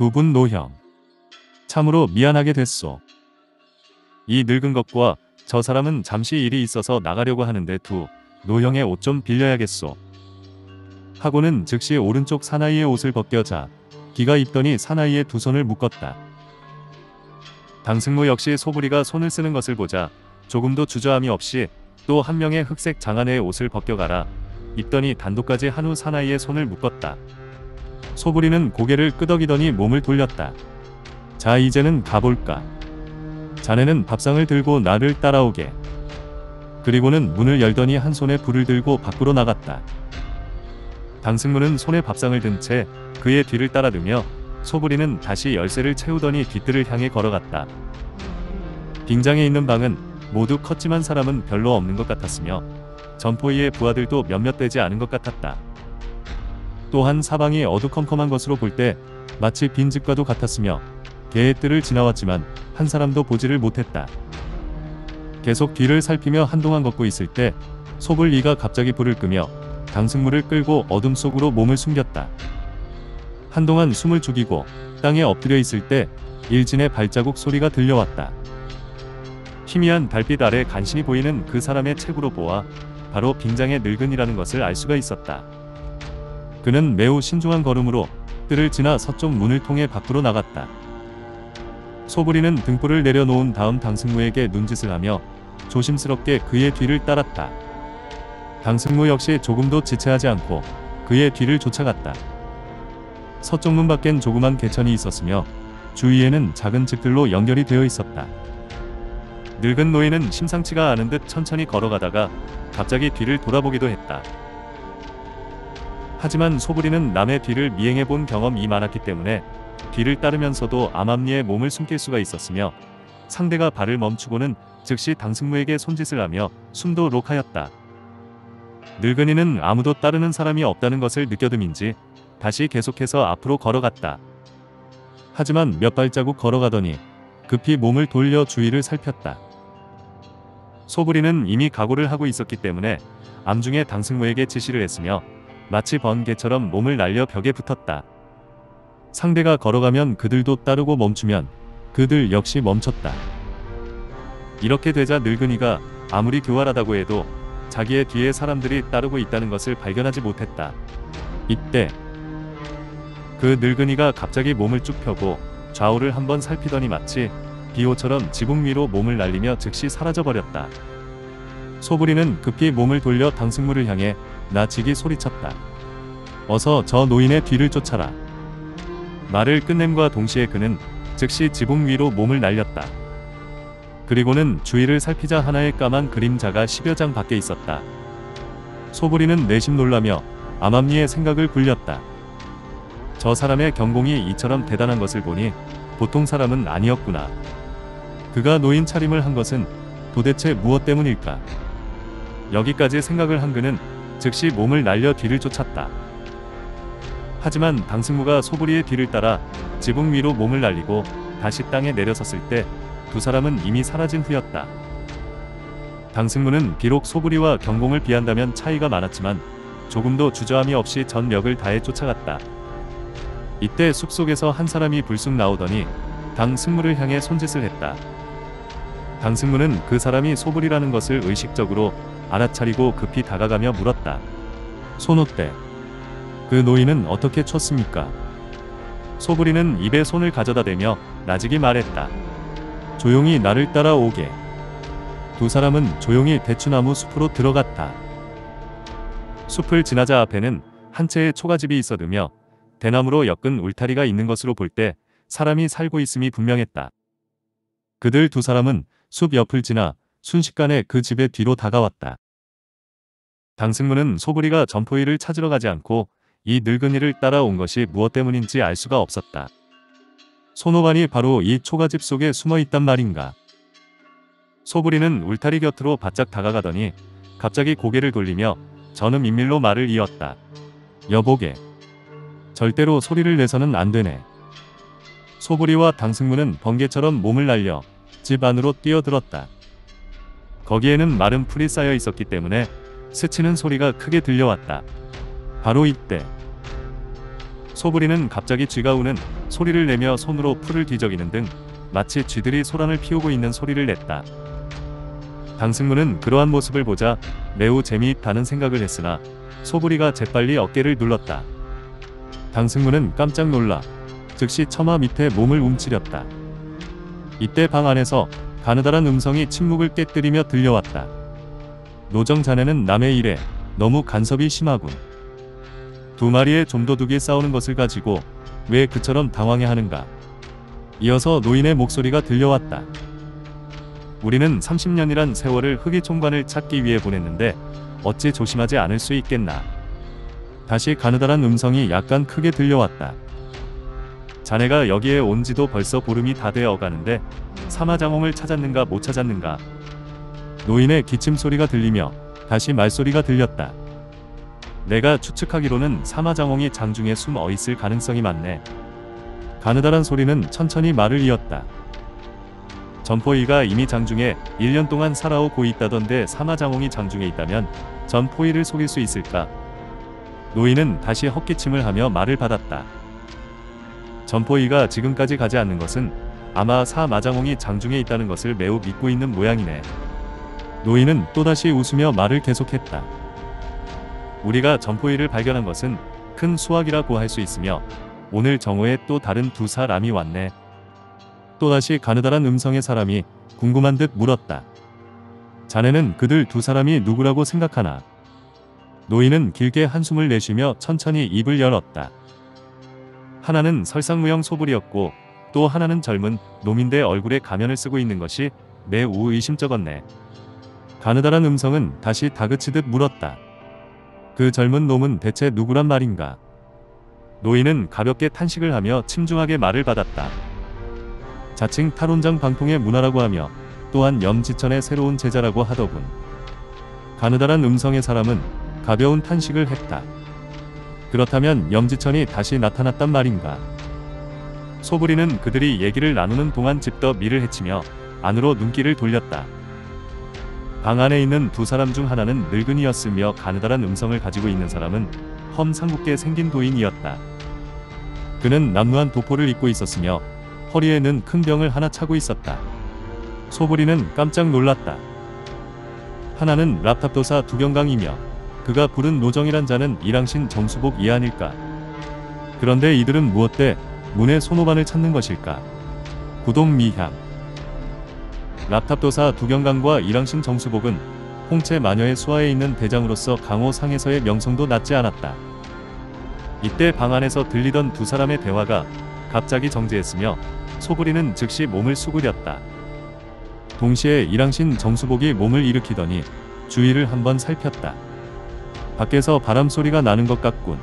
두 분 노형. 참으로 미안하게 됐소. 이 늙은 것과 저 사람은 잠시 일이 있어서 나가려고 하는데 두 노형의 옷 좀 빌려야겠소. 하고는 즉시 오른쪽 사나이의 옷을 벗겨자 기가 있더니 사나이의 두 손을 묶었다. 당승모 역시 소부리가 손을 쓰는 것을 보자 조금도 주저함이 없이 또 한 명의 흑색 장안의 옷을 벗겨가라 있더니 단독까지한 후 사나이의 손을 묶었다. 소부리는 고개를 끄덕이더니 몸을 돌렸다. 자 이제는 가볼까. 자네는 밥상을 들고 나를 따라오게. 그리고는 문을 열더니 한 손에 불을 들고 밖으로 나갔다. 당승문은 손에 밥상을 든 채 그의 뒤를 따라들며 소부리는 다시 열쇠를 채우더니 뒤뜰을 향해 걸어갔다. 빙장에 있는 방은 모두 컸지만 사람은 별로 없는 것 같았으며 점포이의 부하들도 몇몇 되지 않은 것 같았다. 또한 사방이 어두컴컴한 것으로 볼 때 마치 빈 집과도 같았으며 개의 뜰을 지나왔지만 한 사람도 보지를 못했다. 계속 뒤를 살피며 한동안 걷고 있을 때 소불 리가 갑자기 불을 끄며 강승물을 끌고 어둠 속으로 몸을 숨겼다. 한동안 숨을 죽이고 땅에 엎드려 있을 때 일진의 발자국 소리가 들려왔다. 희미한 달빛 아래 간신히 보이는 그 사람의 책으로 보아 바로 빙장의 늙은이라는 것을 알 수가 있었다. 그는 매우 신중한 걸음으로 뜰을 지나 서쪽 문을 통해 밖으로 나갔다. 소부리는 등불을 내려놓은 다음 당승무에게 눈짓을 하며 조심스럽게 그의 뒤를 따랐다. 당승무 역시 조금도 지체하지 않고 그의 뒤를 쫓아갔다. 서쪽 문 밖엔 조그만 개천이 있었으며 주위에는 작은 집들로 연결이 되어 있었다. 늙은 노인은 심상치가 않은 듯 천천히 걸어가다가 갑자기 뒤를 돌아보기도 했다. 하지만 소부리는 남의 뒤를 미행해본 경험이 많았기 때문에 뒤를 따르면서도 암암리에 몸을 숨길 수가 있었으며 상대가 발을 멈추고는 즉시 당승무에게 손짓을 하며 숨도 록하였다. 늙은이는 아무도 따르는 사람이 없다는 것을 느껴듬인지 다시 계속해서 앞으로 걸어갔다. 하지만 몇 발자국 걸어가더니 급히 몸을 돌려 주위를 살폈다. 소부리는 이미 각오를 하고 있었기 때문에 암중에 당승무에게 지시를 했으며 마치 번 개처럼 몸을 날려 벽에 붙었다. 상대가 걸어가면 그들도 따르고 멈추면 그들 역시 멈췄다. 이렇게 되자 늙은이가 아무리 교활하다고 해도 자기의 뒤에 사람들이 따르고 있다는 것을 발견하지 못했다. 이때 그 늙은이가 갑자기 몸을 쭉 펴고 좌우를 한번 살피더니 마치 비호처럼 지붕 위로 몸을 날리며 즉시 사라져버렸다. 소부리는 급히 몸을 돌려 당승물을 향해 나치기 소리쳤다. 어서 저 노인의 뒤를 쫓아라. 말을 끝냄과 동시에 그는 즉시 지붕 위로 몸을 날렸다. 그리고는 주위를 살피자 하나의 까만 그림자가 10여 장 밖에 있었다. 소부리는 내심 놀라며 암암리의 생각을 굴렸다. 저 사람의 경공이 이처럼 대단한 것을 보니 보통 사람은 아니었구나. 그가 노인 차림을 한 것은 도대체 무엇 때문일까? 여기까지 생각을 한 그는 즉시 몸을 날려 뒤를 쫓았다. 하지만 방승무가 소부리의 뒤를 따라 지붕 위로 몸을 날리고 다시 땅에 내려섰을 때 두 사람은 이미 사라진 후였다. 방승무는 비록 소부리와 경공을 비한다면 차이가 많았지만 조금도 주저함이 없이 전력을 다해 쫓아갔다. 이때 숲속에서 한 사람이 불쑥 나오더니 당승무를 향해 손짓을 했다. 당승무는 그 사람이 소불이라는 것을 의식적으로 알아차리고 급히 다가가며 물었다. 손어때. 그 노인은 어떻게 쳤습니까? 소부리는 입에 손을 가져다 대며 나지기 말했다. 조용히 나를 따라오게. 두 사람은 조용히 대추나무 숲으로 들어갔다. 숲을 지나자 앞에는 한 채의 초가집이 있어드며 대나무로 엮은 울타리가 있는 것으로 볼 때 사람이 살고 있음이 분명했다. 그들 두 사람은 숲 옆을 지나 순식간에 그 집의 뒤로 다가왔다. 당승문은 소부리가 점포이를 찾으러 가지 않고 이 늙은이를 따라온 것이 무엇 때문인지 알 수가 없었다. 손오관이 바로 이 초가집 속에 숨어 있단 말인가. 소부리는 울타리 곁으로 바짝 다가가더니 갑자기 고개를 돌리며 저는 인밀로 말을 이었다. 여보게. 절대로 소리를 내서는 안 되네. 소부리와 당승문은 번개처럼 몸을 날려 집 안으로 뛰어들었다. 거기에는 마른 풀이 쌓여 있었기 때문에 스치는 소리가 크게 들려왔다. 바로 이때 소부리는 갑자기 쥐가 우는 소리를 내며 손으로 풀을 뒤적이는 등 마치 쥐들이 소란을 피우고 있는 소리를 냈다. 강승무는 그러한 모습을 보자 매우 재미있다는 생각을 했으나 소부리가 재빨리 어깨를 눌렀다. 강승무는 깜짝 놀라 즉시 처마 밑에 몸을 움츠렸다. 이때 방 안에서 가느다란 음성이 침묵을 깨뜨리며 들려왔다. 노정 자네는 남의 일에 너무 간섭이 심하군. 두 마리의 좀도둑이 싸우는 것을 가지고 왜 그처럼 당황해 하는가. 이어서 노인의 목소리가 들려왔다. 우리는 30년이란 세월을 흑의 총관을 찾기 위해 보냈는데 어찌 조심하지 않을 수 있겠나. 다시 가느다란 음성이 약간 크게 들려왔다. 자네가 여기에 온 지도 벌써 보름이 다 되어 가는데 사마장홍을 찾았는가 못 찾았는가. 노인의 기침 소리가 들리며 다시 말소리가 들렸다. 내가 추측하기로는 사마장홍이 장중에 숨어 있을 가능성이 많네. 가느다란 소리는 천천히 말을 이었다. 전포이가 이미 장중에 1년 동안 살아오고 있다던데 사마장홍이 장중에 있다면 전포이를 속일 수 있을까? 노인은 다시 헛기침을 하며 말을 받았다. 점포이가 지금까지 가지 않는 것은 아마 사 마장홍이 장중에 있다는 것을 매우 믿고 있는 모양이네. 노인은 또다시 웃으며 말을 계속했다. 우리가 점포이를 발견한 것은 큰 수확이라고 할 수 있으며 오늘 정오에 또 다른 두 사람이 왔네. 또다시 가느다란 음성의 사람이 궁금한 듯 물었다. 자네는 그들 두 사람이 누구라고 생각하나? 노인은 길게 한숨을 내쉬며 천천히 입을 열었다. 하나는 설상무형 소불이었고 또 하나는 젊은 놈인데 얼굴에 가면을 쓰고 있는 것이 매우 의심쩍었네. 가느다란 음성은 다시 다그치듯 물었다. 그 젊은 놈은 대체 누구란 말인가? 노인은 가볍게 탄식을 하며 침중하게 말을 받았다. 자칭 탈원장 방통의 문화라고 하며 또한 염지천의 새로운 제자라고 하더군. 가느다란 음성의 사람은 가벼운 탄식을 했다. 그렇다면 염지천이 다시 나타났단 말인가. 소부리는 그들이 얘기를 나누는 동안 집더 미를 해치며 안으로 눈길을 돌렸다. 방 안에 있는 두 사람 중 하나는 늙은이였으며 가느다란 음성을 가지고 있는 사람은 험상궂게 생긴 도인이었다. 그는 남루한 도포를 입고 있었으며 허리에는 큰 병을 하나 차고 있었다. 소부리는 깜짝 놀랐다. 하나는 랍탑도사 두경강이며 그가 부른 노정이란 자는 이랑신 정수복 이아닐까 그런데 이들은 무엇때 문의 손오반을 찾는 것일까? 구동 미향 랍탑도사 두경강과 이랑신 정수복은 홍채 마녀의 수하에 있는 대장으로서 강호상에서의 명성도 낮지 않았다. 이때 방 안에서 들리던 두 사람의 대화가 갑자기 정지했으며 소부리는 즉시 몸을 수그렸다. 동시에 이랑신 정수복이 몸을 일으키더니 주위를 한번 살폈다. 밖에서 바람소리가 나는 것 같군.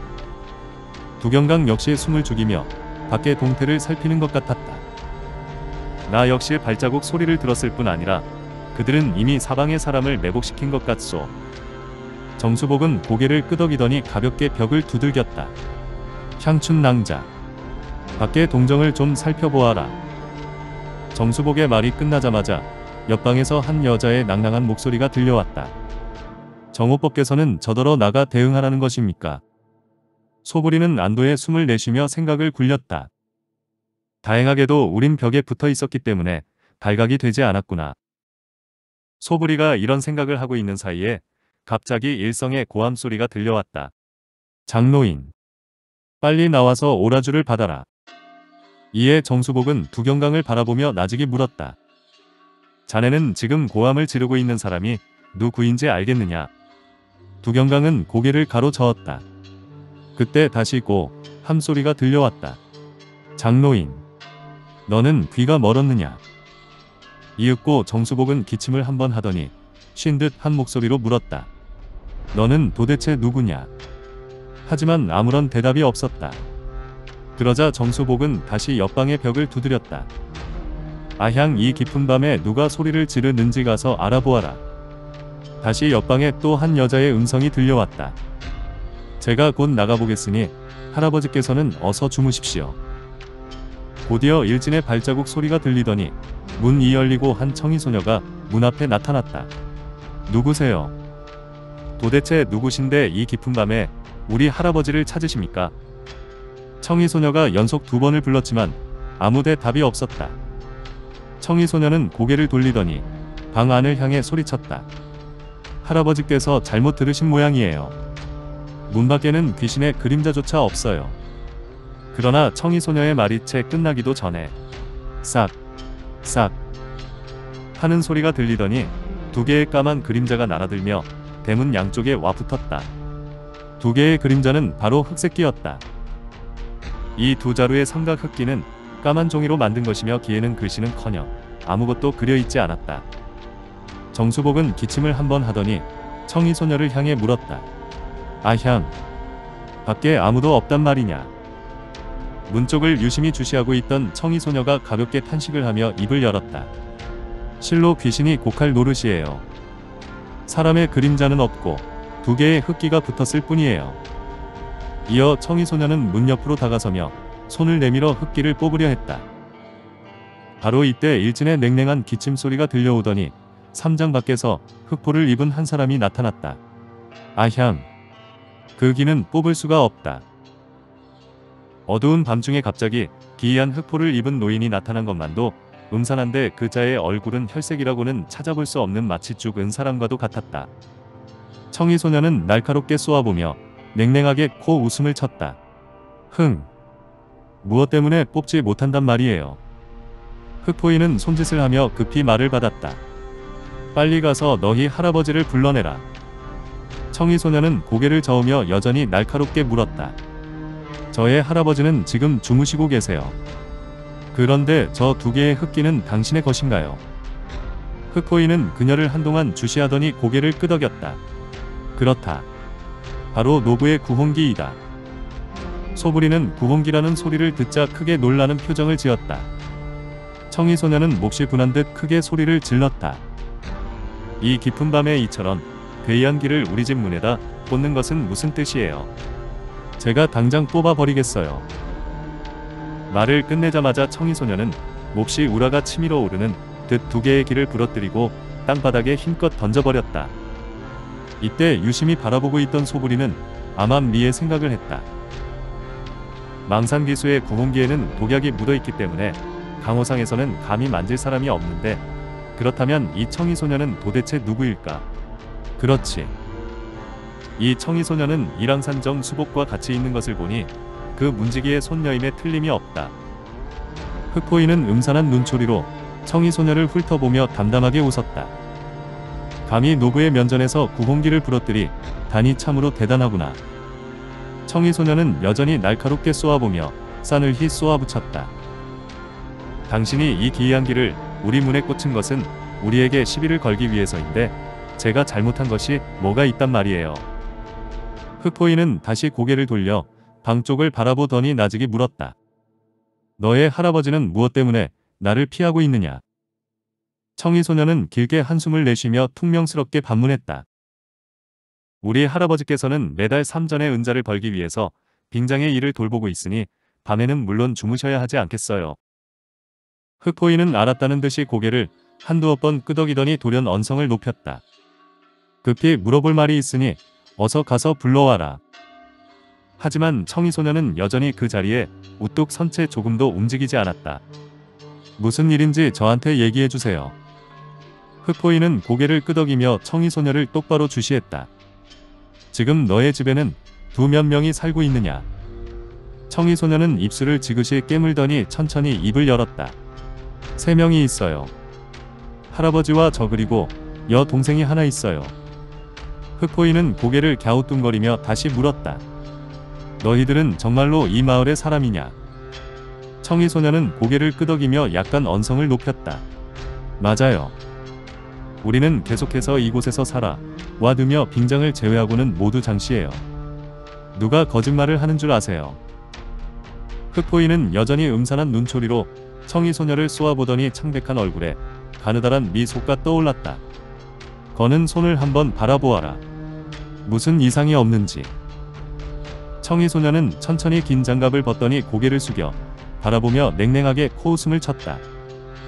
두경강 역시 숨을 죽이며 밖의 동태를 살피는 것 같았다. 나 역시 발자국 소리를 들었을 뿐 아니라 그들은 이미 사방의 사람을 매복시킨 것 같소. 정수복은 고개를 끄덕이더니 가볍게 벽을 두들겼다. 향춘 낭자. 밖의 동정을 좀 살펴보아라. 정수복의 말이 끝나자마자 옆방에서 한 여자의 낭낭한 목소리가 들려왔다. 정호법께서는 저더러 나가 대응하라는 것입니까? 소부리는 안도에 숨을 내쉬며 생각을 굴렸다. 다행하게도 우린 벽에 붙어 있었기 때문에 발각이 되지 않았구나. 소부리가 이런 생각을 하고 있는 사이에 갑자기 일성의 고함 소리가 들려왔다. 장로인. 빨리 나와서 오라주를 받아라. 이에 정수복은 두경강을 바라보며 나직이 물었다. 자네는 지금 고함을 지르고 있는 사람이 누구인지 알겠느냐? 두경강은 고개를 가로저었다. 그때 다시 고 함소리가 들려왔다. 장노인 너는 귀가 멀었느냐? 이윽고 정수복은 기침을 한 번 하더니 쉰 듯 한 목소리로 물었다. 너는 도대체 누구냐? 하지만 아무런 대답이 없었다. 그러자 정수복은 다시 옆방의 벽을 두드렸다. 아향 이 깊은 밤에 누가 소리를 지르는지 가서 알아보아라. 다시 옆방에 또 한 여자의 음성이 들려왔다. 제가 곧 나가보겠으니 할아버지께서는 어서 주무십시오. 곧이어 일진의 발자국 소리가 들리더니 문이 열리고 한 청이소녀가 문 앞에 나타났다. 누구세요? 도대체 누구신데 이 깊은 밤에 우리 할아버지를 찾으십니까? 청이소녀가 연속 두 번을 불렀지만 아무데 답이 없었다. 청이소녀는 고개를 돌리더니 방 안을 향해 소리쳤다. 할아버지께서 잘못 들으신 모양이에요. 문 밖에는 귀신의 그림자조차 없어요. 그러나 청이소녀의 말이 채 끝나기도 전에 싹, 싹 하는 소리가 들리더니 두 개의 까만 그림자가 날아들며 대문 양쪽에 와 붙었다. 두 개의 그림자는 바로 흑색기였다. 이 두 자루의 삼각 흑기는 까만 종이로 만든 것이며 기에는 글씨는커녕 아무것도 그려 있지 않았다. 정수복은 기침을 한번 하더니 청이 소녀를 향해 물었다. 아향. 밖에 아무도 없단 말이냐. 문 쪽을 유심히 주시하고 있던 청이 소녀가 가볍게 탄식을 하며 입을 열었다. 실로 귀신이 곡할 노릇이에요. 사람의 그림자는 없고 두 개의 흙기가 붙었을 뿐이에요. 이어 청이 소녀는 문 옆으로 다가서며 손을 내밀어 흙기를 뽑으려 했다. 바로 이때 일진의 냉랭한 기침 소리가 들려오더니 3장 밖에서 흑포를 입은 한 사람이 나타났다. 아향. 그 기는 뽑을 수가 없다. 어두운 밤중에 갑자기 기이한 흑포를 입은 노인이 나타난 것만도 음산한데 그 자의 얼굴은 혈색이라고는 찾아볼 수 없는 마치 죽은 사람과도 같았다. 청이소년은 날카롭게 쏘아보며 냉랭하게 코 웃음을 쳤다. 흥. 무엇 때문에 뽑지 못한단 말이에요. 흑포인은 손짓을 하며 급히 말을 받았다. 빨리 가서 너희 할아버지를 불러내라. 청이소년은 고개를 저으며 여전히 날카롭게 물었다. 저의 할아버지는 지금 주무시고 계세요. 그런데 저 두 개의 흑기는 당신의 것인가요? 흑호인은 그녀를 한동안 주시하더니 고개를 끄덕였다. 그렇다. 바로 노부의 구홍기이다. 소부리는 구홍기라는 소리를 듣자 크게 놀라는 표정을 지었다. 청이소년은 몹시 분한 듯 크게 소리를 질렀다. 이 깊은 밤에 이처럼 괴이한기를 우리 집 문에다 꽂는 것은 무슨 뜻이에요? 제가 당장 뽑아버리겠어요. 말을 끝내자마자 청이소녀는 몹시 우라가 치밀어 오르는 듯 두 개의 길을 부러뜨리고 땅바닥에 힘껏 던져버렸다. 이때 유심히 바라보고 있던 소부리는 아암리의 생각을 했다. 망상기수의 구멍기에는 독약이 묻어있기 때문에 강호상에서는 감히 만질 사람이 없는데 그렇다면 이 청이소년은 도대체 누구일까? 그렇지. 이 청이소년은 이랑산정 수복과 같이 있는 것을 보니 그 문지기의 손녀임에 틀림이 없다. 흑호인은 음산한 눈초리로 청이소녀를 훑어보며 담담하게 웃었다. 감히 노부의 면전에서 구홍기를 부러뜨리 단이 참으로 대단하구나. 청이소녀는 여전히 날카롭게 쏘아보며 산을 히 쏘아붙였다. 당신이 이 기이한 길을 우리 문에 꽂힌 것은 우리에게 시비를 걸기 위해서인데 제가 잘못한 것이 뭐가 있단 말이에요. 흑포인은 다시 고개를 돌려 방 쪽을 바라보더니 나직이 물었다. 너의 할아버지는 무엇 때문에 나를 피하고 있느냐? 청이소년은 길게 한숨을 내쉬며 퉁명스럽게 반문했다. 우리 할아버지께서는 매달 3전의 은자를 벌기 위해서 빙장의 일을 돌보고 있으니 밤에는 물론 주무셔야 하지 않겠어요. 흑포이는 알았다는 듯이 고개를 한두어 번 끄덕이더니 돌연 언성을 높였다. 급히 물어볼 말이 있으니 어서 가서 불러와라. 하지만 청이소년은 여전히 그 자리에 우뚝 선 채 조금도 움직이지 않았다. 무슨 일인지 저한테 얘기해주세요. 흑포이는 고개를 끄덕이며 청이소녀를 똑바로 주시했다. 지금 너의 집에는 두 몇 명이 살고 있느냐? 청이소녀는 입술을 지그시 깨물더니 천천히 입을 열었다. 세명이 있어요. 할아버지와 저 그리고 여동생이 하나 있어요. 흑포인은 고개를 갸우뚱거리며 다시 물었다. 너희들은 정말로 이 마을의 사람이냐? 청이소년은 고개를 끄덕이며 약간 언성을 높였다. 맞아요. 우리는 계속해서 이곳에서 살아 와두며 빙장을 제외하고는 모두 장시예요 누가 거짓말을 하는 줄 아세요? 흑포인은 여전히 음산한 눈초리로 청이 소녀를 쏘아보더니 창백한 얼굴에 가느다란 미소가 떠올랐다. 거는 손을 한번 바라보아라. 무슨 이상이 없는지. 청이 소녀는 천천히 긴 장갑을 벗더니 고개를 숙여 바라보며 냉랭하게 코웃음을 쳤다.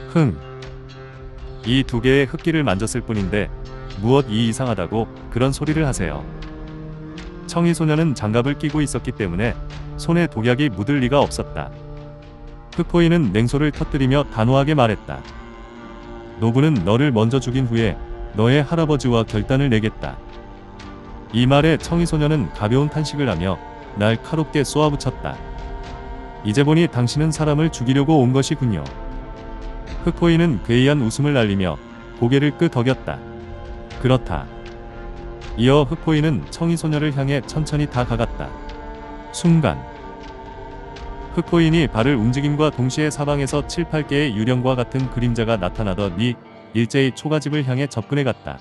흥. 이 두 개의 흙기를 만졌을 뿐인데 무엇 이 이상하다고 그런 소리를 하세요. 청이 소녀는 장갑을 끼고 있었기 때문에 손에 독약이 묻을 리가 없었다. 흑포인은 냉소를 터뜨리며 단호하게 말했다. 노부는 너를 먼저 죽인 후에 너의 할아버지와 결단을 내겠다. 이 말에 청이소년은 가벼운 탄식을 하며 날카롭게 쏘아붙였다. 이제 보니 당신은 사람을 죽이려고 온 것이군요. 흑포인은 괴이한 웃음을 날리며 고개를 끄덕였다. 그렇다. 이어 흑포인은 청이소녀를 향해 천천히 다가갔다. 순간 흑코인이 발을 움직임과 동시에 사방에서 7, 8개의 유령과 같은 그림자가 나타나더니 일제히 초가집을 향해 접근해갔다.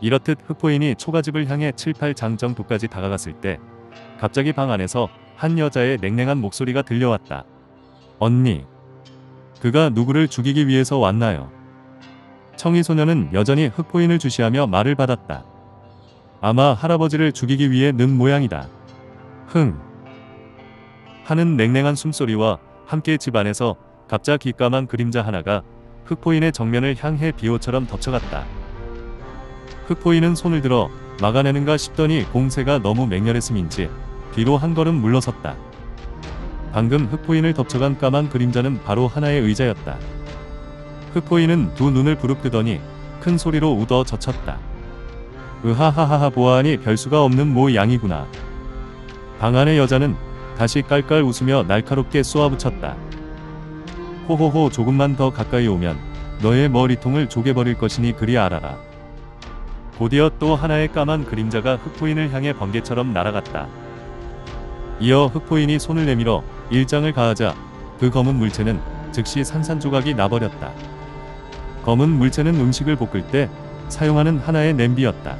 이렇듯 흑포인이 초가집을 향해 7, 8장 정도까지 다가갔을 때 갑자기 방 안에서 한 여자의 냉랭한 목소리가 들려왔다. 언니. 그가 누구를 죽이기 위해서 왔나요? 청이소년은 여전히 흑포인을 주시하며 말을 받았다. 아마 할아버지를 죽이기 위해 는 모양이다. 흥. 하는 냉랭한 숨소리와 함께 집 안에서 갑자 기까만 그림자 하나가 흑포인의 정면을 향해 비호처럼 덮쳐갔다. 흑포인은 손을 들어 막아내는가 싶더니 공세가 너무 맹렬했음인지 뒤로 한 걸음 물러섰다. 방금 흑포인을 덮쳐간 까만 그림자는 바로 하나의 의자였다. 흑포인은 두 눈을 부릅뜨더니 큰 소리로 우더 젖혔다. 으하하하하 보아하니 별수가 없는 모양이구나. 방 안의 여자는 다시 깔깔 웃으며 날카롭게 쏘아붙였다. 호호호 조금만 더 가까이 오면 너의 머리통을 조개버릴 것이니 그리 알아라. 곧이어 또 하나의 까만 그림자가 흑포인을 향해 번개처럼 날아갔다. 이어 흑포인이 손을 내밀어 일장을 가하자 그 검은 물체는 즉시 산산조각이 나버렸다. 검은 물체는 음식을 볶을 때 사용하는 하나의 냄비였다.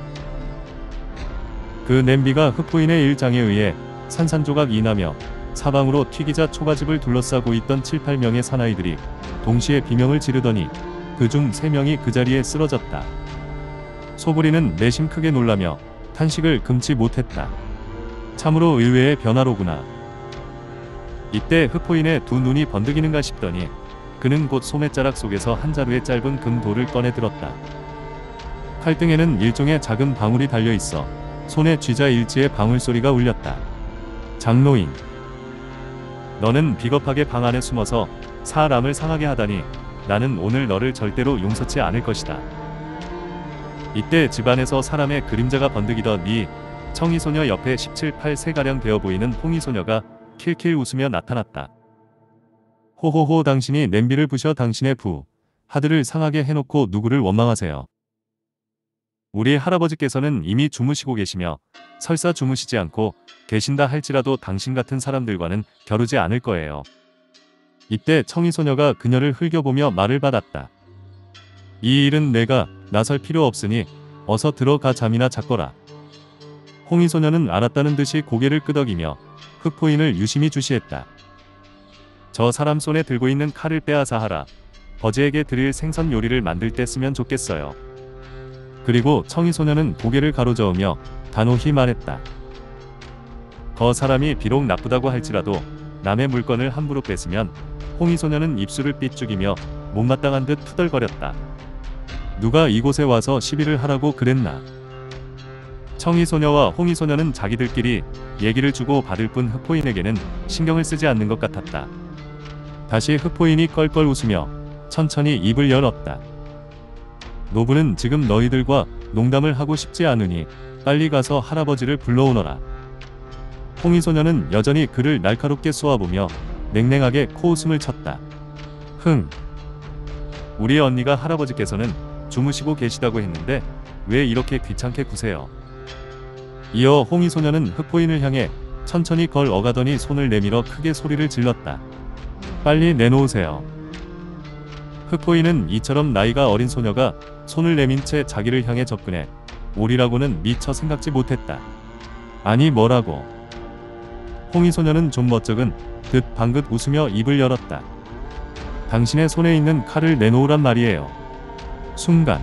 그 냄비가 흑부인의 일장에 의해 산산조각 이나며 사방으로 튀기자 초가집을 둘러싸고 있던 7, 8명의 사나이들이 동시에 비명을 지르더니 그 중 3명이 그 자리에 쓰러졌다. 소부리는 내심 크게 놀라며 탄식을 금치 못했다. 참으로 의외의 변화로구나. 이때 흑포인의 두 눈이 번득이는가 싶더니 그는 곧 소매자락 속에서 한 자루의 짧은 금 돌을 꺼내 들었다. 칼등에는 일종의 작은 방울이 달려 있어 손에 쥐자 일지의 방울 소리가 울렸다. 장로인 너는 비겁하게 방 안에 숨어서 사람을 상하게 하다니 나는 오늘 너를 절대로 용서치 않을 것이다. 이때 집안에서 사람의 그림자가 번득이던 이 네 청이소녀 옆에 17, 8세가량 되어 보이는 홍이소녀가 킬킬 웃으며 나타났다. 호호호 당신이 냄비를 부셔 당신의 부, 하드를 상하게 해놓고 누구를 원망하세요. 우리 할아버지께서는 이미 주무시고 계시며 설사 주무시지 않고 계신다 할지라도 당신 같은 사람들과는 겨루지 않을 거예요. 이때 청이소녀가 그녀를 흘겨보며 말을 받았다. 이 일은 내가 나설 필요 없으니 어서 들어가 잠이나 잤거라. 홍이소녀는 알았다는 듯이 고개를 끄덕이며 흑포인을 유심히 주시했다. 저 사람 손에 들고 있는 칼을 빼앗아 하라. 버지에게 드릴 생선 요리를 만들 때 쓰면 좋겠어요. 그리고 청이소녀는 고개를 가로저으며 단호히 말했다. 더 사람이 비록 나쁘다고 할지라도 남의 물건을 함부로 뺏으면 홍이소녀는 입술을 삐죽이며 못마땅한 듯 투덜거렸다. 누가 이곳에 와서 시비를 하라고 그랬나? 청이소녀와 홍이소녀는 자기들끼리 얘기를 주고 받을 뿐 흑포인에게는 신경을 쓰지 않는 것 같았다. 다시 흑포인이 껄껄 웃으며 천천히 입을 열었다. 노부는 지금 너희들과 농담을 하고 싶지 않으니 빨리 가서 할아버지를 불러오너라. 홍이소녀는 여전히 그를 날카롭게 쏘아보며 냉랭하게 코웃음을 쳤다. 흥. 우리 언니가 할아버지께서는 주무시고 계시다고 했는데 왜 이렇게 귀찮게 구세요. 이어 홍이소녀는 흑포인을 향해 천천히 걸 어가더니 손을 내밀어 크게 소리를 질렀다. 빨리 내놓으세요. 흑포인은 이처럼 나이가 어린 소녀가 손을 내민 채 자기를 향해 접근해 오리라고는 미처 생각지 못했다. 아니 뭐라고. 홍이소녀는좀 멋쩍은 듯 방긋 웃으며 입을 열었다. 당신의 손에 있는 칼을 내놓으란 말이에요. 순간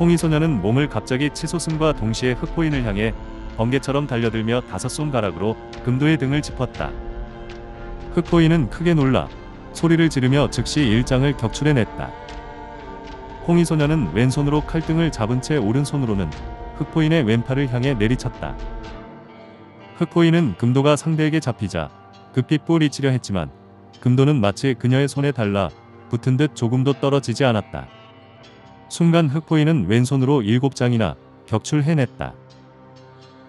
홍이소녀는 몸을 갑자기 치솟음과 동시에 흑호인을 향해 번개처럼 달려들며 다섯 손가락으로 금도의 등을 짚었다. 흑호인은 크게 놀라 소리를 지르며 즉시 일장을 격출해냈다. 홍이소녀는 왼손으로 칼등을 잡은 채 오른손으로는 흑포인의 왼팔을 향해 내리쳤다. 흑포인은 금도가 상대에게 잡히자 급히 뿌리치려 했지만 금도는 마치 그녀의 손에 달라 붙은 듯 조금도 떨어지지 않았다. 순간 흑포인은 왼손으로 7 장이나 격출해냈다.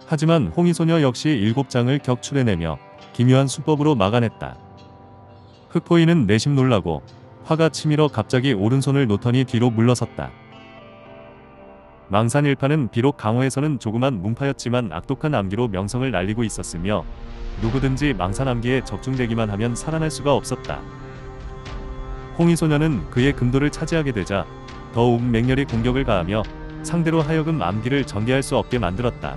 하지만 홍이소녀 역시 7 장을 격출해내며 기묘한 수법으로 막아냈다. 흑포인은 내심 놀라고 화가 치밀어 갑자기 오른손을 놓더니 뒤로 물러섰다. 망산일파는 비록 강호에서는 조그만 문파였지만 악독한 암기로 명성을 날리고 있었으며 누구든지 망산 암기에 적중되기만 하면 살아날 수가 없었다. 홍의소년은 그의 금도를 차지하게 되자 더욱 맹렬히 공격을 가하며 상대로 하여금 암기를 전개할 수 없게 만들었다.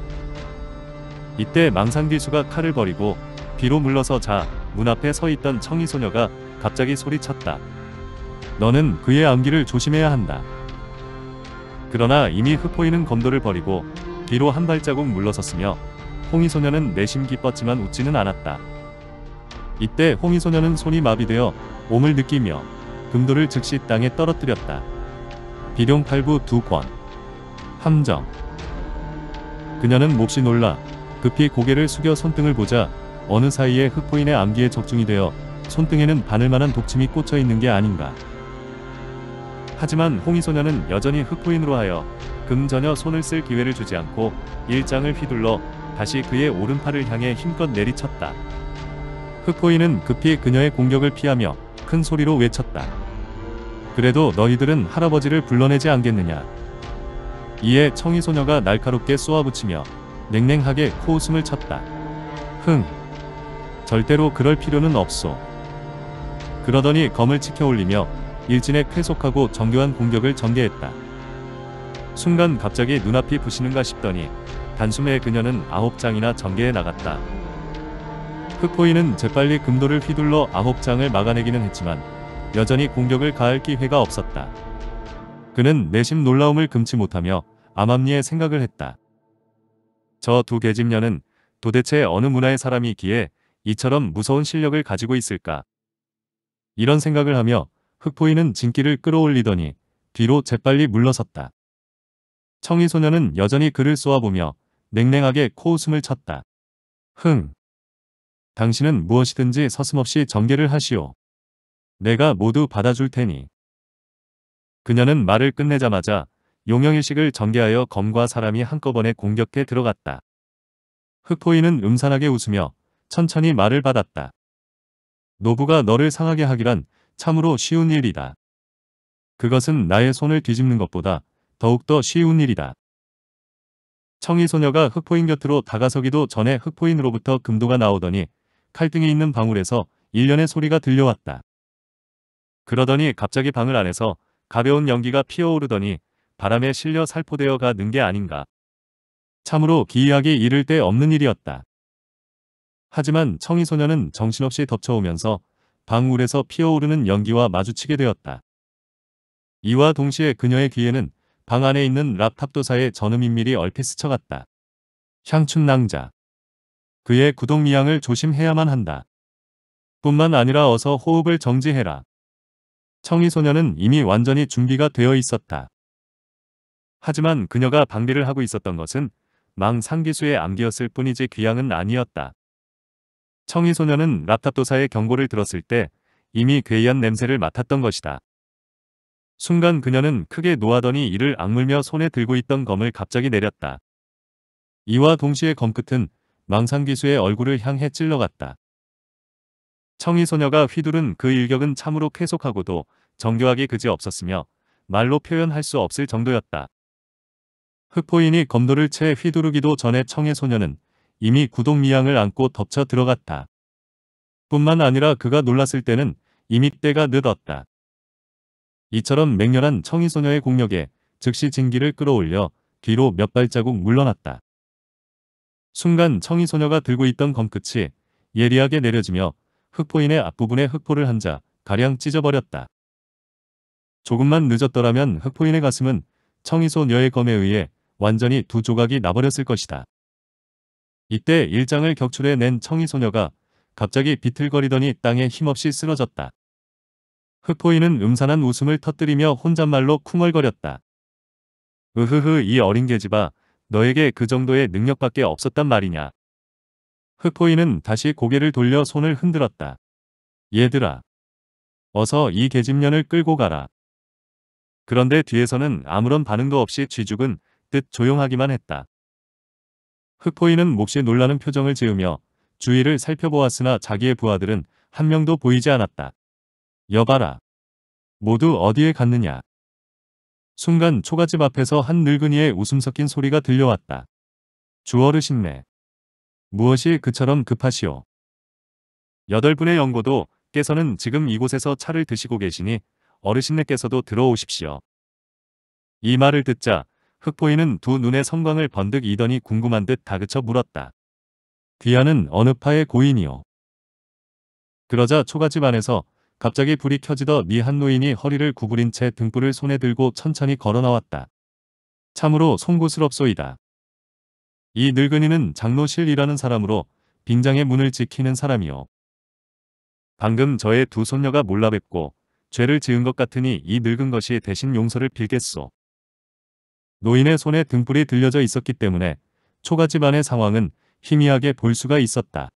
이때 망산기수가 칼을 버리고 비로 물러서 자 문 앞에 서 있던 청희소녀가 갑자기 소리쳤다. 너는 그의 암기를 조심해야 한다. 그러나 이미 흑포인은 검도를 버리고 뒤로 한 발자국 물러섰으며 홍희소녀는 내심 기뻤지만 웃지는 않았다. 이때 홍희소녀는 손이 마비되어 몸을 느끼며 금도를 즉시 땅에 떨어뜨렸다. 비룡팔부 두 권. 함정. 그녀는 몹시 놀라 급히 고개를 숙여 손등을 보자 어느 사이에 흑포인의 암기에 적중이 되어 손등에는 바늘만한 독침이 꽂혀 있는 게 아닌가. 하지만 홍이소녀는 여전히 흑부인으로 하여 금 전혀 손을 쓸 기회를 주지 않고 일장을 휘둘러 다시 그의 오른팔을 향해 힘껏 내리쳤다. 흑포인은 급히 그녀의 공격을 피하며 큰 소리로 외쳤다. 그래도 너희들은 할아버지를 불러내지 않겠느냐. 이에 청이소녀가 날카롭게 쏘아붙이며 냉랭하게 코웃음을 쳤다. 흥. 절대로 그럴 필요는 없소. 그러더니 검을 치켜 올리며 일진의 쾌속하고 정교한 공격을 전개했다. 순간 갑자기 눈앞이 부시는가 싶더니 단숨에 그녀는 아홉 장이나 전개해 나갔다. 흑포이는 재빨리 금도를 휘둘러 아홉 장을 막아내기는 했지만 여전히 공격을 가할 기회가 없었다. 그는 내심 놀라움을 금치 못하며 암암리에 생각을 했다. 저 두개집녀는 도대체 어느 문화의 사람이기에 이처럼 무서운 실력을 가지고 있을까? 이런 생각을 하며 흑포인은 진기를 끌어올리더니 뒤로 재빨리 물러섰다. 청이소녀는 여전히 그를 쏘아보며 냉랭하게 코웃음을 쳤다. 흥! 당신은 무엇이든지 서슴없이 전개를 하시오. 내가 모두 받아줄 테니. 그녀는 말을 끝내자마자 용영일식을 전개하여 검과 사람이 한꺼번에 공격해 들어갔다. 흑포인은 음산하게 웃으며 천천히 말을 받았다. 노부가 너를 상하게 하기란 참으로 쉬운 일이다. 그것은 나의 손을 뒤집는 것보다 더욱더 쉬운 일이다. 청이소녀가 흑포인 곁으로 다가서기도 전에 흑포인으로부터 금도가 나오더니 칼등에 있는 방울에서 일련의 소리가 들려왔다. 그러더니 갑자기 방을 안에서 가벼운 연기가 피어오르더니 바람에 실려 살포되어 가는 게 아닌가. 참으로 기이하게 이를 데 없는 일이었다. 하지만 청이소녀는 정신없이 덮쳐오면서 방울에서 피어오르는 연기와 마주치게 되었다. 이와 동시에 그녀의 귀에는 방 안에 있는 랍탑도사의 전음인밀이 얼핏 스쳐갔다. 향춘 낭자. 그의 구독 미양을 조심해야만 한다. 뿐만 아니라 어서 호흡을 정지해라. 청이소녀는 이미 완전히 준비가 되어 있었다. 하지만 그녀가 방비를 하고 있었던 것은 망상기수의 암기였을 뿐이지 귀향은 아니었다. 청이 소녀는 랍탑도사의 경고를 들었을 때 이미 괴이한 냄새를 맡았던 것이다. 순간 그녀는 크게 노하더니 이를 악물며 손에 들고 있던 검을 갑자기 내렸다. 이와 동시에 검끝은 망상기수의 얼굴을 향해 찔러갔다. 청이 소녀가 휘두른 그 일격은 참으로 쾌속하고도 정교하게 그지없었으며 말로 표현할 수 없을 정도였다. 흑포인이 검도를 채 휘두르기도 전에 청의 소녀는 이미 구동 미양을 안고 덮쳐 들어갔다. 뿐만 아니라 그가 놀랐을 때는 이미 때가 늦었다. 이처럼 맹렬한 청이소녀의 공력에 즉시 진기를 끌어올려 뒤로 몇 발자국 물러났다. 순간 청이소녀가 들고 있던 검끝이 예리하게 내려지며 흑포인의 앞부분에 흑포를 한 자 가량 찢어버렸다. 조금만 늦었더라면 흑포인의 가슴은 청이소녀의 검에 의해 완전히 두 조각이 나버렸을 것이다. 이때 일장을 격출해 낸 청이소녀가 갑자기 비틀거리더니 땅에 힘없이 쓰러졌다. 흑포인은 음산한 웃음을 터뜨리며 혼잣말로 쿵얼거렸다. 으흐흐 이 어린 계집아 너에게 그 정도의 능력밖에 없었단 말이냐. 흑포인은 다시 고개를 돌려 손을 흔들었다. 얘들아. 어서 이 계집년을 끌고 가라. 그런데 뒤에서는 아무런 반응도 없이 쥐죽은 뜻 조용하기만 했다. 흑포인은 몹시 놀라는 표정을 지으며 주위를 살펴보았으나 자기의 부하들은 한 명도 보이지 않았다. 여봐라. 모두 어디에 갔느냐. 순간 초가집 앞에서 한 늙은이의 웃음 섞인 소리가 들려왔다. 주어르신네. 무엇이 그처럼 급하시오. 여덟 분의 연고도 께서는 지금 이곳에서 차를 드시고 계시니 어르신네께서도 들어오십시오. 이 말을 듣자 흑포인은 두 눈에 성광을 번득 이더니 궁금한 듯 다그쳐 물었다. 귀하는 어느 파의 고인이요. 그러자 초가집 안에서 갑자기 불이 켜지더 미한 노인이 허리를 구부린 채 등불을 손에 들고 천천히 걸어 나왔다. 참으로 송구스럽소이다. 이 늙은이는 장로실이라는 사람으로 빙장의 문을 지키는 사람이요. 방금 저의 두 손녀가 몰라뵙고 죄를 지은 것 같으니 이 늙은 것이 대신 용서를 빌겠소. 노인의 손에 등불이 들려져 있었기 때문에 초가 집안의 상황은 희미하게 볼 수가 있었다.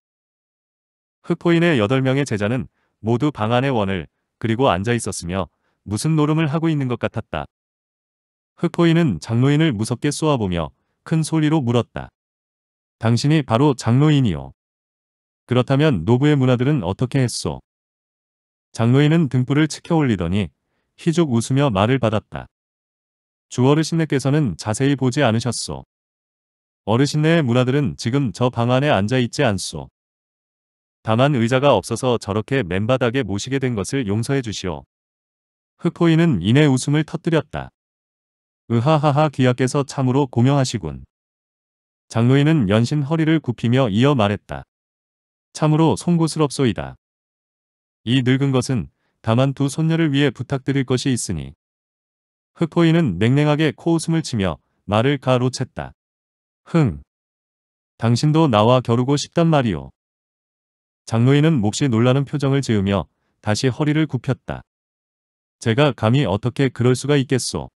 흑포인의 8명의 제자는 모두 방 안의 원을 그리고 앉아 있었으며 무슨 노름을 하고 있는 것 같았다. 흑포인은 장로인을 무섭게 쏘아보며 큰 소리로 물었다. 당신이 바로 장로인이요. 그렇다면 노부의 문화들은 어떻게 했소? 장로인은 등불을 치켜 올리더니 희죽 웃으며 말을 받았다. 주 어르신네께서는 자세히 보지 않으셨소. 어르신네의 문화들은 지금 저 방 안에 앉아 있지 않소. 다만 의자가 없어서 저렇게 맨바닥에 모시게 된 것을 용서해 주시오. 흑호이는 이내 웃음을 터뜨렸다. 으하하하 귀하께서 참으로 고명하시군 장로인은 연신 허리를 굽히며 이어 말했다. 참으로 송구스럽소이다. 이 늙은 것은 다만 두 손녀를 위해 부탁드릴 것이 있으니 흑호인은 냉랭하게 코웃음을 치며 나를 가로챘다. 흥. 당신도 나와 겨루고 싶단 말이오. 장로인은 몹시 놀라는 표정을 지으며 다시 허리를 굽혔다. 제가 감히 어떻게 그럴 수가 있겠소.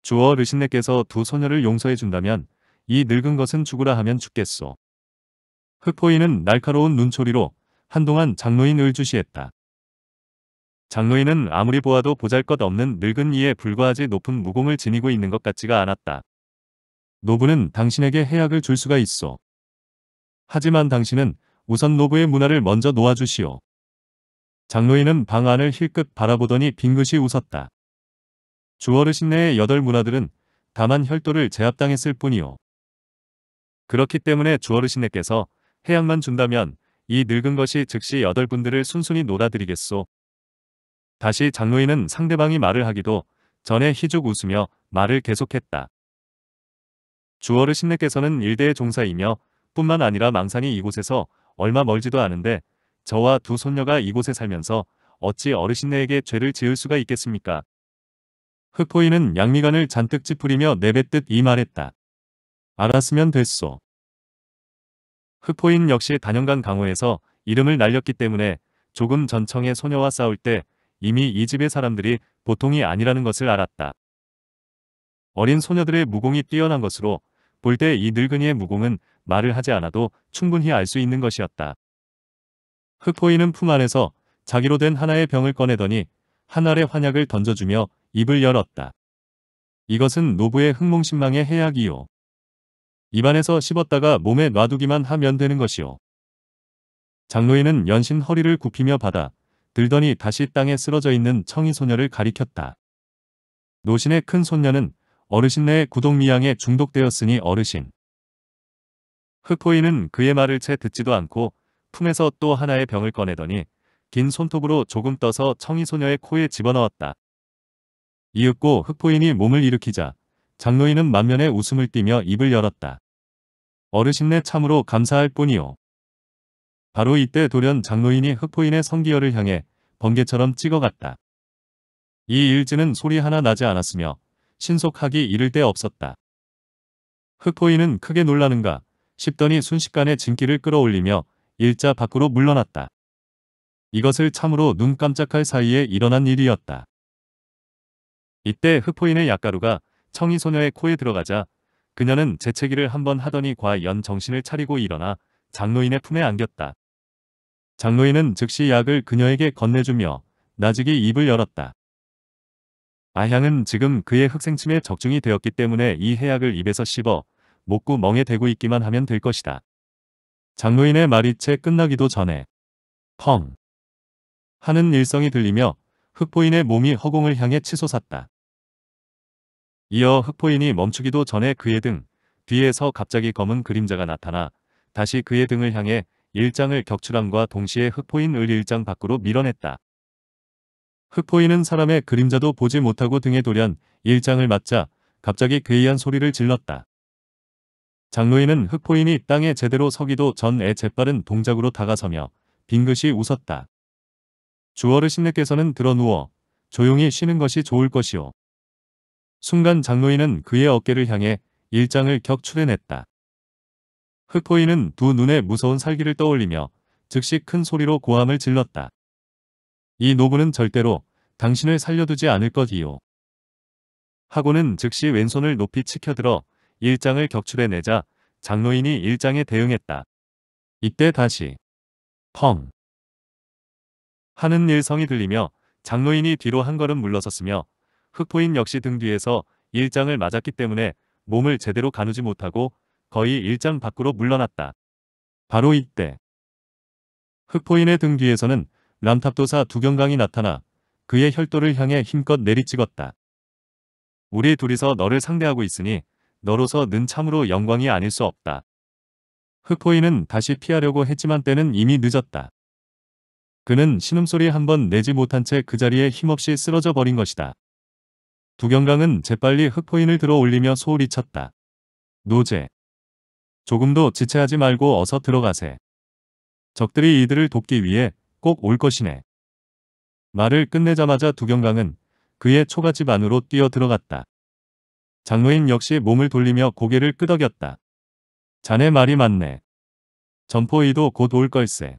주어 르신네께서 두 소녀를 용서해 준다면 이 늙은 것은 죽으라 하면 죽겠소. 흑포인은 날카로운 눈초리로 한동안 장로인 을주시했다. 장로인은 아무리 보아도 보잘것 없는 늙은 이에 불과하지 높은 무공을 지니고 있는 것 같지가 않았다. 노부는 당신에게 해약을줄 수가 있어. 하지만 당신은 우선 노부의 문화를 먼저 놓아주시오. 장로인은 방 안을 힐끗 바라보더니 빙긋이 웃었다. 주어르신 내의 여덟 문화들은 다만 혈도를 제압당했을 뿐이오. 그렇기 때문에 주어르신네께서 해약만 준다면 이 늙은 것이 즉시 여덟 분들을 순순히 놀아드리겠소. 다시 장로인은 상대방이 말을 하기도 전에 희죽 웃으며 말을 계속했다. 주어르 신내께서는 일대의 종사이며 뿐만 아니라 망상이 이곳에서 얼마 멀지도 않은데 저와 두 손녀가 이곳에 살면서 어찌 어르신네에게 죄를 지을 수가 있겠습니까? 흑포인은 양미간을 잔뜩 찌푸리며 내뱉듯 이 말했다. 알았으면 됐소. 흑포인 역시 단연간 강호에서 이름을 날렸기 때문에 조금 전청의 소녀와 싸울 때 이미 이 집의 사람들이 보통이 아니라는 것을 알았다. 어린 소녀들의 무공이 뛰어난 것으로 볼 때 이 늙은이의 무공은 말을 하지 않아도 충분히 알 수 있는 것이었다. 흑포이는 품 안에서 자기로 된 하나의 병을 꺼내더니 한 알의 환약을 던져주며 입을 열었다. 이것은 노부의 흑몽신망의 해약이요. 입안에서 씹었다가 몸에 놔두기만 하면 되는 것이요. 장로인은 연신 허리를 굽히며 받아 들더니 다시 땅에 쓰러져 있는 청이 소녀를 가리켰다. 노신의 큰 손녀는 어르신네의 구독미양에 중독되었으니 어르신. 흑포인은 그의 말을 채 듣지도 않고 품에서 또 하나의 병을 꺼내더니 긴 손톱으로 조금 떠서 청이 소녀의 코에 집어넣었다. 이윽고 흑포인이 몸을 일으키자 장로인은 만면에 웃음을 띠며 입을 열었다. 어르신네 참으로 감사할 뿐이오. 바로 이때 돌연 장로인이 흑포인의 성기열을 향해 번개처럼 찍어갔다. 이 일지는 소리 하나 나지 않았으며 신속하기 이를 데 없었다. 흑포인은 크게 놀라는가 싶더니 순식간에 진기를 끌어올리며 일자 밖으로 물러났다. 이것을 참으로 눈 깜짝할 사이에 일어난 일이었다. 이때 흑포인의 약가루가 청이소녀의 코에 들어가자 그녀는 재채기를 한번 하더니 과연 정신을 차리고 일어나 장로인의 품에 안겼다. 장로인은 즉시 약을 그녀에게 건네주며 나직이 입을 열었다. 아향은 지금 그의 흑생침에 적중이 되었기 때문에 이 해약을 입에서 씹어 목구멍에 대고 있기만 하면 될 것이다. 장로인의 말이 채 끝나기도 전에 펑 하는 일성이 들리며 흑포인의 몸이 허공을 향해 치솟았다. 이어 흑포인이 멈추기도 전에 그의 등 뒤에서 갑자기 검은 그림자가 나타나 다시 그의 등을 향해 일장을 격출함과 동시에 흑포인 을 일장 밖으로 밀어냈다. 흑포인은 사람의 그림자도 보지 못하고 등에 돌연 일장을 맞자 갑자기 괴이한 소리를 질렀다. 장로인은 흑포인이 땅에 제대로 서기도 전에 재빠른 동작으로 다가서며 빙긋이 웃었다. 주어르 신내께서는 드러 누워 조용히 쉬는 것이 좋을 것이오. 순간 장로인은 그의 어깨를 향해 일장을 격출해냈다. 흑포인은 두 눈에 무서운 살기를 떠올리며 즉시 큰 소리로 고함을 질렀다. 이 노부는 절대로 당신을 살려두지 않을 것이요. 하고는 즉시 왼손을 높이 치켜들어 일장을 격출해내자 장로인이 일장에 대응했다. 이때 다시 펑 하는 일성이 들리며 장로인이 뒤로 한 걸음 물러섰으며 흑포인 역시 등 뒤에서 일장을 맞았기 때문에 몸을 제대로 가누지 못하고 거의 일장 밖으로 물러났다. 바로 이때 흑포인의 등 뒤에서는 람탑도사 두경강이 나타나 그의 혈도를 향해 힘껏 내리찍었다. 우리 둘이서 너를 상대하고 있으니 너로서 는 참으로 영광이 아닐 수 없다. 흑포인은 다시 피하려고 했지만 때는 이미 늦었다. 그는 신음소리 한 번 내지 못한 채 그 자리에 힘없이 쓰러져 버린 것이다. 두경강은 재빨리 흑포인을 들어 올리며 소홀히쳤다 노제. 조금도 지체하지 말고 어서 들어가세. 적들이 이들을 돕기 위해 꼭 올 것이네. 말을 끝내자마자 두경강은 그의 초가집 안으로 뛰어 들어갔다. 장로인 역시 몸을 돌리며 고개를 끄덕였다. 자네 말이 맞네. 점포이도 곧 올 걸세.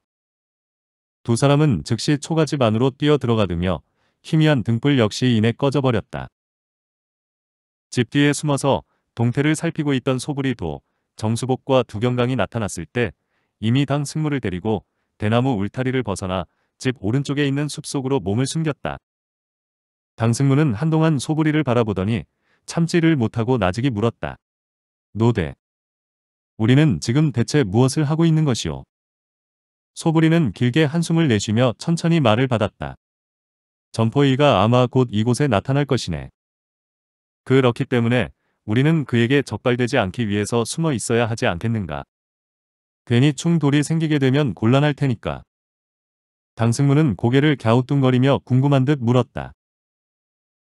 두 사람은 즉시 초가집 안으로 뛰어 들어가더며 희미한 등불 역시 이내 꺼져버렸다. 집 뒤에 숨어서 동태를 살피고 있던 소불이도 정수복과 두경강이 나타났을 때 이미 당 승무를 데리고 대나무 울타리를 벗어나 집 오른쪽에 있는 숲속으로 몸을 숨겼다. 당승무는 한동안 소부리를 바라보더니 참지를 못하고 나직이 물었다. 노대. 우리는 지금 대체 무엇을 하고 있는 것이오? 소부리는 길게 한숨을 내쉬며 천천히 말을 받았다. 점포이가 아마 곧 이곳에 나타날 것이네. 그렇기 때문에 우리는 그에게 적발되지 않기 위해서 숨어 있어야 하지 않겠는가. 괜히 충돌이 생기게 되면 곤란할 테니까. 당승문은 고개를 갸우뚱거리며 궁금한 듯 물었다.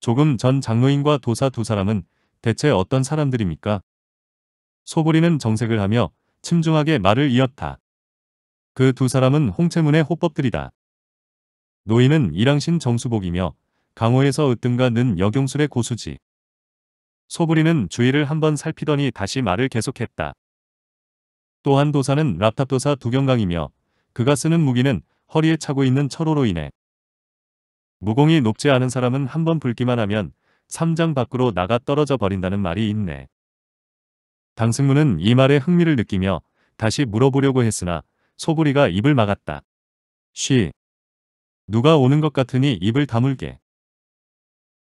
조금 전 장로인과 도사 두 사람은 대체 어떤 사람들입니까? 소보리는 정색을 하며 침중하게 말을 이었다. 그 두 사람은 홍채문의 호법들이다. 노인은 이랑신 정수복이며 강호에서 으뜸가는 여경술의 고수지. 소부리는 주위를 한번 살피더니 다시 말을 계속했다. 또한 도사는 랍탑 도사 두경강이며 그가 쓰는 무기는 허리에 차고 있는 철호로 인해 무공이 높지 않은 사람은 한번 불기만 하면 삼장 밖으로 나가 떨어져 버린다는 말이 있네. 당승무는 이 말에 흥미를 느끼며 다시 물어보려고 했으나 소부리가 입을 막았다. 쉬. 누가 오는 것 같으니 입을 다물게.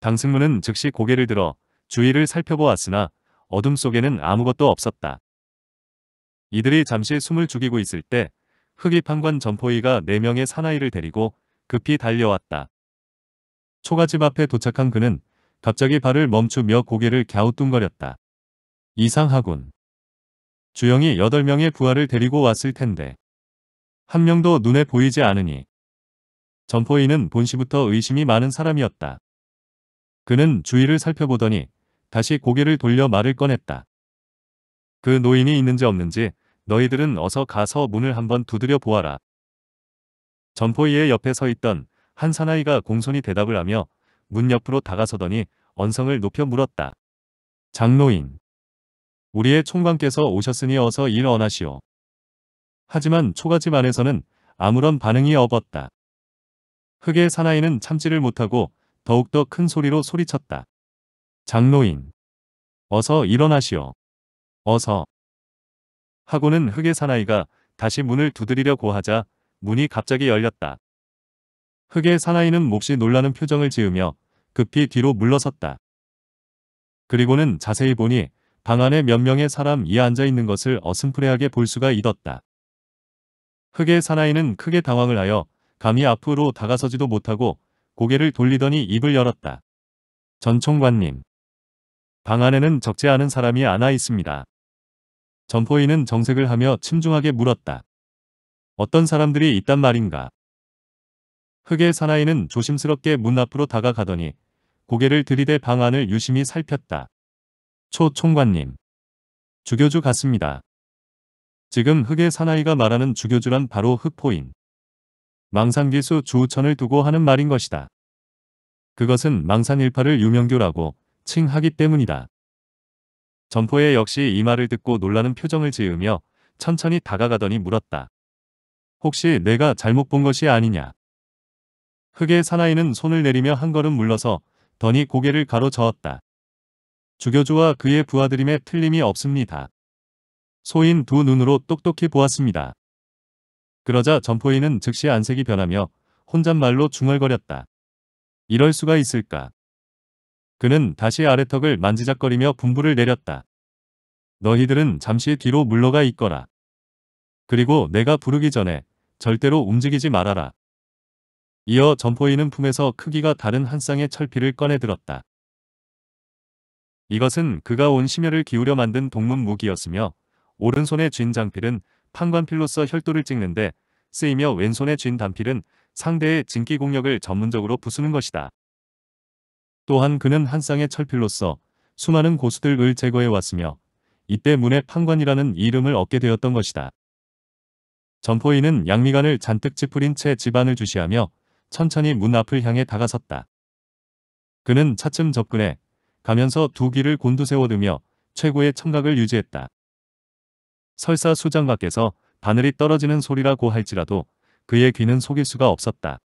당승무는 즉시 고개를 들어 주위를 살펴보았으나 어둠 속에는 아무것도 없었다. 이들이 잠시 숨을 죽이고 있을 때 흑이 판관 점포이가 4명의 사나이를 데리고 급히 달려왔다. 초가집 앞에 도착한 그는 갑자기 발을 멈추며 고개를 갸우뚱거렸다. 이상하군. 주영이 8명의 부하를 데리고 왔을 텐데 한 명도 눈에 보이지 않으니 점포이는 본시부터 의심이 많은 사람이었다. 그는 주위를 살펴보더니 다시 고개를 돌려 말을 꺼냈다. 그 노인이 있는지 없는지 너희들은 어서 가서 문을 한번 두드려 보아라. 점포위의 옆에 서 있던 한 사나이가 공손히 대답을 하며 문 옆으로 다가서더니 언성을 높여 물었다. 장노인. 우리의 총관께서 오셨으니 어서 일어나시오 하지만 초가집 안에서는 아무런 반응이 없었다. 흑의 사나이는 참지를 못하고 더욱더 큰 소리로 소리쳤다. 장로인. 어서 일어나시오. 어서. 하고는 흑의 사나이가 다시 문을 두드리려고 하자 문이 갑자기 열렸다. 흑의 사나이는 몹시 놀라는 표정을 지으며 급히 뒤로 물러섰다. 그리고는 자세히 보니 방 안에 몇 명의 사람이 앉아 있는 것을 어슴프레하게볼 수가 있었다. 흑의 사나이는 크게 당황을 하여 감히 앞으로 다가서지도 못하고 고개를 돌리더니 입을 열었다. 전총관님. 방 안에는 적지 않은 사람이 안아 있습니다. 점포인은 정색을 하며 침중하게 물었다. 어떤 사람들이 있단 말인가? 흑의 사나이는 조심스럽게 문 앞으로 다가가더니 고개를 들이대 방 안을 유심히 살폈다. 초 총관님. 주교주 같습니다. 지금 흑의 사나이가 말하는 주교주란 바로 흑포인. 망상기수 주우천을 두고 하는 말인 것이다. 그것은 망산일파를 유명교라고 칭하기 때문이다. 점포에 역시 이 말을 듣고 놀라는 표정을 지으며 천천히 다가가더니 물었다. 혹시 내가 잘못 본 것이 아니냐? 흑의 사나이는 손을 내리며 한 걸음 물러서 더니 고개를 가로저었다. 주교주와 그의 부하들임에 틀림이 없습니다. 소인 두 눈으로 똑똑히 보았습니다. 그러자 점포인은 즉시 안색이 변하며 혼잣말로 중얼거렸다. 이럴 수가 있을까? 그는 다시 아래턱을 만지작거리며 분부를 내렸다. 너희들은 잠시 뒤로 물러가 있거라. 그리고 내가 부르기 전에 절대로 움직이지 말아라. 이어 점포인은 품에서 크기가 다른 한 쌍의 철피를 꺼내 들었다. 이것은 그가 온 심혈을 기울여 만든 동문 무기였으며 오른손의 쥔 장필은 판관필로서 혈도를 찍는데 쓰이며 왼손의 쥔 단필은 상대의 진기 공력을 전문적으로 부수는 것이다. 또한 그는 한 쌍의 철필로서 수많은 고수들을 제거해왔으며 이때 문의 판관이라는 이름을 얻게 되었던 것이다. 점포인은 양미간을 잔뜩 찌푸린 채 집안을 주시하며 천천히 문 앞을 향해 다가섰다. 그는 차츰 접근해 가면서 두 귀를 곤두세워두며 최고의 청각을 유지했다. 설사 수장 밖에서 바늘이 떨어지는 소리라고 할지라도 그의 귀는 속일 수가 없었다.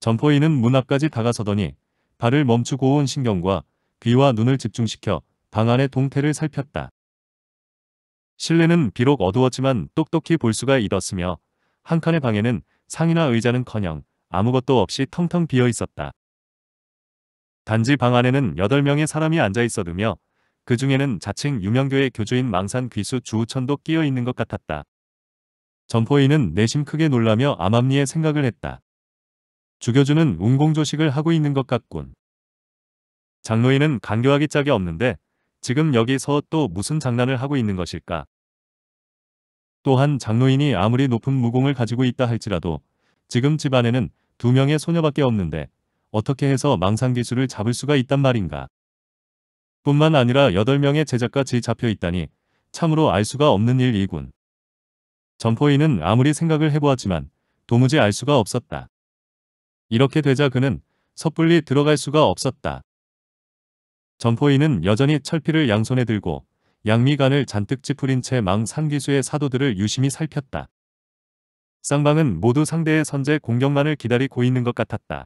점포인은 문 앞까지 다가서더니 발을 멈추고 온 신경과 귀와 눈을 집중시켜 방 안의 동태를 살폈다. 실내는 비록 어두웠지만 똑똑히 볼 수가 있었으며 한 칸의 방에는 상이나 의자는커녕 아무것도 없이 텅텅 비어 있었다. 단지 방 안에는 8명의 사람이 앉아 있어두며 그 중에는 자칭 유명교의 교주인 망산 귀수 주우천도 끼어 있는 것 같았다. 점포인은 내심 크게 놀라며 암암리에 생각을 했다. 주교주는 운공조식을 하고 있는 것 같군. 장로인은 간교하기 짝이 없는데 지금 여기서 또 무슨 장난을 하고 있는 것일까. 또한 장로인이 아무리 높은 무공을 가지고 있다 할지라도 지금 집안에는 두 명의 소녀밖에 없는데 어떻게 해서 망상기술을 잡을 수가 있단 말인가. 뿐만 아니라 여덟 명의 제작까지 잡혀 있다니 참으로 알 수가 없는 일이군. 점포인은 아무리 생각을 해보았지만 도무지 알 수가 없었다. 이렇게 되자 그는 섣불리 들어갈 수가 없었다. 점포인은 여전히 철피를 양손에 들고 양미간을 잔뜩 찌푸린 채망 상기수의 사도들을 유심히 살폈다. 쌍방은 모두 상대의 선제 공격만을 기다리고 있는 것 같았다.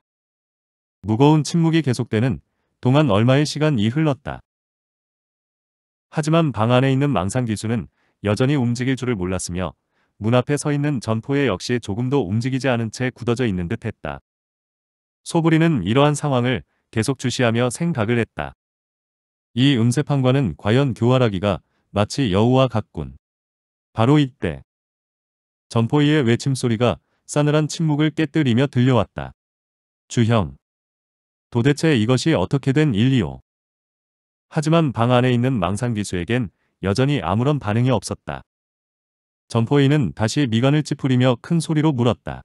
무거운 침묵이 계속되는 동안 얼마의 시간이 흘렀다. 하지만 방 안에 있는 망상기수는 여전히 움직일 줄을 몰랐으며 문 앞에 서 있는 전포에 역시 조금도 움직이지 않은 채 굳어져 있는 듯 했다. 소부리는 이러한 상황을 계속 주시하며 생각을 했다. 이 음세판과는 과연 교활하기가 마치 여우와 같군. 바로 이때 점포이의 외침소리가 싸늘한 침묵을 깨뜨리며 들려왔다. 주형 도대체 이것이 어떻게 된 일이오? 하지만 방 안에 있는 망상기수에겐 여전히 아무런 반응이 없었다. 점포이는 다시 미간을 찌푸리며 큰 소리로 물었다.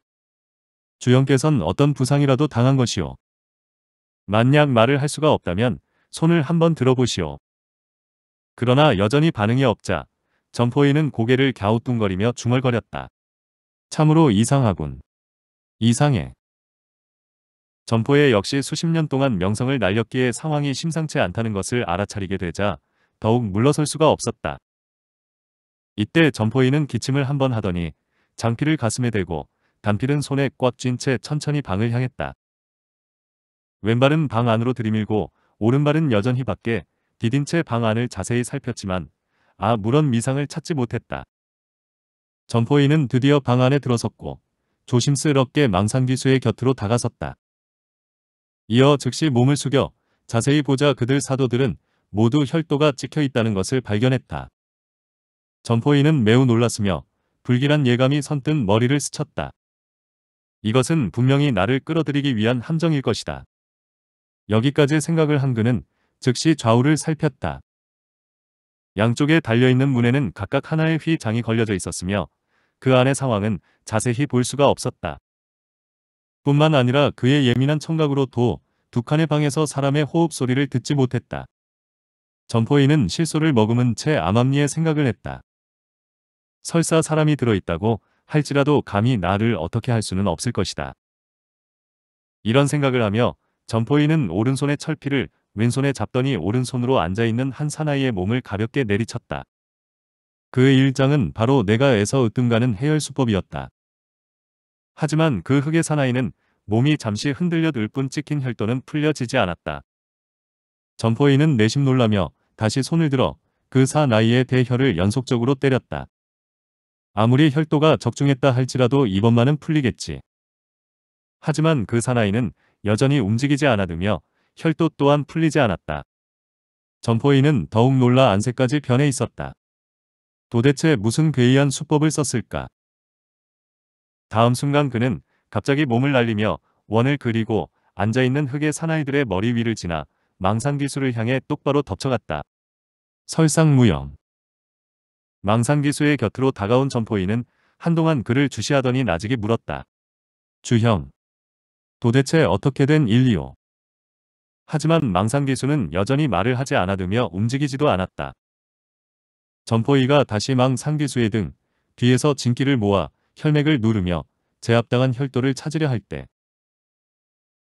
주영께선 어떤 부상이라도 당한 것이오. 만약 말을 할 수가 없다면 손을 한번 들어보시오. 그러나 여전히 반응이 없자 점포인은 고개를 갸우뚱거리며 중얼거렸다. 참으로 이상하군. 이상해. 점포에 역시 수십 년 동안 명성을 날렸기에 상황이 심상치 않다는 것을 알아차리게 되자 더욱 물러설 수가 없었다. 이때 점포인은 기침을 한번 하더니 장피를 가슴에 대고 단필은 손에 꽉 쥔 채 천천히 방을 향했다. 왼발은 방 안으로 들이밀고 오른발은 여전히 밖에 디딘 채 방 안을 자세히 살폈지만 아물런 미상을 찾지 못했다. 점포인은 드디어 방 안에 들어섰고 조심스럽게 망상기수의 곁으로 다가섰다. 이어 즉시 몸을 숙여 자세히 보자 그들 사도들은 모두 혈도가 찍혀 있다는 것을 발견했다. 점포인은 매우 놀랐으며 불길한 예감이 선뜻 머리를 스쳤다. 이것은 분명히 나를 끌어들이기 위한 함정일 것이다. 여기까지 생각을 한 그는 즉시 좌우를 살폈다. 양쪽에 달려있는 문에는 각각 하나의 휘장이 걸려져 있었으며 그 안의 상황은 자세히 볼 수가 없었다. 뿐만 아니라 그의 예민한 청각으로도 두 칸의 방에서 사람의 호흡 소리를 듣지 못했다. 점포인은 실소를 머금은 채 암암리에 생각을 했다. 설사 사람이 들어있다고 할지라도 감히 나를 어떻게 할 수는 없을 것이다. 이런 생각을 하며 점포인은 오른손의 철피를 왼손에 잡더니 오른손으로 앉아있는 한 사나이의 몸을 가볍게 내리쳤다. 그의 일장은 바로 내가 애서 으뜸가는 해열 수법이었다. 하지만 그 흑의 사나이는 몸이 잠시 흔들려들 뿐 찍힌 혈도는 풀려지지 않았다. 점포인은 내심 놀라며 다시 손을 들어 그 사나이의 대혈을 연속적으로 때렸다. 아무리 혈도가 적중했다 할지라도 이번만은 풀리겠지. 하지만 그 사나이는 여전히 움직이지 않아두며 혈도 또한 풀리지 않았다. 점포인은 더욱 놀라 안색까지 변해 있었다. 도대체 무슨 괴이한 수법을 썼을까? 다음 순간 그는 갑자기 몸을 날리며 원을 그리고 앉아있는 흙의 사나이들의 머리 위를 지나 망상기술을 향해 똑바로 덮쳐갔다. 설상무영 망상기수의 곁으로 다가온 점포인은 한동안 그를 주시하더니 나직이 물었다. 주형. 도대체 어떻게 된 일이오? 하지만 망상기수는 여전히 말을 하지 않아두며 움직이지도 않았다. 점포이가 다시 망상기수의 등 뒤에서 진기를 모아 혈맥을 누르며 제압당한 혈도를 찾으려 할때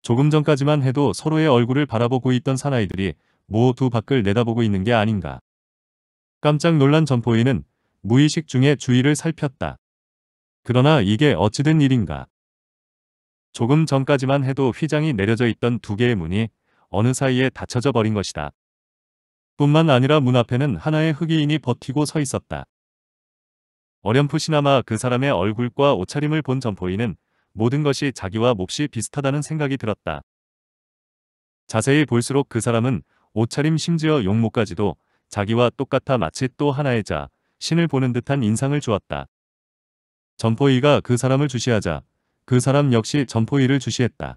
조금 전까지만 해도 서로의 얼굴을 바라보고 있던 사나이들이 모두 밖을 내다보고 있는 게 아닌가. 깜짝 놀란 점포이는 무의식 중에 주위를 살폈다. 그러나 이게 어찌된 일인가. 조금 전까지만 해도 휘장이 내려져 있던 두 개의 문이 어느 사이에 닫혀져 버린 것이다. 뿐만 아니라 문 앞에는 하나의 흑이인이 버티고 서 있었다. 어렴풋이나마 그 사람의 얼굴과 옷차림을 본 점포인은 모든 것이 자기와 몹시 비슷하다는 생각이 들었다. 자세히 볼수록 그 사람은 옷차림 심지어 용모까지도 자기와 똑같아 마치 또 하나의 자, 신을 보는 듯한 인상을 주었다. 점포이가 그 사람을 주시하자 그 사람 역시 점포이를 주시했다.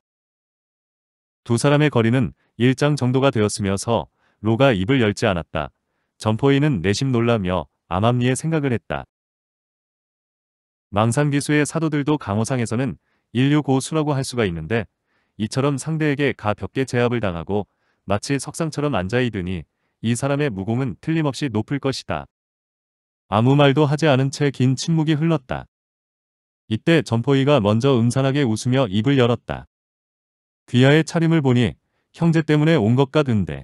두 사람의 거리는 일장 정도가 되었으며서 로가 입을 열지 않았다. 점포이는 내심 놀라며 암암리에 생각을 했다. 망상기수의 사도들도 강호상에서는 인류 고수라고 할 수가 있는데 이처럼 상대에게 가볍게 제압을 당하고 마치 석상처럼 앉아있으니이 사람의 무공은 틀림없이 높을 것이다. 아무 말도 하지 않은 채 긴 침묵이 흘렀다. 이때 점포이가 먼저 음산하게 웃으며 입을 열었다. 귀하의 차림을 보니 형제 때문에 온 것 같은데.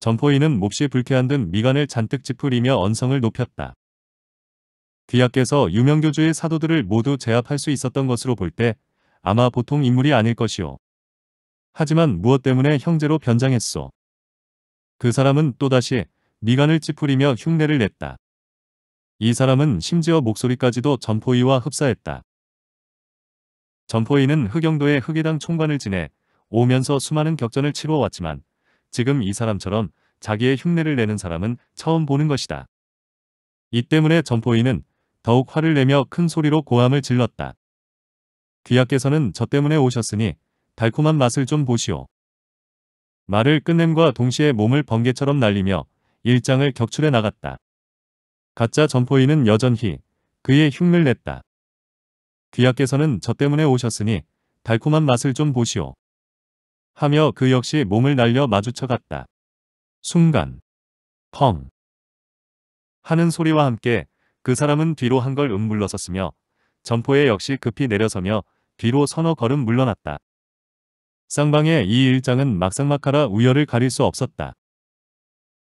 점포이는 몹시 불쾌한 듯 미간을 잔뜩 찌푸리며 언성을 높였다. 귀하께서 유명교주의 사도들을 모두 제압할 수 있었던 것으로 볼 때 아마 보통 인물이 아닐 것이오. 하지만 무엇 때문에 형제로 변장했소. 그 사람은 또다시 미간을 찌푸리며 흉내를 냈다. 이 사람은 심지어 목소리까지도 전포이와 흡사했다. 전포이는 흑영도의 흑의당 총관을 지내 오면서 수많은 격전을 치러왔지만 지금 이 사람처럼 자기의 흉내를 내는 사람은 처음 보는 것이다. 이 때문에 전포이는 더욱 화를 내며 큰 소리로 고함을 질렀다. 귀하께서는 저 때문에 오셨으니 달콤한 맛을 좀 보시오. 말을 끝냄과 동시에 몸을 번개처럼 날리며 일장을 격출해 나갔다. 가짜 점포인은 여전히 그의 흉을 냈다. 귀하께서는 저 때문에 오셨으니 달콤한 맛을 좀 보시오. 하며 그 역시 몸을 날려 마주쳐갔다. 순간 펑 하는 소리와 함께 그 사람은 뒤로 한 걸 음물러섰으며 점포에 역시 급히 내려서며 뒤로 서너 걸음 물러났다. 쌍방의 이 일장은 막상막하라 우열을 가릴 수 없었다.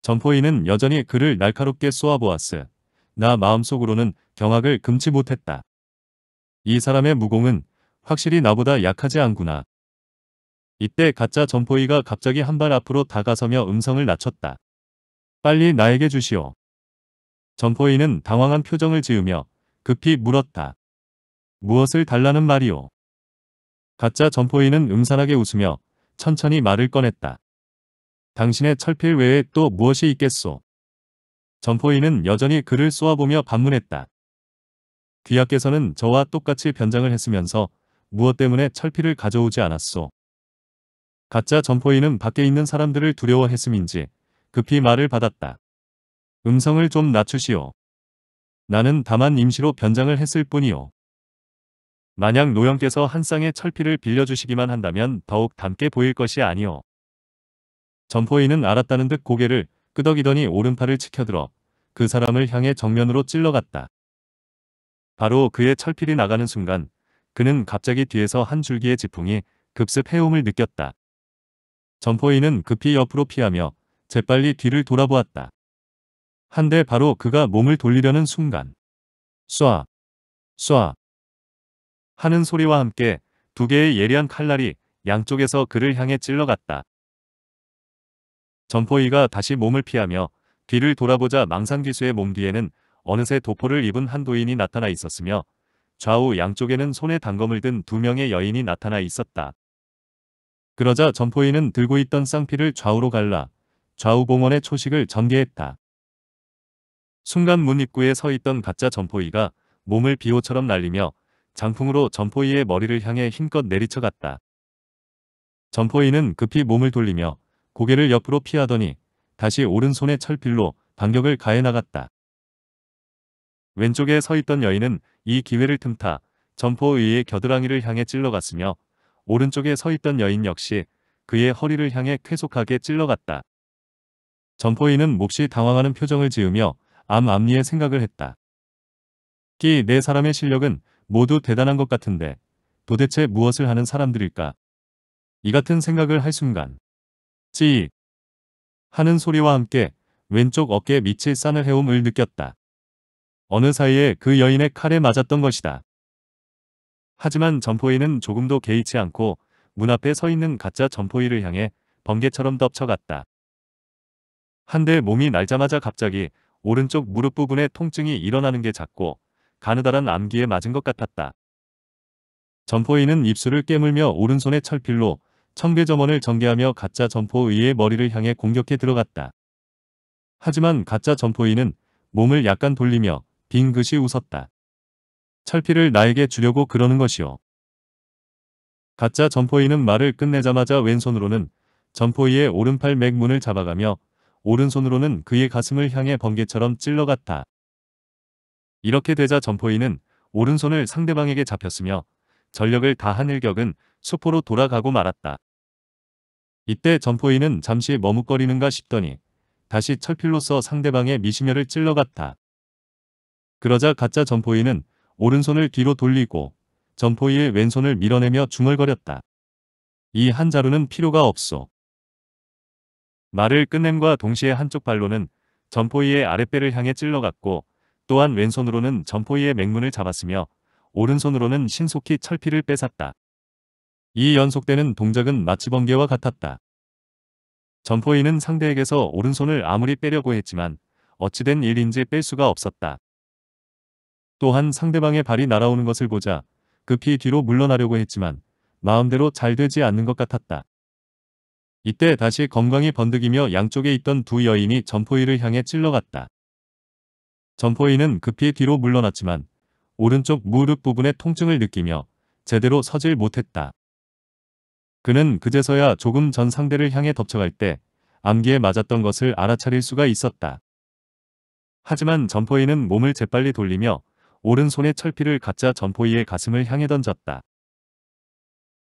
점포인은 여전히 그를 날카롭게 쏘아보았으. 나 마음속으로는 경악을 금치 못했다. 이 사람의 무공은 확실히 나보다 약하지 않구나. 이때 가짜 점포이가 갑자기 한 발 앞으로 다가서며 음성을 낮췄다. 빨리 나에게 주시오. 점포이는 당황한 표정을 지으며 급히 물었다. 무엇을 달라는 말이오. 가짜 점포이는 음산하게 웃으며 천천히 말을 꺼냈다. 당신의 철필 외에 또 무엇이 있겠소? 점포인은 여전히 그를 쏘아보며 반문했다. 귀하께서는 저와 똑같이 변장을 했으면서 무엇 때문에 철피를 가져오지 않았소. 가짜 점포인은 밖에 있는 사람들을 두려워했음인지 급히 말을 받았다. 음성을 좀 낮추시오. 나는 다만 임시로 변장을 했을 뿐이오. 만약 노영께서 한 쌍의 철피를 빌려주시기만 한다면 더욱 닮게 보일 것이 아니오. 점포인은 알았다는 듯 고개를 끄덕이더니 오른팔을 치켜들어 그 사람을 향해 정면으로 찔러갔다. 바로 그의 철필이 나가는 순간 그는 갑자기 뒤에서 한 줄기의 지풍이 급습 해옴을 느꼈다. 점포인은 급히 옆으로 피하며 재빨리 뒤를 돌아보았다. 한데 바로 그가 몸을 돌리려는 순간 쏴! 쏴! 하는 소리와 함께 두 개의 예리한 칼날이 양쪽에서 그를 향해 찔러갔다. 점포이가 다시 몸을 피하며 뒤를 돌아보자 망상기수의 몸 뒤에는 어느새 도포를 입은 한 도인이 나타나 있었으며 좌우 양쪽에는 손에 단검을 든 두 명의 여인이 나타나 있었다. 그러자 점포이는 들고 있던 쌍피를 좌우로 갈라 좌우 봉원의 초식을 전개했다. 순간 문 입구에 서 있던 가짜 점포이가 몸을 비호처럼 날리며 장풍으로 점포이의 머리를 향해 힘껏 내리쳐갔다. 점포이는 급히 몸을 돌리며 고개를 옆으로 피하더니 다시 오른손의 철필로 반격을 가해 나갔다. 왼쪽에 서 있던 여인은 이 기회를 틈타 점포의의 겨드랑이를 향해 찔러갔으며 오른쪽에 서 있던 여인 역시 그의 허리를 향해 쾌속하게 찔러갔다. 점포인은 몹시 당황하는 표정을 지으며 암 암리의 생각을 했다. 끼내 네 사람의 실력은 모두 대단한 것 같은데 도대체 무엇을 하는 사람들일까? 이 같은 생각을 할 순간 찌 하는 소리와 함께 왼쪽 어깨에 미칠 싸늘 해움을 느꼈다. 어느 사이에 그 여인의 칼에 맞았던 것이다. 하지만 점포이는 조금도 개의치 않고 문 앞에 서 있는 가짜 점포이를 향해 번개처럼 덮쳐갔다. 한데 몸이 날자마자 갑자기 오른쪽 무릎 부분에 통증이 일어나는 게 작고 가느다란 암기에 맞은 것 같았다. 점포이는 입술을 깨물며 오른손의 철필로 청계 점원을 전개하며 가짜 점포의의 머리를 향해 공격해 들어갔다. 하지만 가짜 점포의는 몸을 약간 돌리며 빙긋이 웃었다. 철피를 나에게 주려고 그러는 것이오. 가짜 점포의는 말을 끝내자마자 왼손으로는 점포의의 오른팔 맥문을 잡아가며 오른손으로는 그의 가슴을 향해 번개처럼 찔러갔다. 이렇게 되자 점포의는 오른손을 상대방에게 잡혔으며 전력을 다한 일격은 수포로 돌아가고 말았다. 이때 점포인은 잠시 머뭇거리는가 싶더니 다시 철필로 서 상대방의 미심혈을 찔러갔다. 그러자 가짜 점포인은 오른손을 뒤로 돌리고 점포이의 왼손을 밀어내며 중얼거렸다. 이 한 자루는 필요가 없소. 말을 끝냄과 동시에 한쪽 발로는 점포이의 아랫배를 향해 찔러갔고 또한 왼손으로는 점포이의 맹문을 잡았으며 오른손으로는 신속히 철필을 뺏었다. 이 연속되는 동작은 마치 번개와 같았다. 점포인은 상대에게서 오른손을 아무리 빼려고 했지만 어찌된 일인지 뺄 수가 없었다. 또한 상대방의 발이 날아오는 것을 보자 급히 뒤로 물러나려고 했지만 마음대로 잘 되지 않는 것 같았다. 이때 다시 건강이 번득이며 양쪽에 있던 두 여인이 점포인을 향해 찔러갔다. 점포인은 급히 뒤로 물러났지만 오른쪽 무릎 부분의 통증을 느끼며 제대로 서질 못했다. 그는 그제서야 조금 전 상대를 향해 덮쳐갈 때 암기에 맞았던 것을 알아차릴 수가 있었다. 하지만 점포이는 몸을 재빨리 돌리며 오른손에 철필을 갖자 점포이의 가슴을 향해 던졌다.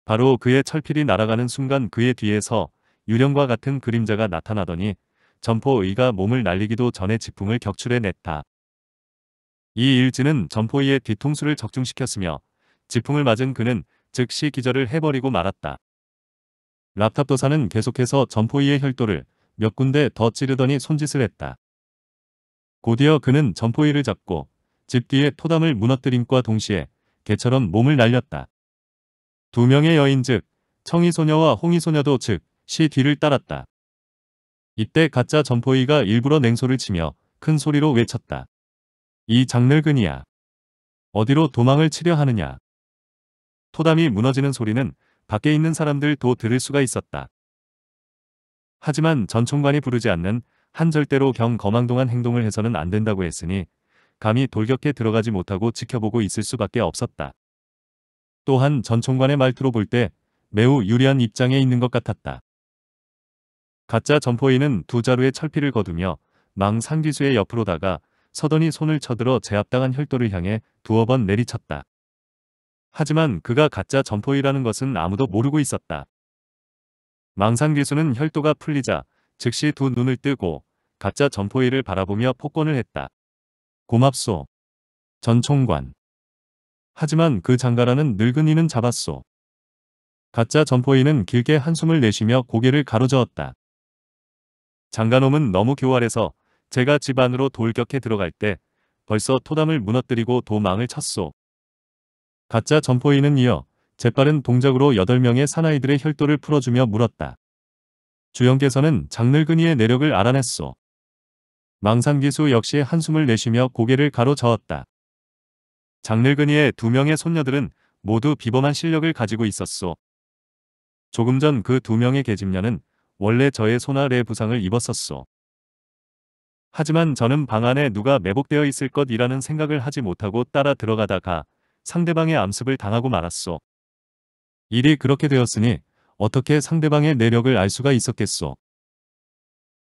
바로 그의 철필이 날아가는 순간 그의 뒤에서 유령과 같은 그림자가 나타나더니 점포의가 몸을 날리기도 전에 지풍을 격출해냈다. 이일지는 점포이의 뒤통수를 적중시켰으며 지풍을 맞은 그는 즉시 기절을 해버리고 말았다. 랍탑도사는 계속해서 점포이의 혈도를 몇 군데 더 찌르더니 손짓을 했다. 곧이어 그는 점포이를 잡고 집 뒤에 토담을 무너뜨림과 동시에 개처럼 몸을 날렸다. 두 명의 여인 즉 청이소녀와 홍이소녀도 즉 시 뒤를 따랐다. 이때 가짜 점포이가 일부러 냉소를 치며 큰 소리로 외쳤다. 이 장늙은이야. 어디로 도망을 치려 하느냐. 토담이 무너지는 소리는 밖에 있는 사람들도 들을 수가 있었다. 하지만 전 총관이 부르지 않는 한 절대로 경거망동한 행동을 해서는 안 된다고 했으니 감히 돌격해 들어가지 못하고 지켜보고 있을 수밖에 없었다. 또한 전 총관의 말투로 볼 때 매우 유리한 입장에 있는 것 같았다. 가짜 점포인은 두 자루의 철피를 거두며 망 상기수의 옆으로다가 서더니 손을 쳐들어 제압당한 혈도를 향해 두어 번 내리쳤다. 하지만 그가 가짜 점포이라는 것은 아무도 모르고 있었다. 망상기수는 혈도가 풀리자 즉시 두 눈을 뜨고 가짜 점포이를 바라보며 폭권을 했다. 고맙소. 전총관. 하지만 그 장가라는 늙은이는 잡았소. 가짜 점포이는 길게 한숨을 내쉬며 고개를 가로저었다. 장가놈은 너무 교활해서 제가 집 안으로 돌격해 들어갈 때 벌써 토담을 무너뜨리고 도망을 쳤소. 가짜 점포인은 이어 재빠른 동작으로 8명의 사나이들의 혈도를 풀어주며 물었다. 주영께서는 장늙은이의 내력을 알아냈소. 망상기수 역시 한숨을 내쉬며 고개를 가로저었다. 장늙은이의 두 명의 손녀들은 모두 비범한 실력을 가지고 있었소. 조금 전 그 두 명의 계집녀는 원래 저의 손아래 부상을 입었었소. 하지만 저는 방 안에 누가 매복되어 있을 것이라는 생각을 하지 못하고 따라 들어가다가 상대방의 암습을 당하고 말았소. 일이 그렇게 되었으니 어떻게 상대방의 내력을 알 수가 있었겠소.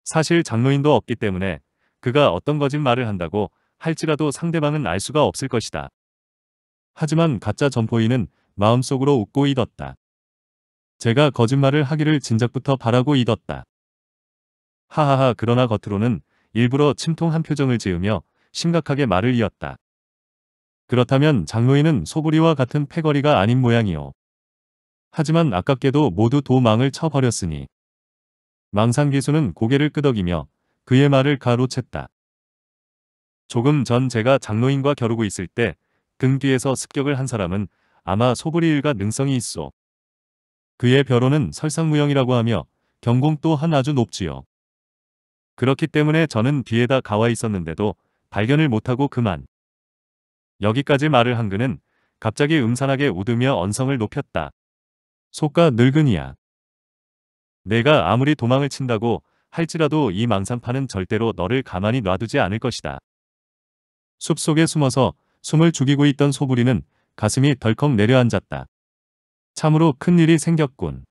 사실 장로인도 없기 때문에 그가 어떤 거짓말을 한다고 할지라도 상대방은 알 수가 없을 것이다. 하지만 가짜 점포인은 마음속으로 웃고 잊었다. 제가 거짓말을 하기를 진작부터 바라고 잊었다. 하하하 그러나 겉으로는 일부러 침통한 표정을 지으며 심각하게 말을 이었다. 그렇다면 장로인은 소부리와 같은 패거리가 아닌 모양이요. 하지만 아깝게도 모두 도망을 쳐버렸으니 망상기수는 고개를 끄덕이며 그의 말을 가로챘다. 조금 전 제가 장로인과 겨루고 있을 때 등 뒤에서 습격을 한 사람은 아마 소브리일과 능성이 있어. 그의 벼로는 설상무형이라고 하며 경공 또한 아주 높지요. 그렇기 때문에 저는 뒤에다 가와 있었는데도 발견을 못하고 그만. 여기까지 말을 한 그는 갑자기 음산하게 웃으며 언성을 높였다. 속과 늙은이야. 내가 아무리 도망을 친다고 할지라도 이 망상파는 절대로 너를 가만히 놔두지 않을 것이다. 숲속에 숨어서 숨을 죽이고 있던 소부리는 가슴이 덜컥 내려앉았다. 참으로 큰일이 생겼군.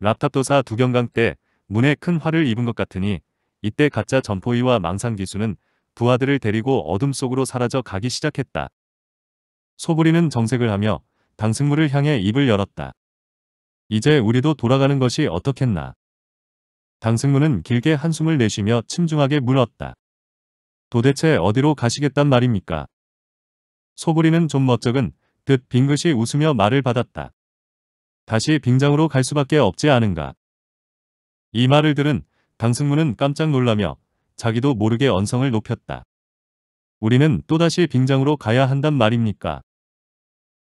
랍탑도사 두경강 때 문에 큰 화를 입은 것 같으니 이때 가짜 점포이와 망상기수는 부하들을 데리고 어둠 속으로 사라져 가기 시작했다. 소부리는 정색을 하며 당승물을 향해 입을 열었다. 이제 우리도 돌아가는 것이 어떻겠나. 당승문은 길게 한숨을 내쉬며 침중하게 물었다. 도대체 어디로 가시겠단 말입니까? 소부리는 좀 멋쩍은 듯 빙긋이 웃으며 말을 받았다. 다시 빙장으로 갈 수밖에 없지 않은가. 이 말을 들은 당승문은 깜짝 놀라며 자기도 모르게 언성을 높였다. 우리는 또다시 빙장으로 가야 한단 말입니까?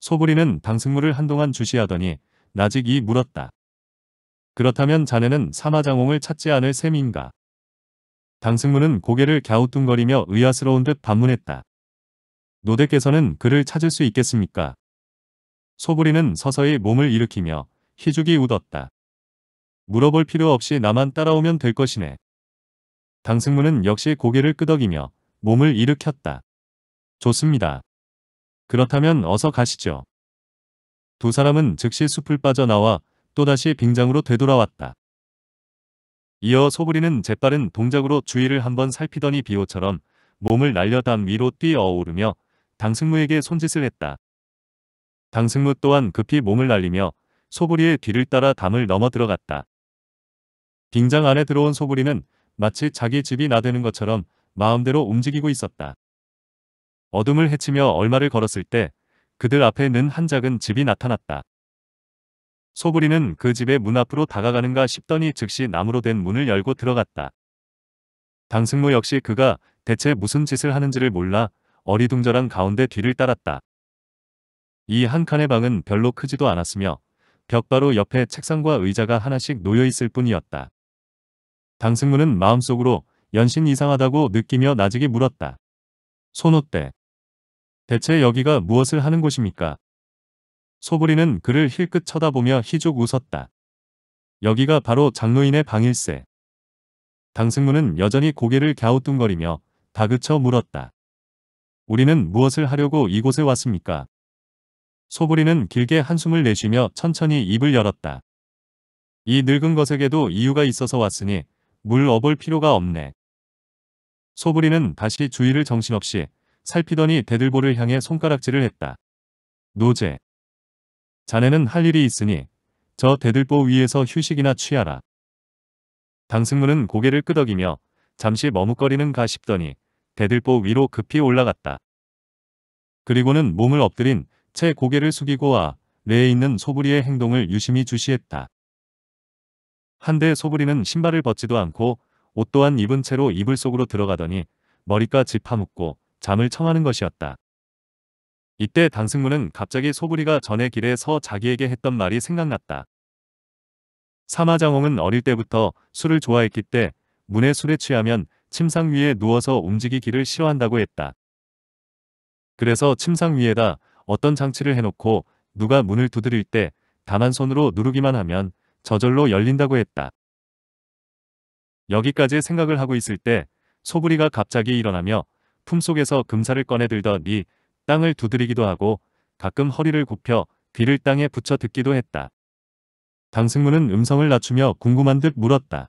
소부리는 당승무를 한동안 주시하더니 나직이 물었다. 그렇다면 자네는 사마장홍을 찾지 않을 셈인가? 당승무는 고개를 갸우뚱거리며 의아스러운 듯 반문했다. 노대께서는 그를 찾을 수 있겠습니까? 소부리는 서서히 몸을 일으키며 희죽이 웃었다. 물어볼 필요 없이 나만 따라오면 될 것이네. 당승무는 역시 고개를 끄덕이며 몸을 일으켰다. 좋습니다. 그렇다면 어서 가시죠. 두 사람은 즉시 숲을 빠져나와 또다시 빙장으로 되돌아왔다. 이어 소부리는 재빠른 동작으로 주위를 한번 살피더니 비호처럼 몸을 날려 담 위로 뛰어오르며 당승무에게 손짓을 했다. 당승무 또한 급히 몸을 날리며 소부리의 뒤를 따라 담을 넘어 들어갔다. 빙장 안에 들어온 소부리는 마치 자기 집이 나대는 것처럼 마음대로 움직이고 있었다. 어둠을 헤치며 얼마를 걸었을 때 그들 앞에 는 한 작은 집이 나타났다. 소부리는 그 집의 문 앞으로 다가가는가 싶더니 즉시 나무로 된 문을 열고 들어갔다. 당승모 역시 그가 대체 무슨 짓을 하는지를 몰라 어리둥절한 가운데 뒤를 따랐다. 이 한 칸의 방은 별로 크지도 않았으며 벽 바로 옆에 책상과 의자가 하나씩 놓여 있을 뿐이었다. 당승문은 마음속으로 연신 이상하다고 느끼며 나직이 물었다. 손옷대. 대체 여기가 무엇을 하는 곳입니까? 소부리는 그를 힐끗 쳐다보며 희죽 웃었다. 여기가 바로 장로인의 방일세. 당승문은 여전히 고개를 갸우뚱거리며 다그쳐 물었다. 우리는 무엇을 하려고 이곳에 왔습니까? 소부리는 길게 한숨을 내쉬며 천천히 입을 열었다. 이 늙은 것에게도 이유가 있어서 왔으니 물 업을 필요가 없네. 소부리는 다시 주위를 정신없이 살피더니 대들보를 향해 손가락질을 했다. 노제. 자네는 할 일이 있으니 저 대들보 위에서 휴식이나 취하라. 당승문은 고개를 끄덕이며 잠시 머뭇거리는가 싶더니 대들보 위로 급히 올라갔다. 그리고는 몸을 엎드린 채 고개를 숙이고 와 내에 있는 소부리의 행동을 유심히 주시했다. 한데 소부리는 신발을 벗지도 않고 옷 또한 입은 채로 이불 속으로 들어가더니 머리까지 파묻고 잠을 청하는 것이었다. 이때 당승무는 갑자기 소부리가 전에 길에 서 자기에게 했던 말이 생각났다. 사마장홍은 어릴 때부터 술을 좋아했기 때문에 술에 취하면 침상 위에 누워서 움직이기를 싫어한다고 했다. 그래서 침상 위에다 어떤 장치를 해놓고 누가 문을 두드릴 때 다만 손으로 누르기만 하면 저절로 열린다고 했다. 여기까지 생각을 하고 있을 때 소부리가 갑자기 일어나며 품속에서 금사를 꺼내들더니 땅을 두드리기도 하고 가끔 허리를 굽혀 귀를 땅에 붙여 듣기도 했다. 강승무는 음성을 낮추며 궁금한 듯 물었다.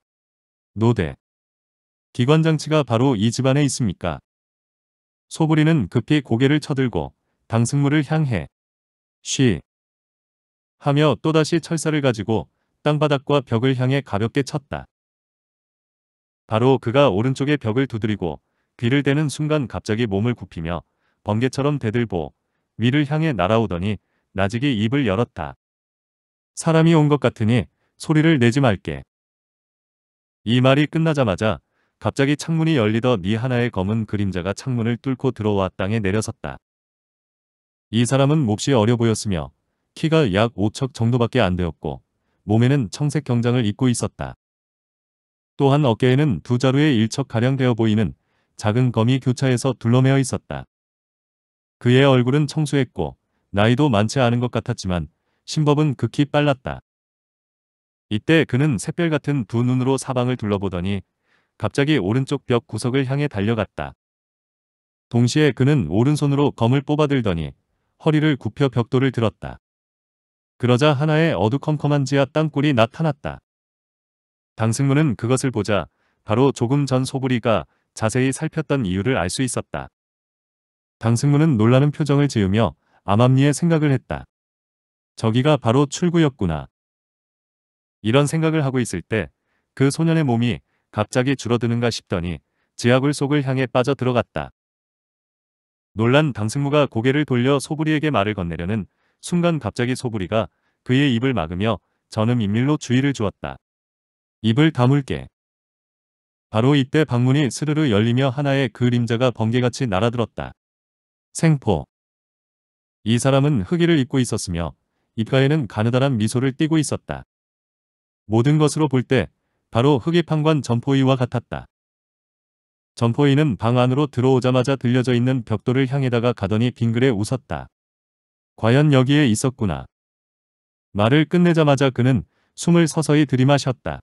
노대. 기관장치가 바로 이 집안에 있습니까? 소부리는 급히 고개를 쳐들고 당승무를 향해 쉬 하며 또다시 철사를 가지고 땅바닥과 벽을 향해 가볍게 쳤다. 바로 그가 오른쪽에 벽을 두드리고 귀를 대는 순간 갑자기 몸을 굽히며 번개처럼 대들보 위를 향해 날아오더니 나직이 입을 열었다. 사람이 온 것 같으니 소리를 내지 말게. 이 말이 끝나자마자 갑자기 창문이 열리더 니 네 하나의 검은 그림자가 창문을 뚫고 들어와 땅에 내려섰다. 이 사람은 몹시 어려 보였으며 키가 약 5척 정도밖에 안 되었고 몸에는 청색 경장을 입고 있었다. 또한 어깨에는 두 자루의 일척가량 되어 보이는 작은 검이 교차해서 둘러매어 있었다. 그의 얼굴은 청소했고 나이도 많지 않은 것 같았지만 심법은 극히 빨랐다. 이때 그는 샛별 같은 두 눈으로 사방을 둘러보더니 갑자기 오른쪽 벽 구석을 향해 달려갔다. 동시에 그는 오른손으로 검을 뽑아들더니 허리를 굽혀 벽돌을 들었다. 그러자 하나의 어두컴컴한 지하 땅굴이 나타났다. 당승문은 그것을 보자 바로 조금 전 소부리가 자세히 살폈던 이유를 알 수 있었다. 당승문은 놀라는 표정을 지으며 암암리에 생각을 했다. 저기가 바로 출구였구나. 이런 생각을 하고 있을 때 그 소년의 몸이 갑자기 줄어드는가 싶더니 지하굴 속을 향해 빠져 들어갔다. 놀란 당승무가 고개를 돌려 소부리에게 말을 건네려는 순간 갑자기 소부리가 그의 입을 막으며 저는 인밀로 주의를 주었다. 입을 다물게. 바로 이때 방문이 스르르 열리며 하나의 그림자가 번개같이 날아들었다. 생포. 이 사람은 흑의를 입고 있었으며 입가에는 가느다란 미소를 띠고 있었다. 모든 것으로 볼 때 바로 흑의 판관 점포이와 같았다. 점포이는 방 안으로 들어오자마자 들려져 있는 벽돌을 향해다가 가더니 빙그레 웃었다. 과연 여기에 있었구나. 말을 끝내자마자 그는 숨을 서서히 들이마셨다.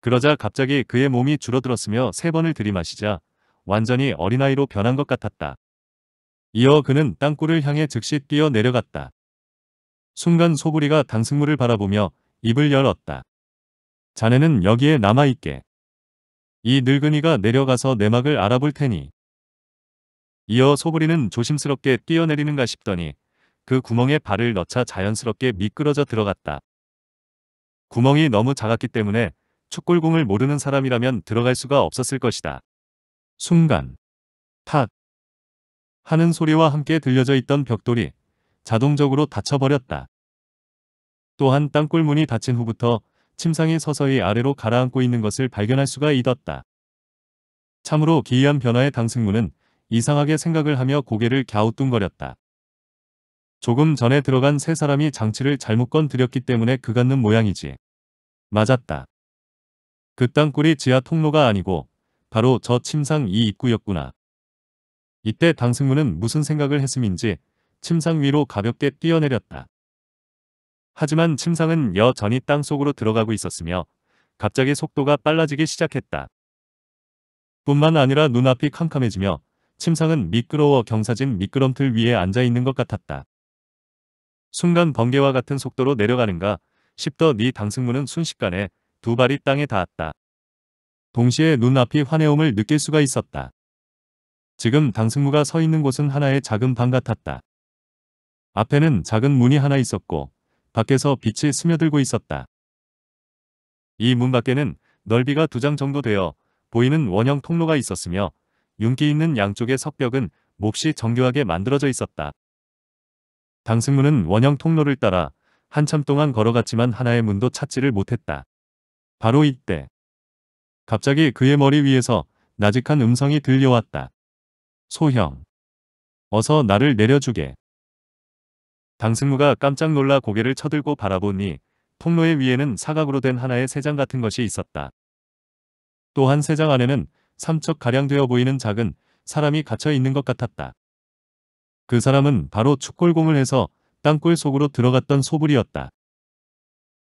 그러자 갑자기 그의 몸이 줄어들었으며 세 번을 들이마시자 완전히 어린아이로 변한 것 같았다. 이어 그는 땅굴을 향해 즉시 뛰어 내려갔다. 순간 소구리가 당승물을 바라보며 입을 열었다. 자네는 여기에 남아있게. 이 늙은이가 내려가서 내막을 알아볼 테니. 이어 소부리는 조심스럽게 뛰어내리는가 싶더니 그 구멍에 발을 넣자 자연스럽게 미끄러져 들어갔다. 구멍이 너무 작았기 때문에 축골공을 모르는 사람이라면 들어갈 수가 없었을 것이다. 순간 탁 하는 소리와 함께 들려져 있던 벽돌이 자동적으로 닫혀버렸다. 또한 땅골문이 닫힌 후부터 침상이 서서히 아래로 가라앉고 있는 것을 발견할 수가 있었다. 참으로 기이한 변화의 당승문은 이상하게 생각을 하며 고개를 갸우뚱거렸다. 조금 전에 들어간 세 사람이 장치를 잘못 건드렸기 때문에 그갔는 모양이지. 맞았다. 그땅 굴이 지하 통로가 아니고 바로 저 침상 이 입구였구나. 이때 당승무는 무슨 생각을 했음인지 침상 위로 가볍게 뛰어내렸다. 하지만 침상은 여전히 땅속으로 들어가고 있었으며 갑자기 속도가 빨라지기 시작했다. 뿐만 아니라 눈앞이 캄캄해지며 침상은 미끄러워 경사진 미끄럼틀 위에 앉아있는 것 같았다. 순간 번개와 같은 속도로 내려가는가 싶더 니 네 당승문은 순식간에 두 발이 땅에 닿았다. 동시에 눈앞이 환해옴을 느낄 수가 있었다. 지금 당승무가 서 있는 곳은 하나의 작은 방 같았다. 앞에는 작은 문이 하나 있었고 밖에서 빛이 스며들고 있었다. 이 문 밖에는 넓이가 두 장 정도 되어 보이는 원형 통로가 있었으며 윤기 있는 양쪽의 석벽은 몹시 정교하게 만들어져 있었다. 당승문은 원형 통로를 따라 한참 동안 걸어갔지만 하나의 문도 찾지를 못했다. 바로 이때 갑자기 그의 머리 위에서 나직한 음성이 들려왔다. 소형 어서 나를 내려주게. 당승무가 깜짝 놀라 고개를 쳐들고 바라보니 통로의 위에는 사각으로 된 하나의 세장 같은 것이 있었다. 또한 세장 안에는 삼척 가량 되어 보이는 작은 사람이 갇혀 있는 것 같았다. 그 사람은 바로 축골공을 해서 땅굴 속으로 들어갔던 소불이었다.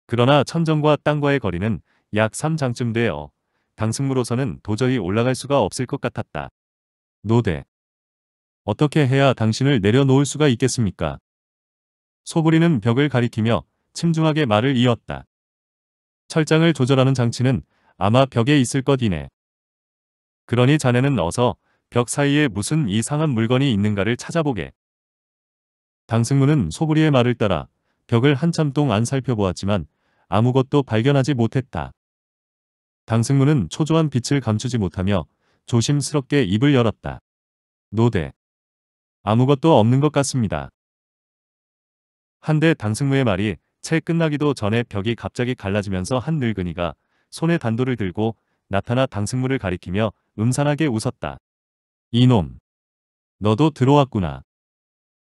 그러나 천정과 땅과의 거리는 약 3장쯤 되어 당승무로서는 도저히 올라갈 수가 없을 것 같았다. 노대. 어떻게 해야 당신을 내려놓을 수가 있겠습니까? 소부리는 벽을 가리키며 침중하게 말을 이었다. 철장을 조절하는 장치는 아마 벽에 있을 것이네. 그러니 자네는 어서 벽 사이에 무슨 이상한 물건이 있는가를 찾아보게. 당승무는 소부리의 말을 따라 벽을 한참 동안 살펴보았지만 아무것도 발견하지 못했다. 당승무는 초조한 빛을 감추지 못하며 조심스럽게 입을 열었다. 노대. 아무것도 없는 것 같습니다. 한데 당승무의 말이 채 끝나기도 전에 벽이 갑자기 갈라지면서 한 늙은이가 손에 단도를 들고 나타나 당승무를 가리키며 음산하게 웃었다. 이놈. 너도 들어왔구나.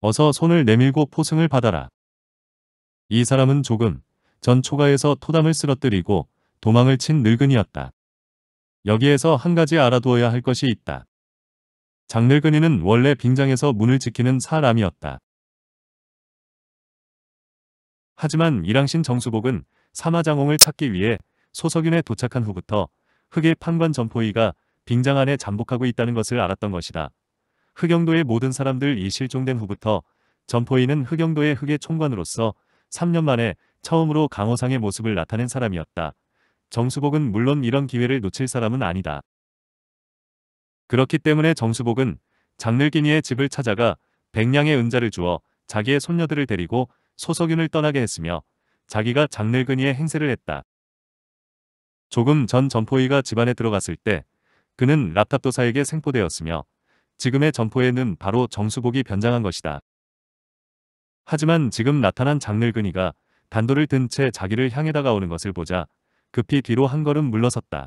어서 손을 내밀고 포승을 받아라. 이 사람은 조금 전 초가에서 토담을 쓰러뜨리고 도망을 친 늙은이였다. 여기에서 한 가지 알아두어야 할 것이 있다. 장늙은이는 원래 빙장에서 문을 지키는 사람이었다. 하지만 이랑신 정수복은 사마장홍을 찾기 위해 소석윤에 도착한 후부터 흑의 판관 전포이가 빙장 안에 잠복하고 있다는 것을 알았던 것이다. 흑영도의 모든 사람들 이 실종된 후부터 점포인는 흑영도의 흑의 총관으로서 3년 만에 처음으로 강호상의 모습을 나타낸 사람이었다. 정수복은 물론 이런 기회를 놓칠 사람은 아니다. 그렇기 때문에 정수복은 장늘기니의 집을 찾아가 백량의 은자를 주어 자기의 손녀들을 데리고 소석윤을 떠나게 했으며 자기가 장늘근이의 행세를 했다. 조금 전 점포이가 집안에 들어갔을 때 그는 랍탑도사에게 생포되었으며 지금의 점포에는 바로 정수복이 변장한 것이다. 하지만 지금 나타난 장늙은이가 단도를 든 채 자기를 향해 다가오는 것을 보자 급히 뒤로 한 걸음 물러섰다.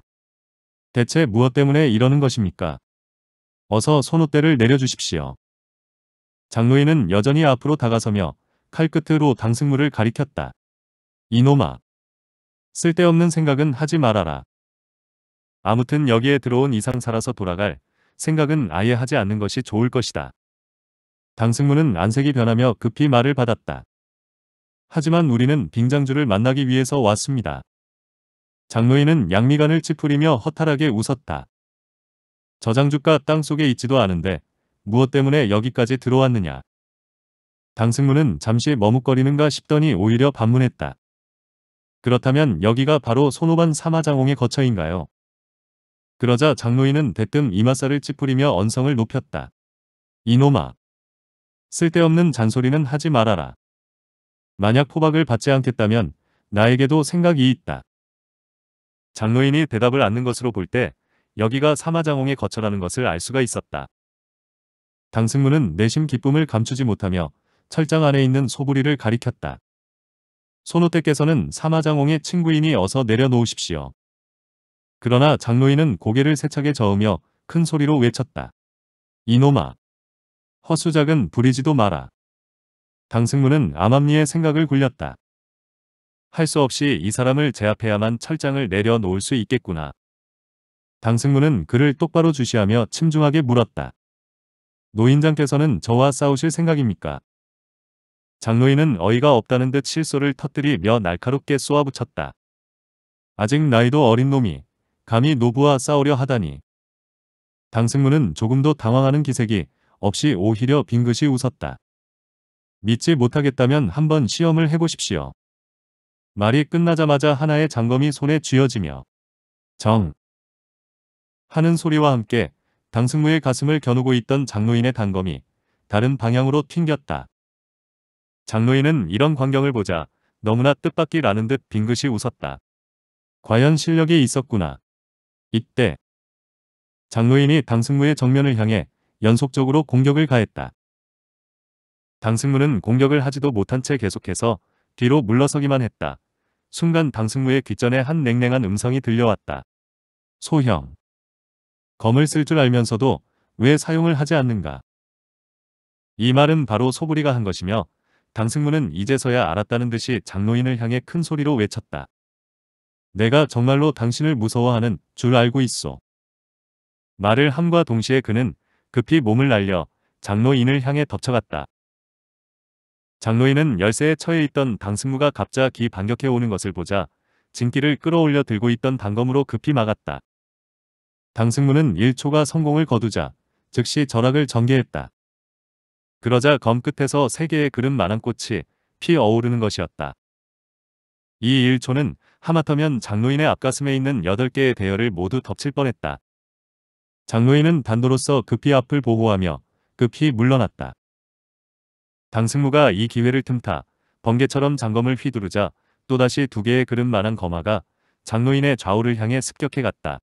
대체 무엇 때문에 이러는 것입니까? 어서 손옷대를 내려주십시오. 장로인은 여전히 앞으로 다가서며 칼끝으로 당승물을 가리켰다. 이놈아. 쓸데없는 생각은 하지 말아라. 아무튼 여기에 들어온 이상 살아서 돌아갈 생각은 아예 하지 않는 것이 좋을 것이다. 당승문은 안색이 변하며 급히 말을 받았다. 하지만 우리는 빙장주를 만나기 위해서 왔습니다. 장로인은 양미간을 찌푸리며 허탈하게 웃었다. 저장주가 땅속에 있지도 않은데 무엇 때문에 여기까지 들어왔느냐. 당승문은 잠시 머뭇거리는가 싶더니 오히려 반문했다. 그렇다면 여기가 바로 손오반 사마장홍의 거처인가요? 그러자 장노인은 대뜸 이마살을 찌푸리며 언성을 높였다. 이놈아. 쓸데없는 잔소리는 하지 말아라. 만약 포박을 받지 않겠다면 나에게도 생각이 있다. 장노인이 대답을 않는 것으로 볼 때 여기가 사마장홍의 거처라는 것을 알 수가 있었다. 당승무는 내심 기쁨을 감추지 못하며 철장 안에 있는 소부리를 가리켰다. 손호태께서는 사마장홍의 친구이니 어서 내려놓으십시오. 그러나 장로인은 고개를 세차게 저으며 큰 소리로 외쳤다. 이놈아. 허수작은 부리지도 마라. 당승문은 암암리의 생각을 굴렸다. 할 수 없이 이 사람을 제압해야만 철장을 내려놓을 수 있겠구나. 당승문은 그를 똑바로 주시하며 침중하게 물었다. 노인장께서는 저와 싸우실 생각입니까? 장로인은 어이가 없다는 듯 실소를 터뜨리며 날카롭게 쏘아붙였다. 아직 나이도 어린 놈이 감히 노부와 싸우려 하다니. 당승문은 조금도 당황하는 기색이 없이 오히려 빙긋이 웃었다. 믿지 못하겠다면 한번 시험을 해보십시오. 말이 끝나자마자 하나의 장검이 손에 쥐어지며 정 하는 소리와 함께 당승무의 가슴을 겨누고 있던 장로인의 단검이 다른 방향으로 튕겼다. 장로인은 이런 광경을 보자 너무나 뜻밖이라는 듯 빙긋이 웃었다. 과연 실력이 있었구나. 이때 장노인이 당승무의 정면을 향해 연속적으로 공격을 가했다. 당승무는 공격을 하지도 못한 채 계속해서 뒤로 물러서기만 했다. 순간 당승무의 귓전에 한 냉랭한 음성이 들려왔다. 소형. 검을 쓸 줄 알면서도 왜 사용을 하지 않는가. 이 말은 바로 소부리가 한 것이며 당승무는 이제서야 알았다는 듯이 장노인을 향해 큰 소리로 외쳤다. 내가 정말로 당신을 무서워하는 줄 알고 있어. 말을 함과 동시에 그는 급히 몸을 날려 장로인을 향해 덮쳐갔다. 장로인은 열쇠에 처해 있던 당승무가 갑자기 반격해 오는 것을 보자 진기를 끌어올려 들고 있던 단검으로 급히 막았다. 당승무는 1초가 성공을 거두자 즉시 전학을 전개했다. 그러자 검 끝에서 세 개의 그릇만한 꽃이 피 어오르는 것이었다. 이 1초는 하마터면 장로인의 앞가슴에 있는 8개의 대열을 모두 덮칠 뻔했다. 장로인은 단도로서 급히 앞을 보호하며 급히 물러났다. 당승무가 이 기회를 틈타 번개처럼 장검을 휘두르자 또다시 두 개의 그릇만한 거마가 장로인의 좌우를 향해 습격해 갔다.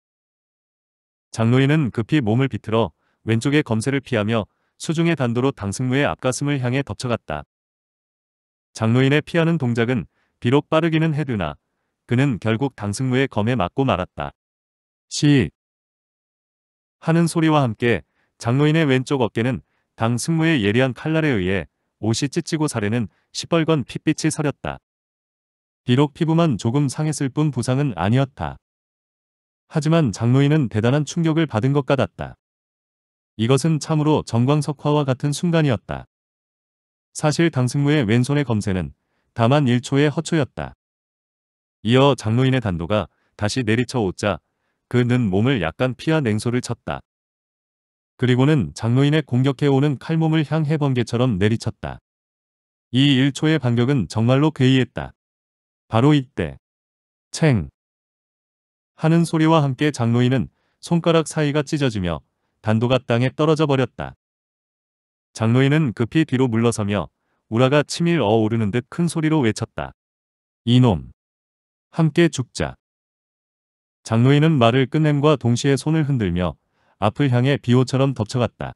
장로인은 급히 몸을 비틀어 왼쪽의 검세를 피하며 수중의 단도로 당승무의 앞가슴을 향해 덮쳐갔다. 장로인의 피하는 동작은 비록 빠르기는 해드나 그는 결국 당승무의 검에 맞고 말았다. 시 하는 소리와 함께 장로인의 왼쪽 어깨는 당승무의 예리한 칼날에 의해 옷이 찢지고 사례는 시뻘건 핏빛이 서렸다. 비록 피부만 조금 상했을 뿐 부상은 아니었다. 하지만 장로인은 대단한 충격을 받은 것 같았다. 이것은 참으로 정광석화와 같은 순간이었다. 사실 당승무의 왼손의 검세는 다만 1초의 허초였다. 이어 장로인의 단도가 다시 내리쳐 오자 그는 몸을 약간 피하 냉소를 쳤다. 그리고는 장로인의 공격해오는 칼몸을 향해 번개처럼 내리쳤다. 이 1초의 반격은 정말로 괴이했다. 바로 이때 챙 하는 소리와 함께 장로인은 손가락 사이가 찢어지며 단도가 땅에 떨어져 버렸다. 장로인은 급히 뒤로 물러서며 우라가 치밀 어오르는 듯 큰 소리로 외쳤다. 이놈 함께 죽자. 장로인은 말을 끝냄과 동시에 손을 흔들며 앞을 향해 비호처럼 덮쳐갔다.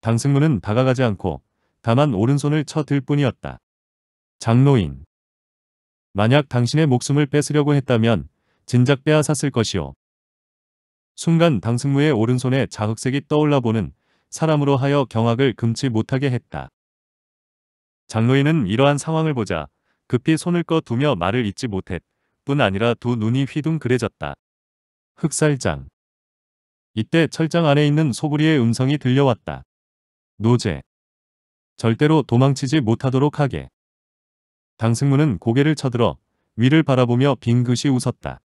당승문은 다가가지 않고 다만 오른손을 쳐들 뿐이었다. 장로인. 만약 당신의 목숨을 뺏으려고 했다면 진작 빼앗았을 것이오. 순간 당승무의 오른손에 자흑색이 떠올라 보는 사람으로 하여 경악을 금치 못하게 했다. 장로인은 이러한 상황을 보자 급히 손을 꺼두며 말을 잇지 못했. 뿐 아니라 두 눈이 휘둥그레졌다. 흑살장. 이때 철장 안에 있는 소부리의 음성이 들려왔다. 노제. 절대로 도망치지 못하도록 하게. 당승문은 고개를 쳐들어 위를 바라보며 빙긋이 웃었다.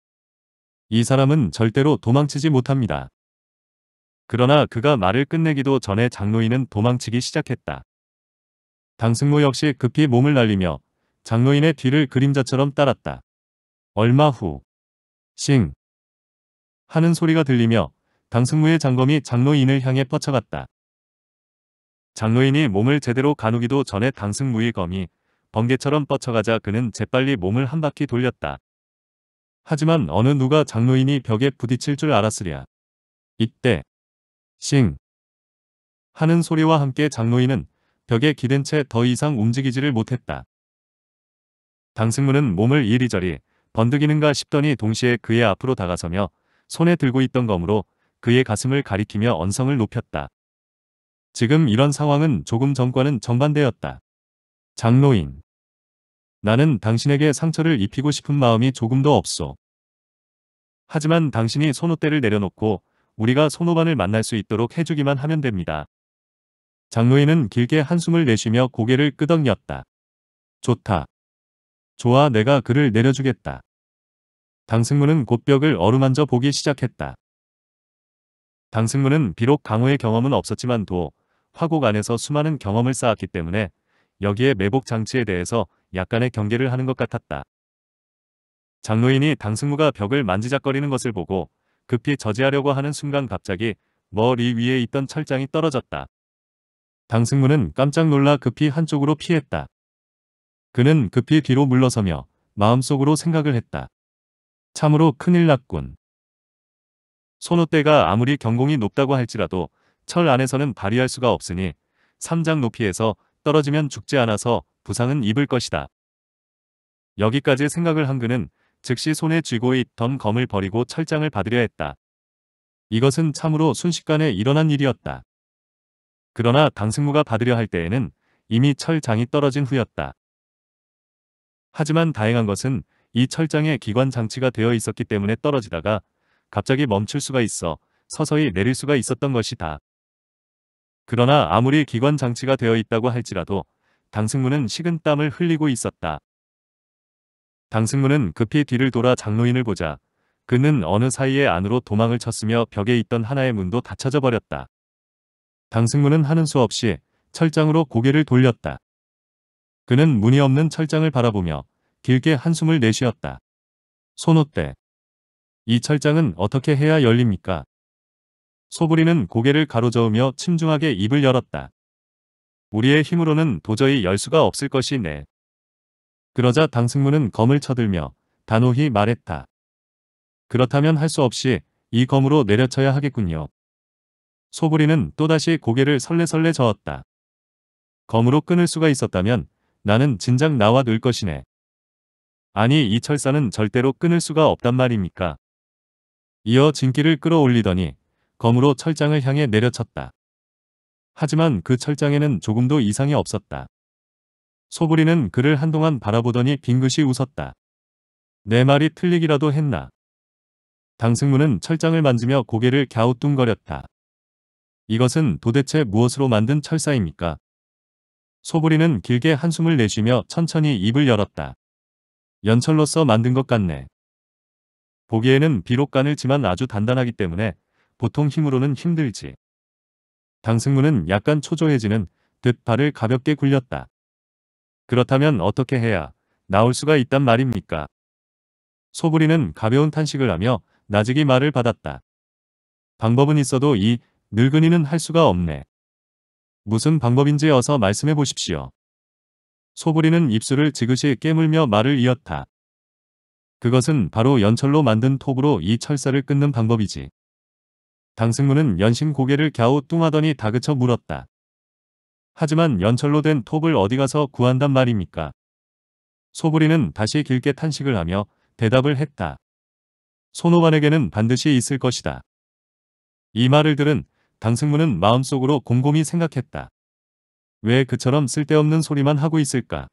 이 사람은 절대로 도망치지 못합니다. 그러나 그가 말을 끝내기도 전에 장노인은 도망치기 시작했다. 당승무 역시 급히 몸을 날리며 장로인의 뒤를 그림자처럼 따랐다. 얼마 후, 싱 하는 소리가 들리며 당승무의 장검이 장로인을 향해 뻗쳐갔다. 장로인이 몸을 제대로 가누기도 전에 당승무의 검이 번개처럼 뻗쳐가자 그는 재빨리 몸을 한 바퀴 돌렸다. 하지만 어느 누가 장로인이 벽에 부딪힐 줄 알았으랴. 이때 싱 하는 소리와 함께 장로인은 벽에 기댄 채 더 이상 움직이지를 못했다. 당승무는 몸을 이리저리 번득이는가 싶더니 동시에 그의 앞으로 다가서며 손에 들고 있던 검으로 그의 가슴을 가리키며 언성을 높였다. 지금 이런 상황은 조금 전과는 정반대였다. 장로인. 나는 당신에게 상처를 입히고 싶은 마음이 조금도 없소. 하지만 당신이 손오대를 내려놓고 우리가 손오반을 만날 수 있도록 해주기만 하면 됩니다. 장로인은 길게 한숨을 내쉬며 고개를 끄덕였다. 좋다. 좋아 내가 그를 내려주겠다. 당승문은 곧 벽을 어루만져 보기 시작했다. 당승문은 비록 강호의 경험은 없었지만도 화곡 안에서 수많은 경험을 쌓았기 때문에 여기에 매복 장치에 대해서 약간의 경계를 하는 것 같았다. 장로인이 당승무가 벽을 만지작거리는 것을 보고 급히 저지하려고 하는 순간 갑자기 머리 위에 있던 철장이 떨어졌다. 당승무는 깜짝 놀라 급히 한쪽으로 피했다. 그는 급히 뒤로 물러서며 마음속으로 생각을 했다. 참으로 큰일 났군. 손오대가 아무리 경공이 높다고 할지라도 철 안에서는 발휘할 수가 없으니 3장 높이에서 떨어지면 죽지 않아서 부상은 입을 것이다. 여기까지 생각을 한 그는 즉시 손에 쥐고 있던 검을 버리고 철장을 받으려 했다. 이것은 참으로 순식간에 일어난 일이었다. 그러나 당승무가 받으려 할 때에는 이미 철장이 떨어진 후였다. 하지만 다행한 것은 이 철장에 기관 장치가 되어 있었기 때문에 떨어지다가 갑자기 멈출 수가 있어 서서히 내릴 수가 있었던 것이다. 그러나 아무리 기관 장치가 되어 있다고 할지라도 당승문은 식은 땀을 흘리고 있었다. 당승문은 급히 뒤를 돌아 장로인을 보자 그는 어느 사이에 안으로 도망을 쳤으며 벽에 있던 하나의 문도 닫혀져 버렸다. 당승문은 하는 수 없이 철장으로 고개를 돌렸다. 그는 무늬 없는 철장을 바라보며 길게 한숨을 내쉬었다. 손옷대. 이 철장은 어떻게 해야 열립니까? 소부리는 고개를 가로저으며 침중하게 입을 열었다. 우리의 힘으로는 도저히 열 수가 없을 것이네. 그러자 당승무는 검을 쳐들며 단호히 말했다. 그렇다면 할 수 없이 이 검으로 내려쳐야 하겠군요. 소부리는 또다시 고개를 설레설레 저었다. 검으로 끊을 수가 있었다면 나는 진작 나와 놀 것이네. 아니 이 철사는 절대로 끊을 수가 없단 말입니까. 이어 진기를 끌어올리더니 검으로 철장을 향해 내려쳤다. 하지만 그 철장에는 조금도 이상이 없었다. 소부리는 그를 한동안 바라보더니 빙긋이 웃었다. 내 말이 틀리기라도 했나. 당승무는 철장을 만지며 고개를 갸우뚱거렸다. 이것은 도대체 무엇으로 만든 철사입니까? 소부리는 길게 한숨을 내쉬며 천천히 입을 열었다. 연철로서 만든 것 같네. 보기에는 비록 가늘지만 아주 단단하기 때문에 보통 힘으로는 힘들지. 당승무는 약간 초조해지는 듯 발을 가볍게 굴렸다. 그렇다면 어떻게 해야 나올 수가 있단 말입니까? 소부리는 가벼운 탄식을 하며 나직이 말을 받았다. 방법은 있어도 이 늙은이는 할 수가 없네. 무슨 방법인지 어서 말씀해 보십시오. 소부리는 입술을 지그시 깨물며 말을 이었다. 그것은 바로 연철로 만든 톱으로 이 철사를 끊는 방법이지. 당승무는 연신 고개를 갸우 뚱하더니 다그쳐 물었다. 하지만 연철로 된 톱을 어디 가서 구한단 말입니까? 소부리는 다시 길게 탄식을 하며 대답을 했다. 손오반에게는 반드시 있을 것이다. 이 말을 들은 당승문은 마음속으로 곰곰이 생각했다. 왜 그처럼 쓸데없는 소리만 하고 있을까?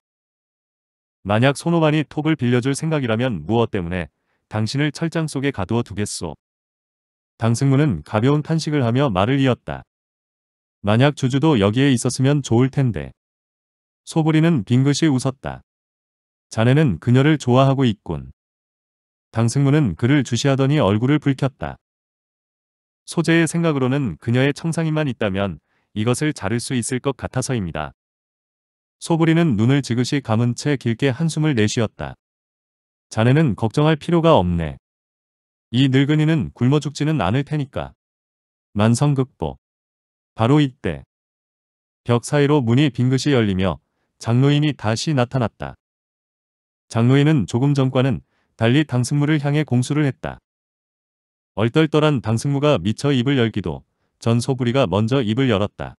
만약 손오만이 톱을 빌려줄 생각이라면 무엇 때문에 당신을 철장 속에 가두어 두겠소. 당승문은 가벼운 탄식을 하며 말을 이었다. 만약 주주도 여기에 있었으면 좋을 텐데. 소부리는 빙긋이 웃었다. 자네는 그녀를 좋아하고 있군. 당승문은 그를 주시하더니 얼굴을 붉혔다. 소재의 생각으로는 그녀의 청상이만 있다면 이것을 자를 수 있을 것 같아서입니다. 소부리는 눈을 지그시 감은 채 길게 한숨을 내쉬었다. 자네는 걱정할 필요가 없네. 이 늙은이는 굶어 죽지는 않을 테니까. 만성극보. 바로 이때. 벽 사이로 문이 빙긋이 열리며 장로인이 다시 나타났다. 장로인은 조금 전과는 달리 당승물을 향해 공수를 했다. 얼떨떨한 방승무가 미처 입을 열기도 전 소부리가 먼저 입을 열었다.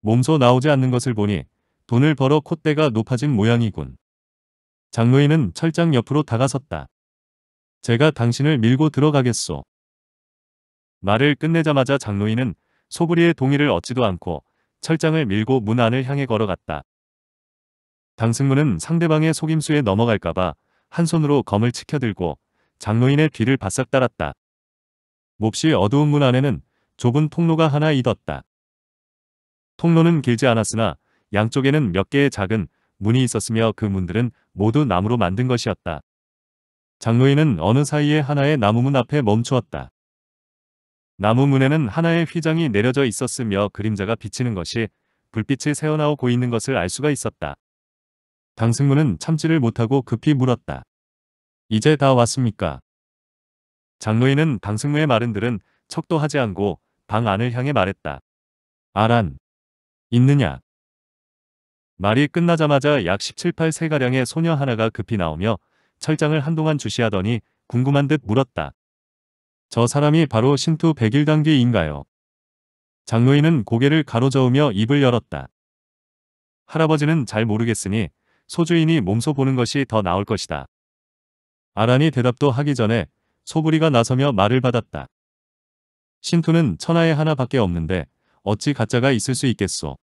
몸소 나오지 않는 것을 보니 돈을 벌어 콧대가 높아진 모양이군. 장로인은 철장 옆으로 다가섰다. 제가 당신을 밀고 들어가겠소. 말을 끝내자마자 장로인은 소부리의 동의를 얻지도 않고 철장을 밀고 문 안을 향해 걸어갔다. 당승무는 상대방의 속임수에 넘어갈까봐 한 손으로 검을 치켜들고 장로인의 뒤를 바싹 따랐다. 몹시 어두운 문 안에는 좁은 통로가 하나 있었다. 통로는 길지 않았으나 양쪽에는 몇 개의 작은 문이 있었으며 그 문들은 모두 나무로 만든 것이었다. 장로인은 어느 사이에 하나의 나무문 앞에 멈추었다. 나무문에는 하나의 휘장이 내려져 있었으며 그림자가 비치는 것이 불빛이 새어나오고 있는 것을 알 수가 있었다. 당승문은 참지를 못하고 급히 물었다. 이제 다 왔습니까? 장로인은 방승무의 마른 들은 척도하지 않고 방 안을 향해 말했다. 아란 있느냐? 말이 끝나자마자 약 17, 8세가량의 소녀 하나가 급히 나오며 철장을 한동안 주시하더니 궁금한 듯 물었다. 저 사람이 바로 신투 백일단귀인가요 장로인은 고개를 가로저으며 입을 열었다. 할아버지는 잘 모르겠으니 소주인이 몸소 보는 것이 더 나을 것이다. 아란이 대답도 하기 전에 소부리가 나서며 말을 받았다. 신투는 천하에 하나밖에 없는데 어찌 가짜가 있을 수 있겠소.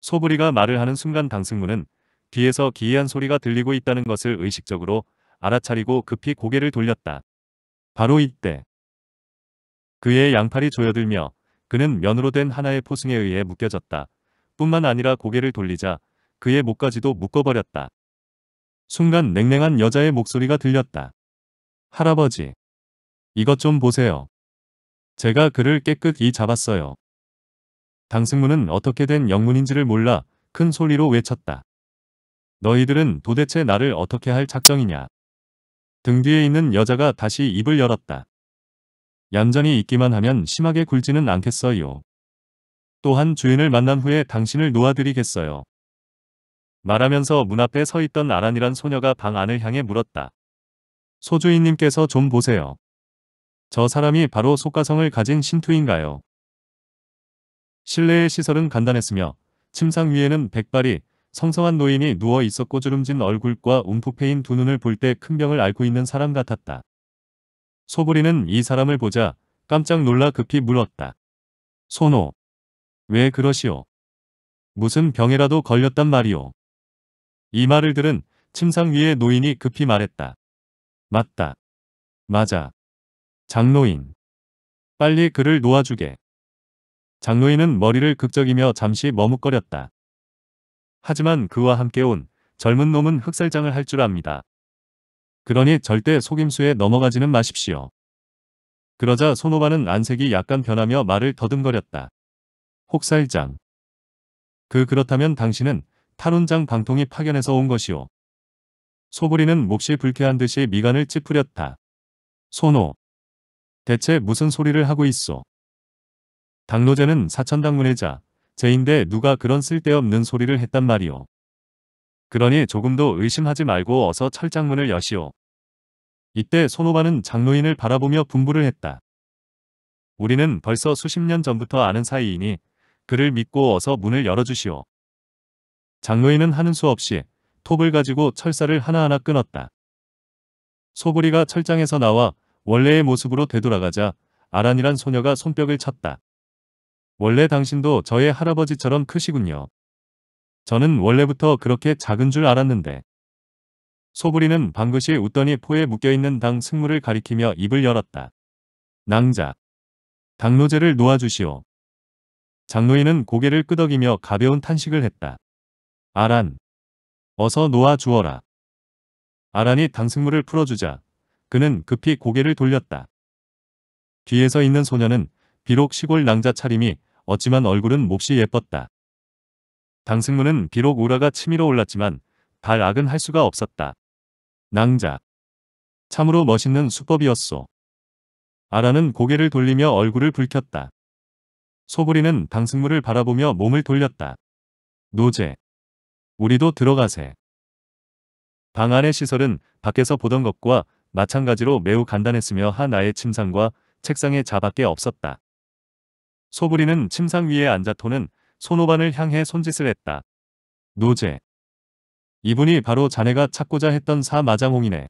소부리가 말을 하는 순간 당승문은 뒤에서 기이한 소리가 들리고 있다는 것을 의식적으로 알아차리고 급히 고개를 돌렸다. 바로 이때 그의 양팔이 조여들며 그는 면으로 된 하나의 포승에 의해 묶여졌다. 뿐만 아니라 고개를 돌리자 그의 목까지도 묶어버렸다. 순간 냉랭한 여자의 목소리가 들렸다. 할아버지. 이것 좀 보세요. 제가 그를 깨끗이 잡았어요. 당승문은 어떻게 된 영문인지를 몰라 큰 소리로 외쳤다. 너희들은 도대체 나를 어떻게 할 작정이냐. 등 뒤에 있는 여자가 다시 입을 열었다. 얌전히 있기만 하면 심하게 굴지는 않겠어요. 또한 주인을 만난 후에 당신을 놓아드리겠어요. 말하면서 문 앞에 서 있던 아란이란 소녀가 방 안을 향해 물었다. 소주인님께서 좀 보세요. 저 사람이 바로 속가성을 가진 신투인가요? 실내의 시설은 간단했으며 침상 위에는 백발이 성성한 노인이 누워 있었고주름진 얼굴과 움푹 패인 두 눈을 볼 때 큰 병을 앓고 있는 사람 같았다. 소부리는 이 사람을 보자 깜짝 놀라 급히 물었다. 손호, 왜 그러시오? 무슨 병에라도 걸렸단 말이오. 이 말을 들은 침상 위의 노인이 급히 말했다. 맞다. 맞아. 장로인. 빨리 그를 놓아주게. 장로인은 머리를 극적이며 잠시 머뭇거렸다. 하지만 그와 함께 온 젊은 놈은 흑살장을 할 줄 압니다. 그러니 절대 속임수에 넘어가지는 마십시오. 그러자 손오바는 안색이 약간 변하며 말을 더듬거렸다. 혹살장. 그 그렇다면 당신은 탈운장 방통이 파견해서 온 것이오. 소부리는 몹시 불쾌한 듯이 미간을 찌푸렸다. 손호. 대체 무슨 소리를 하고 있어. 당로제는 사천당문의자, 제인데 누가 그런 쓸데없는 소리를 했단 말이오. 그러니 조금도 의심하지 말고 어서 철장문을 여시오. 이때 손호반은 장로인을 바라보며 분부를 했다. 우리는 벌써 수십 년 전부터 아는 사이이니 그를 믿고 어서 문을 열어주시오. 장로인은 하는 수 없이 톱을 가지고 철사를 하나하나 끊었다. 소부리가 철장에서 나와 원래의 모습으로 되돌아가자 아란이란 소녀가 손뼉을 쳤다. 원래 당신도 저의 할아버지처럼 크시군요. 저는 원래부터 그렇게 작은 줄 알았는데. 소부리는 방긋이 웃더니 포에 묶여있는 당 승무를 가리키며 입을 열었다. 낭자. 당노제를 놓아주시오. 장노인은 고개를 끄덕이며 가벼운 탄식을 했다. 아란. 어서 놓아주어라. 아란이 당승물을 풀어주자 그는 급히 고개를 돌렸다. 뒤에서 있는 소녀는 비록 시골 낭자 차림이 어찌만 얼굴은 몹시 예뻤다. 당승문은 비록 우라가 치밀어 올랐지만 발악은 할 수가 없었다. 낭자. 참으로 멋있는 수법이었소. 아라는 고개를 돌리며 얼굴을 붉혔다. 소부리는 당승물을 바라보며 몸을 돌렸다. 노제. 우리도 들어가세. 방 안의 시설은 밖에서 보던 것과 마찬가지로 매우 간단했으며 하나의 침상과 책상의 자밖에 없었다. 소부리는 침상 위에 앉아 토는 손오반을 향해 손짓을 했다. 노제. 이분이 바로 자네가 찾고자 했던 사마장홍이네.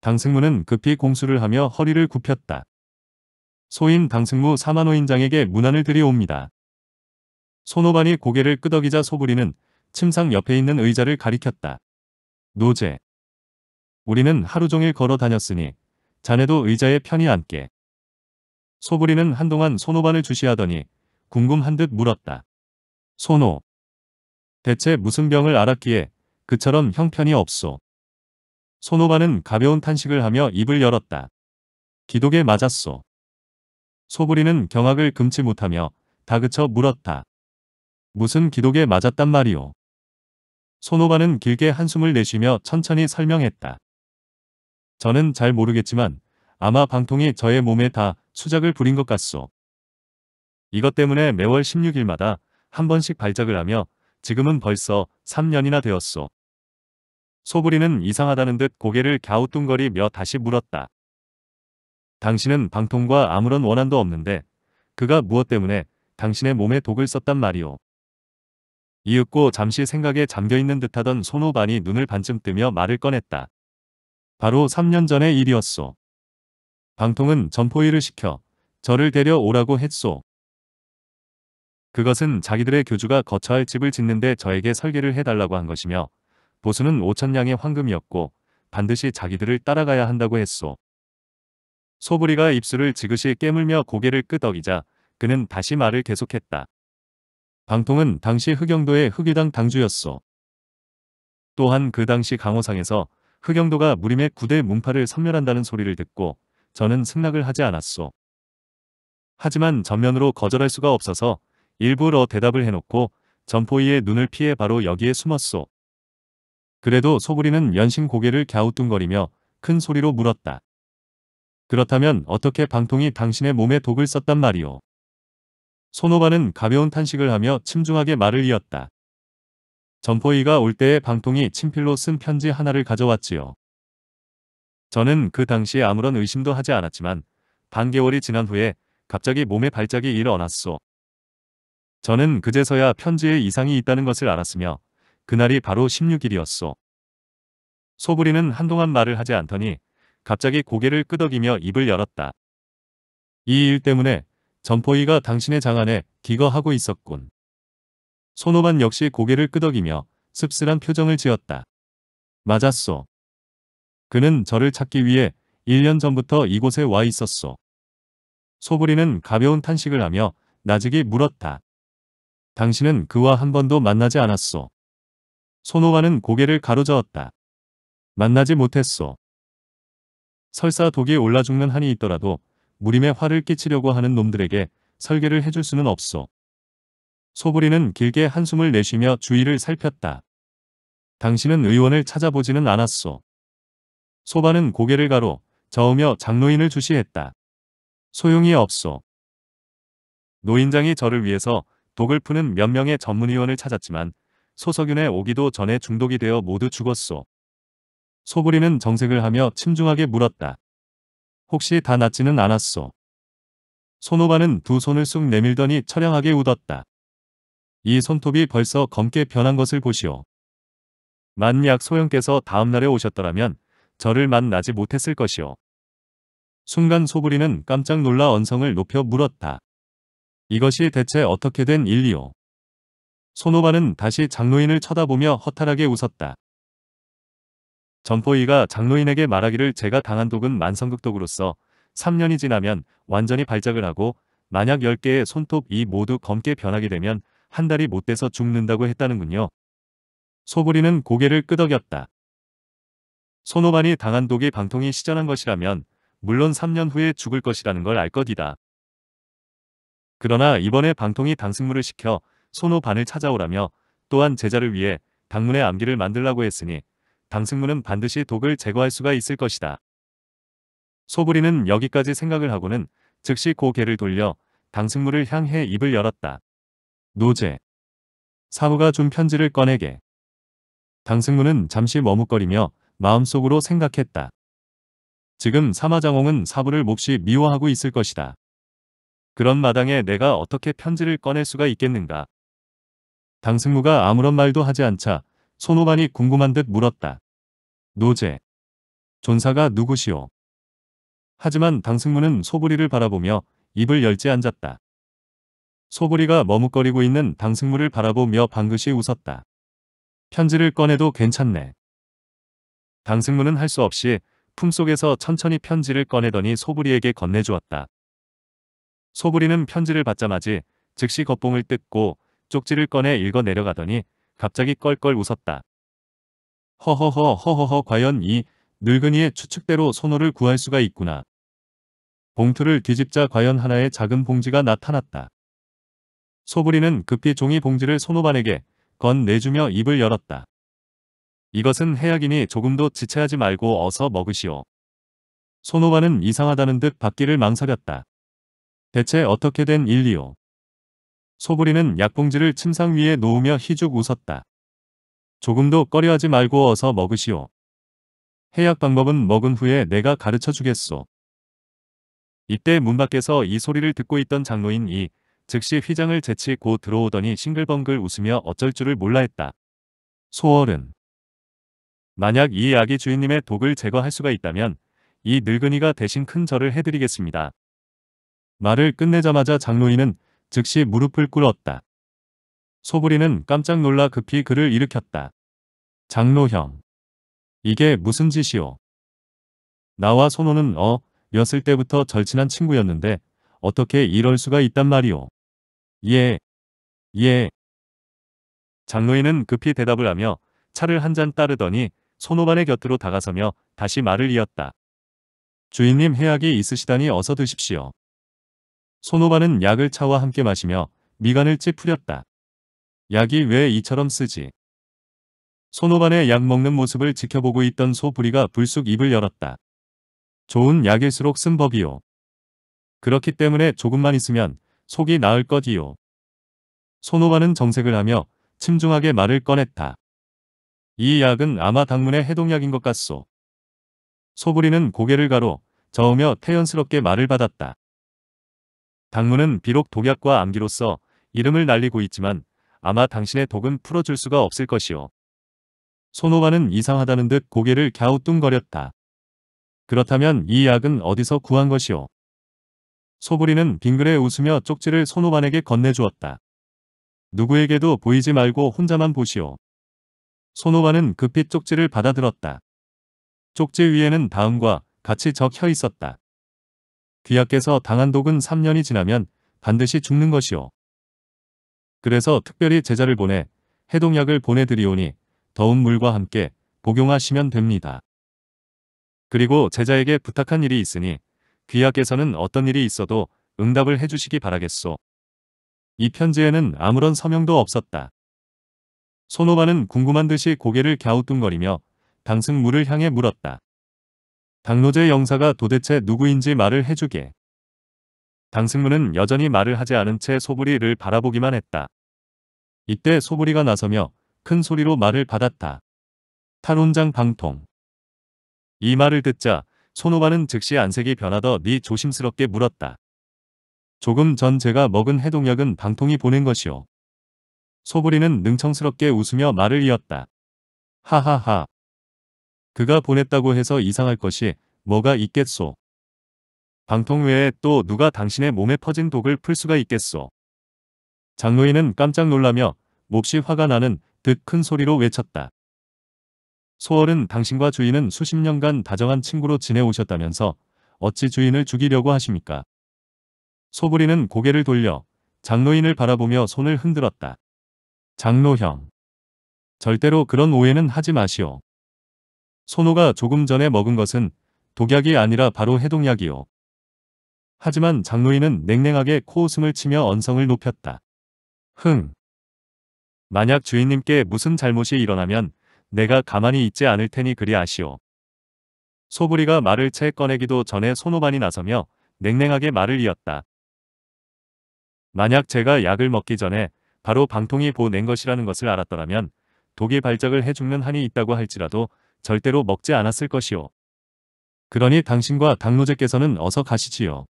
당승무는 급히 공수를 하며 허리를 굽혔다. 소인 당승무 사만호인장에게 문안을 드리옵니다. 손오반이 고개를 끄덕이자 소부리는 침상 옆에 있는 의자를 가리켰다. 노제. 우리는 하루 종일 걸어 다녔으니 자네도 의자에 편히 앉게. 소부리는 한동안 손오반을 주시하더니 궁금한 듯 물었다. 손오. 대체 무슨 병을 앓았기에 그처럼 형편이 없소. 손오반은 가벼운 탄식을 하며 입을 열었다. 기독에 맞았소. 소부리는 경악을 금치 못하며 다그쳐 물었다. 무슨 기독에 맞았단 말이오. 손호바는 길게 한숨을 내쉬며 천천히 설명했다. 저는 잘 모르겠지만 아마 방통이 저의 몸에 다 수작을 부린 것 같소. 이것 때문에 매월 16일마다 한 번씩 발작을 하며 지금은 벌써 3년이나 되었소. 소부리는 이상하다는 듯 고개를 갸우뚱거리며 다시 물었다. 당신은 방통과 아무런 원한도 없는데 그가 무엇 때문에 당신의 몸에 독을 썼단 말이오. 이윽고 잠시 생각에 잠겨있는 듯하던 손호반이 눈을 반쯤 뜨며 말을 꺼냈다. 바로 3년 전의 일이었소. 방통은 점포일을 시켜 저를 데려오라고 했소. 그것은 자기들의 교주가 거처할 집을 짓는데 저에게 설계를 해달라고 한 것이며 보수는 5천냥의 황금이었고 반드시 자기들을 따라가야 한다고 했소. 소부리가 입술을 지그시 깨물며 고개를 끄덕이자 그는 다시 말을 계속했다. 방통은 당시 흑영도의 흑유당 당주였소. 또한 그 당시 강호상에서 흑영도가 무림의 구대 문파를 섬멸한다는 소리를 듣고 저는 승낙을 하지 않았소. 하지만 전면으로 거절할 수가 없어서 일부러 대답을 해놓고 점포이의 눈을 피해 바로 여기에 숨었소. 그래도 소부리는 연신 고개를 갸우뚱거리며 큰 소리로 물었다. 그렇다면 어떻게 방통이 당신의 몸에 독을 썼단 말이오. 손호바는 가벼운 탄식을 하며 침중하게 말을 이었다. 점포이가 올 때에 방통이 친필로 쓴 편지 하나를 가져왔지요. 저는 그 당시에 아무런 의심도 하지 않았지만 반개월이 지난 후에 갑자기 몸에 발작이 일어났소. 저는 그제서야 편지에 이상이 있다는 것을 알았으며 그날이 바로 16일이었소. 소부리는 한동안 말을 하지 않더니 갑자기 고개를 끄덕이며 입을 열었다. 이 일 때문에 점포이가 당신의 장 안에 기거하고 있었군. 손호반 역시 고개를 끄덕이며 씁쓸한 표정을 지었다. 맞았소. 그는 저를 찾기 위해 1년 전부터 이곳에 와 있었소. 소부리는 가벼운 탄식을 하며 나직이 물었다. 당신은 그와 한 번도 만나지 않았소. 손호반은 고개를 가로저었다. 만나지 못했소. 설사 독이 올라 죽는 한이 있더라도 무림에 화를 끼치려고 하는 놈들에게 설계를 해줄 수는 없소. 소부리는 길게 한숨을 내쉬며 주위를 살폈다. 당신은 의원을 찾아보지는 않았소. 소반은 고개를 가로 저으며 장노인을 주시했다. 소용이 없소. 노인장이 저를 위해서 독을 푸는 몇 명의 전문의원을 찾았지만 소석윤의 오기도 전에 중독이 되어 모두 죽었소. 소부리는 정색을 하며 침중하게 물었다. 혹시 다 낫지는 않았소. 손오바는 두 손을 쑥 내밀더니 처량하게 웃었다. 이 손톱이 벌써 검게 변한 것을 보시오. 만약 소영께서 다음날에 오셨더라면 저를 만나지 못했을 것이오. 순간 소부리는 깜짝 놀라 언성을 높여 물었다. 이것이 대체 어떻게 된 일이오? 손오바는 다시 장로인을 쳐다보며 허탈하게 웃었다. 전포이가 장로인에게 말하기를 제가 당한 독은 만성극독으로서 3년이 지나면 완전히 발작을 하고 만약 10개의 손톱 이 모두 검게 변하게 되면 한 달이 못 돼서 죽는다고 했다는군요. 소부리는 고개를 끄덕였다. 손오반이 당한 독이 방통이 시전한 것이라면 물론 3년 후에 죽을 것이라는 걸 알 것이다. 그러나 이번에 방통이 당승무를 시켜 손오반을 찾아오라며 또한 제자를 위해 당문의 암기를 만들라고 했으니 당승무는 반드시 독을 제거할 수가 있을 것이다. 소부리는 여기까지 생각을 하고는 즉시 고개를 돌려 당승무를 향해 입을 열었다. 노제. 사부가 준 편지를 꺼내게. 당승무는 잠시 머뭇거리며 마음속으로 생각했다. 지금 사마장홍은 사부를 몹시 미워하고 있을 것이다. 그런 마당에 내가 어떻게 편지를 꺼낼 수가 있겠는가. 당승무가 아무런 말도 하지 않자 손호반이 궁금한 듯 물었다. 노제. 존사가 누구시오? 하지만 당승문은 소부리를 바라보며 입을 열지 앉았다. 소부리가 머뭇거리고 있는 당승문을 바라보며 방긋이 웃었다. 편지를 꺼내도 괜찮네. 당승문은 할 수 없이 품속에서 천천히 편지를 꺼내더니 소부리에게 건네주었다. 소부리는 편지를 받자마자 즉시 겉봉을 뜯고 쪽지를 꺼내 읽어 내려가더니 갑자기 껄껄 웃었다. 허허허 허허허 과연 이 늙은이의 추측대로 손호를 구할 수가 있구나. 봉투를 뒤집자 과연 하나의 작은 봉지가 나타났다. 소부리는 급히 종이 봉지를 손호반에게 건 내주며 입을 열었다. 이것은 해약이니 조금도 지체하지 말고 어서 먹으시오. 손호반은 이상하다는 듯 받기를 망설였다. 대체 어떻게 된 일이오? 소부리는 약봉지를 침상 위에 놓으며 희죽 웃었다. 조금도 꺼려하지 말고 어서 먹으시오. 해약 방법은 먹은 후에 내가 가르쳐 주겠소. 이때 문 밖에서 이 소리를 듣고 있던 장로인 이 즉시 휘장을 제치고 들어오더니 싱글벙글 웃으며 어쩔 줄을 몰라했다. 소월은 만약 이 약이 주인님의 독을 제거할 수가 있다면 이 늙은이가 대신 큰 절을 해드리겠습니다. 말을 끝내자마자 장로인은 즉시 무릎을 꿇었다. 소부리는 깜짝 놀라 급히 그를 일으켰다. 장로형. 이게 무슨 짓이오? 나와 손호는 어, 였을 때부터 절친한 친구였는데 어떻게 이럴 수가 있단 말이오. 예. 예. 장로인은 급히 대답을 하며 차를 한 잔 따르더니 손호반의 곁으로 다가서며 다시 말을 이었다. 주인님 해악이 있으시다니 어서 드십시오. 손오바는 약을 차와 함께 마시며 미간을 찌푸렸다. 약이 왜 이처럼 쓰지? 손오반의 약 먹는 모습을 지켜보고 있던 소부리가 불쑥 입을 열었다. 좋은 약일수록 쓴 법이요. 그렇기 때문에 조금만 있으면 속이 나을 것이요. 손오반은 정색을 하며 침중하게 말을 꺼냈다. 이 약은 아마 당문의 해독약인 것 같소. 소부리는 고개를 가로 저으며 태연스럽게 말을 받았다. 당무는 비록 독약과 암기로서 이름을 날리고 있지만 아마 당신의 독은 풀어줄 수가 없을 것이오. 손호바는 이상하다는 듯 고개를 갸우뚱거렸다. 그렇다면 이 약은 어디서 구한 것이오? 소부리는 빙그레 웃으며 쪽지를 손호관에게 건네주었다. 누구에게도 보이지 말고 혼자만 보시오. 손호관은 급히 쪽지를 받아들었다. 쪽지 위에는 다음과 같이 적혀 있었다. 귀하께서 당한 독은 3년이 지나면 반드시 죽는 것이요. 그래서 특별히 제자를 보내 해독약을 보내드리오니 더운 물과 함께 복용하시면 됩니다. 그리고 제자에게 부탁한 일이 있으니 귀하께서는 어떤 일이 있어도 응답을 해주시기 바라겠소. 이 편지에는 아무런 서명도 없었다. 소노바는 궁금한 듯이 고개를 갸우뚱거리며 당승 물을 향해 물었다. 당노제 영사가 도대체 누구인지 말을 해주게. 당승문은 여전히 말을 하지 않은 채 소부리를 바라보기만 했다. 이때 소부리가 나서며 큰 소리로 말을 받았다. 탄원장 방통. 이 말을 듣자 손오바는 즉시 안색이 변하더 니 조심스럽게 물었다. 조금 전 제가 먹은 해독약은 방통이 보낸 것이오. 소부리는 능청스럽게 웃으며 말을 이었다. 하하하 그가 보냈다고 해서 이상할 것이 뭐가 있겠소. 방통 외에 또 누가 당신의 몸에 퍼진 독을 풀 수가 있겠소. 장로인은 깜짝 놀라며 몹시 화가 나는 듯 큰 소리로 외쳤다. 소월은 당신과 주인은 수십 년간 다정한 친구로 지내오셨다면서 어찌 주인을 죽이려고 하십니까? 소부리는 고개를 돌려 장로인을 바라보며 손을 흔들었다. 장로형. 절대로 그런 오해는 하지 마시오. 손호가 조금 전에 먹은 것은 독약이 아니라 바로 해독약이요. 하지만 장노인은 냉랭하게 코웃음을 치며 언성을 높였다. 흥. 만약 주인님께 무슨 잘못이 일어나면 내가 가만히 있지 않을 테니 그리 아시오. 소부리가 말을 채 꺼내기도 전에 손호반이 나서며 냉랭하게 말을 이었다. 만약 제가 약을 먹기 전에 바로 방통이 보낸 것이라는 것을 알았더라면 독이 발작을 해 죽는 한이 있다고 할지라도 절대로 먹지 않았을 것이오. 그러니 당신과 당노제께서는 어서 가시지요.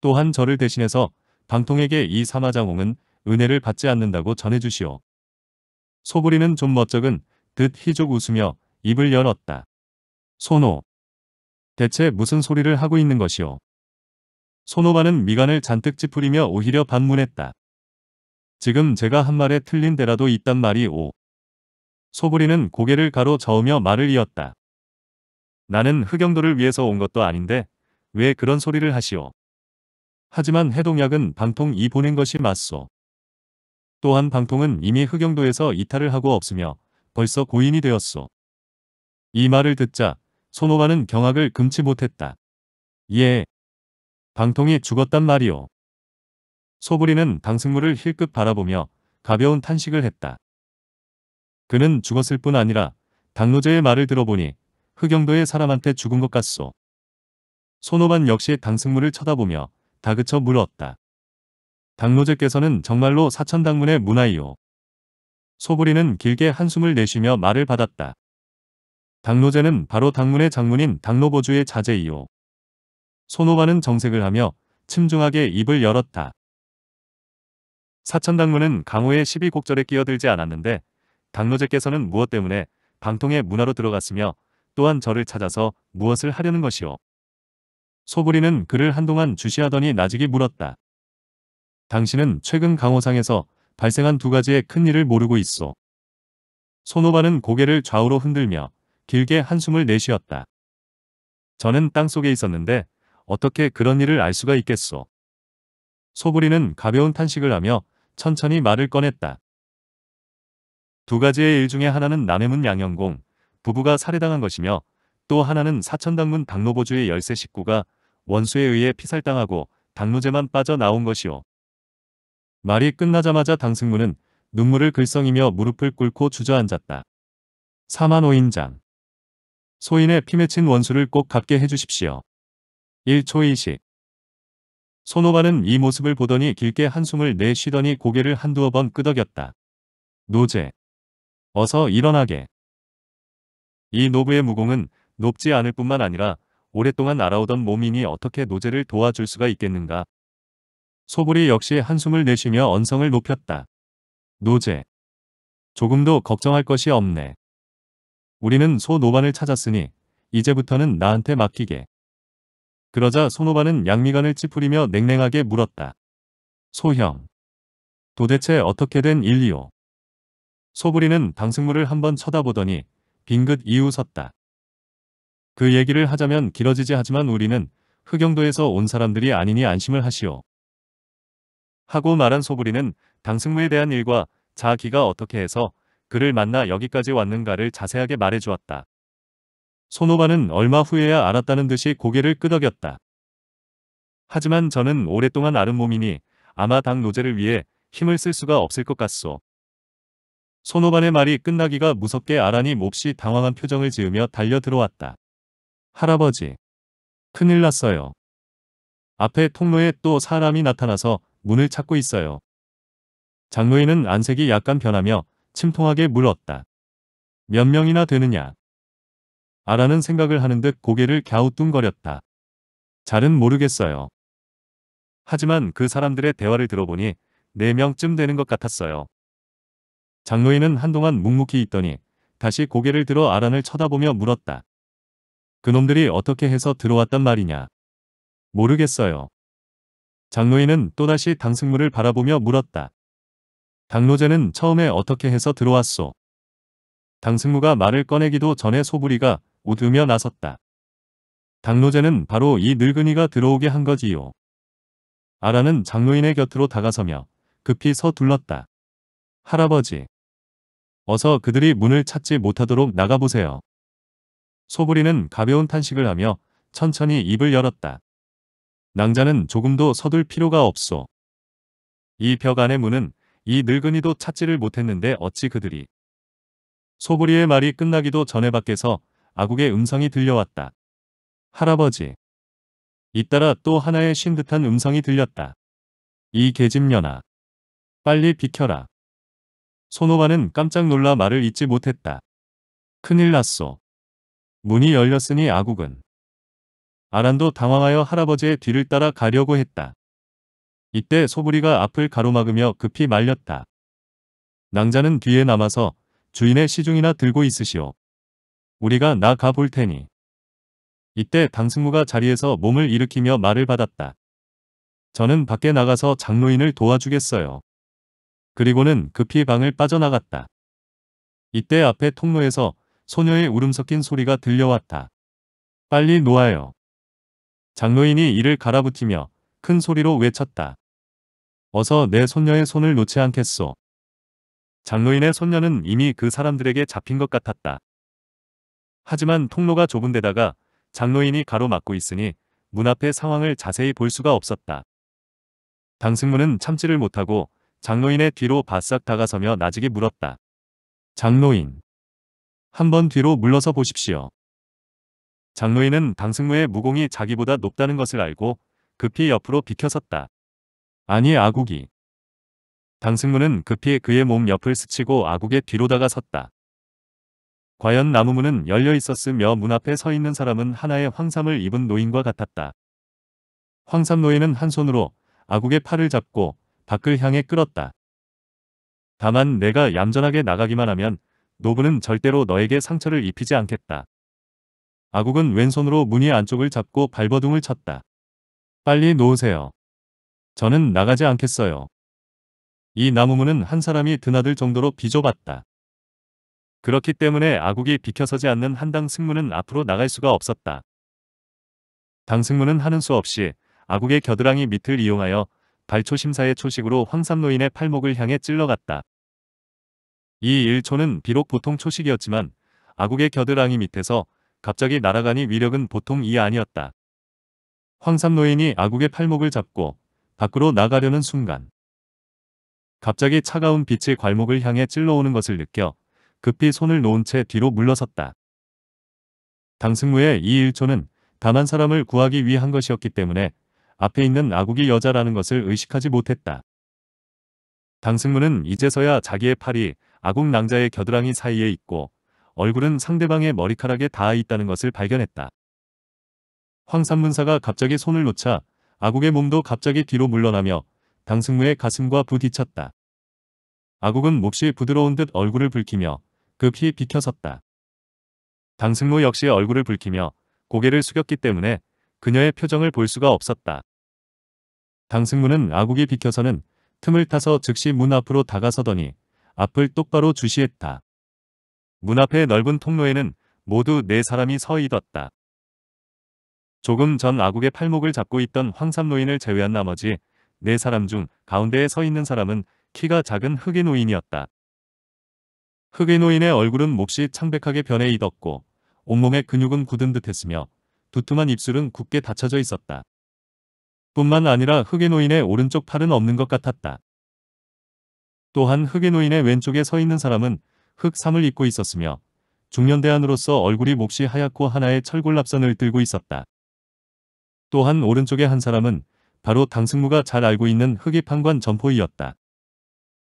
또한 저를 대신해서 방통에게 이사마장옹은 은혜를 받지 않는다고 전해주시오. 소부리는 좀 멋쩍은 듯희족 웃으며 입을 열었다. 손호. 대체 무슨 소리를 하고 있는 것이오. 손호반은 미간을 잔뜩 찌푸리며 오히려 반문했다. 지금 제가 한 말에 틀린 데라도 있단 말이오. 소부리는 고개를 가로저으며 말을 이었다. 나는 흑영도를 위해서 온 것도 아닌데 왜 그런 소리를 하시오. 하지만 해동약은 방통이 보낸 것이 맞소. 또한 방통은 이미 흑영도에서 이탈을 하고 없으며 벌써 고인이 되었소. 이 말을 듣자 손호반는 경악을 금치 못했다. 예. 방통이 죽었단 말이오. 소부리는 당승무를 힐끗 바라보며 가벼운 탄식을 했다. 그는 죽었을 뿐 아니라 당노제의 말을 들어보니 흑영도의 사람한테 죽은 것 같소. 손호반 역시 당승무를 쳐다보며 다그쳐 물었다. 당노제께서는 정말로 사천당문의 문화이요 소부리는 길게 한숨을 내쉬며 말을 받았다. 당노제는 바로 당문의 장문인 당노보주의 자제이요 손호반은 정색을 하며 침중하게 입을 열었다. 사천당문은 강호의 12곡절에 끼어들지 않았는데 당노제께서는 무엇 때문에 방통의 문화로 들어갔으며 또한 저를 찾아서 무엇을 하려는 것이오. 소부리는 그를 한동안 주시하더니 나직이 물었다. 당신은 최근 강호상에서 발생한 두 가지의 큰일을 모르고 있어. 소노바는 고개를 좌우로 흔들며 길게 한숨을 내쉬었다. 저는 땅속에 있었는데 어떻게 그런 일을 알 수가 있겠소. 소부리는 가벼운 탄식을 하며 천천히 말을 꺼냈다. 두 가지의 일 중에 하나는 남해문 양현공 부부가 살해당한 것이며 또 하나는 사천당문 박노보주의 열세 식구가 원수에 의해 피살당하고 당노제만 빠져나온 것이요. 말이 끝나자마자 당승문은 눈물을 글썽이며 무릎을 꿇고 주저앉았다. 사만오인장 소인의 피맺힌 원수를 꼭 갚게 해주십시오. 1초2식 손오바는 이 모습을 보더니 길게 한숨을 내쉬더니 고개를 한두어 번 끄덕였다. 노제 어서 일어나게. 이노부의 무공은 높지 않을 뿐만 아니라 오랫동안 알아오던 모민이 어떻게 노제를 도와줄 수가 있겠는가. 소불이 역시 한숨을 내쉬며 언성을 높였다. 노제. 조금도 걱정할 것이 없네. 우리는 소노반을 찾았으니 이제부터는 나한테 맡기게. 그러자 소노반은 양미간을 찌푸리며 냉랭하게 물었다. 소형. 도대체 어떻게 된 일이오? 소부리는 방승무를 한번 쳐다보더니 빙긋 이웃었다. 그 얘기를 하자면 길어지지 하지만 우리는 흑영도에서 온 사람들이 아니니 안심을 하시오. 하고 말한 소부리는 당승무에 대한 일과 자기가 어떻게 해서 그를 만나 여기까지 왔는가를 자세하게 말해주었다. 손오바는 얼마 후에야 알았다는 듯이 고개를 끄덕였다. 하지만 저는 오랫동안 아른 몸이니 아마 당 노제를 위해 힘을 쓸 수가 없을 것 같소. 손오반의 말이 끝나기가 무섭게 아란이 몹시 당황한 표정을 지으며 달려 들어왔다. 할아버지. 큰일 났어요. 앞에 통로에 또 사람이 나타나서 문을 찾고 있어요. 장로인은 안색이 약간 변하며 침통하게 물었다. 몇 명이나 되느냐? 아라는 생각을 하는 듯 고개를 갸우뚱거렸다. 잘은 모르겠어요. 하지만 그 사람들의 대화를 들어보니 4명쯤 되는 것 같았어요. 장로인은 한동안 묵묵히 있더니 다시 고개를 들어 아란을 쳐다보며 물었다. 그놈들이 어떻게 해서 들어왔단 말이냐. 모르겠어요. 장로인은 또다시 당승무를 바라보며 물었다. 당로제는 처음에 어떻게 해서 들어왔소. 당승무가 말을 꺼내기도 전에 소부리가 웃으며 나섰다. 당로제는 바로 이 늙은이가 들어오게 한 거지요. 아라는 장로인의 곁으로 다가서며 급히 서둘렀다. 할아버지. 어서 그들이 문을 찾지 못하도록 나가보세요. 소부리는 가벼운 탄식을 하며 천천히 입을 열었다. 낭자는 조금도 서둘 필요가 없소. 이 벽 안의 문은 이 늙은이도 찾지를 못했는데 어찌 그들이. 소부리의 말이 끝나기도 전에 밖에서 아국의 음성이 들려왔다. 할아버지. 잇따라 또 하나의 쉰 듯한 음성이 들렸다. 이 계집년아. 빨리 비켜라. 손호바는 깜짝 놀라 말을 잊지 못했다. 큰일 났소. 문이 열렸으니 아국은. 아란도 당황하여 할아버지의 뒤를 따라 가려고 했다. 이때 소부리가 앞을 가로막으며 급히 말렸다. 낭자는 뒤에 남아서 주인의 시중이나 들고 있으시오. 우리가 나가볼 테니. 이때 당승무가 자리에서 몸을 일으키며 말을 받았다. 저는 밖에 나가서 장로인을 도와주겠어요. 그리고는 급히 방을 빠져나갔다. 이때 앞에 통로에서 소녀의 울음 섞인 소리가 들려왔다. 빨리 놓아요. 장로인이 이를 갈아붙이며 큰 소리로 외쳤다. 어서 내 손녀의 손을 놓지 않겠소. 장로인의 손녀는 이미 그 사람들에게 잡힌 것 같았다. 하지만 통로가 좁은 데다가 장로인이 가로막고 있으니 문 앞의 상황을 자세히 볼 수가 없었다. 당승문은 참지를 못하고 장노인의 뒤로 바싹 다가서며 나직이 물었다. 장노인. 한번 뒤로 물러서 보십시오. 장노인은 당승무의 무공이 자기보다 높다는 것을 알고 급히 옆으로 비켜섰다. 아니 아국이. 당승무는 급히 그의 몸 옆을 스치고 아국의 뒤로 다가섰다. 과연 나무문은 열려 있었으며 문 앞에 서 있는 사람은 하나의 황삼을 입은 노인과 같았다. 황삼 노인은 한 손으로 아국의 팔을 잡고 밖을 향해 끌었다. 다만 내가 얌전하게 나가기만 하면 노부는 절대로 너에게 상처를 입히지 않겠다. 아국은 왼손으로 문이 안쪽을 잡고 발버둥을 쳤다. 빨리 놓으세요. 저는 나가지 않겠어요. 이 나무문은 한 사람이 드나들 정도로 비좁았다. 그렇기 때문에 아국이 비켜서지 않는 한당 승무는 앞으로 나갈 수가 없었다. 당 승무는 하는 수 없이 아국의 겨드랑이 밑을 이용하여 발초심사의 초식으로 황삼노인의 팔목을 향해 찔러갔다. 이 일초는 비록 보통 초식이었지만 아국의 겨드랑이 밑에서 갑자기 날아가니 위력은 보통 이 아니었다. 황삼노인이 아국의 팔목을 잡고 밖으로 나가려는 순간 갑자기 차가운 빛이 괄목을 향해 찔러오는 것을 느껴 급히 손을 놓은 채 뒤로 물러섰다. 당승무의 이 일초는 다만 사람을 구하기 위한 것이었기 때문에 앞에 있는 아국이 여자라는 것을 의식하지 못했다. 당승문은 이제서야 자기의 팔이 아국 낭자의 겨드랑이 사이에 있고 얼굴은 상대방의 머리카락에 닿아 있다는 것을 발견했다. 황산문사가 갑자기 손을 놓자 아국의 몸도 갑자기 뒤로 물러나며 당승무의 가슴과 부딪혔다. 아국은 몹시 부드러운 듯 얼굴을 붉히며 급히 비켜섰다. 당승무 역시 얼굴을 붉히며 고개를 숙였기 때문에 그녀의 표정을 볼 수가 없었다. 당승문은 아국이 비켜서는 틈을 타서 즉시 문 앞으로 다가서더니 앞을 똑바로 주시했다. 문 앞의 넓은 통로에는 모두 네 사람이 서 있었다. 조금 전 아국의 팔목을 잡고 있던 황삼노인을 제외한 나머지 네 사람 중 가운데에 서 있는 사람은 키가 작은 흑인노인이었다. 흑인노인의 얼굴은 몹시 창백하게 변해 있었고 온몸의 근육은 굳은 듯했으며 두툼한 입술은 굳게 닫혀져 있었다. 뿐만 아니라 흑인노인의 오른쪽 팔은 없는 것 같았다. 또한 흑인노인의 왼쪽에 서 있는 사람은 흑삼을 입고 있었으며 중년대안으로서 얼굴이 몹시 하얗고 하나의 철골랍선을 들고 있었다. 또한 오른쪽에 한 사람은 바로 당승무가 잘 알고 있는 흑이 판관 점포이였다.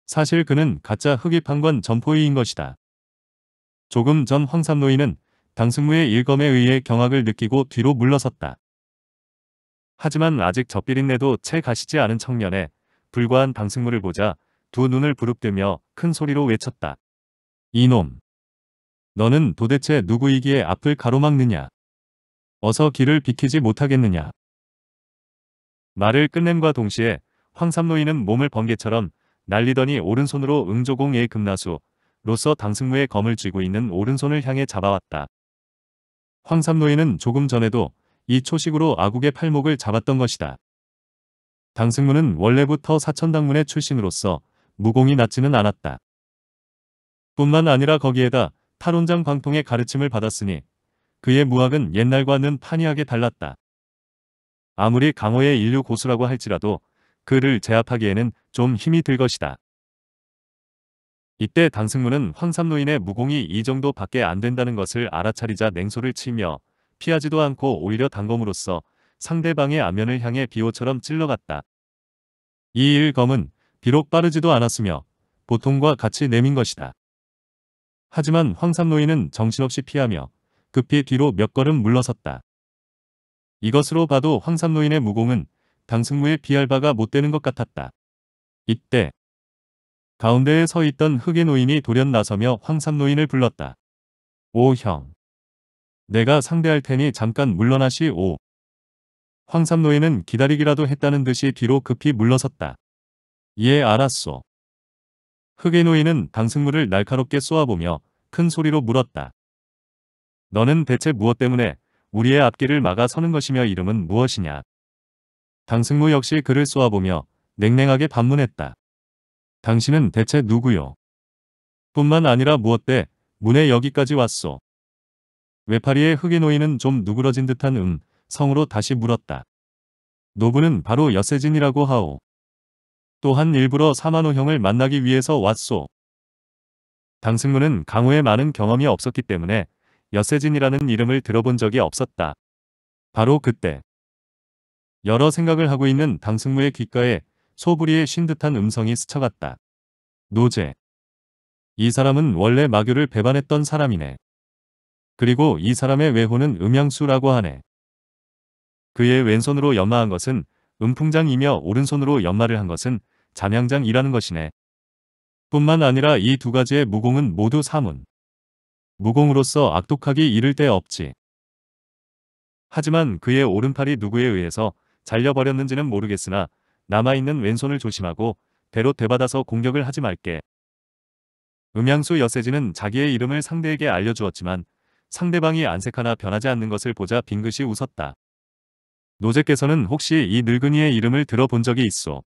사실 그는 가짜 흑이 판관 점포이인 것이다. 조금 전 황삼노인은 당승무의 일검에 의해 경악을 느끼고 뒤로 물러섰다. 하지만 아직 젖비린내도 채 가시지 않은 청년에 불과한 방승물을 보자 두 눈을 부릅뜨며 큰 소리로 외쳤다. 이놈! 너는 도대체 누구이기에 앞을 가로막느냐? 어서 길을 비키지 못하겠느냐? 말을 끝냄과 동시에 황삼노인은 몸을 번개처럼 날리더니 오른손으로 응조공의 금나수로서 당승무의 검을 쥐고 있는 오른손을 향해 잡아왔다. 황삼노인은 조금 전에도 이 초식으로 아국의 팔목을 잡았던 것이다. 당승문은 원래부터 사천당문의 출신으로서 무공이 낮지는 않았다. 뿐만 아니라 거기에다 탈원장 방통의 가르침을 받았으니 그의 무학은 옛날과는 판이하게 달랐다. 아무리 강호의 인류 고수라고 할지라도 그를 제압하기에는 좀 힘이 들 것이다. 이때 당승문은 황삼노인의 무공이 이 정도 밖에 안 된다는 것을 알아차리자 냉소를 치며 피하지도 않고 오히려 단검으로써 상대방의 안면을 향해 비호처럼 찔러갔다. 이 일검은 비록 빠르지도 않았으며 보통과 같이 내민 것이다. 하지만 황삼노인은 정신없이 피하며 급히 뒤로 몇 걸음 물러섰다. 이것으로 봐도 황삼노인의 무공은 당승무의 비할 바가 못 되는 것 같았다. 이때 가운데에 서 있던 흑인 노인이 돌연 나서며 황삼노인을 불렀다. 오형 내가 상대할 테니 잠깐 물러나시오. 황삼노인은 기다리기라도 했다는 듯이 뒤로 급히 물러섰다. 예 알았소. 흑의노인은 당승물을 날카롭게 쏘아보며 큰 소리로 물었다. 너는 대체 무엇 때문에 우리의 앞길을 막아 서는 것이며 이름은 무엇이냐. 당승무 역시 그를 쏘아보며 냉랭하게 반문했다. 당신은 대체 누구요? 뿐만 아니라 무엇 때 문에 여기까지 왔소. 외파리의 흙에 놓이는 좀 누그러진 듯한 음, 성으로 다시 물었다. 노부는 바로 여세진이라고 하오. 또한 일부러 사만호 형을 만나기 위해서 왔소. 당승무는 강호에 많은 경험이 없었기 때문에 여세진이라는 이름을 들어본 적이 없었다. 바로 그때 여러 생각을 하고 있는 당승무의 귓가에 소부리의 신 듯한 음성이 스쳐갔다. 노제. 이 사람은 원래 마교를 배반했던 사람이네. 그리고 이 사람의 외호는 음양수라고 하네. 그의 왼손으로 연마한 것은 음풍장이며 오른손으로 연마를 한 것은 잠양장이라는 것이네. 뿐만 아니라 이 두 가지의 무공은 모두 사문. 무공으로서 악독하기 이를 데 없지. 하지만 그의 오른팔이 누구에 의해서 잘려버렸는지는 모르겠으나 남아있는 왼손을 조심하고 배로 대받아서 공격을 하지 말게. 음양수 여세지는 자기의 이름을 상대에게 알려주었지만 상대방이 안색하나 변하지 않는 것을 보자 빙긋이 웃었다. 노제께서는 혹시 이 늙은이의 이름을 들어본 적이 있소.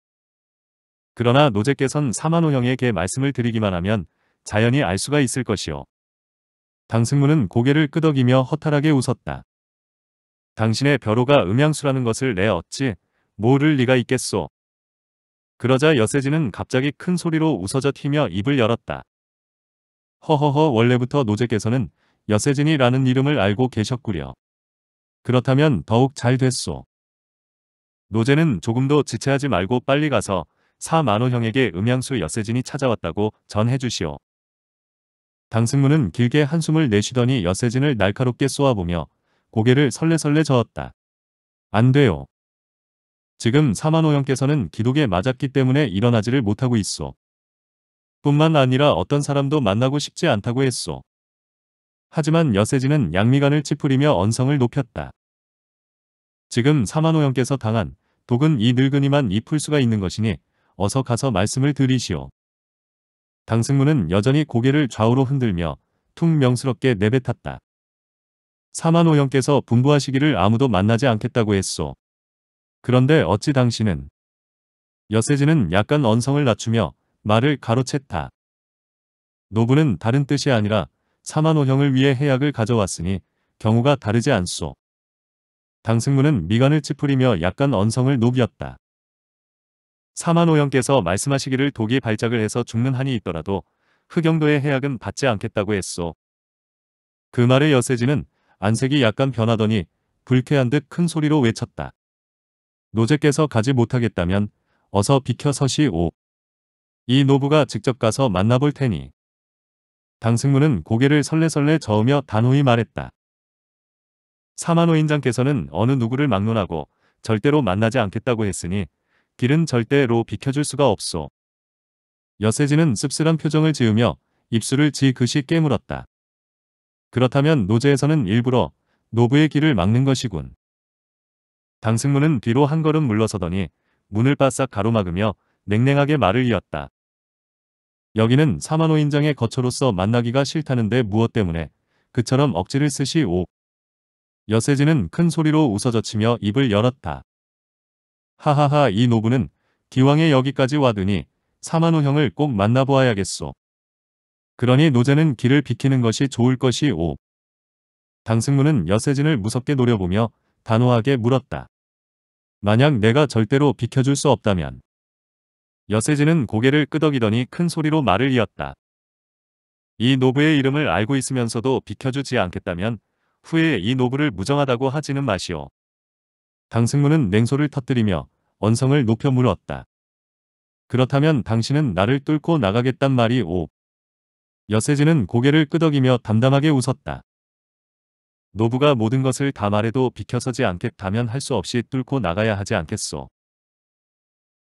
그러나 노제께선 사만호 형에게 말씀을 드리기만 하면 자연히 알 수가 있을 것이오. 당승무는 고개를 끄덕이며 허탈하게 웃었다. 당신의 벼로가 음양수라는 것을 내어지 모를 리가 있겠소. 그러자 여세지는 갑자기 큰 소리로 웃어젖 히며 입을 열었다. 허허허 원래부터 노제께서는 여세진이라는 이름을 알고 계셨구려. 그렇다면 더욱 잘 됐소. 노제는 조금도 지체하지 말고 빨리 가서 사만호 형에게 음향수 여세진이 찾아왔다고 전해주시오. 당승무는 길게 한숨을 내쉬더니 여세진을 날카롭게 쏘아보며 고개를 설레설레 저었다. 안 돼요. 지금 사만호 형께서는 기독에 맞았기 때문에 일어나지를 못하고 있소. 뿐만 아니라 어떤 사람도 만나고 싶지 않다고 했소. 하지만 여세지는 양미간을 찌푸리며 언성을 높였다. 지금 사만호형께서 당한 독은 이 늙은이만 이풀 수가 있는 것이니 어서 가서 말씀을 드리시오. 당승무는 여전히 고개를 좌우로 흔들며 퉁명스럽게 내뱉었다. 사만호형께서 분부하시기를 아무도 만나지 않겠다고 했소. 그런데 어찌 당신은 여세지는 약간 언성을 낮추며 말을 가로챘다. 노부는 다른 뜻이 아니라 사만호형을 위해 해약을 가져왔으니 경우가 다르지 않소. 당승무는 미간을 찌푸리며 약간 언성을 녹였다. 사만호형께서 말씀하시기를 독이 발작을 해서 죽는 한이 있더라도 흑영도의 해약은 받지 않겠다고 했소. 그 말에 여세지는 안색이 약간 변하더니 불쾌한 듯 큰 소리로 외쳤다. 노제께서 가지 못하겠다면 어서 비켜 서시오. 이 노부가 직접 가서 만나볼 테니. 당승무는 고개를 설레설레 저으며 단호히 말했다. 사만호인장께서는 어느 누구를 막론하고 절대로 만나지 않겠다고 했으니 길은 절대로 비켜줄 수가 없소. 여세진은 씁쓸한 표정을 지으며 입술을 지그시 깨물었다. 그렇다면 노제에서는 일부러 노부의 길을 막는 것이군. 당승무는 뒤로 한 걸음 물러서더니 문을 바싹 가로막으며 냉랭하게 말을 이었다. 여기는 사만호인장의 거처로서 만나기가 싫다는데 무엇 때문에 그처럼 억지를 쓰시오. 여세진은 큰 소리로 웃어젖히며 입을 열었다. 하하하 이 노부는 기왕에 여기까지 와드니 사만호 형을 꼭 만나보아야겠소. 그러니 노제는 길을 비키는 것이 좋을 것이오. 당승무는 여세진을 무섭게 노려보며 단호하게 물었다. 만약 내가 절대로 비켜줄 수 없다면 여세지는 고개를 끄덕이더니 큰 소리로 말을 이었다. 이노부의 이름을 알고 있으면서도 비켜주지 않겠다면 후에 이노부를 무정하다고 하지는 마시오. 강승무는 냉소를 터뜨리며 언성을 높여 물었다. 그렇다면 당신은 나를 뚫고 나가겠단 말이 오. 여세지는 고개를 끄덕이며 담담하게 웃었다. 노부가 모든 것을 다 말해도 비켜서지 않겠다면 할 수 없이 뚫고 나가야 하지 않겠소.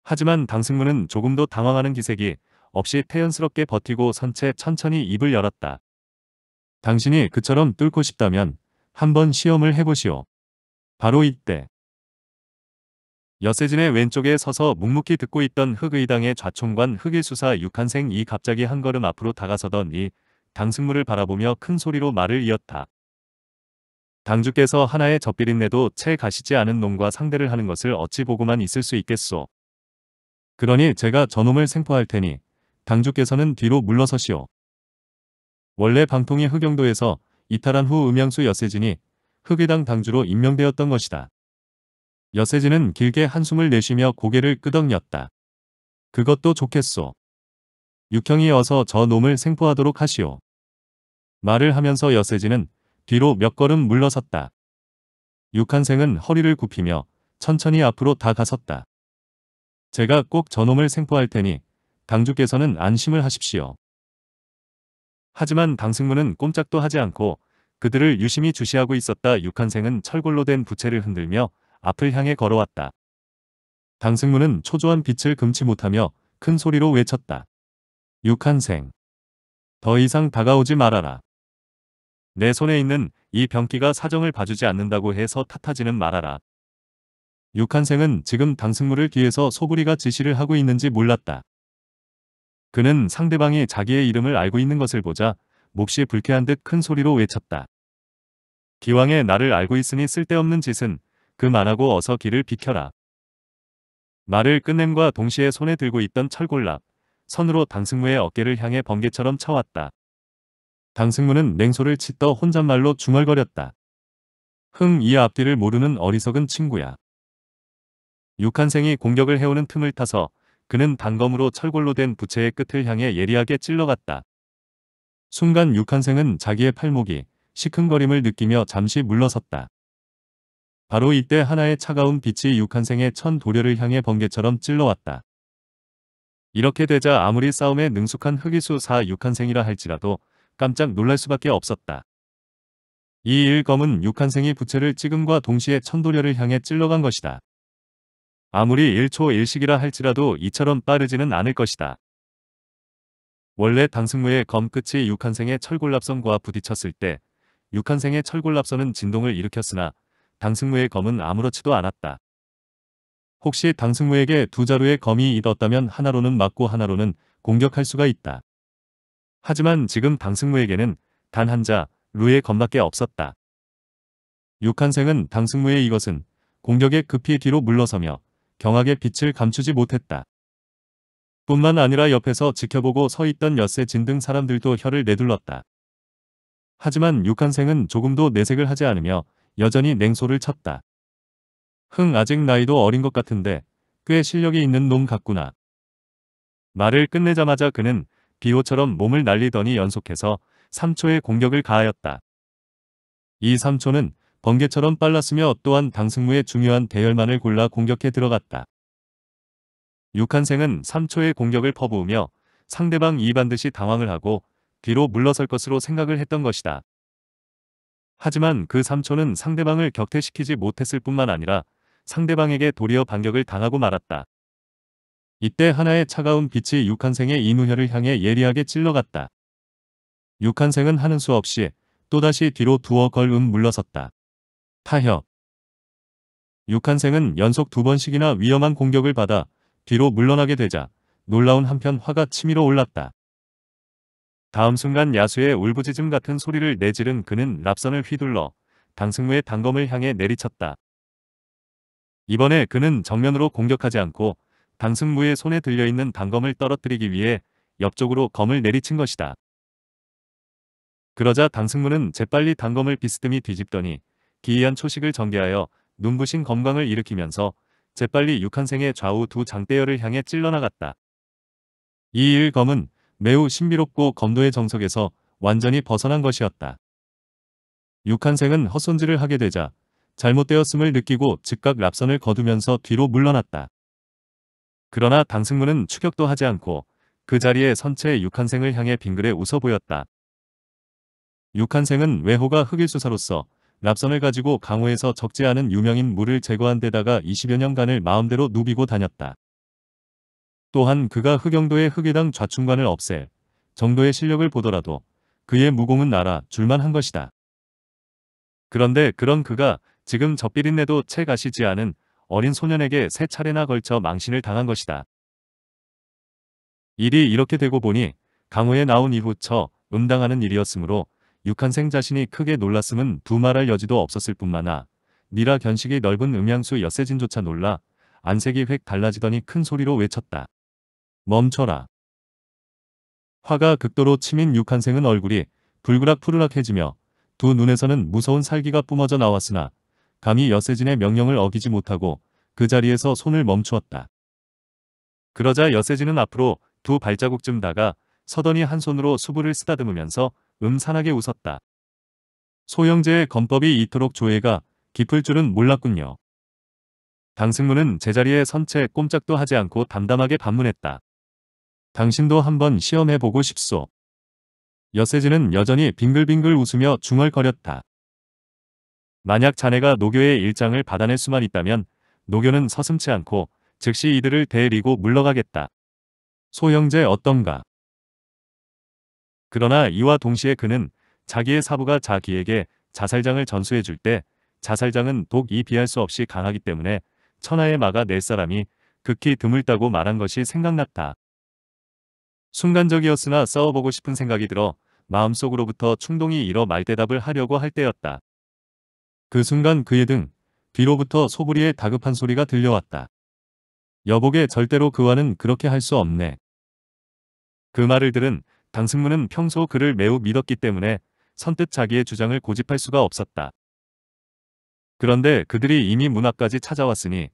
하지만 당승무는 조금도 당황하는 기색이 없이 태연스럽게 버티고 선체 천천히 입을 열었다. 당신이 그처럼 뚫고 싶다면 한번 시험을 해보시오. 바로 이때. 여세진의 왼쪽에 서서 묵묵히 듣고 있던 흑의당의 좌총관 흑의수사 육한생 이 갑자기 한 걸음 앞으로 다가서던 이 당승무를 바라보며 큰 소리로 말을 이었다. 당주께서 하나의 젖비린내도 채 가시지 않은 놈과 상대를 하는 것을 어찌 보고만 있을 수 있겠소. 그러니 제가 저놈을 생포할 테니 당주께서는 뒤로 물러서시오. 원래 방통이 흑영도에서 이탈한 후 음양수 여세진이 흑의당 당주로 임명되었던 것이다. 여세진은 길게 한숨을 내쉬며 고개를 끄덕였다. 그것도 좋겠소. 육형이 어서 저 놈을 생포하도록 하시오. 말을 하면서 여세진은 뒤로 몇 걸음 물러섰다. 육한생은 허리를 굽히며 천천히 앞으로 다가섰다. 제가 꼭 저놈을 생포할 테니 당주께서는 안심을 하십시오. 하지만 당승문은 꼼짝도 하지 않고 그들을 유심히 주시하고 있었다 육한생은 철골로 된 부채를 흔들며 앞을 향해 걸어왔다. 당승문은 초조한 빛을 금치 못하며 큰 소리로 외쳤다. 육한생. 더 이상 다가오지 말아라. 내 손에 있는 이 병기가 사정을 봐주지 않는다고 해서 탓하지는 말아라. 육한생은 지금 당승무를 뒤에서 소구리가 지시를 하고 있는지 몰랐다. 그는 상대방이 자기의 이름을 알고 있는 것을 보자 몹시 불쾌한 듯 큰 소리로 외쳤다. 기왕에 나를 알고 있으니 쓸데없는 짓은 그만하고 어서 길을 비켜라. 말을 끝냄과 동시에 손에 들고 있던 철골랍, 선으로 당승무의 어깨를 향해 번개처럼 쳐왔다. 당승무는 냉소를 치떠 혼잣말로 중얼거렸다. 흥 이 앞뒤를 모르는 어리석은 친구야. 육한생이 공격을 해오는 틈을 타서 그는 단검으로 철골로 된 부채의 끝을 향해 예리하게 찔러갔다. 순간 육한생은 자기의 팔목이 시큰거림을 느끼며 잠시 물러섰다. 바로 이때 하나의 차가운 빛이 육한생의 천 도료를 향해 번개처럼 찔러왔다. 이렇게 되자 아무리 싸움에 능숙한 흑이수 사 육한생이라 할지라도 깜짝 놀랄 수밖에 없었다. 이 일검은 육한생이 부채를 찍음과 동시에 천도려를 향해 찔러간 것이다. 아무리 1초 1식이라 할지라도 이처럼 빠르지는 않을 것이다. 원래 당승무의 검끝이 육한생의 철골랍선과 부딪혔을 때 육한생의 철골랍선은 진동을 일으켰으나 당승무의 검은 아무렇지도 않았다. 혹시 당승무에게 두 자루의 검이 있었다면 하나로는 맞고 하나로는 공격할 수가 있다. 하지만 지금 당승무에게는 단 한 자, 루의 검밖에 없었다. 육한생은 당승무의 이것은 공격에 급히 뒤로 물러서며 경악의 빛을 감추지 못했다. 뿐만 아니라 옆에서 지켜보고 서 있던 엿새진 등 사람들도 혀를 내둘렀다. 하지만 육한생은 조금도 내색을 하지 않으며 여전히 냉소를 쳤다. 흥 아직 나이도 어린 것 같은데 꽤 실력이 있는 놈 같구나. 말을 끝내자마자 그는 비호처럼 몸을 날리더니 연속해서 3초의 공격을 가하였다. 이 3초는 번개처럼 빨랐으며 또한 당승무의 중요한 대열만을 골라 공격해 들어갔다. 육한생은 3초의 공격을 퍼부으며 상대방이 반드시 당황을 하고 뒤로 물러설 것으로 생각을 했던 것이다. 하지만 그 3초는 상대방을 격퇴시키지 못했을 뿐만 아니라 상대방에게 도리어 반격을 당하고 말았다. 이때 하나의 차가운 빛이 육한생의 인우혈을 향해 예리하게 찔러갔다. 육한생은 하는 수 없이 또다시 뒤로 두어 걸음 물러섰다. 타협 육한생은 연속 두 번씩이나 위험한 공격을 받아 뒤로 물러나게 되자 놀라운 한편 화가 치밀어 올랐다. 다음 순간 야수의 울부짖음 같은 소리를 내지른 그는 랍선을 휘둘러 당승무의 단검을 향해 내리쳤다. 이번에 그는 정면으로 공격하지 않고 당승무의 손에 들려있는 단검을 떨어뜨리기 위해 옆쪽으로 검을 내리친 것이다. 그러자 당승무는 재빨리 단검을 비스듬히 뒤집더니 기이한 초식을 전개하여 눈부신 건강을 일으키면서 재빨리 육한생의 좌우 두 장대열을 향해 찔러나갔다. 이 일검은 매우 신비롭고 검도의 정석에서 완전히 벗어난 것이었다. 육한생은 헛손질을 하게 되자 잘못되었음을 느끼고 즉각 랍선을 거두면서 뒤로 물러났다. 그러나 당승문은 추격도 하지 않고 그 자리에 선체의 육한생을 향해 빙그레 웃어 보였다. 육한생은 외호가 흑일수사로서 납선을 가지고 강호에서 적지 않은 유명인 물을 제거한 데다가 20여 년간을 마음대로 누비고 다녔다. 또한 그가 흑영도의 흑의당 좌충관을 없앨 정도의 실력을 보더라도 그의 무공은 나라 줄만 한 것이다. 그런데 그런 그가 지금 젖비린내도 채 가시지 않은 어린 소년에게 세 차례나 걸쳐 망신을 당한 것이다. 일이 이렇게 되고 보니 강호에 나온 이후 처 음당하는 일이었으므로 육한생 자신이 크게 놀랐음은 두말할 여지도 없었을 뿐만아 미라 견식이 넓은 음양수 여세진조차 놀라 안색이 획 달라지더니 큰 소리로 외쳤다. 멈춰라. 화가 극도로 치민 육한생은 얼굴이 불그락 푸르락해지며 두 눈에서는 무서운 살기가 뿜어져 나왔으나 감히 여세진의 명령을 어기지 못하고 그 자리에서 손을 멈추었다. 그러자 여세진은 앞으로 두 발자국쯤 다가 서더니 한 손으로 수부를 쓰다듬으면서 음산하게 웃었다. 소형제의 검법이 이토록 조예가 깊을 줄은 몰랐군요. 당승문은 제자리에 선 채 꼼짝도 하지 않고 담담하게 반문했다. 당신도 한번 시험해보고 싶소. 여세진은 여전히 빙글빙글 웃으며 중얼거렸다. 만약 자네가 노교의 일장을 받아낼 수만 있다면 노교는 서슴치 않고 즉시 이들을 데리고 물러가겠다. 소형제 어떤가? 그러나 이와 동시에 그는 자기의 사부가 자기에게 자살장을 전수해 줄 때 자살장은 독이 비할 수 없이 강하기 때문에 천하의 마가 낼 네 사람이 극히 드물다고 말한 것이 생각났다. 순간적이었으나 싸워보고 싶은 생각이 들어 마음속으로부터 충동이 일어 말대답을 하려고 할 때였다. 그 순간 그의 등 뒤로부터 소부리의 다급한 소리가 들려왔다. 여보게 절대로 그와는 그렇게 할 수 없네. 그 말을 들은 강승문은 평소 그를 매우 믿었기 때문에 선뜻 자기의 주장을 고집할 수가 없었다. 그런데 그들이 이미 문학까지 찾아왔으니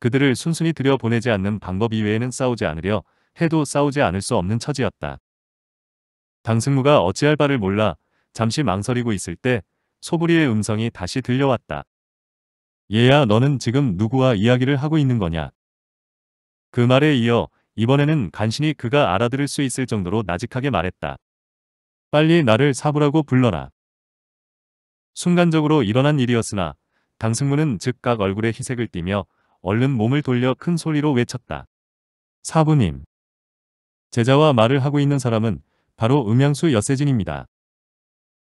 그들을 순순히 들여보내지 않는 방법 이외에는 싸우지 않으려 해도 싸우지 않을 수 없는 처지였다. 강승무가 어찌할 바를 몰라 잠시 망설이고 있을 때 소부리의 음성이 다시 들려왔다. 얘야 너는 지금 누구와 이야기를 하고 있는 거냐? 그 말에 이어 이번에는 간신히 그가 알아들을 수 있을 정도로 나직하게 말했다. 빨리 나를 사부라고 불러라. 순간적으로 일어난 일이었으나 당승문은 즉각 얼굴에 희색을 띠며 얼른 몸을 돌려 큰 소리로 외쳤다. 사부님. 제자와 말을 하고 있는 사람은 바로 음양수 여세진입니다.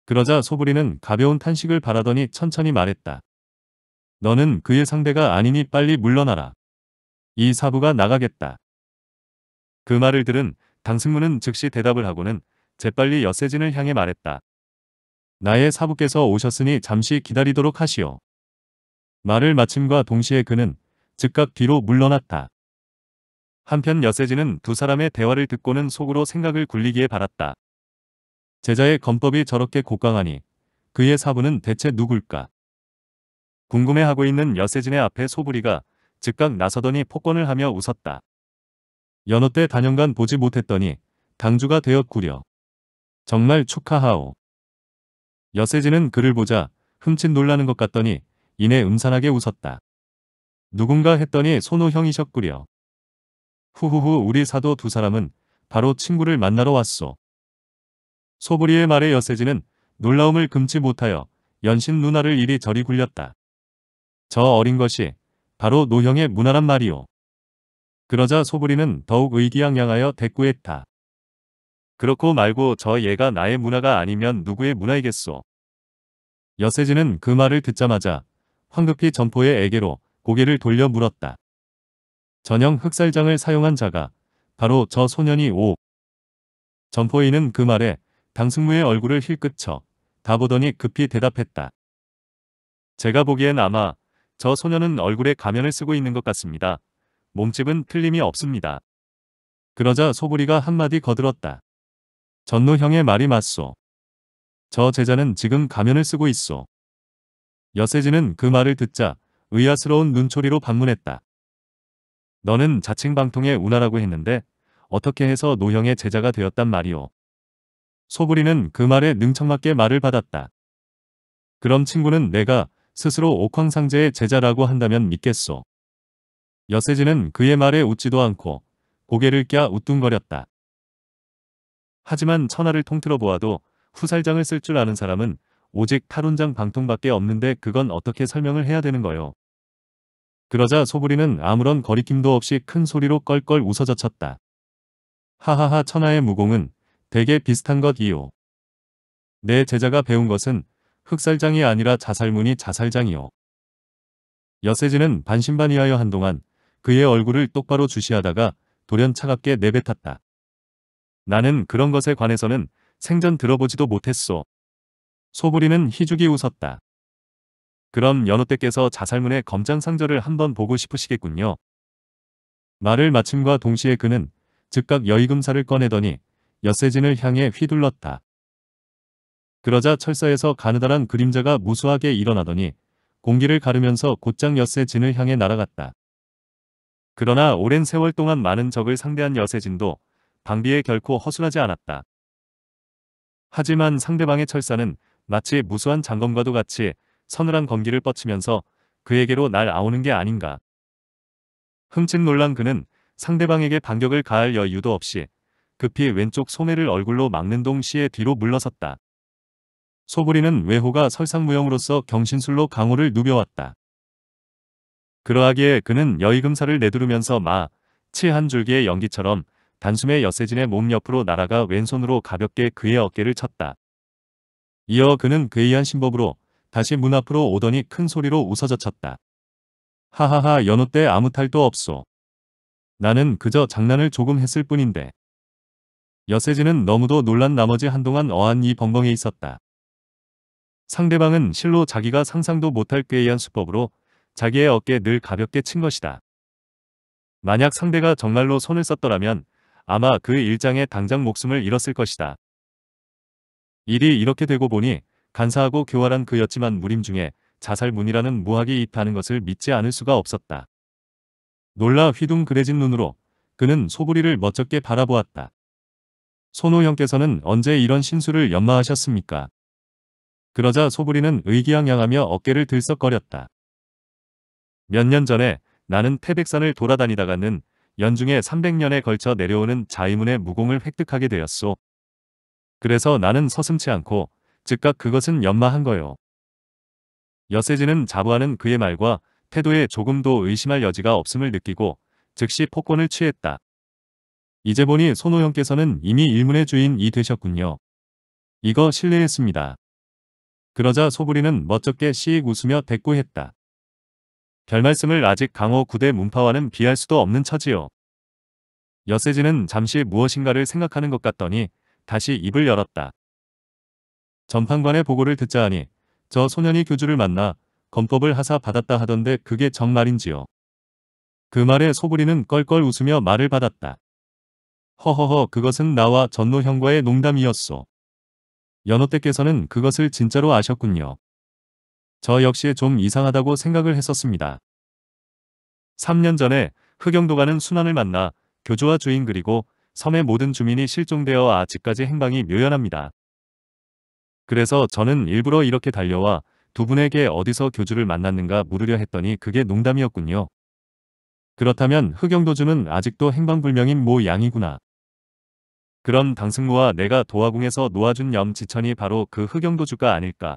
그러자 소부리는 가벼운 탄식을 바라더니 천천히 말했다. 너는 그의 상대가 아니니 빨리 물러나라. 이 사부가 나가겠다. 그 말을 들은 강승무는 즉시 대답을 하고는 재빨리 여세진을 향해 말했다. 나의 사부께서 오셨으니 잠시 기다리도록 하시오. 말을 마침과 동시에 그는 즉각 뒤로 물러났다. 한편 여세진은 두 사람의 대화를 듣고는 속으로 생각을 굴리기에 바랐다. 제자의 검법이 저렇게 곡강하니 그의 사부는 대체 누굴까? 궁금해하고 있는 여세진의 앞에 소부리가 즉각 나서더니 폭권을 하며 웃었다. 연어 때 단연간 보지 못했더니 당주가 되었구려. 정말 축하하오. 여세진은 그를 보자 흠칫 놀라는 것 같더니 이내 음산하게 웃었다. 누군가 했더니 손호형이셨구려. 후후후 우리 사도 두 사람은 바로 친구를 만나러 왔소. 소부리의 말에 여세진은 놀라움을 금치 못하여 연신 누나를 이리저리 굴렸다. 저 어린 것이 바로 노형의 문화란 말이오. 그러자 소부리는 더욱 의기양양하여 대꾸했다. 그렇고 말고 저 얘가 나의 문화가 아니면 누구의 문화이겠소. 여세진은 그 말을 듣자마자 황급히 점포의 애개로 고개를 돌려 물었다. 전형 흑살장을 사용한 자가 바로 저 소년이 오. 점포인은 그 말에 당승무의 얼굴을 힐끗쳐 다 보더니 급히 대답했다. 제가 보기엔 아마 저 소년은 얼굴에 가면을 쓰고 있는 것 같습니다. 몸집은 틀림이 없습니다. 그러자 소부리가 한마디 거들었다. 전노 형의 말이 맞소. 저 제자는 지금 가면을 쓰고 있소. 여세지는그 말을 듣자 의아스러운 눈초리로 반문했다. 너는 자칭방통의 운하라고 했는데 어떻게 해서 노형의 제자가 되었단 말이오. 소부리는 그 말에 능청맞게 말을 받았다. 그럼 친구는 내가 스스로 옥황상제의 제자라고 한다면 믿겠소. 여세진은 그의 말에 웃지도 않고 고개를 껴 우뚱거렸다. 하지만 천하를 통틀어 보아도 후살장을 쓸 줄 아는 사람은 오직 탈운장 방통밖에 없는데 그건 어떻게 설명을 해야 되는 거요. 그러자 소부리는 아무런 거리낌도 없이 큰 소리로 껄껄 웃어젖혔다. 하하하 천하의 무공은 되게 비슷한 것이요. 내 제자가 배운 것은 흑살장이 아니라 자살문이 자살장이요. 여세진은 반신반의하여 한동안 그의 얼굴을 똑바로 주시하다가 돌연 차갑게 내뱉었다. 나는 그런 것에 관해서는 생전 들어보지도 못했소. 소부리는 희죽이 웃었다. 그럼 연호대께서 자살문의 검장 상절을 한번 보고 싶으시겠군요. 말을 마침과 동시에 그는 즉각 여의금사를 꺼내더니 여세진을 향해 휘둘렀다. 그러자 철사에서 가느다란 그림자가 무수하게 일어나더니 공기를 가르면서 곧장 여세진을 향해 날아갔다. 그러나 오랜 세월 동안 많은 적을 상대한 여세진도 방비에 결코 허술하지 않았다. 하지만 상대방의 철사는 마치 무수한 장검과도 같이 서늘한 검기를 뻗치면서 그에게로 날 아오는 게 아닌가. 흠칫 놀란 그는 상대방에게 반격을 가할 여유도 없이 급히 왼쪽 소매를 얼굴로 막는 동시에 뒤로 물러섰다. 소부리는 외호가 설상무용으로서 경신술로 강호를 누벼왔다. 그러하기에 그는 여의금사를 내두르면서 마, 치한 줄기의 연기처럼 단숨에 여세진의 몸 옆으로 날아가 왼손으로 가볍게 그의 어깨를 쳤다. 이어 그는 괴이한 신법으로 다시 문 앞으로 오더니 큰 소리로 웃어젖혔다. 하하하 연호 때 아무 탈도 없소. 나는 그저 장난을 조금 했을 뿐인데. 여세진은 너무도 놀란 나머지 한동안 어안이 벙벙해 있었다. 상대방은 실로 자기가 상상도 못할 괴이한 수법으로 자기의 어깨에 늘 가볍게 친 것이다. 만약 상대가 정말로 손을 썼더라면 아마 그 일장에 당장 목숨을 잃었을 것이다. 일이 이렇게 되고 보니 간사하고 교활한 그였지만 무림중에 자살문이라는 무학이 있다는 것을 믿지 않을 수가 없었다. 놀라 휘둥그레진 눈으로 그는 소부리를 멋쩍게 바라보았다. 손호 형께서는 언제 이런 신수를 연마하셨습니까? 그러자 소부리는 의기양양하며 어깨를 들썩거렸다. 몇년 전에 나는 태백산을 돌아다니다가는 연중에 300년에 걸쳐 내려오는 자의문의 무공을 획득하게 되었소. 그래서 나는 서슴치 않고 즉각 그것은 연마한 거요. 여세지는 자부하는 그의 말과 태도에 조금도 의심할 여지가 없음을 느끼고 즉시 폭권을 취했다. 이제 보니 손호영께서는 이미 일문의 주인이 되셨군요. 이거 실례했습니다. 그러자 소부리는 멋쩍게 씨익 웃으며 대꾸했다. 별말씀을 아직 강호 구대 문파와는 비할 수도 없는 처지요. 여세진은 잠시 무엇인가를 생각하는 것 같더니 다시 입을 열었다. 전판관의 보고를 듣자 하니 저 소년이 교주를 만나 검법을 하사 받았다 하던데 그게 정말인지요. 그 말에 소부리는 껄껄 웃으며 말을 받았다. 허허허 그것은 나와 전노 형과의 농담이었소. 연호 때께서는 그것을 진짜로 아셨군요. 저 역시 좀 이상하다고 생각을 했었습니다. 3년 전에 흑영도가는 순환을 만나 교주와 주인 그리고 섬의 모든 주민이 실종되어 아직까지 행방이 묘연합니다. 그래서 저는 일부러 이렇게 달려와 두 분에게 어디서 교주를 만났는가 물으려 했더니 그게 농담이었군요. 그렇다면 흑영도주는 아직도 행방불명인 모 양이구나. 그럼 당승무와 내가 도화궁에서 놓아준 염지천이 바로 그 흑영도주가 아닐까.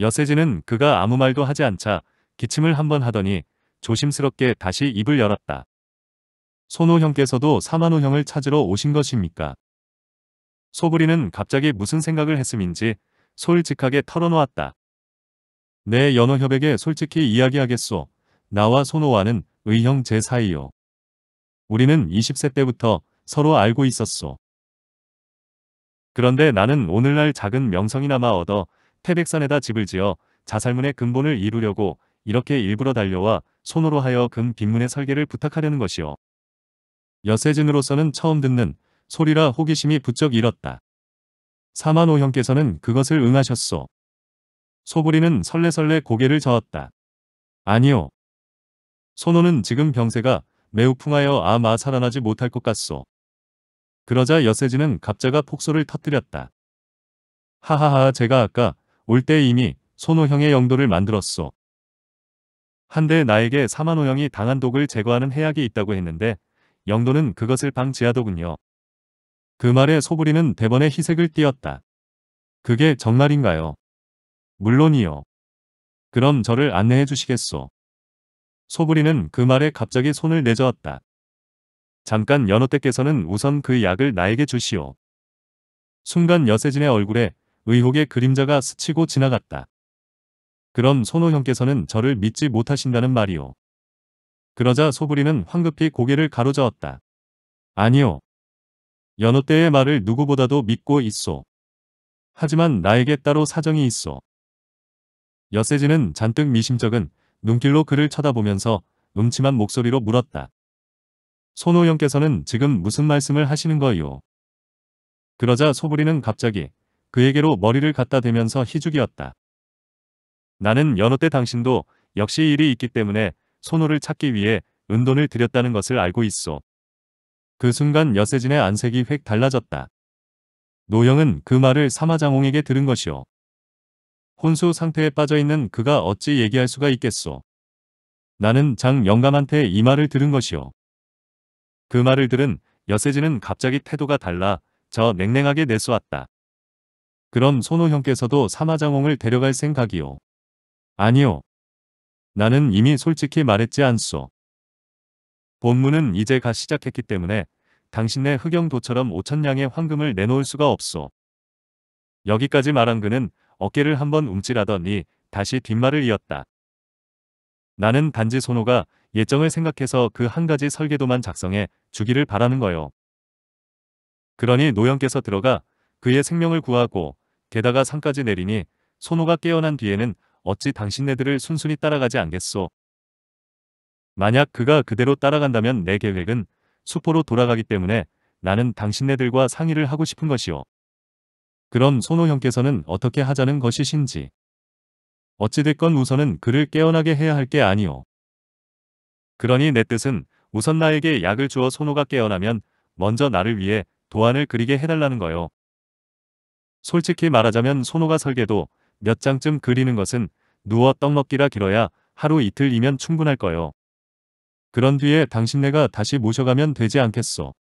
여세진은 그가 아무 말도 하지 않자 기침을 한번 하더니 조심스럽게 다시 입을 열었다. 손호 형께서도 사만호 형을 찾으러 오신 것입니까? 소부리는 갑자기 무슨 생각을 했음인지 솔직하게 털어놓았다. 내연호협에게 솔직히 이야기하겠소. 나와 손호와는 의형 제 사이요. 우리는 20세 때부터 서로 알고 있었소. 그런데 나는 오늘날 작은 명성이나마 얻어 태백산에다 집을 지어 자살문의 근본을 이루려고 이렇게 일부러 달려와 손으로 하여 금빈문의 설계를 부탁하려는 것이요. 여세진으로서는 처음 듣는 소리라 호기심이 부쩍 일었다. 사만오 형께서는 그것을 응하셨소. 소부리는 설레설레 고개를 저었다. 아니요. 손호는 지금 병세가 매우 풍하여 아마 살아나지 못할 것 같소. 그러자 여세진은 갑자가 폭소를 터뜨렸다. 하하하 제가 아까 올때 이미 손호형의 영도를 만들었소. 한데 나에게 사만호형이 당한 독을 제거하는 해약이 있다고 했는데 영도는 그것을 방지하더군요. 그 말에 소부리는 대번에 희색을 띄었다. 그게 정말인가요? 물론이요. 그럼 저를 안내해 주시겠소. 소부리는 그 말에 갑자기 손을 내저었다. 잠깐 연호떼께서는 우선 그 약을 나에게 주시오. 순간 여세진의 얼굴에 의혹의 그림자가 스치고 지나갔다. 그럼 손호 형께서는 저를 믿지 못하신다는 말이오. 그러자 소부리는 황급히 고개를 가로저었다. 아니요. 연호 때의 말을 누구보다도 믿고 있소. 하지만 나에게 따로 사정이 있어. 여세진은 잔뜩 미심쩍은 눈길로 그를 쳐다보면서 음침한 목소리로 물었다. 손호영께서는 지금 무슨 말씀을 하시는 거요? 그러자 소부리는 갑자기 그에게로 머리를 갖다 대면서 희죽이었다. 나는 연호 때 당신도 역시 일이 있기 때문에 손호를 찾기 위해 은돈을 드렸다는 것을 알고 있어. 그 순간 여세진의 안색이 획 달라졌다. 노영은 그 말을 사마장홍에게 들은 것이오. 혼수 상태에 빠져있는 그가 어찌 얘기할 수가 있겠소. 나는 장 영감한테 이 말을 들은 것이오. 그 말을 들은 여세진은 갑자기 태도가 달라 저 냉랭하게 내쏘았다. 그럼 손호 형께서도 사마장홍을 데려갈 생각이요. 아니요. 나는 이미 솔직히 말했지 않소. 본문은 이제 가 시작했기 때문에 당신네 흑영도처럼 5천냥의 황금을 내놓을 수가 없소. 여기까지 말한 그는 어깨를 한번 움찔하더니 다시 뒷말을 이었다. 나는 단지 손호가 예정을 생각해서 그 한 가지 설계도만 작성해 주기를 바라는 거요. 그러니 노형께서 들어가 그의 생명을 구하고 게다가 산까지 내리니 손호가 깨어난 뒤에는 어찌 당신네들을 순순히 따라가지 않겠소. 만약 그가 그대로 따라간다면 내 계획은 수포로 돌아가기 때문에 나는 당신네들과 상의를 하고 싶은 것이오. 그럼 손호 형께서는 어떻게 하자는 것이신지. 어찌됐건 우선은 그를 깨어나게 해야 할 게 아니오. 그러니 내 뜻은 우선 나에게 약을 주어 손호가 깨어나면 먼저 나를 위해 도안을 그리게 해달라는 거요. 솔직히 말하자면 손호가 설계도 몇 장쯤 그리는 것은 누워 떡 먹기라 길어야 하루 이틀이면 충분할 거요. 그런 뒤에 당신네가 다시 모셔가면 되지 않겠소.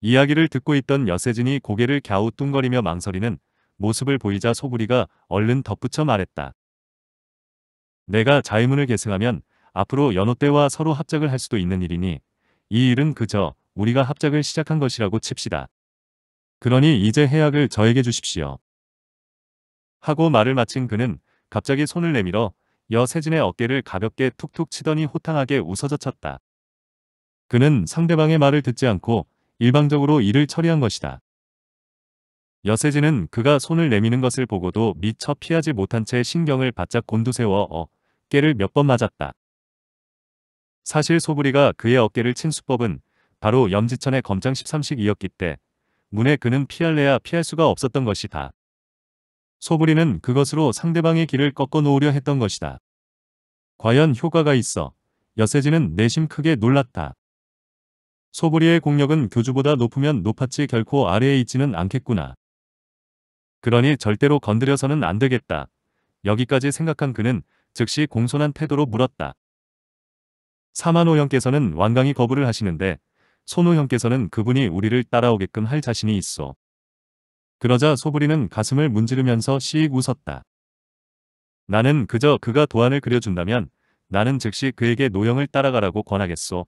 이야기를 듣고 있던 여세진이 고개를 갸우뚱거리며 망설이는 모습을 보이자 소구리가 얼른 덧붙여 말했다. 내가 자유문을 계승하면 앞으로 연호 때와 서로 합작을 할 수도 있는 일이니 이 일은 그저 우리가 합작을 시작한 것이라고 칩시다. 그러니 이제 해약을 저에게 주십시오. 하고 말을 마친 그는 갑자기 손을 내밀어 여세진의 어깨를 가볍게 툭툭 치더니 호탕하게 웃어젖혔다. 그는 상대방의 말을 듣지 않고 일방적으로 일을 처리한 것이다. 여세진은 그가 손을 내미는 것을 보고도 미처 피하지 못한 채 신경을 바짝 곤두세워 어깨를 몇 번 맞았다. 사실 소부리가 그의 어깨를 친 수법은 바로 염지천의 검장 13식이었기 때 문에 그는 피할래야 피할 수가 없었던 것이다. 소부리는 그것으로 상대방의 길을 꺾어 놓으려 했던 것이다. 과연 효과가 있어 여세지는 내심 크게 놀랐다. 소부리의 공력은 교주보다 높으면 높았지 결코 아래에 있지는 않겠구나. 그러니 절대로 건드려서는 안 되겠다. 여기까지 생각한 그는 즉시 공손한 태도로 물었다. 사만오영께서는 완강히 거부를 하시는데 손호 형께서는 그분이 우리를 따라오게끔 할 자신이 있어. 그러자 소부리는 가슴을 문지르면서 씨익 웃었다. 나는 그저 그가 도안을 그려준다면 나는 즉시 그에게 노형을 따라가라고 권하겠소.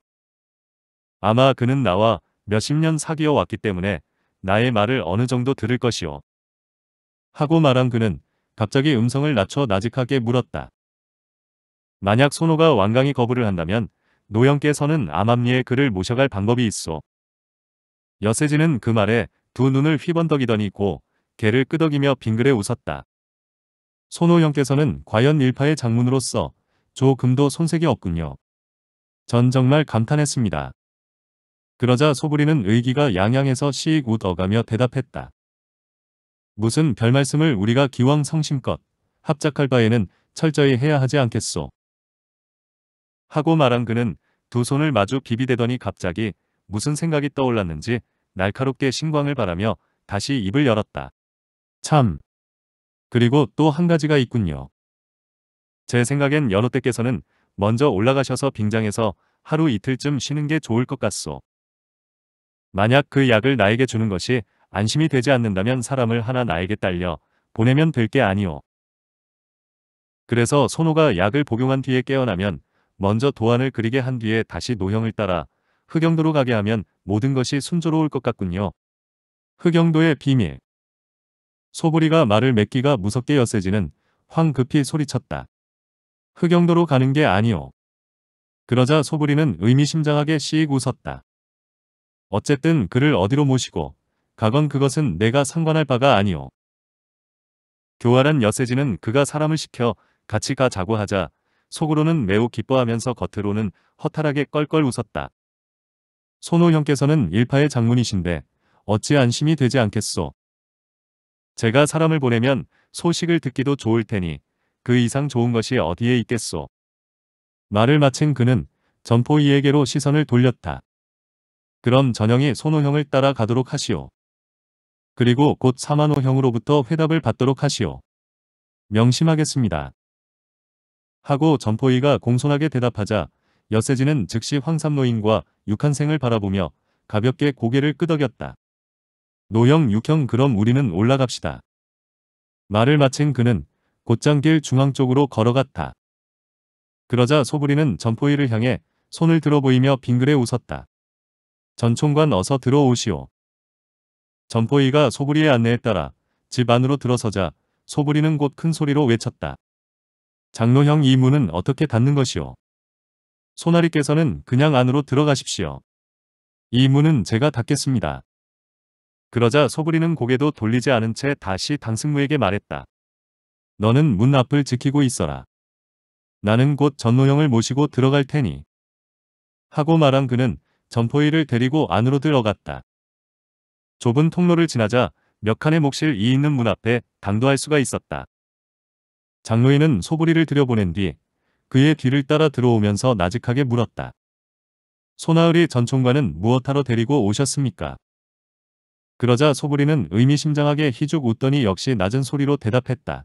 아마 그는 나와 몇십 년 사귀어 왔기 때문에 나의 말을 어느 정도 들을 것이오. 하고 말한 그는 갑자기 음성을 낮춰 나직하게 물었다. 만약 손호가 완강히 거부를 한다면 노영께서는 암암리에 그를 모셔갈 방법이 있어. 여세지는그 말에 두 눈을 휘번덕이더니 고 개를 끄덕이며 빙그레 웃었다. 손호영께서는 과연 일파의 장문으로서 조금도 손색이 없군요. 전 정말 감탄했습니다. 그러자 소부리는 의기가 양양해서 시익 웃어가며 대답했다. 무슨 별말씀을 우리가 기왕 성심껏 합작할 바에는 철저히 해야 하지 않겠소. 하고 말한 그는 두 손을 마주 비비대더니 갑자기 무슨 생각이 떠올랐는지 날카롭게 신광을 바라며 다시 입을 열었다. 참. 그리고 또 한 가지가 있군요. 제 생각엔 연호 떼께서는 먼저 올라가셔서 빙장해서 하루 이틀쯤 쉬는 게 좋을 것 같소. 만약 그 약을 나에게 주는 것이 안심이 되지 않는다면 사람을 하나 나에게 딸려 보내면 될 게 아니오. 그래서 손호가 약을 복용한 뒤에 깨어나면 먼저 도안을 그리게 한 뒤에 다시 노형을 따라 흑영도로 가게 하면 모든 것이 순조로울 것 같군요. 흑영도의 비밀 소부리가 말을 맺기가 무섭게 여세지는 황 급히 소리쳤다. 흑영도로 가는 게 아니오. 그러자 소부리는 의미심장하게 씨익 웃었다. 어쨌든 그를 어디로 모시고 가건 그것은 내가 상관할 바가 아니오. 교활한 여세지는 그가 사람을 시켜 같이 가자고 하자 속으로는 매우 기뻐하면서 겉으로는 허탈하게 껄껄 웃었다. 손호 형께서는 일파의 장문이신데 어찌 안심이 되지 않겠소. 제가 사람을 보내면 소식을 듣기도 좋을 테니 그 이상 좋은 것이 어디에 있겠소. 말을 마친 그는 점포이에게로 시선을 돌렸다. 그럼 전형이 손호형을 따라가도록 하시오. 그리고 곧 사만호형으로부터 회답을 받도록 하시오. 명심하겠습니다. 하고 점포이가 공손하게 대답하자 여세진은 즉시 황삼노인과 육한생을 바라보며 가볍게 고개를 끄덕였다. 노형 육형 그럼 우리는 올라갑시다. 말을 마친 그는 곧장길 중앙 쪽으로 걸어갔다. 그러자 소부리는 점포이를 향해 손을 들어 보이며 빙그레 웃었다. 전총관 어서 들어오시오. 점포이가 소부리의 안내에 따라 집 안으로 들어서자 소부리는 곧 큰 소리로 외쳤다. 장로형 이 문은 어떻게 닫는 것이오? 소나리께서는 그냥 안으로 들어가십시오. 이 문은 제가 닫겠습니다. 그러자 소부리는 고개도 돌리지 않은 채 다시 당승무에게 말했다. 너는 문 앞을 지키고 있어라. 나는 곧 전노형을 모시고 들어갈 테니. 하고 말한 그는 점포이를 데리고 안으로 들어갔다. 좁은 통로를 지나자 몇 칸의 목실 이 있는 문 앞에 당도할 수가 있었다. 장로인은 소부리를 들여보낸 뒤 그의 뒤를 따라 들어오면서 나직하게 물었다. 소나으리 전 총관은 무엇하러 데리고 오셨습니까? 그러자 소부리는 의미심장하게 희죽 웃더니 역시 낮은 소리로 대답했다.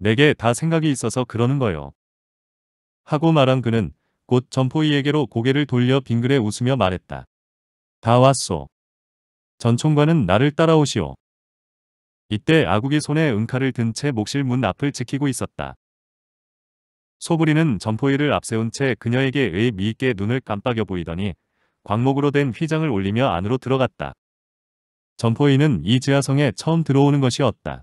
내게 다 생각이 있어서 그러는 거요. 하고 말한 그는 곧 전포이에게로 고개를 돌려 빙그레 웃으며 말했다. 다 왔소. 전 총관은 나를 따라오시오. 이때 아국이 손에 은칼을 든 채 목실 문 앞을 지키고 있었다. 소부리는 점포위를 앞세운 채 그녀에게 의미 있게 눈을 깜빡여 보이더니 광목으로 된 휘장을 올리며 안으로 들어갔다. 점포위는 이 지하성에 처음 들어오는 것이었다.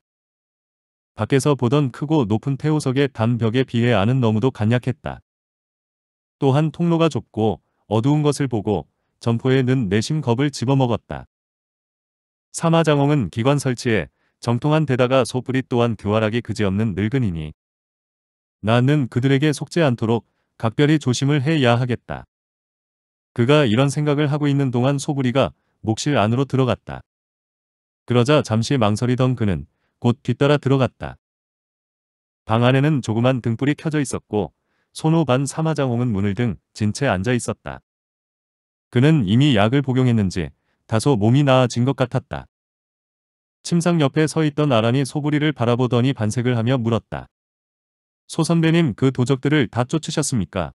밖에서 보던 크고 높은 태우석의 담벽에 비해 안은 너무도 간략했다. 또한 통로가 좁고 어두운 것을 보고 점포의는 내심 겁을 집어먹었다. 사마장홍은 기관 설치에 정통한 데다가 소뿌리 또한 교활하기 그지없는 늙은이니 나는 그들에게 속지 않도록 각별히 조심을 해야 하겠다. 그가 이런 생각을 하고 있는 동안 소부리가 목실 안으로 들어갔다. 그러자 잠시 망설이던 그는 곧 뒤따라 들어갔다. 방 안에는 조그만 등불이 켜져 있었고 손호 반 사마장홍은 문을 등 진 채 앉아 있었다. 그는 이미 약을 복용했는지 다소 몸이 나아진 것 같았다. 침상 옆에 서 있던 아란이 소부리를 바라보더니 반색을 하며 물었다. 소 선배님 그 도적들을 다 쫓으셨습니까?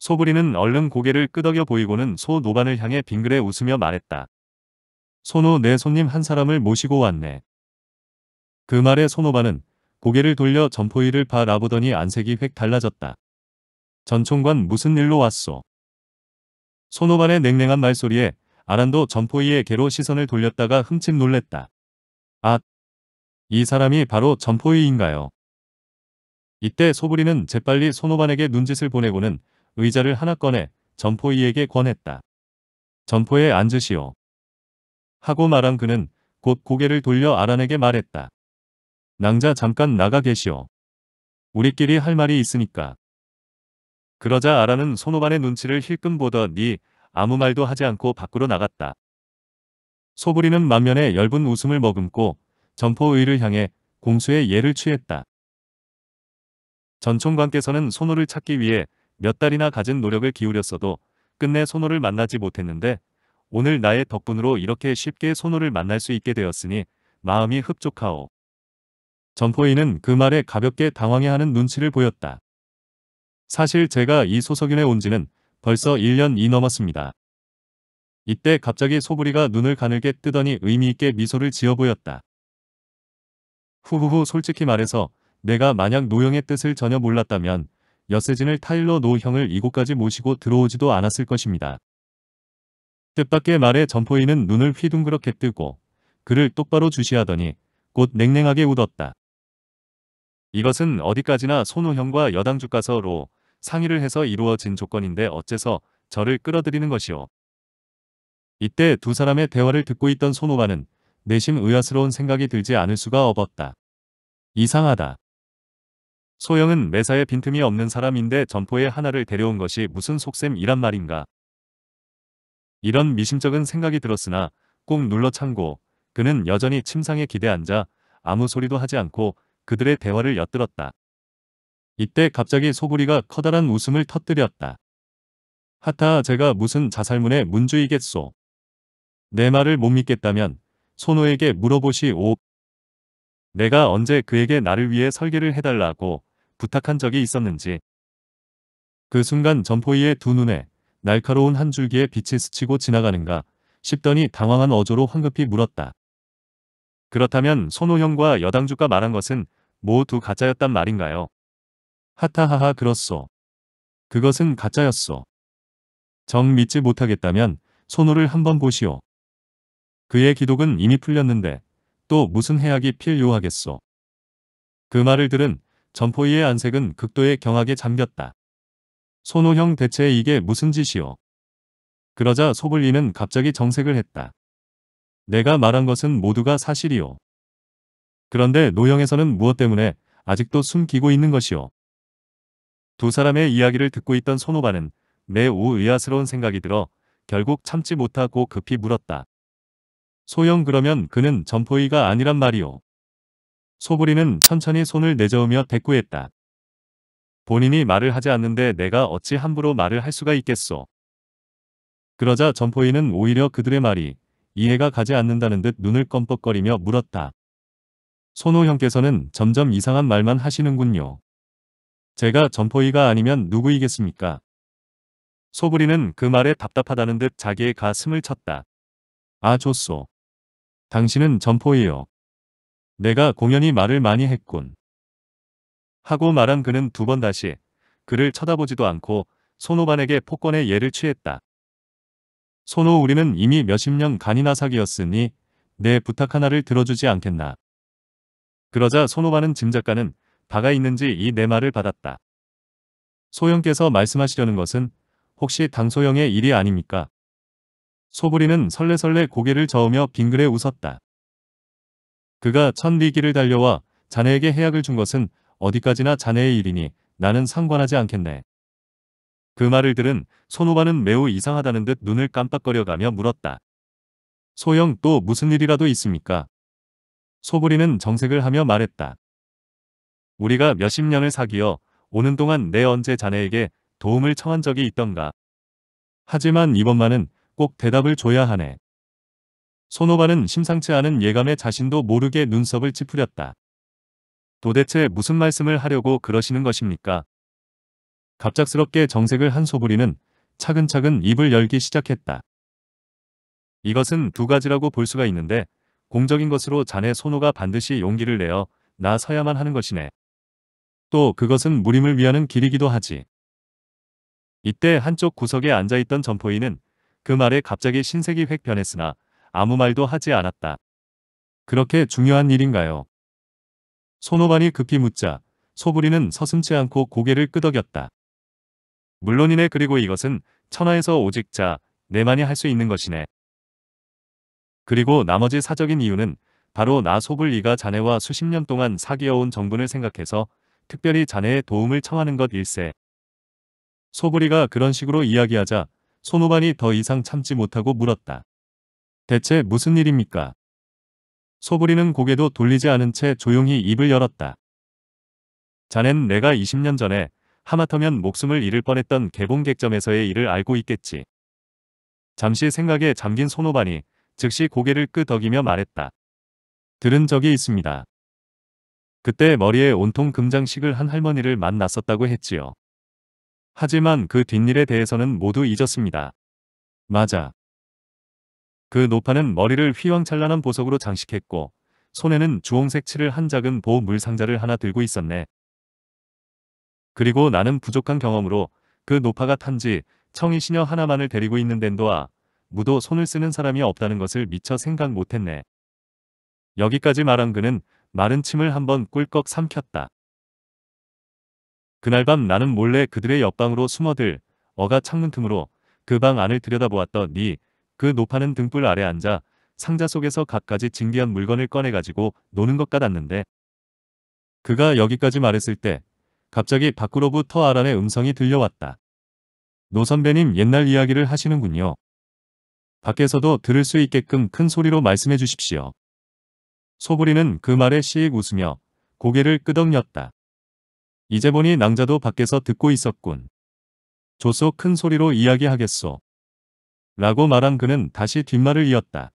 소부리는 얼른 고개를 끄덕여 보이고는 소 노반을 향해 빙그레 웃으며 말했다. 소노 내 손님 한 사람을 모시고 왔네. 그 말에 소노반은 고개를 돌려 점포위를 바라보더니 안색이 획 달라졌다. 전총관 무슨 일로 왔소? 소노반의 냉랭한 말소리에 아란도 점포이의개로 시선을 돌렸다가 흠칫 놀랬다. 아, 이 사람이 바로 점포이인가요? 이때 소부리는 재빨리 손오반에게 눈짓을 보내고는 의자를 하나 꺼내 점포이에게 권했다. 점포에 앉으시오. 하고 말한 그는 곧 고개를 돌려 아란에게 말했다. 낭자 잠깐 나가 계시오. 우리끼리 할 말이 있으니까. 그러자 아란은 손오반의 눈치를 힐끔 보더니 아무 말도 하지 않고 밖으로 나갔다. 소부리는 만면에 엷은 웃음을 머금고 전포의를 향해 공수의 예를 취했다. 전총관께서는 손호를 찾기 위해 몇 달이나 가진 노력을 기울였어도 끝내 손호를 만나지 못했는데 오늘 나의 덕분으로 이렇게 쉽게 손호를 만날 수 있게 되었으니 마음이 흡족하오. 전포의는그 말에 가볍게 당황해하는 눈치를 보였다. 사실 제가 이 소석윤에 온 지는 벌써 1년이 넘었습니다. 이때 갑자기 소부리가 눈을 가늘게 뜨더니 의미있게 미소를 지어 보였다. 후후후 솔직히 말해서 내가 만약 노형의 뜻을 전혀 몰랐다면 여세진을 타일러 노형을 이곳까지 모시고 들어오지도 않았을 것입니다. 뜻밖의 말에 점포인은 눈을 휘둥그렇게 뜨고 그를 똑바로 주시하더니 곧 냉랭하게 웃었다. 이것은 어디까지나 손우형과 여당주가서로 상의를 해서 이루어진 조건인데 어째서 저를 끌어들이는 것이오. 이때 두 사람의 대화를 듣고 있던 손오바는 내심 의아스러운 생각이 들지 않을 수가 없었다. 이상하다. 소영은 매사에 빈틈이 없는 사람인데 점포에 하나를 데려온 것이 무슨 속셈이란 말인가. 이런 미심쩍은 생각이 들었으나 꾹 눌러 참고 그는 여전히 침상에 기대앉아 아무 소리도 하지 않고 그들의 대화를 엿들었다. 이때 갑자기 소구리가 커다란 웃음을 터뜨렸다. 하타 제가 무슨 자살문의 문주이겠소. 내 말을 못 믿겠다면 손호에게 물어보시오. 내가 언제 그에게 나를 위해 설계를 해달라고 부탁한 적이 있었는지. 그 순간 점포이의 두 눈에 날카로운 한 줄기의 빛이 스치고 지나가는가 싶더니 당황한 어조로 황급히 물었다. 그렇다면 손호형과 여당주가 말한 것은 모두 가짜였단 말인가요? 하타하하 그렇소. 그것은 가짜였소. 정 믿지 못하겠다면 손호를 한번 보시오. 그의 기독은 이미 풀렸는데 또 무슨 해악이 필요하겠소. 그 말을 들은 점포이의 안색은 극도의 경악에 잠겼다. 손호형 대체 이게 무슨 짓이오. 그러자 소블리는 갑자기 정색을 했다. 내가 말한 것은 모두가 사실이오. 그런데 노형에서는 무엇 때문에 아직도 숨기고 있는 것이오. 두 사람의 이야기를 듣고 있던 손오바는 매우 의아스러운 생각이 들어 결국 참지 못하고 급히 물었다. 소영 그러면 그는 점포이가 아니란 말이오. 소부리는 천천히 손을 내저으며 대꾸했다. 본인이 말을 하지 않는데 내가 어찌 함부로 말을 할 수가 있겠소. 그러자 점포이는 오히려 그들의 말이 이해가 가지 않는다는 듯 눈을 껌뻑거리며 물었다. 손호 형께서는 점점 이상한 말만 하시는군요. 제가 점포이가 아니면 누구이겠습니까? 소부리는 그 말에 답답하다는 듯 자기의 가슴을 쳤다. 아 좋소. 당신은 점포이요. 내가 공연히 말을 많이 했군. 하고 말한 그는 두 번 다시 그를 쳐다보지도 않고 손오반에게 폭권의 예를 취했다. 손오 우리는 이미 몇십 년 간이나 사귀었으니 내 부탁 하나를 들어주지 않겠나. 그러자 손오반은 짐작가는 바가 있는지 이내 네 말을 받았다. 소영께서 말씀하시려는 것은 혹시 당소영의 일이 아닙니까? 소부리는 설레설레 고개를 저으며 빙그레 웃었다. 그가 천리기를 달려와 자네에게 해약을준 것은 어디까지나 자네의 일이니 나는 상관하지 않겠네. 그 말을 들은 손오바는 매우 이상하다는 듯 눈을 깜빡거려가며 물었다. 소영 또 무슨 일이라도 있습니까? 소부리는 정색을 하며 말했다. 우리가 몇십 년을 사귀어 오는 동안 내 언제 자네에게 도움을 청한 적이 있던가. 하지만 이번만은 꼭 대답을 줘야 하네. 손오바는 심상치 않은 예감에 자신도 모르게 눈썹을 찌푸렸다. 도대체 무슨 말씀을 하려고 그러시는 것입니까? 갑작스럽게 정색을 한 소부리는 차근차근 입을 열기 시작했다. 이것은 두 가지라고 볼 수가 있는데 공적인 것으로 자네 손오가 반드시 용기를 내어 나서야만 하는 것이네. 또 그것은 무림을 위하는 길이기도 하지. 이때 한쪽 구석에 앉아있던 점포인은 그 말에 갑자기 신색이 획 변했으나 아무 말도 하지 않았다. 그렇게 중요한 일인가요? 손호반이 급히 묻자 소부리는 서슴치 않고 고개를 끄덕였다. 물론이네 그리고 이것은 천하에서 오직 자 내만이 할 수 있는 것이네. 그리고 나머지 사적인 이유는 바로 나 소불이가 자네와 수십 년 동안 사귀어온 정분을 생각해서 특별히 자네의 도움을 청하는 것 일세. 소부리가 그런 식으로 이야기하자 손호반이 더 이상 참지 못하고 물었다. 대체 무슨 일입니까? 소부리는 고개도 돌리지 않은 채 조용히 입을 열었다. 자넨 내가 20년 전에 하마터면 목숨을 잃을 뻔했던 개봉객점에서의 일을 알고 있겠지. 잠시 생각에 잠긴 손호반이 즉시 고개를 끄덕이며 말했다. 들은 적이 있습니다. 그때 머리에 온통 금장식을 한 할머니를 만났었다고 했지요. 하지만 그 뒷일에 대해서는 모두 잊었습니다. 맞아. 그 노파는 머리를 휘황찬란한 보석으로 장식했고 손에는 주홍색 칠을 한 작은 보물 상자를 하나 들고 있었네. 그리고 나는 부족한 경험으로 그 노파가 탄 지 청이시녀 하나만을 데리고 있는 덴도와 아 무도 손을 쓰는 사람이 없다는 것을 미처 생각 못했네. 여기까지 말한 그는 마른 침을 한번 꿀꺽 삼켰다. 그날 밤 나는 몰래 그들의 옆방으로 숨어들 어가 창문 틈으로 그 방 안을 들여다보았더니 그 높아는 등불 아래 앉아 상자 속에서 갖가지 진기한 물건을 꺼내가지고 노는 것 같았는데 그가 여기까지 말했을 때 갑자기 밖으로부터 아란의 음성이 들려왔다. 노 선배님 옛날 이야기를 하시는군요. 밖에서도 들을 수 있게끔 큰 소리로 말씀해 주십시오. 소부리는 그 말에 씨익 웃으며 고개를 끄덕였다. 이제 보니 낭자도 밖에서 듣고 있었군. 조소 큰 소리로 이야기하겠소. 라고 말한 그는 다시 뒷말을 이었다.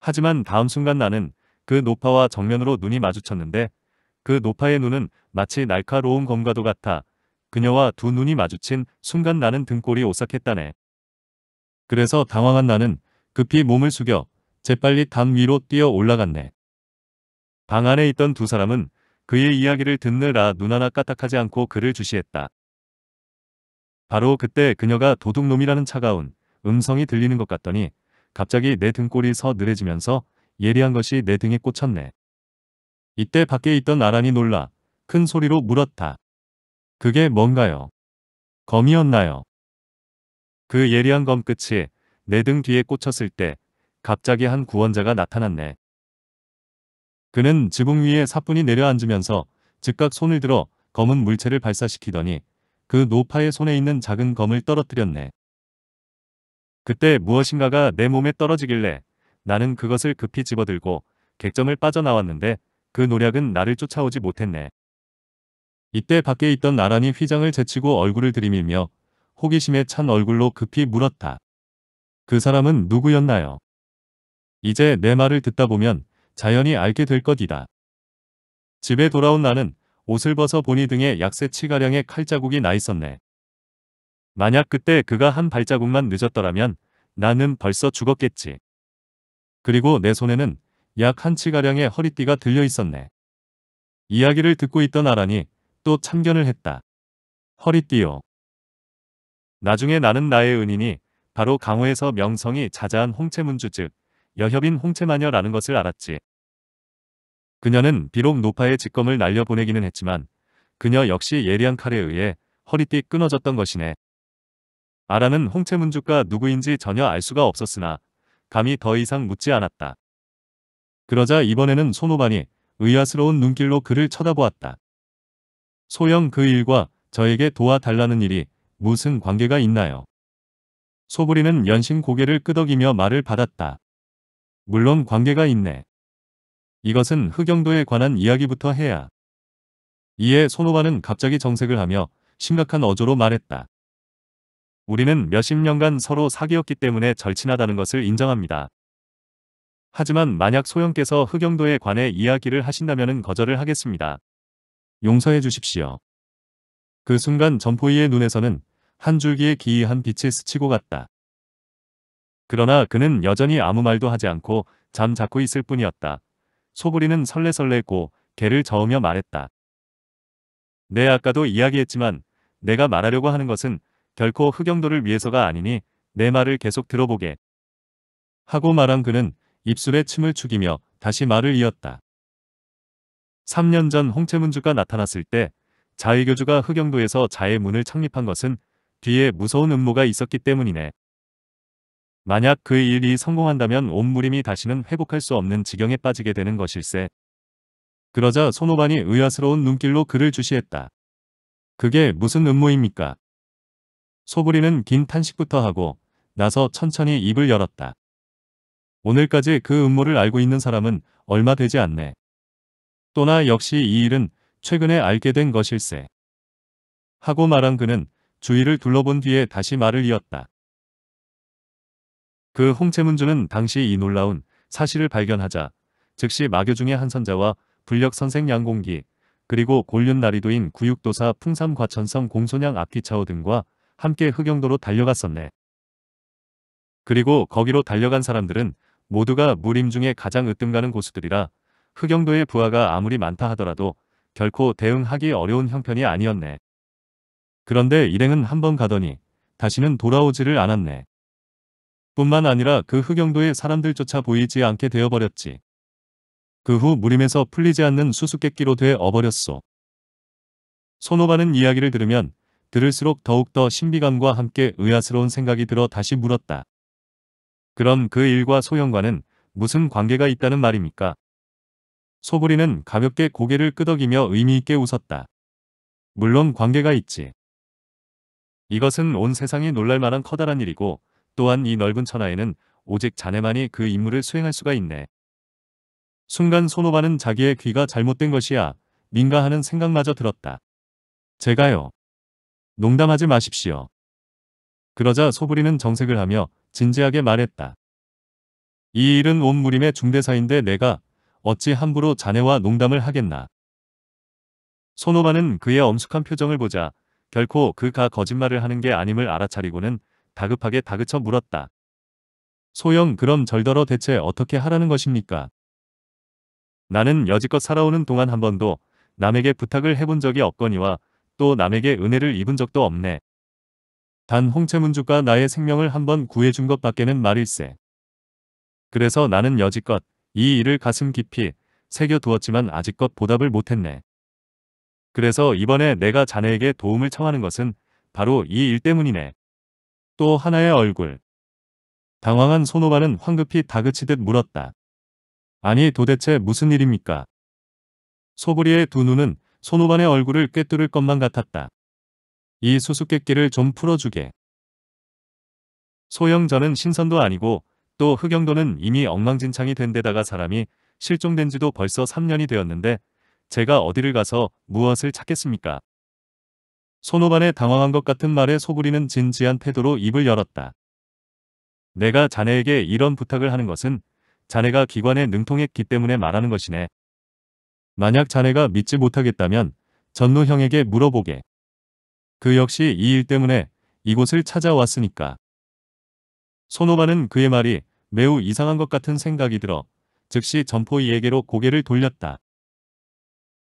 하지만 다음 순간 나는 그 노파와 정면으로 눈이 마주쳤는데 그 노파의 눈은 마치 날카로운 검과도 같아 그녀와 두 눈이 마주친 순간 나는 등골이 오싹했다네. 그래서 당황한 나는 급히 몸을 숙여 재빨리 담 위로 뛰어 올라갔네. 방 안에 있던 두 사람은 그의 이야기를 듣느라 눈 하나 까딱하지 않고 그를 주시했다. 바로 그때 그녀가 도둑놈이라는 차가운 음성이 들리는 것 같더니 갑자기 내 등골이 서늘해지면서 예리한 것이 내 등에 꽂혔네. 이때 밖에 있던 아란이 놀라 큰 소리로 물었다. 그게 뭔가요? 검이었나요? 그 예리한 검 끝이 내 등 뒤에 꽂혔을 때 갑자기 한 구원자가 나타났네. 그는 지붕 위에 사뿐히 내려앉으면서 즉각 손을 들어 검은 물체를 발사시키더니 그 노파의 손에 있는 작은 검을 떨어뜨렸네. 그때 무엇인가가 내 몸에 떨어지길래 나는 그것을 급히 집어들고 객점을 빠져나왔는데 그 노략은 나를 쫓아오지 못했네. 이때 밖에 있던 나란히 휘장을 제치고 얼굴을 들이밀며 호기심에 찬 얼굴로 급히 물었다. 그 사람은 누구였나요? 이제 내 말을 듣다 보면 자연히 알게 될 것이다. 집에 돌아온 나는 옷을 벗어 보니 등에 약 세 치가량의 칼자국이 나 있었네. 만약 그때 그가 한 발자국만 늦었더라면 나는 벌써 죽었겠지. 그리고 내 손에는 약 한 치가량의 허리띠가 들려 있었네. 이야기를 듣고 있던 아란이 또 참견을 했다. 허리띠요. 나중에 나는 나의 은인이 바로 강호에서 명성이 자자한 홍채문주 즉 여협인 홍채마녀라는 것을 알았지. 그녀는 비록 노파의 직검을 날려보내기는 했지만 그녀 역시 예리한 칼에 의해 허리띠 끊어졌던 것이네. 아라는 홍채문주가 누구인지 전혀 알 수가 없었으나 감히 더 이상 묻지 않았다. 그러자 이번에는 손오반이 의아스러운 눈길로 그를 쳐다보았다. 소영 그 일과 저에게 도와달라는 일이 무슨 관계가 있나요? 소부리는 연신 고개를 끄덕이며 말을 받았다. 물론 관계가 있네. 이것은 흑영도에 관한 이야기부터 해야. 이에 손오반은 갑자기 정색을 하며 심각한 어조로 말했다. 우리는 몇십 년간 서로 사귀었기 때문에 절친하다는 것을 인정합니다. 하지만 만약 소영께서 흑영도에 관해 이야기를 하신다면 거절을 하겠습니다. 용서해 주십시오. 그 순간 점포이의 눈에서는 한 줄기의 기이한 빛이 스치고 갔다. 그러나 그는 여전히 아무 말도 하지 않고 잠자고 있을 뿐이었다. 소부리는 설레설레고 개를 저으며 말했다. 내 네, 아까도 이야기했지만 내가 말하려고 하는 것은 결코 흑영도를 위해서가 아니니 내 말을 계속 들어보게. 하고 말한 그는 입술에 침을 축이며 다시 말을 이었다. 3년 전 홍채문주가 나타났을 때 자의교주가 흑영도에서 자의 문을 창립한 것은 뒤에 무서운 음모가 있었기 때문이네. 만약 그 일이 성공한다면 온 무림이 다시는 회복할 수 없는 지경에 빠지게 되는 것일세. 그러자 손오반이 의아스러운 눈길로 그를 주시했다. 그게 무슨 음모입니까? 소부리는 긴 탄식부터 하고 나서 천천히 입을 열었다. 오늘까지 그 음모를 알고 있는 사람은 얼마 되지 않네. 또나 역시 이 일은 최근에 알게 된 것일세. 하고 말한 그는 주위를 둘러본 뒤에 다시 말을 이었다. 그 홍채문주는 당시 이 놀라운 사실을 발견하자 즉시 마교 중의 한 선자와 불력 선생 양공기 그리고 곤륜 나리도인 구육도사 풍삼 과천성 공손양 앞기차오 등과 함께 흑영도로 달려갔었네. 그리고 거기로 달려간 사람들은 모두가 무림 중에 가장 으뜸가는 고수들이라 흑영도의 부하가 아무리 많다 하더라도 결코 대응하기 어려운 형편이 아니었네. 그런데 일행은 한 번 가더니 다시는 돌아오지를 않았네. 뿐만 아니라 그 흑영도의 사람들조차 보이지 않게 되어버렸지. 그 후 무림에서 풀리지 않는 수수께끼로 되 어버렸소. 손오바는 이야기를 들으면 들을수록 더욱더 신비감과 함께 의아스러운 생각이 들어 다시 물었다. 그럼 그 일과 소형과는 무슨 관계가 있다는 말입니까? 소부리는 가볍게 고개를 끄덕이며 의미있게 웃었다. 물론 관계가 있지. 이것은 온 세상이 놀랄만한 커다란 일이고 또한 이 넓은 천하에는 오직 자네만이 그 임무를 수행할 수가 있네. 순간 손오바는 자기의 귀가 잘못된 것이야 민가하는 생각마저 들었다. 제가요. 농담하지 마십시오. 그러자 소부리는 정색을 하며 진지하게 말했다. 이 일은 온 무림의 중대사인데 내가 어찌 함부로 자네와 농담을 하겠나. 손오바는 그의 엄숙한 표정을 보자 결코 그가 거짓말을 하는 게 아님을 알아차리고는 다급하게 다그쳐 물었다. 소영 그럼 절더러 대체 어떻게 하라는 것입니까? 나는 여지껏 살아오는 동안 한 번도 남에게 부탁을 해본 적이 없거니와 또 남에게 은혜를 입은 적도 없네. 단 홍채문주가 나의 생명을 한 번 구해준 것밖에는 말일세. 그래서 나는 여지껏 이 일을 가슴 깊이 새겨두었지만 아직껏 보답을 못했네. 그래서 이번에 내가 자네에게 도움을 청하는 것은 바로 이 일 때문이네. 또 하나의 얼굴. 당황한 손오바은 황급히 다그치듯 물었다. 아니 도대체 무슨 일입니까? 소브리의 두 눈은 손오반의 얼굴을 꿰뚫을 것만 같았다. 이 수수께끼를 좀 풀어주게. 소영전은 신선도 아니고 또 흑영도는 이미 엉망진창이 된 데다가 사람이 실종된 지도 벌써 3년이 되었는데 제가 어디를 가서 무엇을 찾겠습니까? 손호반의 당황한 것 같은 말에 소부리는 진지한 태도로 입을 열었다. 내가 자네에게 이런 부탁을 하는 것은 자네가 기관에 능통했기 때문에 말하는 것이네. 만약 자네가 믿지 못하겠다면 전노 형에게 물어보게. 그 역시 이 일 때문에 이곳을 찾아왔으니까. 손호반은 그의 말이 매우 이상한 것 같은 생각이 들어 즉시 점포이에게로 고개를 돌렸다.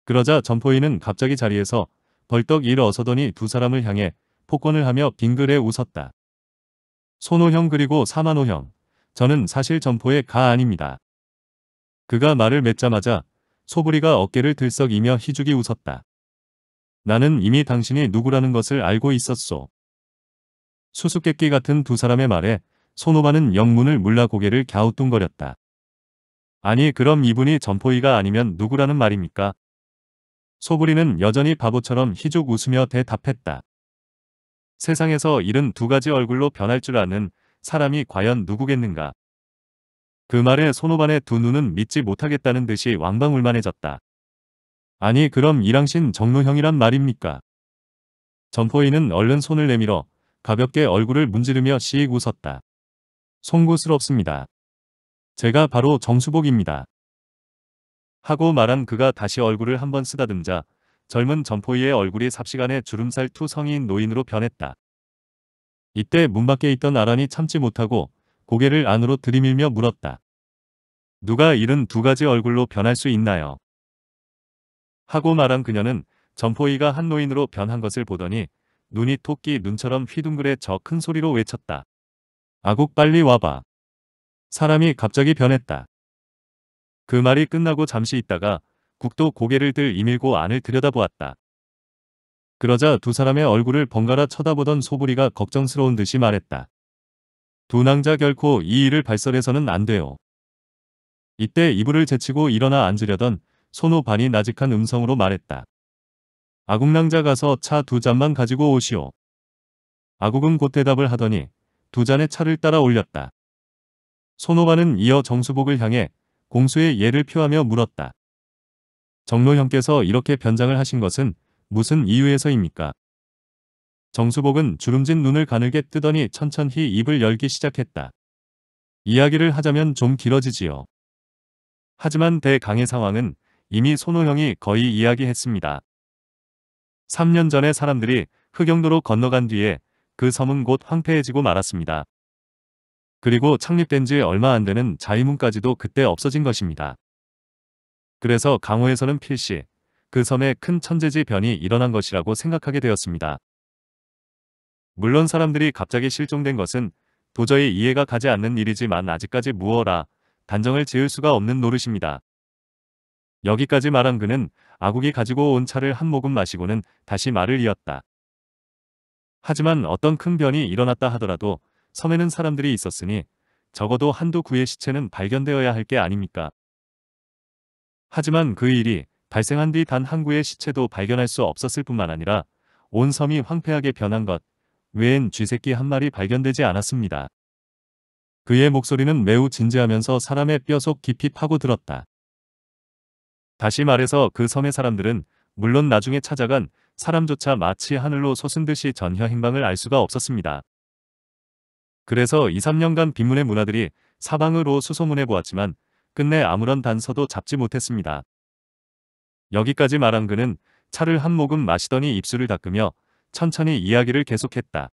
그러자 점포이는 갑자기 자리에서 벌떡 일어서더니 두 사람을 향해 폭언을 하며 빙글에 웃었다. 손호형 그리고 사만호형, 저는 사실 점포의 가 아닙니다. 그가 말을 맺자마자 소부리가 어깨를 들썩이며 희죽이 웃었다. 나는 이미 당신이 누구라는 것을 알고 있었소. 수수께끼 같은 두 사람의 말에 손호반은 영문을 물라 고개를 갸우뚱거렸다. 아니 그럼 이분이 점포이가 아니면 누구라는 말입니까? 소부리는 여전히 바보처럼 희죽 웃으며 대답했다. 세상에서 이른 두 가지 얼굴로 변할 줄 아는 사람이 과연 누구겠는가. 그 말에 손오반의 두 눈은 믿지 못하겠다는 듯이 왕방울만해졌다. 아니 그럼 이랑신 정로형이란 말입니까? 점포인은 얼른 손을 내밀어 가볍게 얼굴을 문지르며 시익 웃었다. 송구스럽습니다. 제가 바로 정수복입니다. 하고 말한 그가 다시 얼굴을 한번 쓰다듬자 젊은 점포이의 얼굴이 삽시간에 주름살 투 성인 노인으로 변했다. 이때 문 밖에 있던 아란이 참지 못하고 고개를 안으로 들이밀며 물었다. 누가 이런 두 가지 얼굴로 변할 수 있나요? 하고 말한 그녀는 점포이가 한 노인으로 변한 것을 보더니 눈이 토끼 눈처럼 휘둥그레 저 큰 소리로 외쳤다. 아국 빨리 와봐. 사람이 갑자기 변했다. 그 말이 끝나고 잠시 있다가 국도 고개를 들 이밀고 안을 들여다보았다. 그러자 두 사람의 얼굴을 번갈아 쳐다보던 소부리가 걱정스러운 듯이 말했다. 두 낭자 결코 이 일을 발설해서는 안 돼요. 이때 이불을 제치고 일어나 앉으려던 손오반이 나직한 음성으로 말했다. 아궁낭자 가서 차 두 잔만 가지고 오시오. 아궁은곧 대답을 하더니 두 잔의 차를 따라 올렸다. 손오반은 이어 정수복을 향해 공수의 예를 표하며 물었다. 정로 형께서 이렇게 변장을 하신 것은 무슨 이유에서입니까? 정수복은 주름진 눈을 가늘게 뜨더니 천천히 입을 열기 시작했다. 이야기를 하자면 좀 길어지지요. 하지만 대강의 상황은 이미 손호형이 거의 이야기했습니다. 3년 전에 사람들이 흑영도로 건너간 뒤에 그 섬은 곧 황폐해지고 말았습니다. 그리고 창립된 지 얼마 안 되는 자이문까지도 그때 없어진 것입니다. 그래서 강호에서는 필시 그 섬에 큰 천재지 변이 일어난 것이라고 생각하게 되었습니다. 물론 사람들이 갑자기 실종된 것은 도저히 이해가 가지 않는 일이지만 아직까지 무어라 단정을 지을 수가 없는 노릇입니다. 여기까지 말한 그는 아국이 가지고 온 차를 한 모금 마시고는 다시 말을 이었다. 하지만 어떤 큰 변이 일어났다 하더라도 섬에는 사람들이 있었으니 적어도 한두 구의 시체는 발견되어야 할 게 아닙니까? 하지만 그 일이 발생한 뒤 단 한 구의 시체도 발견할 수 없었을 뿐만 아니라 온 섬이 황폐하게 변한 것 외엔 쥐새끼 한 마리 발견되지 않았습니다. 그의 목소리는 매우 진지하면서 사람의 뼈속 깊이 파고들었다. 다시 말해서 그 섬의 사람들은 물론 나중에 찾아간 사람조차 마치 하늘로 솟은 듯이 전혀 행방을 알 수가 없었습니다. 그래서 2, 3년간 빈문의 문화들이 사방으로 수소문해 보았지만 끝내 아무런 단서도 잡지 못했습니다. 여기까지 말한 그는 차를 한 모금 마시더니 입술을 닦으며 천천히 이야기를 계속했다.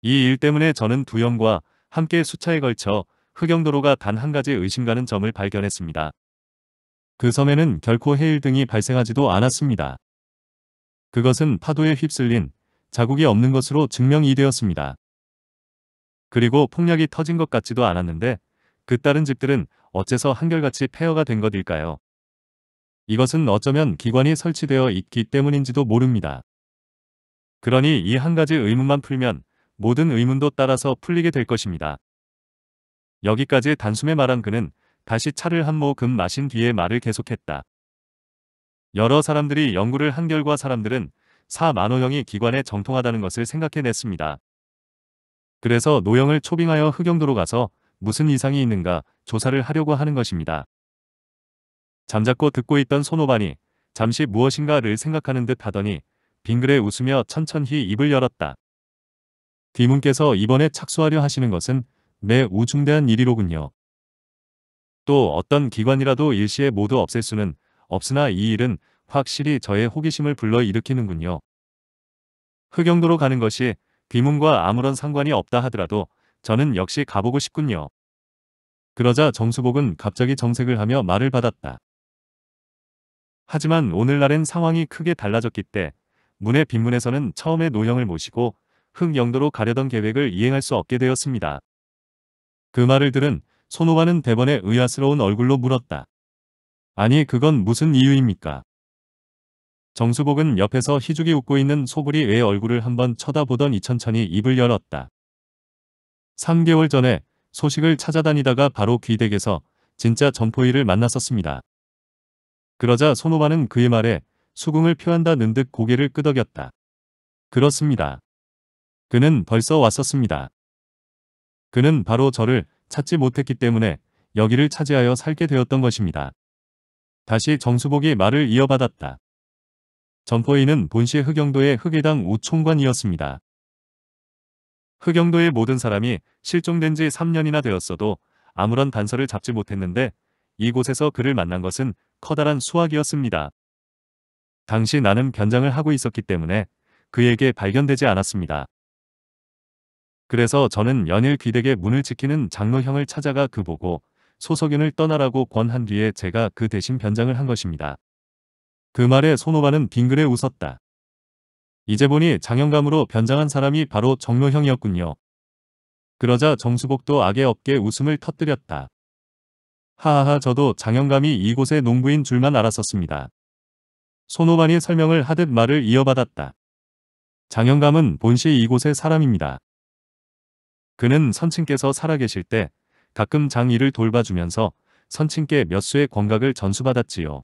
이 일 때문에 저는 두 형과 함께 수차에 걸쳐 흑영도로가 단 한 가지 의심가는 점을 발견했습니다. 그 섬에는 결코 해일 등이 발생하지도 않았습니다. 그것은 파도에 휩쓸린 자국이 없는 것으로 증명이 되었습니다. 그리고 폭력이 터진 것 같지도 않았는데 그 다른 집들은 어째서 한결같이 폐허가 된 것일까요? 이것은 어쩌면 기관이 설치되어 있기 때문인지도 모릅니다. 그러니 이 한 가지 의문만 풀면 모든 의문도 따라서 풀리게 될 것입니다. 여기까지 단숨에 말한 그는 다시 차를 한 모금 마신 뒤에 말을 계속했다. 여러 사람들이 연구를 한 결과 사람들은 4 만호형이 기관에 정통하다는 것을 생각해냈습니다. 그래서 노형을 초빙하여 흑영도로 가서 무슨 이상이 있는가 조사를 하려고 하는 것입니다. 잠자코 듣고 있던 손오반이 잠시 무엇인가를 생각하는 듯 하더니 빙글에 웃으며 천천히 입을 열었다. 디문께서 이번에 착수하려 하시는 것은 매우 중대한 일이로군요. 또 어떤 기관이라도 일시에 모두 없앨 수는 없으나 이 일은 확실히 저의 호기심을 불러일으키는군요. 흑영도로 가는 것이 귀문과 아무런 상관이 없다 하더라도 저는 역시 가보고 싶군요. 그러자 정수복은 갑자기 정색을 하며 말을 받았다. 하지만 오늘날엔 상황이 크게 달라졌기 때 문의 빈문에서는 처음에 노형을 모시고 흑 영도로 가려던 계획을 이행할 수 없게 되었습니다. 그 말을 들은 손호바는 대번에 의아스러운 얼굴로 물었다. 아니 그건 무슨 이유입니까? 정수복은 옆에서 희죽이 웃고 있는 소불이 왜 얼굴을 한번 쳐다보던 이천천이 입을 열었다. 3개월 전에 소식을 찾아다니다가 바로 귀댁에서 진짜 점포이를 만났었습니다. 그러자 손호바는 그의 말에 수궁을 표한다는 듯 고개를 끄덕였다. 그렇습니다. 그는 벌써 왔었습니다. 그는 바로 저를 찾지 못했기 때문에 여기를 차지하여 살게 되었던 것입니다. 다시 정수복이 말을 이어받았다. 점포인은 본시 흑영도의 흑의당 우총관이었습니다. 흑영도의 모든 사람이 실종된 지 3년이나 되었어도 아무런 단서를 잡지 못했는데 이곳에서 그를 만난 것은 커다란 수확이었습니다. 당시 나는 변장을 하고 있었기 때문에 그에게 발견되지 않았습니다. 그래서 저는 연일 귀댁의 문을 지키는 장로형을 찾아가 그보고 소석윤을 떠나라고 권한 뒤에 제가 그 대신 변장을 한 것입니다. 그 말에 손오바는 빙그레 웃었다. 이제 보니 장영감으로 변장한 사람이 바로 정묘형이었군요 그러자 정수복도 악의 업게 웃음을 터뜨렸다. 하하하 저도 장영감이 이곳의 농부인 줄만 알았었습니다. 손오반이 설명을 하듯 말을 이어받았다. 장영감은 본시 이곳의 사람입니다. 그는 선친께서 살아계실 때 가끔 장이를 돌봐주면서 선친께 몇 수의 권각을 전수받았지요.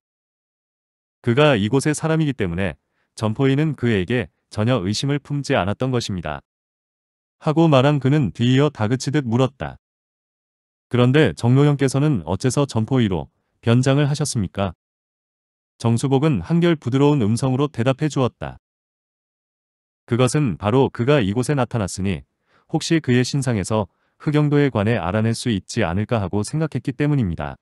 그가 이곳의 사람이기 때문에 점포인은 그에게 전혀 의심을 품지 않았던 것입니다. 하고 말한 그는 뒤이어 다그치듯 물었다. 그런데 정로영께서는 어째서 점포이로 변장을 하셨습니까? 정수복은 한결 부드러운 음성으로 대답해 주었다. 그것은 바로 그가 이곳에 나타났으니 혹시 그의 신상에서 흑영도에 관해 알아낼 수 있지 않을까 하고 생각했기 때문입니다.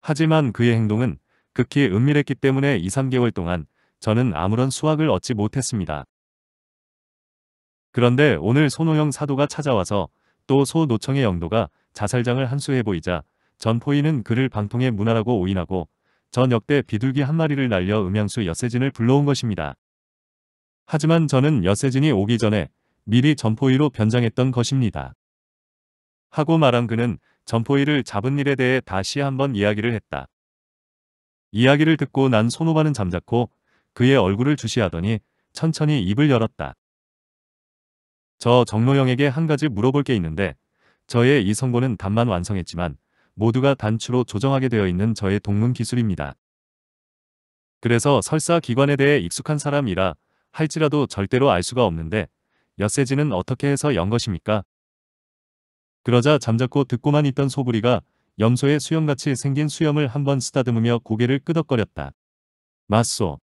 하지만 그의 행동은 극히 은밀했기 때문에 2, 3개월 동안 저는 아무런 수확을 얻지 못했습니다. 그런데 오늘 손호영 사도가 찾아와서 또 소노청의 영도가 자살장을 한수해 보이자 전포인은 그를 방통의 문화라고 오인하고 전 역대 비둘기 한 마리를 날려 음양수 여세진을 불러온 것입니다. 하지만 저는 여세진이 오기 전에 미리 전포위로 변장했던 것입니다. 하고 말한 그는 전포위를 잡은 일에 대해 다시 한번 이야기를 했다. 이야기를 듣고 난 손오바는 잠자코 그의 얼굴을 주시하더니 천천히 입을 열었다. 저 정로영에게 한 가지 물어볼 게 있는데 저의 이 선고는 단만 완성했지만 모두가 단추로 조정하게 되어 있는 저의 동문 기술입니다. 그래서 설사 기관에 대해 익숙한 사람이라 할지라도 절대로 알 수가 없는데 엿세지는 어떻게 해서 연 것입니까? 그러자 잠자코 듣고만 있던 소부리가 염소의 수염같이 생긴 수염을 한번 쓰다듬으며 고개를 끄덕거렸다. 맞소.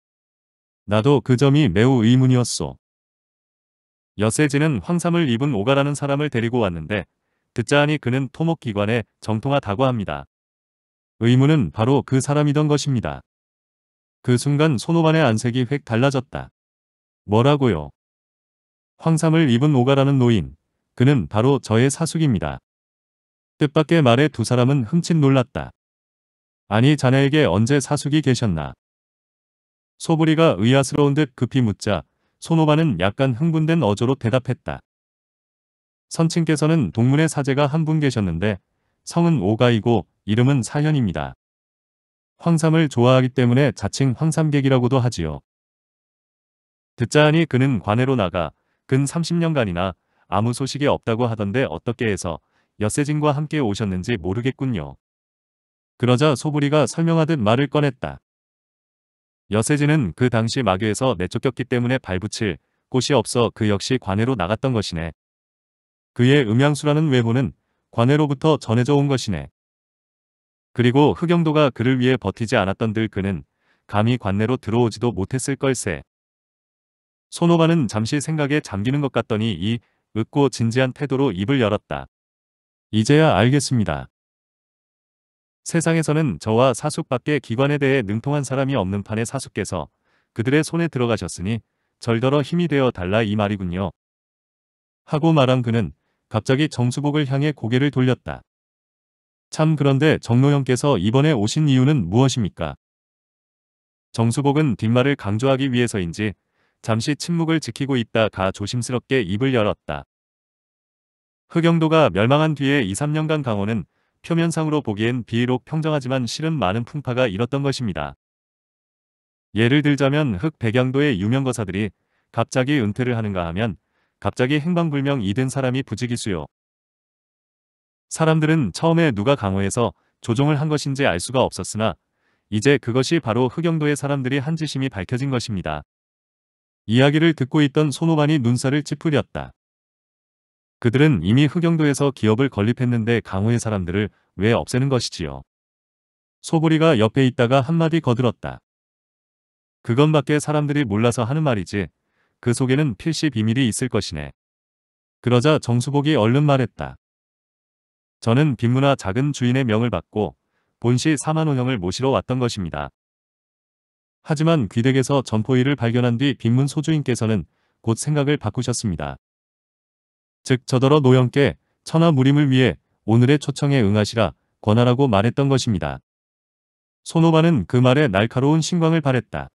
나도 그 점이 매우 의문이었소. 여세지는 황삼을 입은 오가라는 사람을 데리고 왔는데 듣자하니 그는 토목기관에 정통하다고 합니다. 의문은 바로 그 사람이던 것입니다. 그 순간 손오반의 안색이 획 달라졌다. 뭐라고요? 황삼을 입은 오가라는 노인, 그는 바로 저의 사숙입니다. 뜻밖의 말에 두 사람은 흠칫 놀랐다. 아니 자네에게 언제 사숙이 계셨나. 소부리가 의아스러운 듯 급히 묻자 손오바는 약간 흥분된 어조로 대답했다. 선친께서는 동문의 사제가 한 분 계셨는데 성은 오가이고 이름은 사현입니다. 황삼을 좋아하기 때문에 자칭 황삼객이라고도 하지요. 듣자 하니 그는 관해로 나가 근 30년간이나 아무 소식이 없다고 하던데 어떻게 해서 여세진과 함께 오셨는지 모르겠군요. 그러자 소부리가 설명하듯 말을 꺼냈다. 여세진은 그 당시 마교에서 내쫓겼기 때문에 발붙일 곳이 없어 그 역시 관외로 나갔던 것이네. 그의 음양수라는 외호는 관외로부터 전해져 온 것이네. 그리고 흑영도가 그를 위해 버티지 않았던들 그는 감히 관내로 들어오지도 못했을 걸세. 손호바는 잠시 생각에 잠기는 것 같더니 이 윽고 진지한 태도로 입을 열었다. 이제야 알겠습니다. 세상에서는 저와 사숙밖에 기관에 대해 능통한 사람이 없는 판에 사숙께서 그들의 손에 들어가셨으니 절더러 힘이 되어 달라 이 말이군요. 하고 말한 그는 갑자기 정수복을 향해 고개를 돌렸다. 참 그런데 정노영께서 이번에 오신 이유는 무엇입니까? 정수복은 뒷말을 강조하기 위해서인지 잠시 침묵을 지키고 있다가 조심스럽게 입을 열었다. 흑영도가 멸망한 뒤에 2, 3년간 강호는 표면상으로 보기엔 비록 평정하지만 실은 많은 풍파가 일었던 것입니다. 예를 들자면 흑 백양도의 유명거사들이 갑자기 은퇴를 하는가 하면 갑자기 행방불명 이든 사람이 부지기수요. 사람들은 처음에 누가 강호해서 조종을 한 것인지 알 수가 없었으나 이제 그것이 바로 흑영도의 사람들이 한 짓임이 밝혀진 것입니다. 이야기를 듣고 있던 손호만이 눈살을 찌푸렸다. 그들은 이미 흑영도에서 기업을 건립했는데 강호의 사람들을 왜 없애는 것이지요. 소보리가 옆에 있다가 한마디 거들었다. 그건밖에 사람들이 몰라서 하는 말이지 그 속에는 필시 비밀이 있을 것이네. 그러자 정수복이 얼른 말했다. 저는 빈문화 작은 주인의 명을 받고 본시 사만원형을 모시러 왔던 것입니다. 하지만 귀댁에서 점포이를 발견한 뒤 빈문 소주인께서는 곧 생각을 바꾸셨습니다. 즉 저더러 노영께 천하 무림을 위해 오늘의 초청에 응하시라 권하라고 말했던 것입니다. 손오바는 그 말에 날카로운 신광을 바랬다.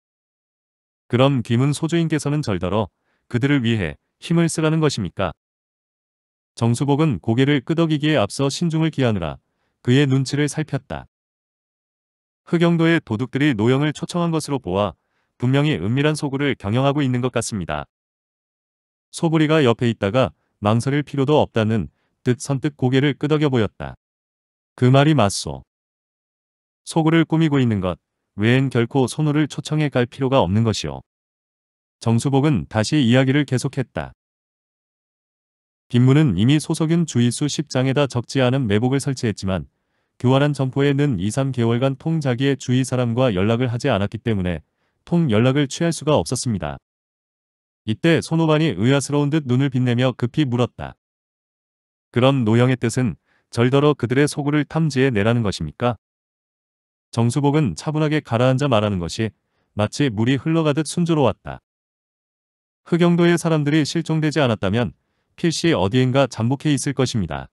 그럼 김은 소주인께서는 절더러 그들을 위해 힘을 쓰라는 것입니까? 정수복은 고개를 끄덕이기에 앞서 신중을 기하느라 그의 눈치를 살폈다. 흑영도의 도둑들이 노영을 초청한 것으로 보아 분명히 은밀한 소굴을 경영하고 있는 것 같습니다. 소부리가 옆에 있다가 망설일 필요도 없다는 듯 선뜻 고개를 끄덕여 보였다. 그 말이 맞소. 소굴을 꾸미고 있는 것 외엔 결코 손호를 초청해 갈 필요가 없는 것이오. 정수복은 다시 이야기를 계속했다. 빈무는 이미 소석윤 주의수 10장에다 적지 않은 매복을 설치했지만 교활한 점포에는 2, 3개월간 통 자기의 주위 사람과 연락을 하지 않았기 때문에 통 연락을 취할 수가 없었습니다. 이때 손호반이 의아스러운 듯 눈을 빛내며 급히 물었다. 그런 노형의 뜻은 절더러 그들의 소굴을 탐지해 내라는 것입니까? 정수복은 차분하게 가라앉아 말하는 것이 마치 물이 흘러가듯 순조로웠다. 흑영도의 사람들이 실종되지 않았다면 필시 어디엔가 잠복해 있을 것입니다.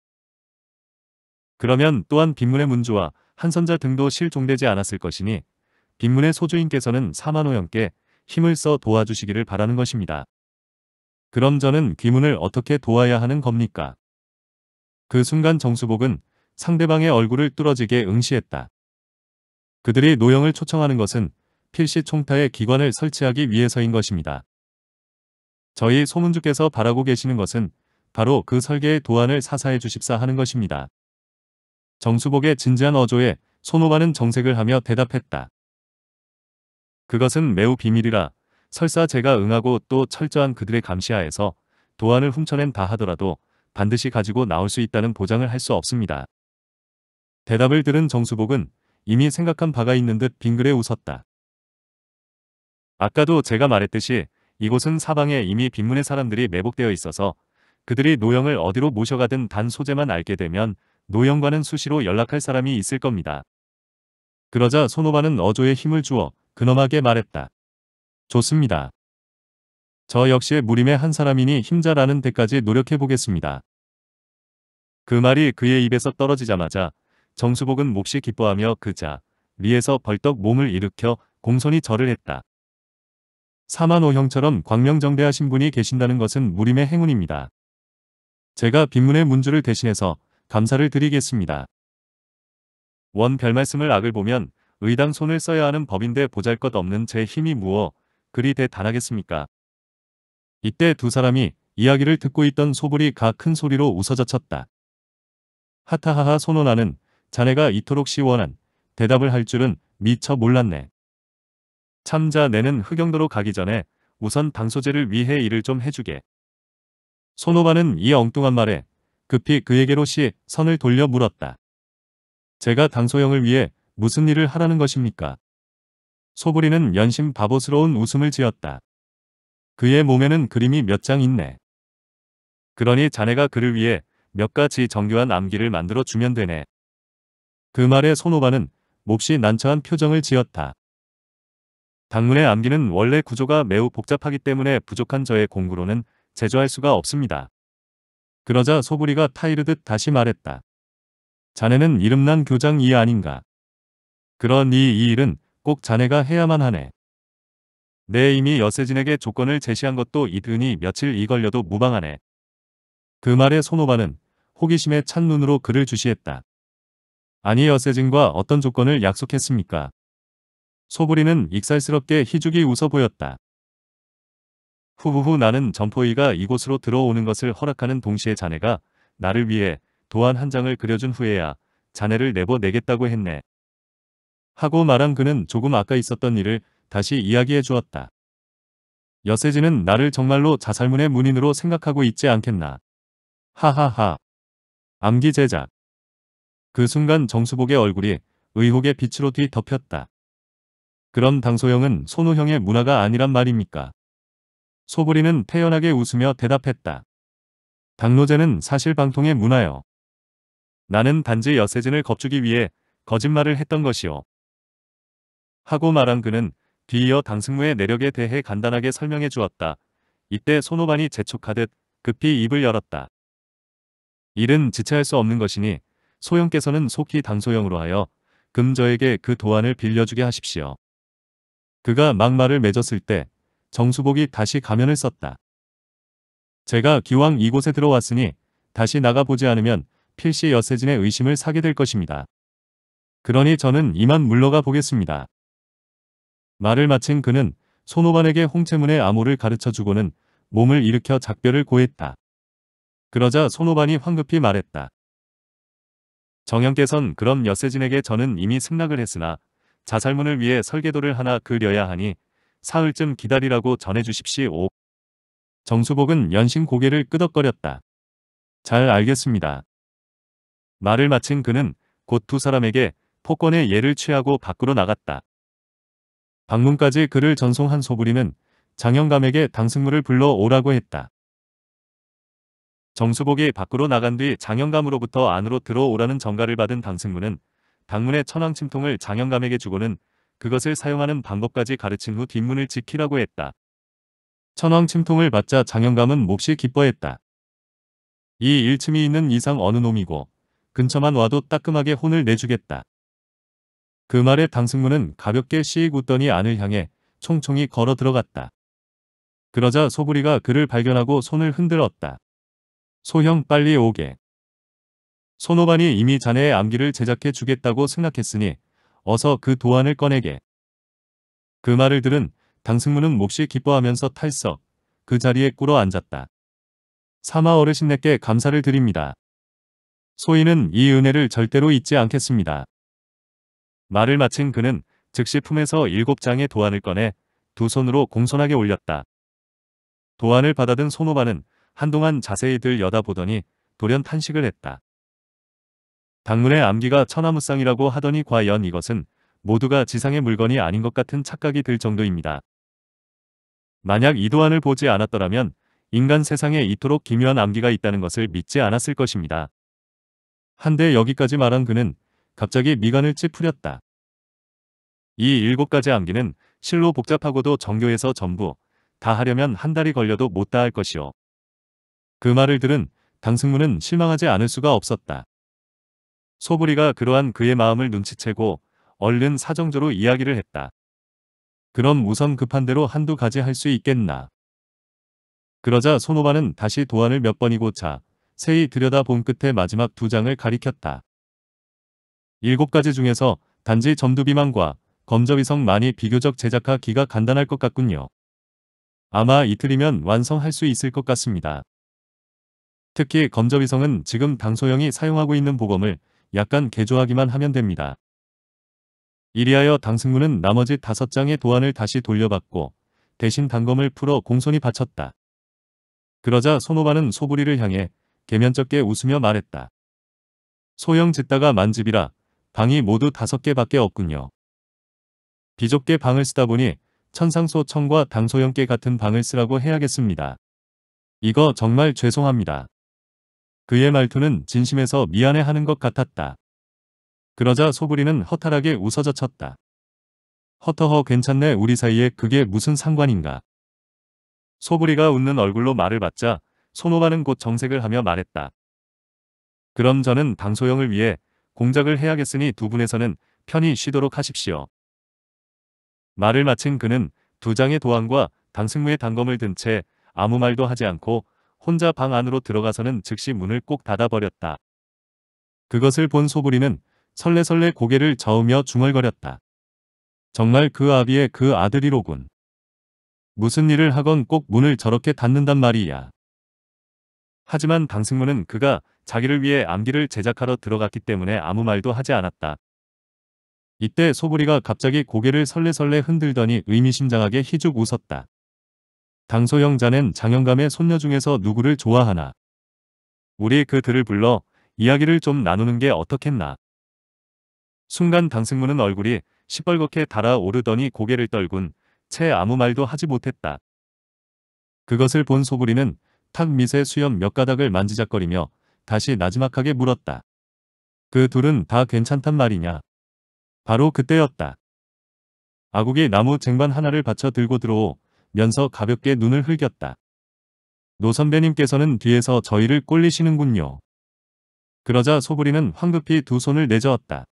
그러면 또한 빈문의 문주와 한선자 등도 실종되지 않았을 것이니 빈문의 소주인께서는 사만호형께 힘을 써 도와주시기를 바라는 것입니다. 그럼 저는 귀문을 어떻게 도와야 하는 겁니까? 그 순간 정수복은 상대방의 얼굴을 뚫어지게 응시했다. 그들이 노영을 초청하는 것은 필시 총타의 기관을 설치하기 위해서인 것입니다. 저희 소문주께서 바라고 계시는 것은 바로 그 설계의 도안을 사사해 주십사 하는 것입니다. 정수복의 진지한 어조에 손호반는 정색을 하며 대답했다. 그것은 매우 비밀이라 설사 제가 응하고 또 철저한 그들의 감시하에서 도안을 훔쳐낸 다 하더라도 반드시 가지고 나올 수 있다는 보장을 할 수 없습니다. 대답을 들은 정수복은 이미 생각한 바가 있는 듯 빙그레 웃었다. 아까도 제가 말했듯이 이곳은 사방에 이미 빈문의 사람들이 매복되어 있어서 그들이 노영을 어디로 모셔가든 단 소재만 알게 되면 노영과는 수시로 연락할 사람이 있을 겁니다. 그러자 손오바는 어조에 힘을 주어 근엄하게 말했다. 좋습니다. 저 역시 무림의 한 사람이니 힘자라는 데까지 노력해보겠습니다. 그 말이 그의 입에서 떨어지자마자 정수복은 몹시 기뻐하며 그자 위에서 벌떡 몸을 일으켜 공손히 절을 했다. 사만오형처럼 광명정대하신 분이 계신다는 것은 무림의 행운입니다. 제가 빈문의 문주를 대신해서 감사를 드리겠습니다. 원 별말씀을 악을 보면 의당 손을 써야 하는 법인데 보잘것 없는 제 힘이 무어 그리 대단하겠습니까. 이때 두 사람이 이야기를 듣고 있던 소불이가 큰 소리로 웃어젖혔다. 하타하하 손오나는 자네가 이토록 시원한 대답을 할 줄은 미처 몰랐네. 참자 내는 흑영도로 가기 전에 우선 당소재를 위해 일을 좀 해주게. 손오바는이 엉뚱한 말에 급히 그에게로 시 선을 돌려 물었다. 제가 당소형을 위해 무슨 일을 하라는 것입니까? 소부리는 연심 바보스러운 웃음을 지었다. 그의 몸에는 그림이 몇 장 있네. 그러니 자네가 그를 위해 몇 가지 정교한 암기를 만들어 주면 되네. 그 말에 손오바는 몹시 난처한 표정을 지었다. 당문의 암기는 원래 구조가 매우 복잡하기 때문에 부족한 저의 공구로는 제조할 수가 없습니다. 그러자 소부리가 타이르듯 다시 말했다. 자네는 이름난 교장이 아닌가. 그러니 이 일은 꼭 자네가 해야만 하네. 내 네, 이미 여세진에게 조건을 제시한 것도 이드니 며칠 이 걸려도 무방하네. 그 말에 손오바는 호기심에 찬 눈으로 그를 주시했다. 아니 여세진과 어떤 조건을 약속했습니까? 소부리는 익살스럽게 희죽이 웃어 보였다. 후후후 나는 점포이가 이곳으로 들어오는 것을 허락하는 동시에 자네가 나를 위해 도안 한 장을 그려준 후에야 자네를 내보내겠다고 했네. 하고 말한 그는 조금 아까 있었던 일을 다시 이야기해 주었다. 여세진은 나를 정말로 자살문의 문인으로 생각하고 있지 않겠나. 하하하. 암기 제작. 그 순간 정수복의 얼굴이 의혹의 빛으로 뒤덮였다. 그럼 당소형은 손호형의 문화가 아니란 말입니까? 소부리는 태연하게 웃으며 대답했다. 당노제는 사실 방통의 문화요. 나는 단지 여세진을 겁주기 위해 거짓말을 했던 것이오 하고 말한 그는 뒤이어 당승무의 내력에 대해 간단하게 설명해 주었다. 이때 손오반이 재촉하듯 급히 입을 열었다. 일은 지체할 수 없는 것이니 소영께서는 속히 당소영으로 하여 금저에게 그 도안을 빌려주게 하십시오. 그가 막말을 맺었을 때 정수복이 다시 가면을 썼다. 제가 기왕 이곳에 들어왔으니 다시 나가보지 않으면 필시 여세진의 의심을 사게 될 것입니다. 그러니 저는 이만 물러가 보겠습니다. 말을 마친 그는 손호반에게 홍채문의 암호를 가르쳐주고는 몸을 일으켜 작별을 고했다. 그러자 손호반이 황급히 말했다. 정형께선 그럼 여세진에게 저는 이미 승낙을 했으나 자살문을 위해 설계도를 하나 그려야 하니 사흘쯤 기다리라고 전해주십시오. 정수복은 연신 고개를 끄덕거렸다. 잘 알겠습니다. 말을 마친 그는 곧 두 사람에게 폭권의 예를 취하고 밖으로 나갔다. 방문까지 그를 전송한 소부리는 장영감에게 당승무를 불러오라고 했다. 정수복이 밖으로 나간 뒤 장영감으로부터 안으로 들어오라는 전가를 받은 당승무는 당문의 천황침통을 장영감에게 주고는 그것을 사용하는 방법까지 가르친 후 뒷문을 지키라고 했다. 천황침통을 받자 장영감은 몹시 기뻐했다. 이 일침이 있는 이상 어느 놈이고 근처만 와도 따끔하게 혼을 내주겠다. 그 말에 당승문은 가볍게 씩 웃더니 안을 향해 총총히 걸어 들어갔다. 그러자 소부리가 그를 발견하고 손을 흔들었다. 소형 빨리 오게. 손오반이 이미 자네의 암기를 제작해 주겠다고 승낙했으니 어서 그 도안을 꺼내게. 그 말을 들은 당승문은 몹시 기뻐하면서 탈썩그 자리에 꿇어 앉았다. 사마 어르신네께 감사를 드립니다. 소인은 이 은혜를 절대로 잊지 않겠습니다. 말을 마친 그는 즉시 품에서 일곱 장의 도안을 꺼내 두 손으로 공손하게 올렸다. 도안을 받아든 손오바는 한동안 자세히 들 여다보더니 돌연 탄식을 했다. 당문의 암기가 천하무쌍이라고 하더니 과연 이것은 모두가 지상의 물건이 아닌 것 같은 착각이 들 정도입니다. 만약 이 도안을 보지 않았더라면 인간 세상에 이토록 기묘한 암기가 있다는 것을 믿지 않았을 것입니다. 한데 여기까지 말한 그는 갑자기 미간을 찌푸렸다. 이 일곱 가지 암기는 실로 복잡하고도 정교해서 전부 다 하려면 한 달이 걸려도 못 다할 것이오. 그 말을 들은 강승문은 실망하지 않을 수가 없었다. 소부리가 그러한 그의 마음을 눈치채고 얼른 사정조로 이야기를 했다. 그럼 우선 급한 그 대로 한두 가지 할 수 있겠나. 그러자 손오바는 다시 도안을 몇 번이고 차 세이 들여다본 끝에 마지막 두 장을 가리켰다. 7가지 중에서 단지 점두비망과 검저위성만이 비교적 제작하기가 간단할 것 같군요. 아마 이틀이면 완성할 수 있을 것 같습니다. 특히 검저위성은 지금 당소형이 사용하고 있는 보검을 약간 개조하기만 하면 됩니다. 이리하여 당승문은 나머지 5장의 도안을 다시 돌려받고 대신 단검을 풀어 공손히 바쳤다. 그러자 손오바는 소부리를 향해 개면적게 웃으며 말했다. 소형 짓다가 만집이라 방이 모두 다섯 개밖에 없군요. 비좁게 방을 쓰다 보니 천상소청과 당소형께 같은 방을 쓰라고 해야겠습니다. 이거 정말 죄송합니다. 그의 말투는 진심에서 미안해하는 것 같았다. 그러자 소부리는 허탈하게 웃어젖혔다. 허터허 괜찮네 우리 사이에 그게 무슨 상관인가. 소부리가 웃는 얼굴로 말을 받자 손오마는 곧 정색을 하며 말했다. 그럼 저는 당소영을 위해 공작을 해야겠으니 두 분에서는 편히 쉬도록 하십시오. 말을 마친 그는 두 장의 도안과 당승무의 단검을 든 채 아무 말도 하지 않고 혼자 방 안으로 들어가서는 즉시 문을 꼭 닫아버렸다. 그것을 본 소부리는 설레설레 고개를 저으며 중얼거렸다. 정말 그 아비의 그 아들이로군. 무슨 일을 하건 꼭 문을 저렇게 닫는단 말이야. 하지만 당승무는 그가 자기를 위해 암기를 제작하러 들어갔기 때문에 아무 말도 하지 않았다. 이때 소부리가 갑자기 고개를 설레설레 흔들더니 의미심장하게 희죽 웃었다. 당소형자는 장영감의 손녀 중에서 누구를 좋아하나. 우리 그들을 불러 이야기를 좀 나누는 게 어떻겠나. 순간 당승무는 얼굴이 시뻘겋게 달아오르더니 고개를 떨군 채 아무 말도 하지 못했다. 그것을 본 소부리는 탁 미세 수염 몇 가닥을 만지작거리며 다시 나지막하게 물었다. 그 둘은 다 괜찮단 말이냐. 바로 그때였다. 아국이 나무 쟁반 하나를 받쳐 들고 들어오면서 가볍게 눈을 흘겼다. 노 선배님께서는 뒤에서 저희를 꼴리시는군요. 그러자 소부리는 황급히 두 손을 내저었다.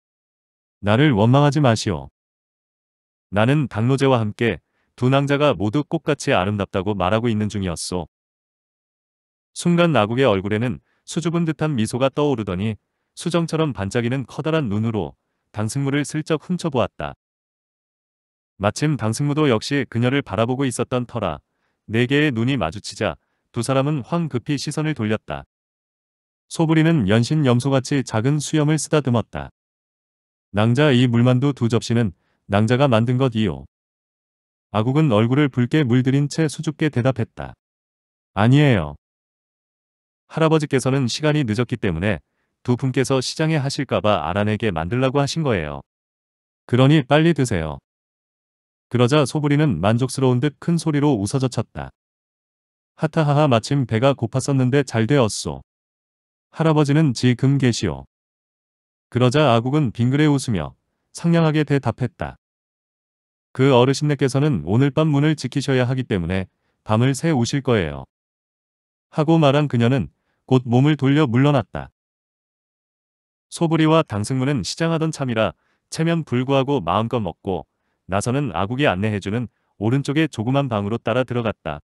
나를 원망하지 마시오. 나는 당로제와 함께 두 낭자가 모두 꽃같이 아름답다고 말하고 있는 중이었소. 순간 나국의 얼굴에는 수줍은 듯한 미소가 떠오르더니 수정처럼 반짝이는 커다란 눈으로 당승무를 슬쩍 훔쳐보았다. 마침 당승무도 역시 그녀를 바라보고 있었던 터라 네 개의 눈이 마주치자 두 사람은 황 급히 시선을 돌렸다. 소부리는 연신 염소같이 작은 수염을 쓰다듬었다. 낭자 이 물만두 두 접시는 낭자가 만든 것이요. 아국은 얼굴을 붉게 물들인 채 수줍게 대답했다. 아니에요. 할아버지께서는 시간이 늦었기 때문에 두 분께서 시장에 하실까봐 아란에게 만들라고 하신 거예요. 그러니 빨리 드세요. 그러자 소부리는 만족스러운 듯 큰 소리로 웃어젖혔다. 하타하하 마침 배가 고팠었는데 잘 되었소. 할아버지는 지금 계시오. 그러자 아국은 빙그레 웃으며 상냥하게 대답했다. 그 어르신네께서는 오늘 밤 문을 지키셔야 하기 때문에 밤을 새우실 거예요. 하고 말한 그녀는 곧 몸을 돌려 물러났다. 소부리와 당승문은 시장하던 참이라 체면 불구하고 마음껏 먹고 나서는 아국이 안내해주는 오른쪽의 조그만 방으로 따라 들어갔다.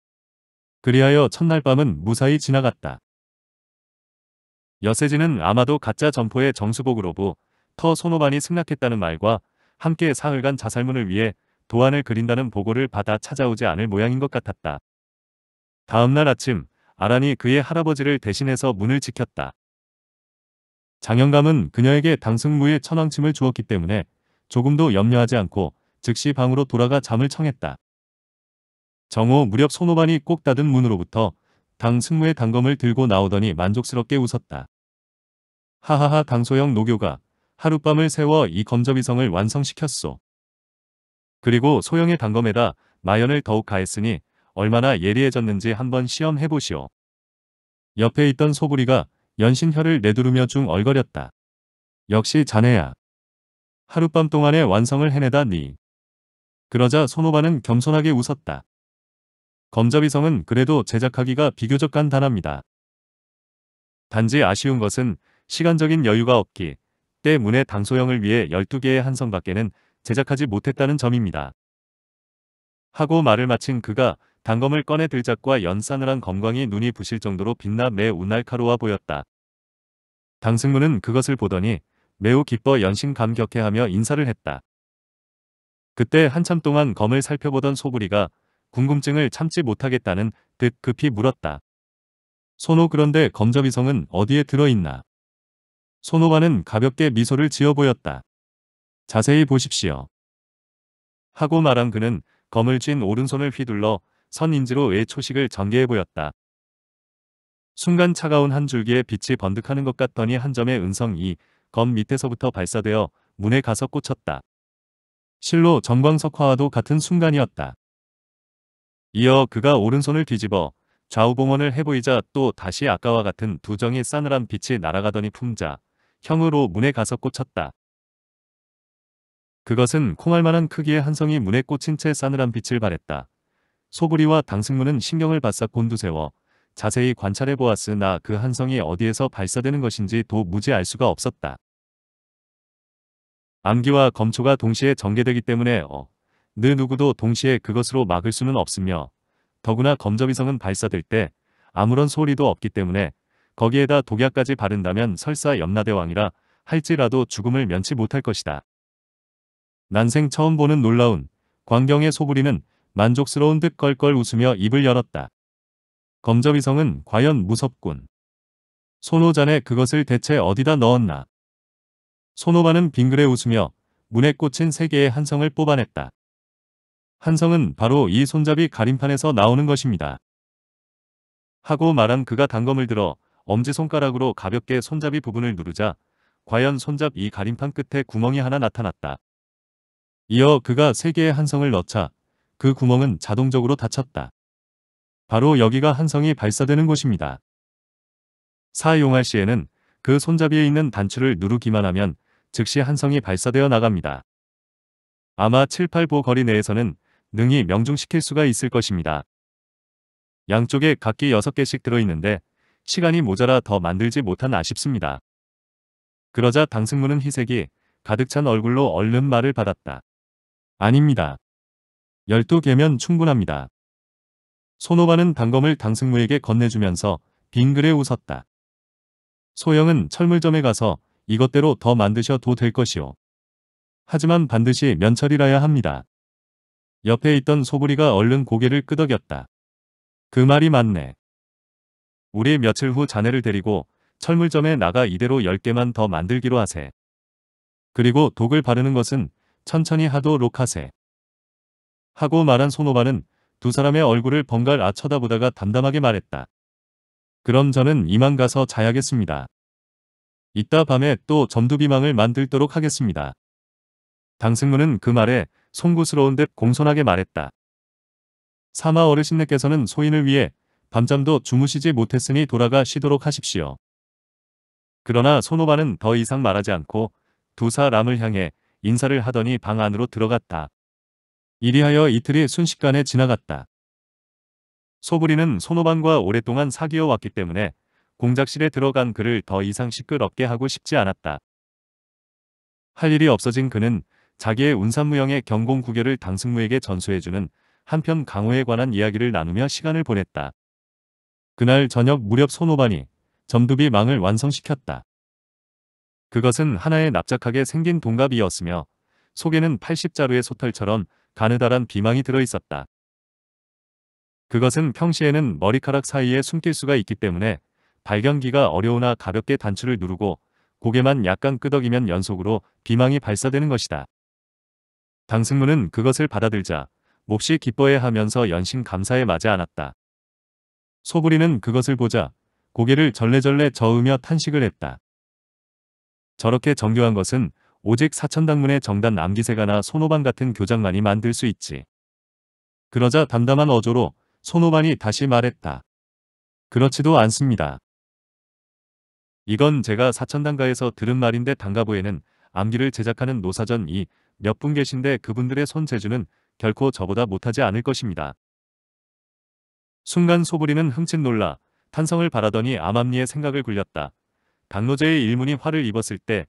그리하여 첫날 밤은 무사히 지나갔다. 여세진은 아마도 가짜 점포의 정수복으로부 터 손오반이 승낙했다는 말과 함께 사흘간 자살문을 위해 도안을 그린다는 보고를 받아 찾아오지 않을 모양인 것 같았다. 다음날 아침 아란이 그의 할아버지를 대신해서 문을 지켰다. 장영감은 그녀에게 당승무의 천왕침을 주었기 때문에 조금도 염려하지 않고 즉시 방으로 돌아가 잠을 청했다. 정호 무렵 손오반이 꼭 닫은 문으로부터 당승무의 단검을 들고 나오더니 만족스럽게 웃었다. 하하하 당소영 노교가 하룻밤을 세워 이 검접이성을 완성시켰소. 그리고 소영의 단검에다 마연을 더욱 가했으니 얼마나 예리해졌는지 한번 시험해보시오. 옆에 있던 소부리가 연신혀를 내두르며 중얼거렸다. 역시 자네야. 하룻밤 동안에 완성을 해내다니. 그러자 손오바는 겸손하게 웃었다. 검자비성은 그래도 제작하기가 비교적 간단합니다. 단지 아쉬운 것은 시간적인 여유가 없기 때문에 당소형을 위해 12개의 한성밖에는 제작하지 못했다는 점입니다. 하고 말을 마친 그가 단검을 꺼내 들작과 연산을한 검광이 눈이 부실 정도로 빛나 매우 날카로워 보였다. 당승무는 그것을 보더니 매우 기뻐 연신 감격해하며 인사를 했다. 그때 한참 동안 검을 살펴보던 소부리가 궁금증을 참지 못하겠다는 듯 급히 물었다. 손호 그런데 검저비성은 어디에 들어있나? 손호와는 가볍게 미소를 지어 보였다. 자세히 보십시오. 하고 말한 그는 검을 쥔 오른손을 휘둘러 선인지로 의 초식을 전개해 보였다. 순간 차가운 한 줄기의 빛이 번득하는 것 같더니 한 점의 은성이 검 밑에서부터 발사되어 문에 가서 꽂혔다. 실로 전광석화와도 같은 순간이었다. 이어 그가 오른손을 뒤집어 좌우봉원을 해보이자 또 다시 아까와 같은 두 정의 싸늘한 빛이 날아가더니 품자 형으로 문에 가서 꽂혔다. 그것은 콩알만한 크기의 한 성이 문에 꽂힌 채 싸늘한 빛을 발했다. 소구리와 당승무는 신경을 바싹 곤두세워 자세히 관찰해 보았으나 그 한성이 어디에서 발사되는 것인지 도무지 알 수가 없었다. 암기와 검초가 동시에 전개되기 때문에 어, 느 누구도 동시에 그것으로 막을 수는 없으며 더구나 검저위성은 발사될 때 아무런 소리도 없기 때문에 거기에다 독약까지 바른다면 설사 염라대왕이라 할지라도 죽음을 면치 못할 것이다. 난생 처음 보는 놀라운 광경의 소부리는 만족스러운 듯 껄껄 웃으며 입을 열었다. 검저위성은 과연 무섭군. 손호잔에 그것을 대체 어디다 넣었나. 손호반은 빙그레 웃으며 문에 꽂힌 세 개의 한성을 뽑아냈다. 한성은 바로 이 손잡이 가림판에서 나오는 것입니다. 하고 말한 그가 단검을 들어 엄지손가락으로 가볍게 손잡이 부분을 누르자 과연 손잡 이 가림판 끝에 구멍이 하나 나타났다. 이어 그가 세 개의 한성을 넣자 그 구멍은 자동적으로 닫혔다. 바로 여기가 한성이 발사되는 곳입니다. 사용할 시에는 그 손잡이에 있는 단추를 누르기만 하면 즉시 한성이 발사되어 나갑니다. 아마 7, 8보 거리 내에서는 능히 명중시킬 수가 있을 것입니다. 양쪽에 각기 6개씩 들어있는데 시간이 모자라 더 만들지 못한 아쉽습니다. 그러자 당승문은 희색이 가득 찬 얼굴로 얼른 말을 받았다. 아닙니다. 12개면 충분합니다. 손호반은 단검을 당승무에게 건네주면서 빙그레 웃었다. 소영은 철물점에 가서 이것대로 더 만드셔도 될 것이오. 하지만 반드시 면철이라야 합니다. 옆에 있던 소부리가 얼른 고개를 끄덕였다. 그 말이 맞네. 우리 며칠 후 자네를 데리고 철물점에 나가 이대로 10개만 더 만들기로 하세. 그리고 독을 바르는 것은 천천히 하도록 하세. 하고 말한 손오바는 두 사람의 얼굴을 번갈아 쳐다보다가 담담하게 말했다. 그럼 저는 이만 가서 자야겠습니다. 이따 밤에 또 점두비망을 만들도록 하겠습니다. 당승문은 그 말에 송구스러운 듯 공손하게 말했다. 사마 어르신네께서는 소인을 위해 밤잠도 주무시지 못했으니 돌아가 쉬도록 하십시오. 그러나 손오바는 더 이상 말하지 않고 두 사람을 향해 인사를 하더니 방 안으로 들어갔다. 이리하여 이틀이 순식간에 지나갔다. 소부리는 손호방과 오랫동안 사귀어 왔기 때문에 공작실에 들어간 그를 더 이상 시끄럽게 하고 싶지 않았다. 할 일이 없어진 그는 자기의 운산무형의 경공구결을 당승무에게 전수해주는 한편 강호에 관한 이야기를 나누며 시간을 보냈다. 그날 저녁 무렵 손호반이 점두비 망을 완성시켰다. 그것은 하나의 납작하게 생긴 동갑이었으며 속에는 80자루의 소털처럼 가느다란 비망이 들어있었다. 그것은 평시에는 머리카락 사이에 숨길 수가 있기 때문에 발견기가 어려우나 가볍게 단추를 누르고 고개만 약간 끄덕이면 연속으로 비망이 발사되는 것이다. 당승문은 그것을 받아들자 몹시 기뻐해하면서 연신 감사에 맞지 않았다. 소부리는 그것을 보자 고개를 절레절레 저으며 탄식을 했다. 저렇게 정교한 것은 오직 사천당문의 정단 남기세가나 손호반 같은 교장만이 만들 수 있지. 그러자 담담한 어조로 손호반이 다시 말했다. 그렇지도 않습니다. 이건 제가 사천당가에서 들은 말인데 당가부에는 암기를 제작하는 노사전 이몇 분 계신데 그분들의 손재주는 결코 저보다 못하지 않을 것입니다. 순간 소부리는 흠칫 놀라 탄성을 바라더니 암암리의 생각을 굴렸다. 강노제의 일문이 화를 입었을 때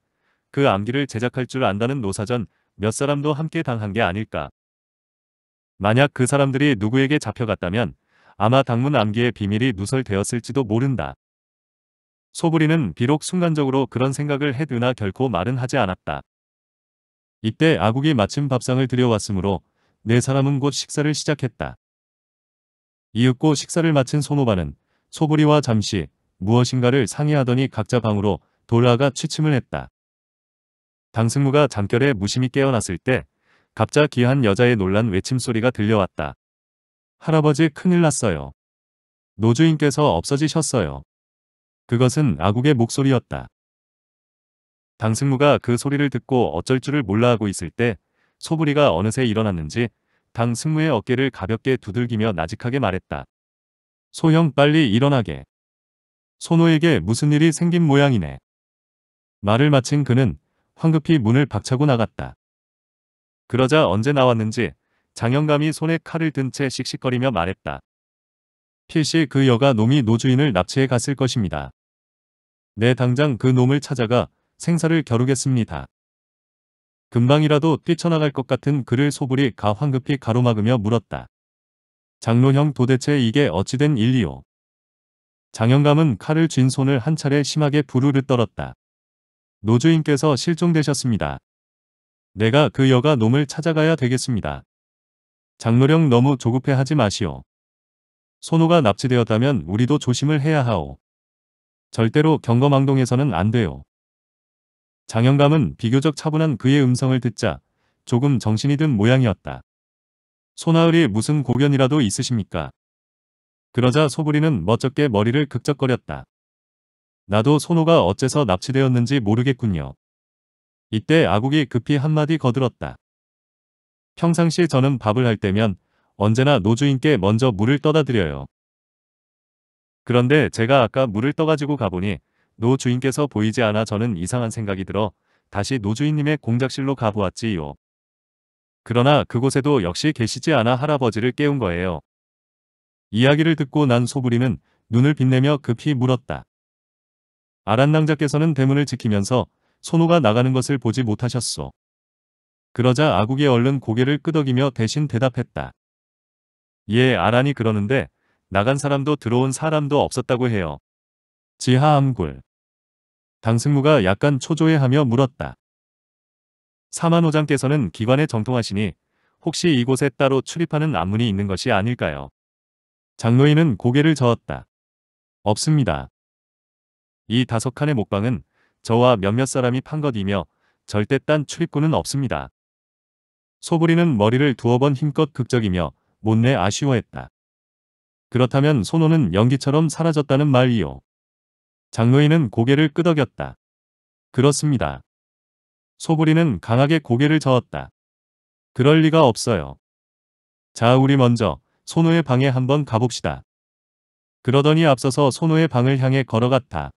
그 암기를 제작할 줄 안다는 노사전 몇 사람도 함께 당한 게 아닐까. 만약 그 사람들이 누구에게 잡혀갔다면 아마 당문 암기의 비밀이 누설되었을지도 모른다. 소부리는 비록 순간적으로 그런 생각을 해드나 결코 말은 하지 않았다. 이때 아국이 마침 밥상을 들여왔으므로 네 사람은 곧 식사를 시작했다. 이윽고 식사를 마친 소노바는 소부리와 잠시 무엇인가를 상의하더니 각자 방으로 돌아가 취침을 했다. 당승무가 잠결에 무심히 깨어났을 때 갑자 귀한 여자의 놀란 외침소리가 들려왔다. 할아버지 큰일 났어요. 노주인께서 없어지셨어요. 그것은 아국의 목소리였다. 당승무가 그 소리를 듣고 어쩔 줄을 몰라 하고 있을 때 소부리가 어느새 일어났는지 당승무의 어깨를 가볍게 두들기며 나직하게 말했다. 소형 빨리 일어나게. 소노에게 무슨 일이 생긴 모양이네. 말을 마친 그는 황급히 문을 박차고 나갔다. 그러자 언제 나왔는지 장영감이 손에 칼을 든 채 씩씩거리며 말했다. 필시 그 여가 놈이 노주인을 납치해 갔을 것입니다. 내 당장 그 놈을 찾아가 생사를 겨루겠습니다. 금방이라도 뛰쳐나갈 것 같은 그를 소불이 가 황급히 가로막으며 물었다. 장로형 도대체 이게 어찌된 일이오. 장영감은 칼을 쥔 손을 한 차례 심하게 부르르 떨었다. 노주인께서 실종되셨습니다. 내가 그 여가 놈을 찾아가야 되겠습니다. 장노령 너무 조급해하지 마시오. 손호가 납치되었다면 우리도 조심을 해야 하오. 절대로 경거망동에서는안 돼요. 장영감은 비교적 차분한 그의 음성을 듣자 조금 정신이 든 모양이었다. 소나을이 무슨 고견이라도 있으십니까? 그러자 소부리는 멋쩍게 머리를 극적거렸다. 나도 손호가 어째서 납치되었는지 모르겠군요. 이때 아국이 급히 한마디 거들었다. 평상시 저는 밥을 할 때면 언제나 노주인께 먼저 물을 떠다 드려요. 그런데 제가 아까 물을 떠가지고 가보니 노주인께서 보이지 않아 저는 이상한 생각이 들어 다시 노주인님의 공작실로 가보았지요. 그러나 그곳에도 역시 계시지 않아 할아버지를 깨운 거예요. 이야기를 듣고 난 소부리는 눈을 빛내며 급히 물었다. 아란낭자께서는 대문을 지키면서 손호가 나가는 것을 보지 못하셨소. 그러자 아국이 얼른 고개를 끄덕이며 대신 대답했다. 예 아란이 그러는데 나간 사람도 들어온 사람도 없었다고 해요. 지하암굴. 당승무가 약간 초조해하며 물었다. 사만호장께서는 기관에 정통하시니 혹시 이곳에 따로 출입하는 안문이 있는 것이 아닐까요? 장로인은 고개를 저었다. 없습니다. 이 다섯 칸의 목방은 저와 몇몇 사람이 판 것이며 절대 딴 출입구는 없습니다. 소부리는 머리를 두어 번 힘껏 극적이며 못내 아쉬워했다. 그렇다면 손호는 연기처럼 사라졌다는 말이요. 장노인은 고개를 끄덕였다. 그렇습니다. 소부리는 강하게 고개를 저었다. 그럴 리가 없어요. 자 우리 먼저 손호의 방에 한번 가봅시다. 그러더니 앞서서 손호의 방을 향해 걸어갔다.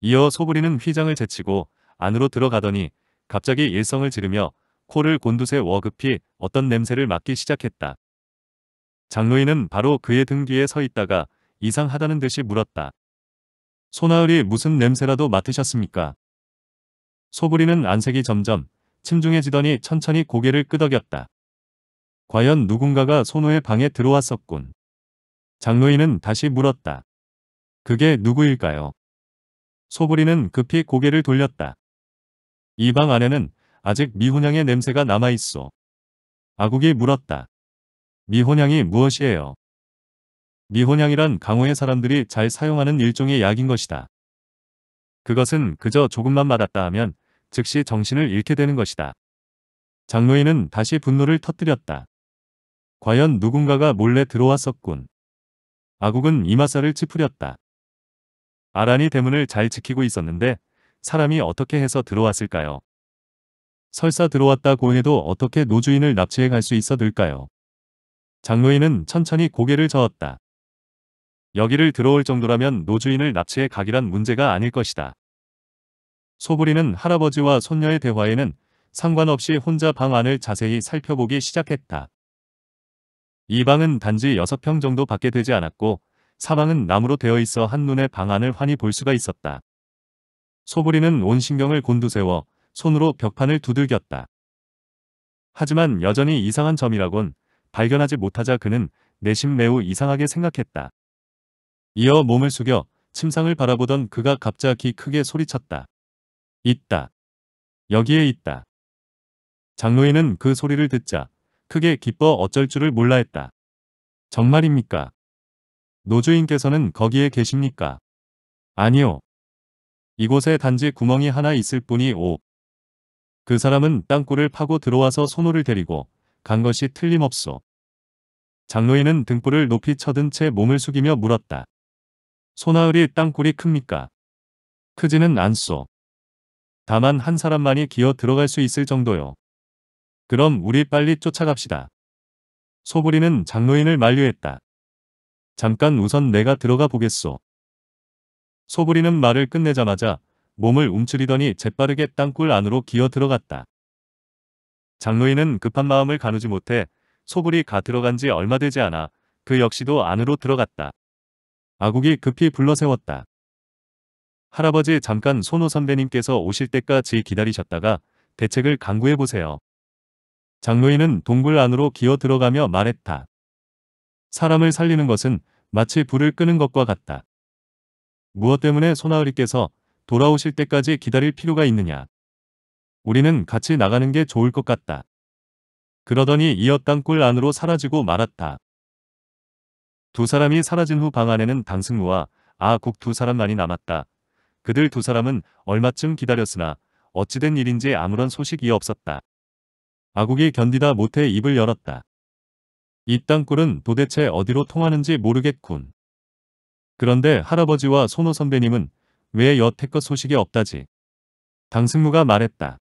이어 소부리는 휘장을 제치고 안으로 들어가더니 갑자기 일성을 지르며 코를 곤두세 워급히 어떤 냄새를 맡기 시작했다. 장로인은 바로 그의 등 뒤에 서 있다가 이상하다는 듯이 물었다. 소나을이 무슨 냄새라도 맡으셨습니까? 소부리는 안색이 점점 침중해지더니 천천히 고개를 끄덕였다. 과연 누군가가 소노의 방에 들어왔었군. 장로인은 다시 물었다. 그게 누구일까요? 소부리는 급히 고개를 돌렸다. 이 방 안에는 아직 미혼양의 냄새가 남아있소 아국이 물었다. 미혼양이 무엇이에요? 미혼양이란 강호의 사람들이 잘 사용하는 일종의 약인 것이다. 그것은 그저 조금만 맞았다 하면 즉시 정신을 잃게 되는 것이다. 장로인은 다시 분노를 터뜨렸다. 과연 누군가가 몰래 들어왔었군. 아국은 이마살을 찌푸렸다. 아란이 대문을 잘 지키고 있었는데 사람이 어떻게 해서 들어왔을까요? 설사 들어왔다고 해도 어떻게 노주인을 납치해 갈 수 있어들까요? 장로인은 천천히 고개를 저었다. 여기를 들어올 정도라면 노주인을 납치해 가기란 문제가 아닐 것이다. 소부리는 할아버지와 손녀의 대화에는 상관없이 혼자 방 안을 자세히 살펴보기 시작했다. 이 방은 단지 6평 정도 밖에 되지 않았고 사방은 나무로 되어 있어 한눈에 방안을 환히 볼 수가 있었다. 소부리는 온 신경을 곤두세워 손으로 벽판을 두들겼다. 하지만 여전히 이상한 점이라곤 발견하지 못하자 그는 내심 매우 이상하게 생각했다. 이어 몸을 숙여 침상을 바라보던 그가 갑자기 크게 소리쳤다. 있다. 여기에 있다. 장로인은 그 소리를 듣자 크게 기뻐 어쩔 줄을 몰라 했다. 정말입니까? 노주인께서는 거기에 계십니까? 아니요. 이곳에 단지 구멍이 하나 있을 뿐이 오. 그 사람은 땅굴을 파고 들어와서 소노를 데리고 간 것이 틀림없소. 장로인은 등불을 높이 쳐든 채 몸을 숙이며 물었다. 소나흘이 땅굴이 큽니까? 크지는 않소. 다만 한 사람만이 기어 들어갈 수 있을 정도요. 그럼 우리 빨리 쫓아갑시다. 소부리는 장로인을 만류했다. 잠깐 우선 내가 들어가 보겠소. 소부리는 말을 끝내자마자 몸을 움츠리더니 재빠르게 땅굴 안으로 기어 들어갔다. 장로인은 급한 마음을 가누지 못해 소불이 가 들어간 지 얼마 되지 않아 그 역시도 안으로 들어갔다. 아국이 급히 불러세웠다. 할아버지 잠깐 손호 선배님께서 오실 때까지 기다리셨다가 대책을 강구해보세요. 장로인은 동굴 안으로 기어 들어가며 말했다. 사람을 살리는 것은 마치 불을 끄는 것과 같다. 무엇 때문에 소나으리께서 돌아오실 때까지 기다릴 필요가 있느냐. 우리는 같이 나가는 게 좋을 것 같다. 그러더니 이어 땅굴 안으로 사라지고 말았다. 두 사람이 사라진 후 방 안에는 당승무와 아국 두 사람만이 남았다. 그들 두 사람은 얼마쯤 기다렸으나 어찌된 일인지 아무런 소식이 없었다. 아국이 견디다 못해 입을 열었다. 이 땅굴은 도대체 어디로 통하는지 모르겠군. 그런데 할아버지와 손호 선배님은 왜 여태껏 소식이 없다지? 당승무가 말했다.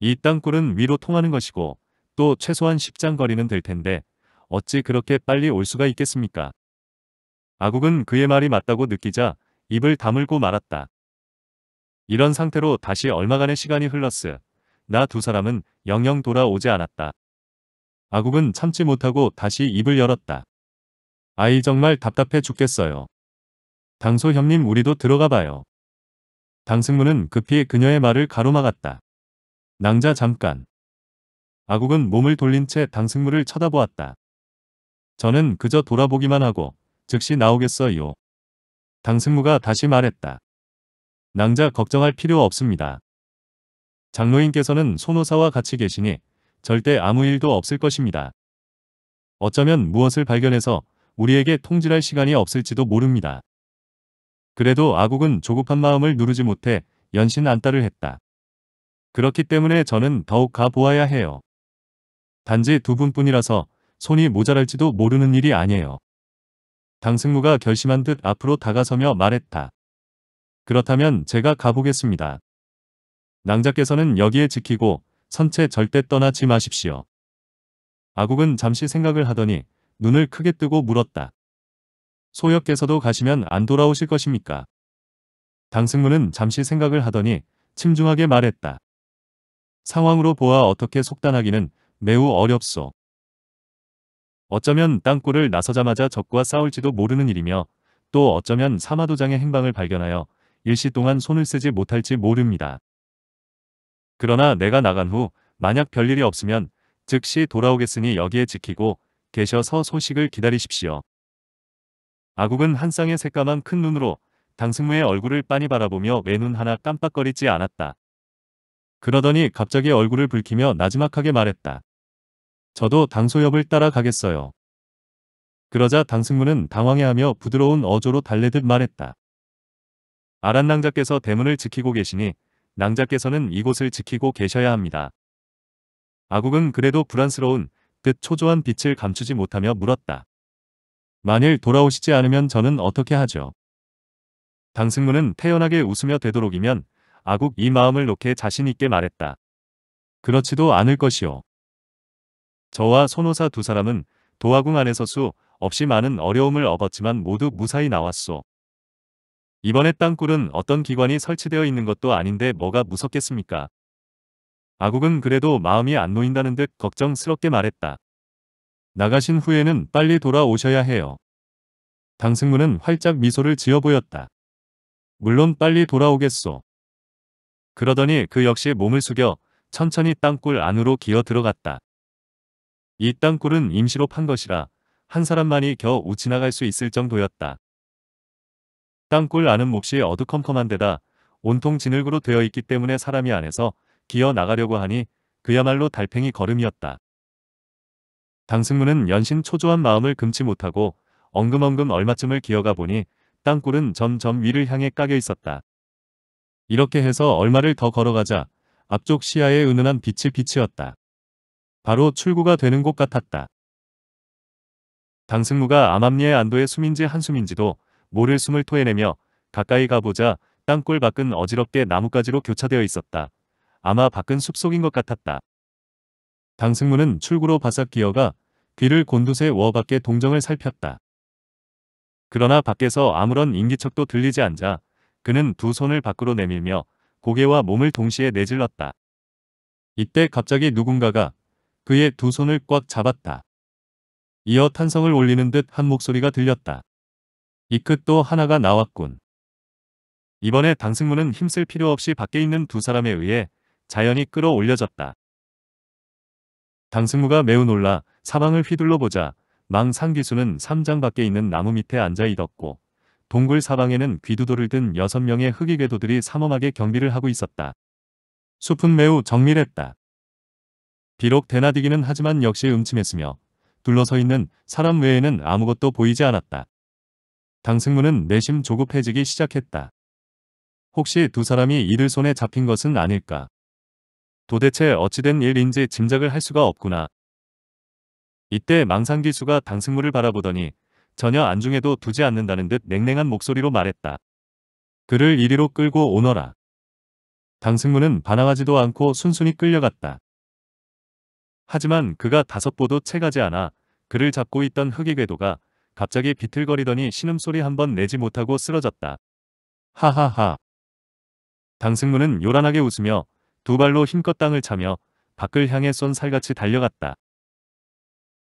이 땅굴은 위로 통하는 것이고 또 최소한 10장 거리는 될 텐데 어찌 그렇게 빨리 올 수가 있겠습니까? 아국은 그의 말이 맞다고 느끼자 입을 다물고 말았다. 이런 상태로 다시 얼마간의 시간이 흘렀으. 나 두 사람은 영영 돌아오지 않았다. 아국은 참지 못하고 다시 입을 열었다. 아이 정말 답답해 죽겠어요. 당소 형님 우리도 들어가 봐요. 당승무는 급히 그녀의 말을 가로막았다. 낭자 잠깐. 아국은 몸을 돌린 채 당승무를 쳐다보았다. 저는 그저 돌아보기만 하고 즉시 나오겠어요. 당승무가 다시 말했다. 낭자 걱정할 필요 없습니다. 장로인께서는 손호사와 같이 계시니 절대 아무 일도 없을 것입니다. 어쩌면 무엇을 발견해서 우리에게 통질할 시간이 없을지도 모릅니다. 그래도 아국은 조급한 마음을 누르지 못해 연신 안따를 했다. 그렇기 때문에 저는 더욱 가보아야 해요. 단지 두 분뿐이라서 손이 모자랄지도 모르는 일이 아니에요. 당승무가 결심한 듯 앞으로 다가서며 말했다. 그렇다면 제가 가보겠습니다. 낭자께서는 여기에 지키고 선체 절대 떠나지 마십시오. 아국은 잠시 생각을 하더니 눈을 크게 뜨고 물었다. 소역께서도 가시면 안 돌아오실 것입니까? 당승문은 잠시 생각을 하더니 침중하게 말했다. 상황으로 보아 어떻게 속단하기는 매우 어렵소. 어쩌면 땅굴을 나서자마자 적과 싸울지도 모르는 일이며 또 어쩌면 사마도장의 행방을 발견하여 일시 동안 손을 쓰지 못할지 모릅니다. 그러나 내가 나간 후 만약 별일이 없으면 즉시 돌아오겠으니 여기에 지키고 계셔서 소식을 기다리십시오. 아국은 한 쌍의 새까만 큰 눈으로 당승무의 얼굴을 빤히 바라보며 내눈 하나 깜빡거리지 않았다. 그러더니 갑자기 얼굴을 붉히며 나지막하게 말했다. 저도 당소엽을 따라가겠어요. 그러자 당승무는 당황해하며 부드러운 어조로 달래듯 말했다. 아란낭자께서 대문을 지키고 계시니 낭자께서는 이곳을 지키고 계셔야 합니다. 아국은 그래도 불안스러운 끝 초조한 빛을 감추지 못하며 물었다. 만일 돌아오시지 않으면 저는 어떻게 하죠? 당승문은 태연하게 웃으며 되도록이면 아국 이 마음을 놓게 자신있게 말했다. 그렇지도 않을 것이오. 저와 손호사 두 사람은 도화궁 안에서 수 없이 많은 어려움을 얻었지만 모두 무사히 나왔소. 이번에 땅굴은 어떤 기관이 설치되어 있는 것도 아닌데 뭐가 무섭겠습니까? 아국은 그래도 마음이 안 놓인다는 듯 걱정스럽게 말했다. 나가신 후에는 빨리 돌아오셔야 해요. 당승문은 활짝 미소를 지어 보였다. 물론 빨리 돌아오겠소. 그러더니 그 역시 몸을 숙여 천천히 땅굴 안으로 기어 들어갔다. 이 땅굴은 임시로 판 것이라 한 사람만이 겨우 지나갈 수 있을 정도였다. 땅굴 안은 몹시 어두컴컴한 데다 온통 진흙으로 되어 있기 때문에 사람이 안에서 기어 나가려고 하니 그야말로 달팽이 걸음이었다. 당승문은 연신 초조한 마음을 금치 못하고 엉금엉금 얼마쯤을 기어가 보니 땅굴은 점점 위를 향해 까여 있었다. 이렇게 해서 얼마를 더 걸어가자 앞쪽 시야에 은은한 빛이 비치었다. 바로 출구가 되는 곳 같았다. 당승무가 암암리의 안도의 숨인지 한숨인지도 모를 숨을 토해내며 가까이 가보자 땅골 밖은 어지럽게 나뭇가지로 교차되어 있었다. 아마 밖은 숲속인 것 같았다. 당승문은 출구로 바싹 기어가 귀를 곤두세 워 밖에 동정을 살폈다. 그러나 밖에서 아무런 인기척도 들리지 않자 그는 두 손을 밖으로 내밀며 고개와 몸을 동시에 내질렀다. 이때 갑자기 누군가가 그의 두 손을 꽉 잡았다. 이어 탄성을 올리는 듯 한 목소리가 들렸다. 이끝또 하나가 나왔군. 이번에 당승문은 힘쓸 필요 없이 밖에 있는 두 사람에 의해 자연히 끌어올려졌다. 당승무가 매우 놀라 사방을 휘둘러 보자 망상기수는 삼장 밖에 있는 나무 밑에 앉아 있었고 동굴 사방에는 귀두도를 든 여섯 명의 흑이 궤도들이 삼엄하게 경비를 하고 있었다. 숲은 매우 정밀했다. 비록 대나이기는 하지만 역시 음침했으며 둘러서 있는 사람 외에는 아무것도 보이지 않았다. 당승문은 내심 조급해지기 시작했다. 혹시 두 사람이 이들 손에 잡힌 것은 아닐까? 도대체 어찌된 일인지 짐작을 할 수가 없구나. 이때 망상기수가 당승문을 바라보더니 전혀 안중에도 두지 않는다는 듯 냉랭한 목소리로 말했다. 그를 이리로 끌고 오너라. 당승문은 반항하지도 않고 순순히 끌려갔다. 하지만 그가 다섯 보도 채 가지 않아 그를 잡고 있던 흑이 궤도가 갑자기 비틀거리더니 신음소리 한 번 내지 못하고 쓰러졌다. 하하하. 당승문은 요란하게 웃으며 두 발로 힘껏 땅을 차며 밖을 향해 쏜살같이 달려갔다.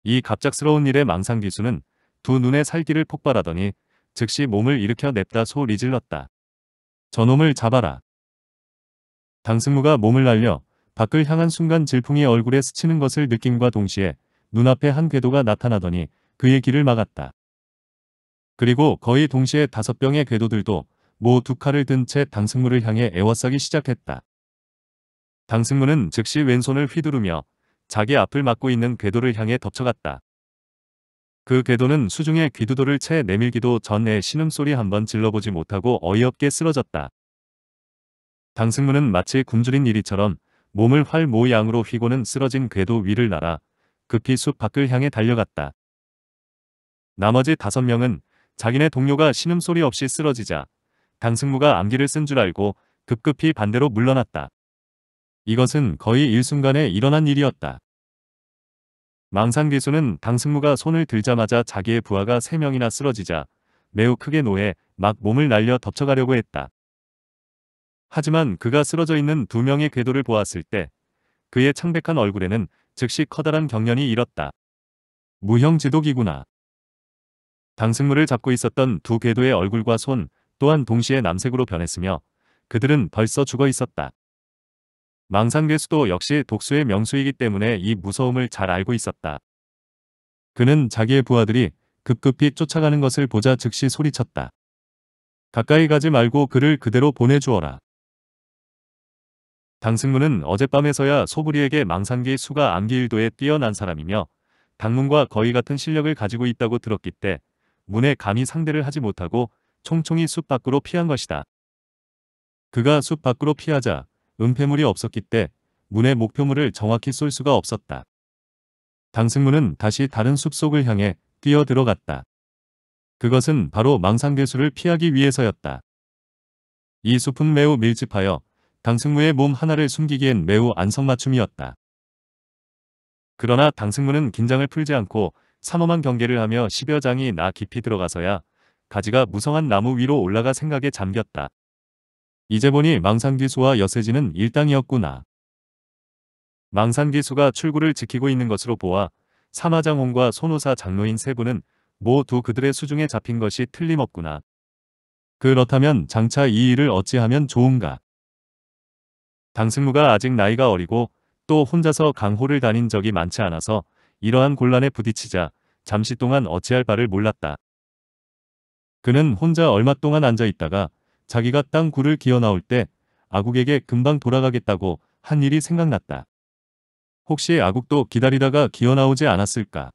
이 갑작스러운 일에 망상기수는 두 눈에 살기를 폭발하더니 즉시 몸을 일으켜 냅다 소리 질렀다. 저놈을 잡아라. 당승무가 몸을 날려 밖을 향한 순간 질풍이 얼굴에 스치는 것을 느낌과 동시에 눈앞에 한 궤도가 나타나더니 그의 길을 막았다. 그리고 거의 동시에 다섯 병의 궤도들도 모 두 칼을 든 채 당승무를 향해 애워싸기 시작했다. 당승무는 즉시 왼손을 휘두르며 자기 앞을 막고 있는 궤도를 향해 덮쳐갔다. 그 궤도는 수중에 귀두도를 채 내밀기도 전에 신음소리 한번 질러보지 못하고 어이없게 쓰러졌다. 당승무는 마치 굶주린 이리처럼 몸을 활 모양으로 휘고는 쓰러진 궤도 위를 날아 급히 숲 밖을 향해 달려갔다. 나머지 다섯 명은 자기네 동료가 신음소리 없이 쓰러지자 강승무가 암기를 쓴 줄 알고 급급히 반대로 물러났다. 이것은 거의 일순간에 일어난 일이었다. 망상기수는 강승무가 손을 들자마자 자기의 부하가 3명이나 쓰러지자 매우 크게 노해 막 몸을 날려 덮쳐가려고 했다. 하지만 그가 쓰러져 있는 두 명의 궤도를 보았을 때 그의 창백한 얼굴에는 즉시 커다란 경련이 일었다. 무형 지독이구나. 당승물을 잡고 있었던 두 궤도의 얼굴과 손 또한 동시에 남색으로 변했으며 그들은 벌써 죽어 있었다. 망상괴수도 역시 독수의 명수이기 때문에 이 무서움을 잘 알고 있었다. 그는 자기의 부하들이 급급히 쫓아가는 것을 보자 즉시 소리쳤다. 가까이 가지 말고 그를 그대로 보내주어라. 당승문은 어젯밤에서야 소부리에게 망상기 수가 암기일도에 뛰어난 사람이며 당문과 거의 같은 실력을 가지고 있다고 들었기 때 문에 감히 상대를 하지 못하고 총총히 숲 밖으로 피한 것이다. 그가 숲 밖으로 피하자 은폐물이 없었기 때 문의 목표물을 정확히 쏠 수가 없었다. 당승문은 다시 다른 숲속을 향해 뛰어 들어갔다. 그것은 바로 망상괴수를 피하기 위해서였다. 이 숲은 매우 밀집하여 당승무의 몸 하나를 숨기기엔 매우 안성맞춤이었다. 그러나 당승무는 긴장을 풀지 않고 삼엄한 경계를 하며 십여 장이 나 깊이 들어가서야 가지가 무성한 나무 위로 올라가 생각에 잠겼다. 이제 보니 망상기수와 여세지는 일당이었구나. 망상기수가 출구를 지키고 있는 것으로 보아 사마장홍과 손호사 장로인 세 분은 모두 그들의 수중에 잡힌 것이 틀림없구나. 그렇다면 장차 이 일을 어찌하면 좋은가. 당승무가 아직 나이가 어리고 또 혼자서 강호를 다닌 적이 많지 않아서 이러한 곤란에 부딪히자 잠시 동안 어찌할 바를 몰랐다. 그는 혼자 얼마 동안 앉아 있다가 자기가 땅 굴을 기어 나올 때 아국에게 금방 돌아가겠다고 한 일이 생각났다. 혹시 아국도 기다리다가 기어 나오지 않았을까?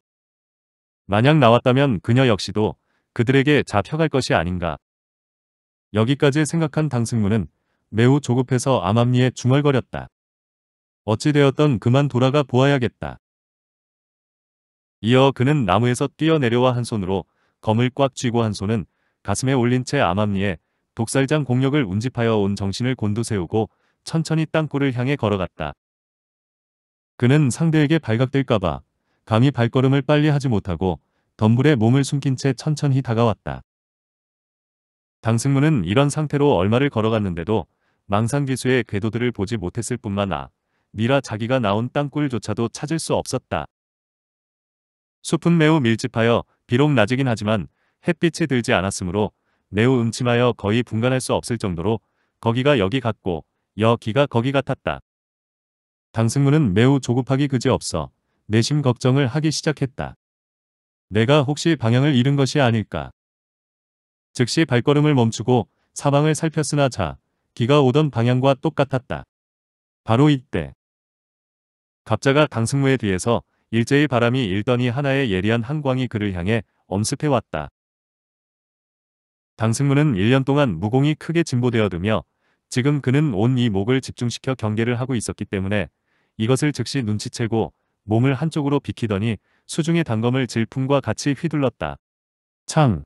만약 나왔다면 그녀 역시도 그들에게 잡혀갈 것이 아닌가. 여기까지 생각한 당승무는 매우 조급해서 암암리에 중얼거렸다. 어찌되었던 그만 돌아가 보아야겠다. 이어 그는 나무에서 뛰어내려와 한 손으로 검을 꽉 쥐고 한 손은 가슴에 올린 채 암암리에 독살장 공력을 운집하여 온 정신을 곤두세우고 천천히 땅굴을 향해 걸어갔다. 그는 상대에게 발각될까봐 감히 발걸음을 빨리 하지 못하고 덤불에 몸을 숨긴 채 천천히 다가왔다. 당승문은 이런 상태로 얼마를 걸어갔는데도 망상기수의 궤도들을 보지 못했을 뿐만 아, 미라 자기가 나온 땅굴조차도 찾을 수 없었다. 숲은 매우 밀집하여 비록 낮이긴 하지만 햇빛이 들지 않았으므로 매우 음침하여 거의 분간할 수 없을 정도로 거기가 여기 같고 여기가 거기 같았다. 당승문은 매우 조급하기 그지없어 내심 걱정을 하기 시작했다. 내가 혹시 방향을 잃은 것이 아닐까. 즉시 발걸음을 멈추고 사방을 살폈으나 자, 기가 오던 방향과 똑같았다. 바로 이때. 갑자가 당승무의 뒤에서 일제히 바람이 일더니 하나의 예리한 한광이 그를 향해 엄습해왔다. 당승문은 1년 동안 무공이 크게 진보되어두며 지금 그는 온 이목을 집중시켜 경계를 하고 있었기 때문에 이것을 즉시 눈치채고 몸을 한쪽으로 비키더니 수중의 단검을 질풍과 같이 휘둘렀다. 창!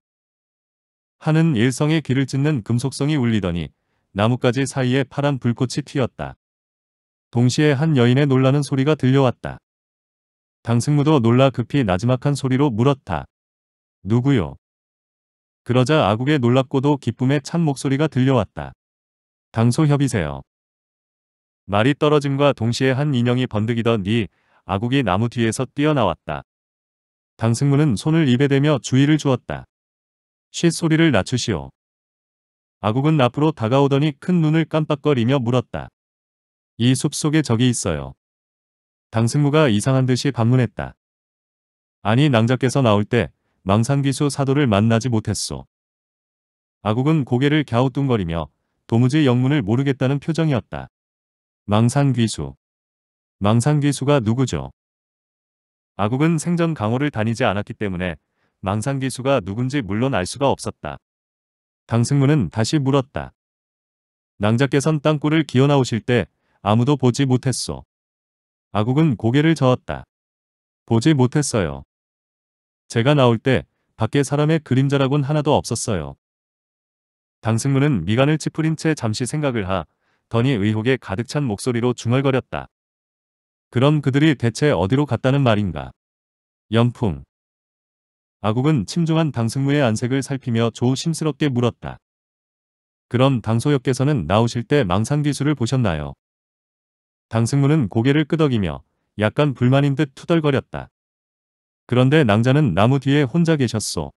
하는 일성의 귀를 찢는 금속성이 울리더니 나뭇가지 사이에 파란 불꽃이 튀었다. 동시에 한 여인의 놀라는 소리가 들려왔다. 당승무도 놀라 급히 나지막한 소리로 물었다. 누구요? 그러자 아국의 놀랍고도 기쁨의 찬 목소리가 들려왔다. 당소협이세요. 말이 떨어짐과 동시에 한 인형이 번득이던 이 아국이 나무 뒤에서 뛰어나왔다. 당승무는 손을 입에 대며 주의를 주었다. 쉿 소리를 낮추시오. 아국은 앞으로 다가오더니 큰 눈을 깜빡거리며 물었다. 이 숲속에 적이 있어요. 당승무가 이상한 듯이 반문했다. 아니 낭자께서 나올 때 망상기수 사도를 만나지 못했소. 아국은 고개를 갸우뚱거리며 도무지 영문을 모르겠다는 표정이었다. 망상귀수. 망상귀수가 누구죠? 아국은 생전 강호를 다니지 않았기 때문에 망상귀수가 누군지 물론 알 수가 없었다. 당승무는 다시 물었다. 낭자께선 땅굴을 기어나오실 때 아무도 보지 못했소. 아국은 고개를 저었다. 보지 못했어요. 제가 나올 때 밖에 사람의 그림자라곤 하나도 없었어요. 당승문은 미간을 찌푸린 채 잠시 생각을 하 더니 의혹에 가득 찬 목소리로 중얼거렸다. 그럼 그들이 대체 어디로 갔다는 말인가? 연풍. 아국은 침중한 당승무의 안색을 살피며 조심스럽게 물었다. 그럼 당소역께서는 나오실 때 망상기술을 보셨나요? 당승무는 고개를 끄덕이며 약간 불만인 듯 투덜거렸다. 그런데 낭자는 나무 뒤에 혼자 계셨소.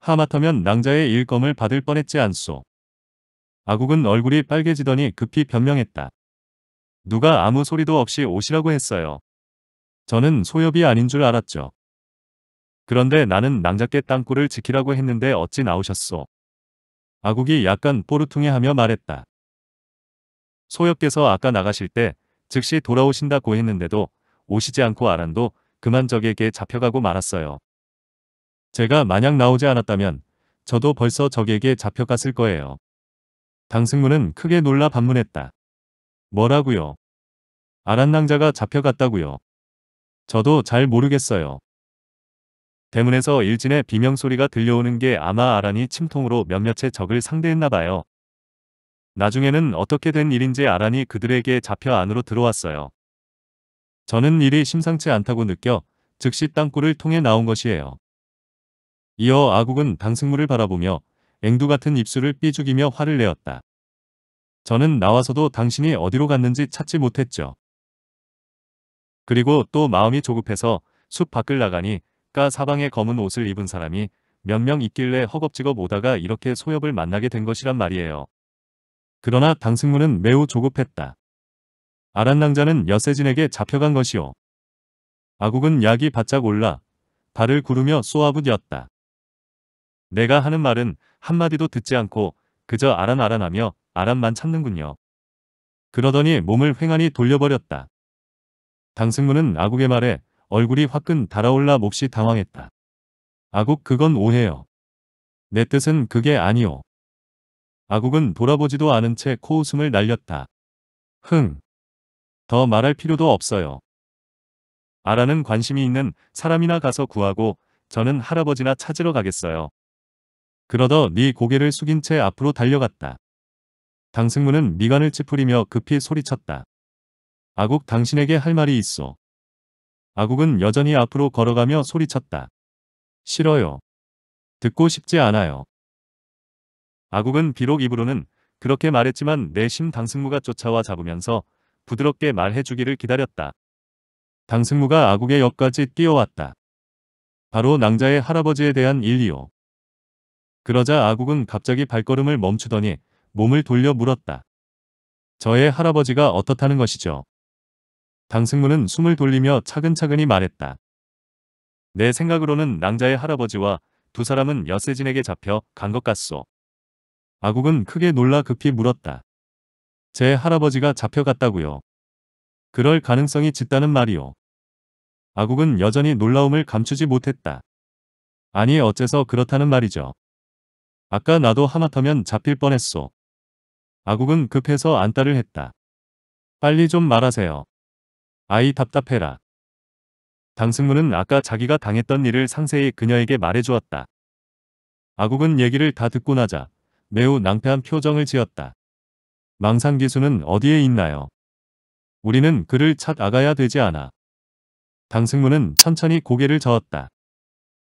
하마터면 낭자의 일검을 받을 뻔했지 않소. 아국은 얼굴이 빨개지더니 급히 변명했다. 누가 아무 소리도 없이 오시라고 했어요. 저는 소엽이 아닌 줄 알았죠. 그런데 나는 낭자께 땅굴을 지키라고 했는데 어찌 나오셨소. 아국이 약간 뽀르퉁해하며 말했다. 소역께서 아까 나가실 때 즉시 돌아오신다고 했는데도 오시지 않고 아란도 그만 적에게 잡혀가고 말았어요. 제가 만약 나오지 않았다면 저도 벌써 적에게 잡혀갔을 거예요. 당승문은 크게 놀라 반문했다. 뭐라고요? 아란낭자가 잡혀갔다고요. 저도 잘 모르겠어요. 대문에서 일진의 비명소리가 들려오는 게 아마 아란이 침통으로 몇몇의 적을 상대했나 봐요. 나중에는 어떻게 된 일인지 알아니 그들에게 잡혀 안으로 들어왔어요. 저는 일이 심상치 않다고 느껴 즉시 땅굴을 통해 나온 것이에요. 이어 아국은 당승물을 바라보며 앵두 같은 입술을 삐죽이며 화를 내었다. 저는 나와서도 당신이 어디로 갔는지 찾지 못했죠. 그리고 또 마음이 조급해서 숲 밖을 나가니 까 사방에 검은 옷을 입은 사람이 몇 명 있길래 허겁지겁 오다가 이렇게 소엽을 만나게 된 것이란 말이에요. 그러나 당승문은 매우 조급했다. 아란낭자는 여세진에게 잡혀간 것이오. 아국은 약이 바짝 올라 발을 구르며 쏘아붙였다 내가 하는 말은 한마디도 듣지 않고 그저 아란아란하며 아란만 찾는군요 그러더니 몸을 횡하니 돌려버렸다. 당승문은 아국의 말에 얼굴이 화끈 달아올라 몹시 당황했다. 아국 그건 오해요. 내 뜻은 그게 아니오. 아국은 돌아보지도 않은 채 코웃음을 날렸다. 흥. 더 말할 필요도 없어요. 아라는 관심이 있는 사람이나 가서 구하고 저는 할아버지나 찾으러 가겠어요. 그러더 네 고개를 숙인 채 앞으로 달려갔다. 당승무는 미간을 찌푸리며 급히 소리쳤다. 아국 당신에게 할 말이 있어. 아국은 여전히 앞으로 걸어가며 소리쳤다. 싫어요. 듣고 싶지 않아요. 아국은 비록 입으로는 그렇게 말했지만 내심 당승무가 쫓아와 잡으면서 부드럽게 말해주기를 기다렸다. 당승무가 아국의 역까지 뛰어왔다. 바로 낭자의 할아버지에 대한 일리요 그러자 아국은 갑자기 발걸음을 멈추더니 몸을 돌려 물었다. 저의 할아버지가 어떻다는 것이죠. 당승무는 숨을 돌리며 차근차근히 말했다. 내 생각으로는 낭자의 할아버지와 두 사람은 여세진에게 잡혀 간 것 같소. 아국은 크게 놀라 급히 물었다. 제 할아버지가 잡혀갔다고요. 그럴 가능성이 짙다는 말이오 아국은 여전히 놀라움을 감추지 못했다. 아니 어째서 그렇다는 말이죠. 아까 나도 하마터면 잡힐 뻔했소. 아국은 급해서 안따를 했다. 빨리 좀 말하세요. 아이 답답해라. 당승무는 아까 자기가 당했던 일을 상세히 그녀에게 말해주었다. 아국은 얘기를 다 듣고 나자 매우 낭패한 표정을 지었다. 망상기수는 어디에 있나요? 우리는 그를 찾아가야 되지 않아. 당승무는 천천히 고개를 저었다.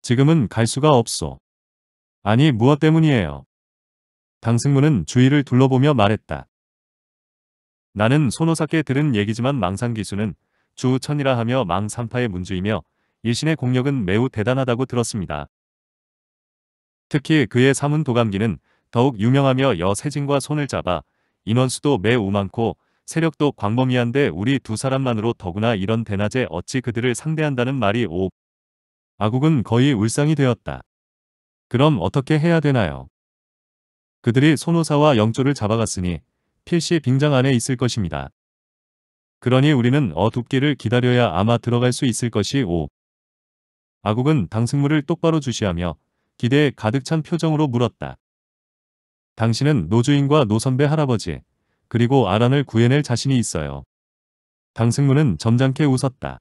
지금은 갈 수가 없소. 아니 무엇 때문이에요? 당승무는 주위를 둘러보며 말했다. 나는 손호사께 들은 얘기지만 망상기수는 주천이라 하며 망상파의 문주이며 일신의 공력은 매우 대단하다고 들었습니다. 특히 그의 사문 도감기는 더욱 유명하며 여세진과 손을 잡아 인원수도 매우 많고 세력도 광범위한데 우리 두 사람만으로 더구나 이런 대낮에 어찌 그들을 상대한다는 말이 오. 아국은 거의 울상이 되었다. 그럼 어떻게 해야 되나요? 그들이 손호사와 영조를 잡아갔으니 필시 빙장 안에 있을 것입니다. 그러니 우리는 어둡기를 기다려야 아마 들어갈 수 있을 것이 오. 아국은 당승무를 똑바로 주시하며 기대에 가득 찬 표정으로 물었다. 당신은 노주인과 노선배 할아버지 그리고 아란을 구해낼 자신이 있어요. 당승문은 점잖게 웃었다.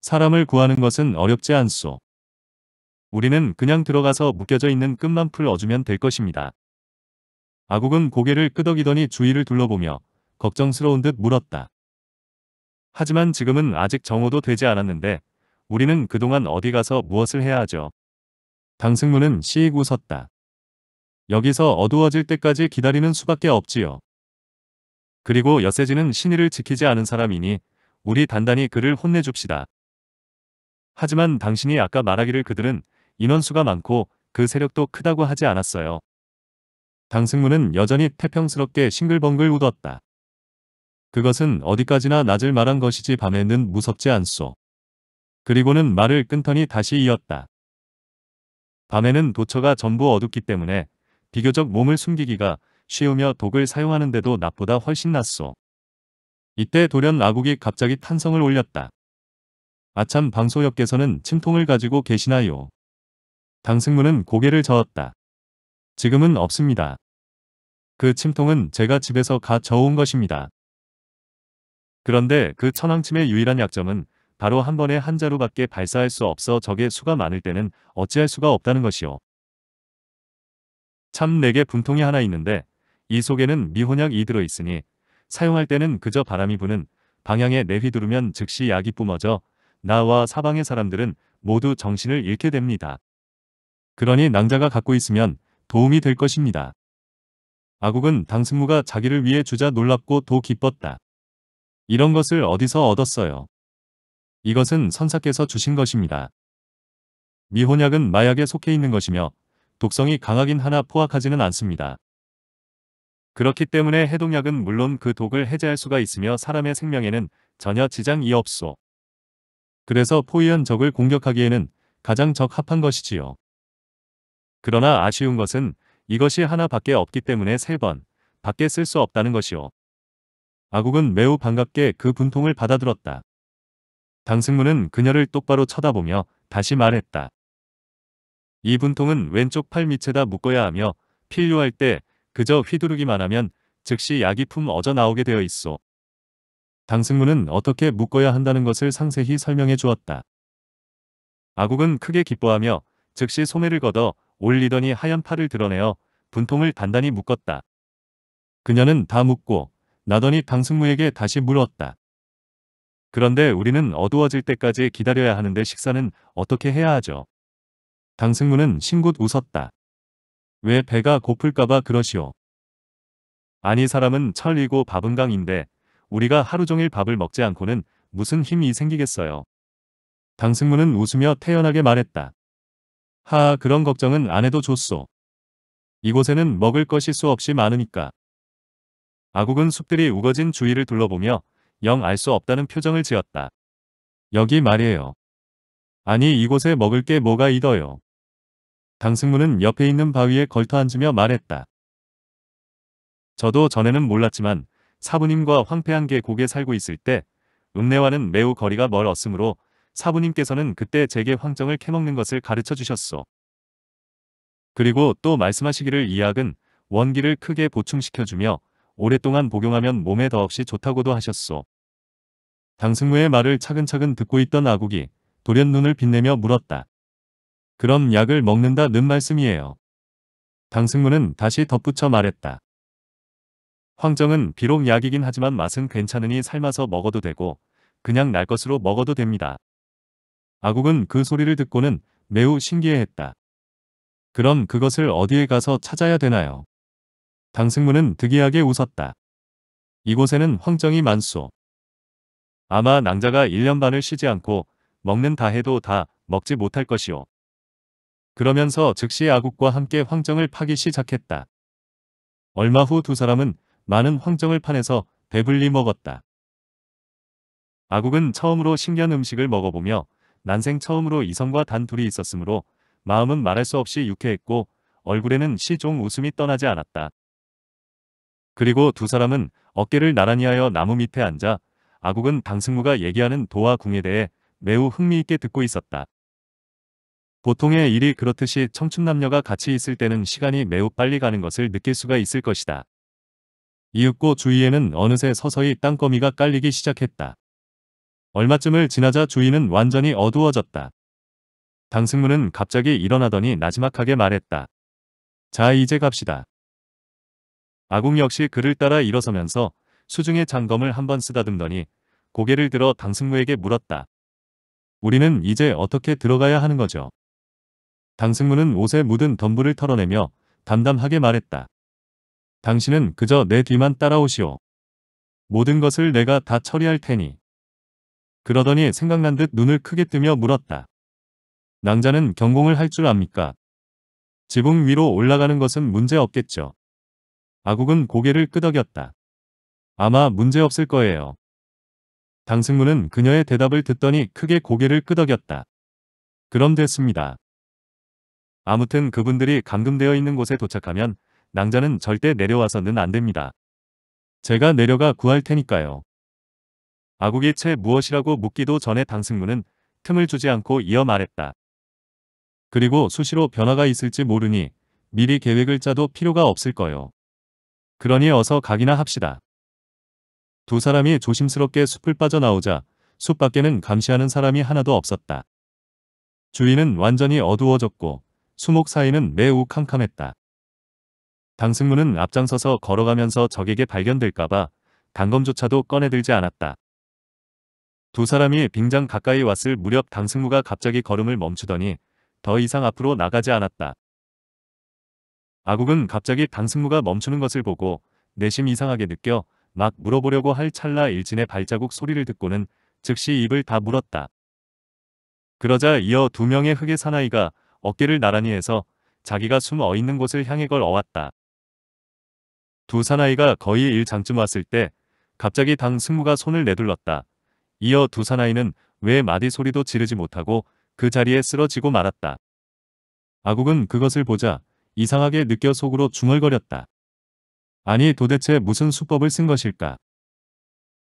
사람을 구하는 것은 어렵지 않소. 우리는 그냥 들어가서 묶여져 있는 끝만 풀어주면 될 것입니다. 아국은 고개를 끄덕이더니 주위를 둘러보며 걱정스러운 듯 물었다. 하지만 지금은 아직 정오도 되지 않았는데 우리는 그동안 어디 가서 무엇을 해야 하죠. 당승문은 시익 웃었다. 여기서 어두워질 때까지 기다리는 수밖에 없지요. 그리고 여세지는 신의를 지키지 않은 사람이니 우리 단단히 그를 혼내줍시다. 하지만 당신이 아까 말하기를 그들은 인원수가 많고 그 세력도 크다고 하지 않았어요. 당승문은 여전히 태평스럽게 싱글벙글 웃었다. 그것은 어디까지나 낮을 말한 것이지 밤에는 무섭지 않소. 그리고는 말을 끊더니 다시 이었다. 밤에는 도처가 전부 어둡기 때문에 비교적 몸을 숨기기가 쉬우며 독을 사용하는데도 나보다 훨씬 낫소. 이때 돌연 라국이 갑자기 탄성을 올렸다. 아참 방소역께서는 침통을 가지고 계시나요? 당승무는 고개를 저었다. 지금은 없습니다. 그 침통은 제가 집에서 가 저온 것입니다. 그런데 그 천황침의 유일한 약점은 바로 한 번에 한 자루밖에 발사할 수 없어 적의 수가 많을 때는 어찌할 수가 없다는 것이요. 참 내게 분통이 하나 있는데 이 속에는 미혼약이 들어있으니 사용할 때는 그저 바람이 부는 방향에 내휘두르면 즉시 약이 뿜어져 나와 사방의 사람들은 모두 정신을 잃게 됩니다. 그러니 낭자가 갖고 있으면 도움이 될 것입니다. 아국은 당승무가 자기를 위해 주자 놀랍고 도 기뻤다. 이런 것을 어디서 얻었어요? 이것은 선사께서 주신 것입니다. 미혼약은 마약에 속해 있는 것이며 독성이 강하긴 하나 포악하지는 않습니다. 그렇기 때문에 해독약은 물론 그 독을 해제할 수가 있으며 사람의 생명에는 전혀 지장이 없소. 그래서 포위한 적을 공격하기에는 가장 적합한 것이지요. 그러나 아쉬운 것은 이것이 하나밖에 없기 때문에 세 번 밖에 쓸 수 없다는 것이요. 아국은 매우 반갑게 그 분통을 받아들었다. 당승무는 그녀를 똑바로 쳐다보며 다시 말했다. 이 분통은 왼쪽 팔 밑에다 묶어야 하며 필요할 때 그저 휘두르기만 하면 즉시 약이 품 어져 나오게 되어 있어. 당승문은 어떻게 묶어야 한다는 것을 상세히 설명해 주었다. 아국은 크게 기뻐하며 즉시 소매를 걷어 올리더니 하얀 팔을 드러내어 분통을 단단히 묶었다. 그녀는 다 묶고 나더니 당승무에게 다시 물었다. 그런데 우리는 어두워질 때까지 기다려야 하는데 식사는 어떻게 해야 하죠? 강승무는 신굿 웃었다. 왜 배가 고플까봐 그러시오. 아니 사람은 철이고 밥은 강인데 우리가 하루 종일 밥을 먹지 않고는 무슨 힘이 생기겠어요. 강승무는 웃으며 태연하게 말했다. 하 그런 걱정은 안 해도 좋소. 이곳에는 먹을 것이 수없이 많으니까. 아국은 숲들이 우거진 주위를 둘러보며 영 알 수 없다는 표정을 지었다. 여기 말이에요. 아니 이곳에 먹을 게 뭐가 있어요. 강승무는 옆에 있는 바위에 걸터 앉으며 말했다. 저도 전에는 몰랐지만 사부님과 황폐한 계곡에 살고 있을 때 읍내와는 매우 거리가 멀었으므로 사부님께서는 그때 제게 황정을 캐먹는 것을 가르쳐 주셨소. 그리고 또 말씀하시기를 이 약은 원기를 크게 보충시켜주며 오랫동안 복용하면 몸에 더없이 좋다고도 하셨소. 당승무의 말을 차근차근 듣고 있던 아국이 돌연 눈을 빛내며 물었다. 그럼 약을 먹는다는 말씀이에요. 당승문은 다시 덧붙여 말했다. 황정은 비록 약이긴 하지만 맛은 괜찮으니 삶아서 먹어도 되고 그냥 날 것으로 먹어도 됩니다. 아국은 그 소리를 듣고는 매우 신기해했다. 그럼 그것을 어디에 가서 찾아야 되나요? 당승문은 득이하게 웃었다. 이곳에는 황정이 많소. 아마 낭자가 1년 반을 쉬지 않고 먹는 다 해도 다 먹지 못할 것이오. 그러면서 즉시 아국과 함께 황정을 파기 시작했다. 얼마 후 두 사람은 많은 황정을 파내서 배불리 먹었다. 아국은 처음으로 신기한 음식을 먹어보며 난생 처음으로 이성과 단둘이 있었으므로 마음은 말할 수 없이 유쾌했고 얼굴에는 시종 웃음이 떠나지 않았다. 그리고 두 사람은 어깨를 나란히 하여 나무 밑에 앉아 아국은 당승무가 얘기하는 도화궁에 대해 매우 흥미있게 듣고 있었다. 보통의 일이 그렇듯이 청춘남녀가 같이 있을 때는 시간이 매우 빨리 가는 것을 느낄 수가 있을 것이다. 이윽고 주위에는 어느새 서서히 땅거미가 깔리기 시작했다. 얼마쯤을 지나자 주위는 완전히 어두워졌다. 당승문은 갑자기 일어나더니 나지막하게 말했다. 자 이제 갑시다. 아궁 역시 그를 따라 일어서면서 수중에 장검을 한 번 쓰다듬더니 고개를 들어 당승무에게 물었다. 우리는 이제 어떻게 들어가야 하는 거죠? 당승무는 옷에 묻은 덤불을 털어내며 담담하게 말했다. 당신은 그저 내 뒤만 따라오시오. 모든 것을 내가 다 처리할 테니. 그러더니 생각난 듯 눈을 크게 뜨며 물었다. 낭자는 경공을 할 줄 압니까? 지붕 위로 올라가는 것은 문제 없겠죠. 아국은 고개를 끄덕였다. 아마 문제 없을 거예요. 당승무는 그녀의 대답을 듣더니 크게 고개를 끄덕였다. 그럼 됐습니다. 아무튼 그분들이 감금되어 있는 곳에 도착하면 낭자는 절대 내려와서는 안 됩니다. 제가 내려가 구할 테니까요. 아국이 채 무엇이라고 묻기도 전에 당승무는 틈을 주지 않고 이어 말했다. 그리고 수시로 변화가 있을지 모르니 미리 계획을 짜도 필요가 없을 거요. 그러니 어서 가기나 합시다. 두 사람이 조심스럽게 숲을 빠져나오자 숲 밖에는 감시하는 사람이 하나도 없었다. 주위는 완전히 어두워졌고 수목 사이는 매우 캄캄했다. 당승문은 앞장서서 걸어가면서 적에게 발견될까봐 단검조차도 꺼내들지 않았다. 두 사람이 빙장 가까이 왔을 무렵 당승무가 갑자기 걸음을 멈추더니 더 이상 앞으로 나가지 않았다. 아국은 갑자기 당승무가 멈추는 것을 보고 내심 이상하게 느껴 막 물어보려고 할 찰나 일진의 발자국 소리를 듣고는 즉시 입을 다 물었다. 그러자 이어 두 명의 흑의 사나이가 어깨를 나란히 해서 자기가 숨어 있는 곳을 향해 걸어왔다. 두 사나이가 거의 일장쯤 왔을 때 갑자기 당 승무가 손을 내둘렀다. 이어 두 사나이는 왜 마디 소리도 지르지 못하고 그 자리에 쓰러지고 말았다. 아국은 그것을 보자 이상하게 느껴 속으로 중얼거렸다. 아니 도대체 무슨 수법을 쓴 것일까?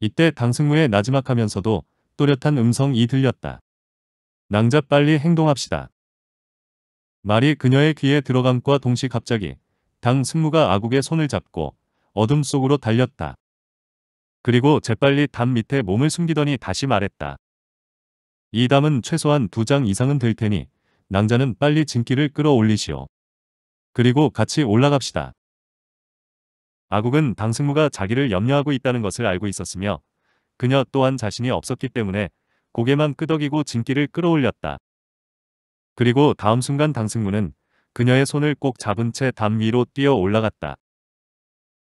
이때 당승무의 나지막하면서도 또렷한 음성이 들렸다. 낭자 빨리 행동합시다. 말이 그녀의 귀에 들어감과 동시 갑자기 당 승무가 아국의 손을 잡고 어둠 속으로 달렸다. 그리고 재빨리 담 밑에 몸을 숨기더니 다시 말했다. 이 담은 최소한 두 장 이상은 될 테니 낭자는 빨리 진기를 끌어올리시오. 그리고 같이 올라갑시다. 아국은 당승무가 자기를 염려하고 있다는 것을 알고 있었으며 그녀 또한 자신이 없었기 때문에 고개만 끄덕이고 진기를 끌어올렸다. 그리고 다음 순간 당승문은 그녀의 손을 꼭 잡은 채 담 위로 뛰어 올라갔다.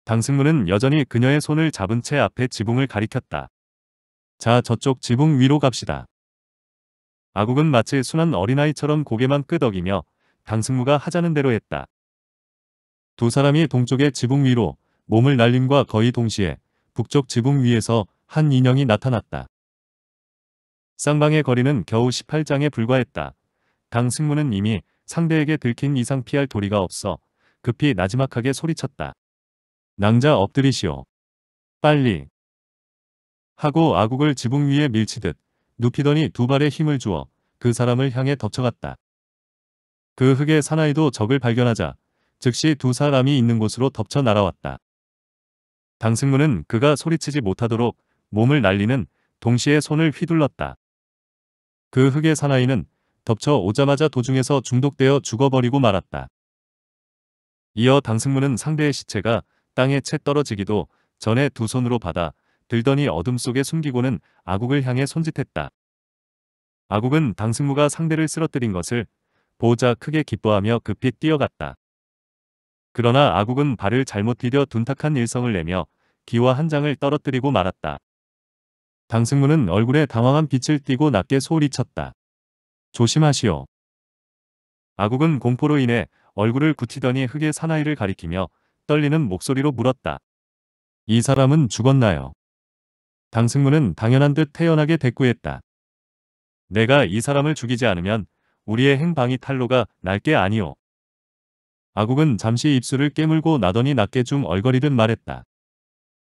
당승문은 여전히 그녀의 손을 잡은 채 앞에 지붕을 가리켰다. 자 저쪽 지붕 위로 갑시다. 아국은 마치 순한 어린아이처럼 고개만 끄덕이며 당승무가 하자는 대로 했다. 두 사람이 동쪽의 지붕 위로 몸을 날림과 거의 동시에 북쪽 지붕 위에서 한 인형이 나타났다. 쌍방의 거리는 겨우 18장에 불과했다. 강 승무는 이미 상대에게 들킨 이상 피할 도리가 없어 급히 나지막하게 소리쳤다. 낭자 엎드리시오. 빨리. 하고 아국을 지붕 위에 밀치듯 눕히더니 두 발에 힘을 주어 그 사람을 향해 덮쳐갔다. 그 흙의 사나이도 적을 발견하자 즉시 두 사람이 있는 곳으로 덮쳐 날아왔다. 당승무는 그가 소리치지 못하도록 몸을 날리는 동시에 손을 휘둘렀다. 그 흙의 사나이는 덮쳐 오자마자 도중에서 중독되어 죽어버리고 말았다. 이어 당승문은 상대의 시체가 땅에 채 떨어지기도 전에 두 손으로 받아 들더니 어둠 속에 숨기고는 아국을 향해 손짓했다. 아국은 당승무가 상대를 쓰러뜨린 것을 보자 크게 기뻐하며 급히 뛰어갔다. 그러나 아국은 발을 잘못 디뎌 둔탁한 일성을 내며 기와 한 장을 떨어뜨리고 말았다. 당승무는 얼굴에 당황한 빛을 띄고 낮게 소리쳤다. 조심하시오. 아국은 공포로 인해 얼굴을 굳히더니 흙의 사나이를 가리키며 떨리는 목소리로 물었다. 이 사람은 죽었나요? 당승문은 당연한 듯 태연하게 대꾸했다. 내가 이 사람을 죽이지 않으면 우리의 행방이 탈로가 날 게 아니오. 아국은 잠시 입술을 깨물고 나더니 낮게 좀 얼거리듯 말했다.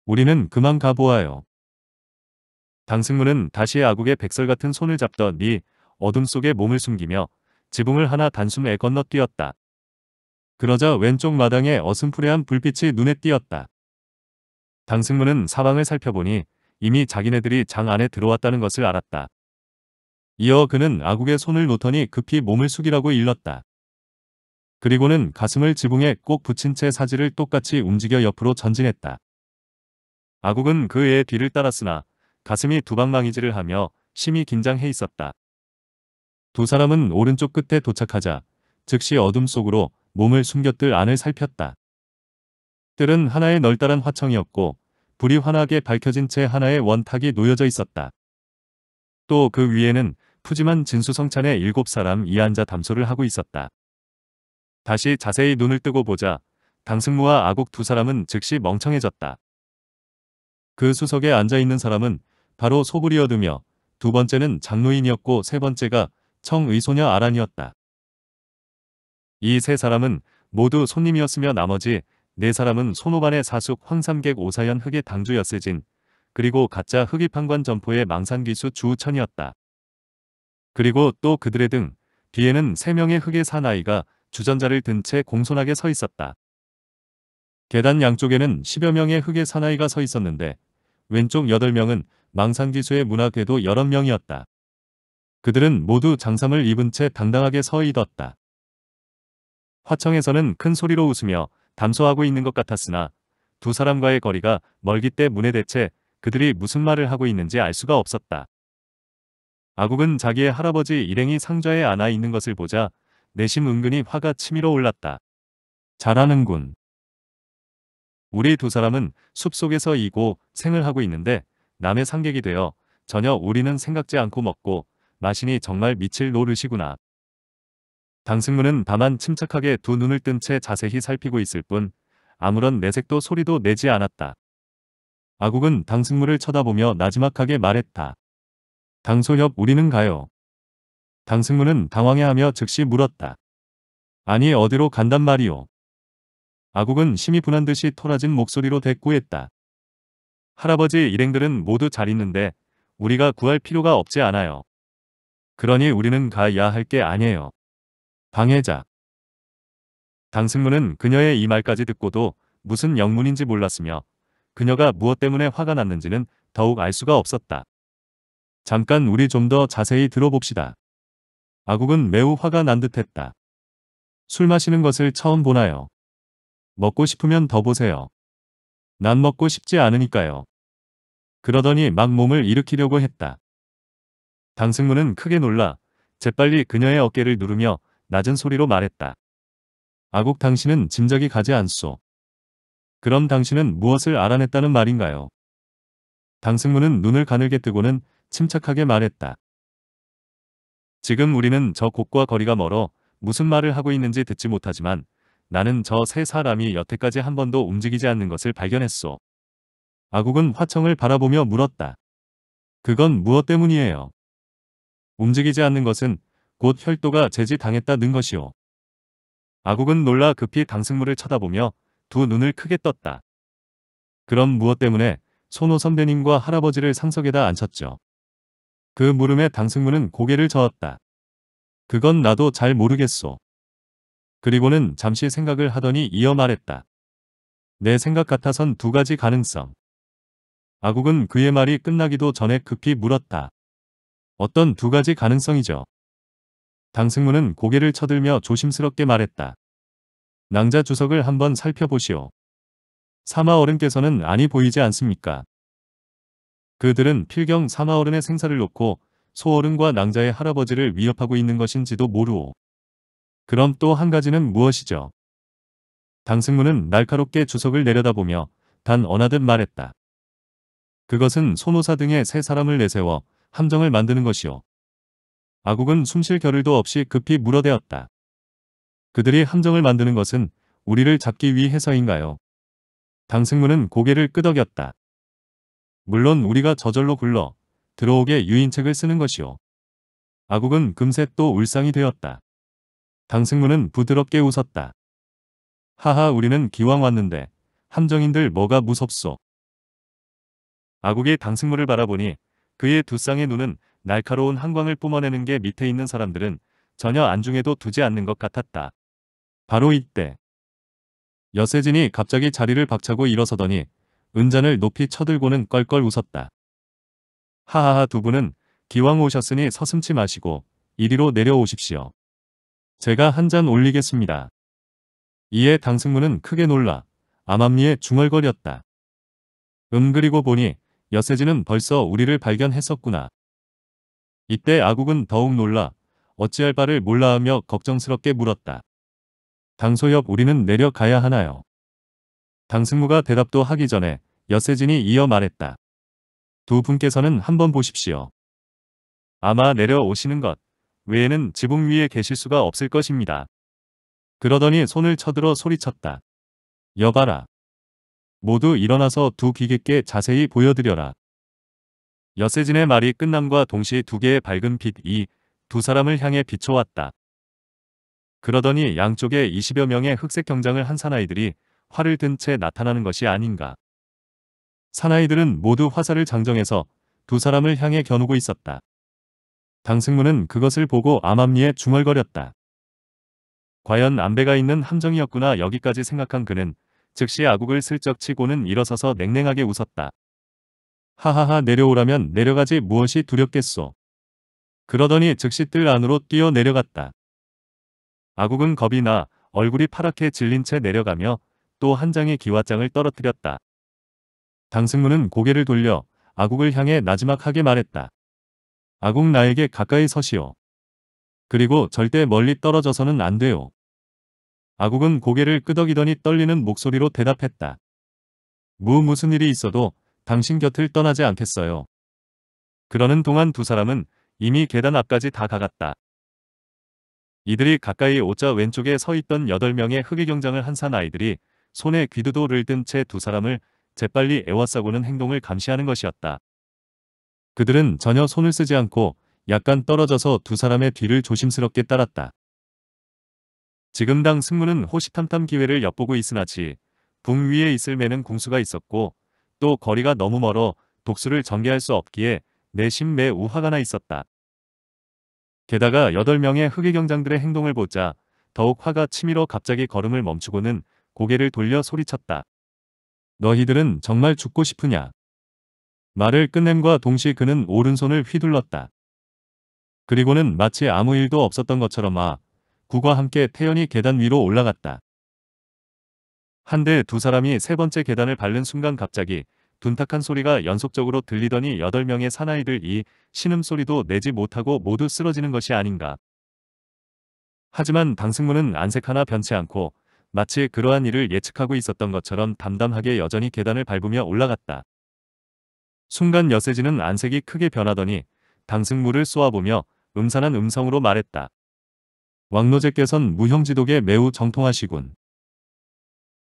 우리는 그만 가보아요. 당승문은 다시 아국의 백설 같은 손을 잡더니 어둠 속에 몸을 숨기며 지붕을 하나 단숨에 건너뛰었다. 그러자 왼쪽 마당에 어슴푸레한 불빛이 눈에 띄었다. 당승문은 사방을 살펴보니 이미 자기네들이 장 안에 들어왔다는 것을 알았다. 이어 그는 아국에 손을 놓더니 급히 몸을 숙이라고 일렀다. 그리고는 가슴을 지붕에 꼭 붙인 채 사지를 똑같이 움직여 옆으로 전진했다. 아국은 그의 뒤를 따랐으나 가슴이 두방망이질을 하며 심히 긴장해 있었다. 두 사람은 오른쪽 끝에 도착하자 즉시 어둠 속으로 몸을 숨겼들 안을 살폈다. 뜰은 하나의 널따란 화청이었고 불이 환하게 밝혀진 채 하나의 원탁이 놓여져 있었다. 또 그 위에는 푸짐한 진수성찬의 일곱 사람 이 앉아 담소를 하고 있었다. 다시 자세히 눈을 뜨고 보자 당승무와 아국 두 사람은 즉시 멍청해졌다. 그 수석에 앉아있는 사람은 바로 소불이어두며 두 번째는 장노인이었고 세 번째가 청의소녀 아란이었다. 이 세 사람은 모두 손님이었으며 나머지 네 사람은 손오반의 사숙 황삼객 오사연 흑의당주였으진 그리고 가짜 흑이 판관 점포의 망상기수 주우천이었다. 그리고 또 그들의 등 뒤에는 세 명의 흑의 사나이가 주전자를 든 채 공손하게 서 있었다. 계단 양쪽에는 10여 명의 흑의 사나이가 서 있었는데 왼쪽 8명은 망상기수의 문학궤도 11명이었다. 그들은 모두 장상을 입은 채 당당하게 서있었다. 화청에서는 큰 소리로 웃으며 담소하고 있는 것 같았으나 두 사람과의 거리가 멀기 때문에 대체 그들이 무슨 말을 하고 있는지 알 수가 없었다. 아국은 자기의 할아버지 일행이 상좌에안아 있는 것을 보자 내심 은근히 화가 치밀어 올랐다. 잘하는군. 우리 두 사람은 숲속에서 이고 생을 하고 있는데 남의 상객이 되어 전혀 우리는 생각지 않고 먹고 마신이 정말 미칠 노릇이구나. 당승문은 다만 침착하게 두 눈을 뜬 채 자세히 살피고 있을 뿐 아무런 내색도 소리도 내지 않았다. 아국은 당승문을 쳐다보며 나지막하게 말했다. 당소협 우리는 가요. 당승문은 당황해하며 즉시 물었다. 아니 어디로 간단 말이오. 아국은 심히 분한 듯이 토라진 목소리로 대꾸했다. 할아버지 일행들은 모두 잘 있는데 우리가 구할 필요가 없지 않아요. 그러니 우리는 가야 할 게 아니에요. 방해자. 당승문은 그녀의 이 말까지 듣고도 무슨 영문인지 몰랐으며 그녀가 무엇 때문에 화가 났는지는 더욱 알 수가 없었다. 잠깐 우리 좀 더 자세히 들어봅시다. 아국은 매우 화가 난 듯했다. 술 마시는 것을 처음 보나요? 먹고 싶으면 더 보세요. 난 먹고 싶지 않으니까요. 그러더니 막 몸을 일으키려고 했다. 강승무는 크게 놀라 재빨리 그녀의 어깨를 누르며 낮은 소리로 말했다. 아국 당신은 짐작이 가지 않소. 그럼 당신은 무엇을 알아냈다는 말인가요? 강승무는 눈을 가늘게 뜨고는 침착하게 말했다. 지금 우리는 저 곳과 거리가 멀어 무슨 말을 하고 있는지 듣지 못하지만 나는 저 세 사람이 여태까지 한 번도 움직이지 않는 것을 발견했소. 아국은 화청을 바라보며 물었다. 그건 무엇 때문이에요? 움직이지 않는 것은 곧 혈도가 제지당했다는 것이오. 아국은 놀라 급히 당승물을 쳐다보며 두 눈을 크게 떴다. 그럼 무엇 때문에 손호 선배님과 할아버지를 상석에다 앉혔죠. 그 물음에 당승문은 고개를 저었다. 그건 나도 잘 모르겠소. 그리고는 잠시 생각을 하더니 이어 말했다. 내 생각 같아선 두 가지 가능성. 아국은 그의 말이 끝나기도 전에 급히 물었다. 어떤 두 가지 가능성이죠. 당승문은 고개를 쳐들며 조심스럽게 말했다. 낭자 주석을 한번 살펴보시오. 사마 어른께서는 아니 보이지 않습니까? 그들은 필경 사마 어른의 생사를 놓고 소 어른과 낭자의 할아버지를 위협하고 있는 것인지도 모르오. 그럼 또 한 가지는 무엇이죠? 당승문은 날카롭게 주석을 내려다보며 단 언하듯 말했다. 그것은 소노사 등의 세 사람을 내세워 함정을 만드는 것이요. 아국은 숨쉴 겨를도 없이 급히 물어대었다. 그들이 함정을 만드는 것은 우리를 잡기 위해서인가요? 당승문은 고개를 끄덕였다. 물론 우리가 저절로 굴러 들어오게 유인책을 쓰는 것이요. 아국은 금세 또 울상이 되었다. 당승문은 부드럽게 웃었다. 하하 우리는 기왕 왔는데 함정인들 뭐가 무섭소. 아국이 당승문을 바라보니 그의 두 쌍의 눈은 날카로운 한광을 뿜어내는 게 밑에 있는 사람들은 전혀 안중에도 두지 않는 것 같았다. 바로 이때 여세진이 갑자기 자리를 박차고 일어서더니 은잔을 높이 쳐들고는 껄껄 웃었다. 하하하 두 분은 기왕 오셨으니 서슴치 마시고 이리로 내려오십시오. 제가 한 잔 올리겠습니다. 이에 당승문은 크게 놀라 암암리에 중얼거렸다. 음 그리고 보니 여세지는 벌써 우리를 발견했었구나. 이때 아국은 더욱 놀라 어찌할 바를 몰라하며 걱정스럽게 물었다. 당소협 우리는 내려가야 하나요? 당승무가 대답도 하기 전에 여세진이 이어 말했다. 두 분께서는 한번 보십시오. 아마 내려오시는 것 외에는 지붕 위에 계실 수가 없을 것입니다. 그러더니 손을 쳐들어 소리쳤다. 여봐라. 모두 일어나서 두귀객께 자세히 보여드려라. 여세진의 말이 끝남과 동시 두 개의 밝은 빛이 두 사람을 향해 비춰왔다. 그러더니 양쪽에 20여 명의 흑색 경장을 한 사나이들이 활을 든 채 나타나는 것이 아닌가. 사나이들은 모두 화살을 장정해서 두 사람을 향해 겨누고 있었다. 당승문은 그것을 보고 암암리에 중얼거렸다. 과연 안배가 있는 함정이었구나 여기까지 생각한 그는 즉시 아국을 슬쩍 치고는 일어서서 냉랭하게 웃었다. 하하하 내려오라면 내려가지 무엇이 두렵겠소. 그러더니 즉시 뜰 안으로 뛰어 내려갔다. 아국은 겁이 나 얼굴이 파랗게 질린 채 내려가며 또 한 장의 기와장을 떨어뜨렸다. 당승문은 고개를 돌려 아국을 향해 나지막하게 말했다. 아국 나에게 가까이 서시오. 그리고 절대 멀리 떨어져서는 안 돼요. 아국은 고개를 끄덕이더니 떨리는 목소리로 대답했다. 무 무슨 일이 있어도 당신 곁을 떠나지 않겠어요. 그러는 동안 두 사람은 이미 계단 앞까지 다 가갔다. 이들이 가까이 오자 왼쪽에 서 있던 8명의 흑의경장을 한 산 아이들이 손에 귀두도를 든 채 두 사람을 재빨리 애워싸고는 행동을 감시하는 것이었다. 그들은 전혀 손을 쓰지 않고 약간 떨어져서 두 사람의 뒤를 조심스럽게 따랐다. 지금 당 승무는 호시탐탐 기회를 엿보고 있으나 지 북위에 있을 매는 궁수가 있었고 또 거리가 너무 멀어 독수를 전개할 수 없기에 내심 매 우화가 나 있었다. 게다가 8명의 흑의 경장들의 행동을 보자 더욱 화가 치밀어 갑자기 걸음을 멈추고는 고개를 돌려 소리쳤다. 너희들은 정말 죽고 싶으냐? 말을 끝냄과 동시 에 그는 오른손을 휘둘렀다. 그리고는 마치 아무 일도 없었던 것처럼 아 구과 함께 태연이 계단 위로 올라갔다. 한데 두 사람이 세 번째 계단을 밟는 순간 갑자기 둔탁한 소리가 연속적으로 들리더니 8명의 사나이들이 신음소리도 내지 못하고 모두 쓰러지는 것이 아닌가. 하지만 당승문은 안색 하나 변치 않고 마치 그러한 일을 예측하고 있었던 것처럼 담담하게 여전히 계단을 밟으며 올라갔다. 순간 여세지는 안색이 크게 변하더니 당승무를 쏘아보며 음산한 음성으로 말했다. 왕노제께선 무형지독에 매우 정통하시군.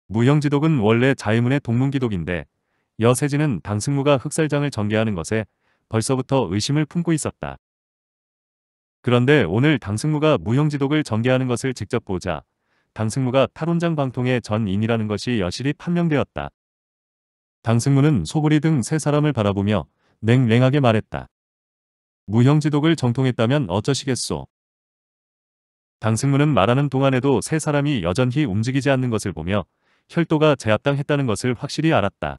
무형지독은 원래 자유문의 동문기독인데 여세지는 당승무가 흑살장을 전개하는 것에 벌써부터 의심을 품고 있었다. 그런데 오늘 당승무가 무형지독을 전개하는 것을 직접 보자 당승무가 탈원장 방통의 전인이라는 것이 여실히 판명되었다. 당승무는 소불이 등 세 사람을 바라보며 냉랭하게 말했다. 무형지독을 정통했다면 어쩌시겠소? 당승문은 말하는 동안에도 세 사람이 여전히 움직이지 않는 것을 보며 혈도가 제압당했다는 것을 확실히 알았다.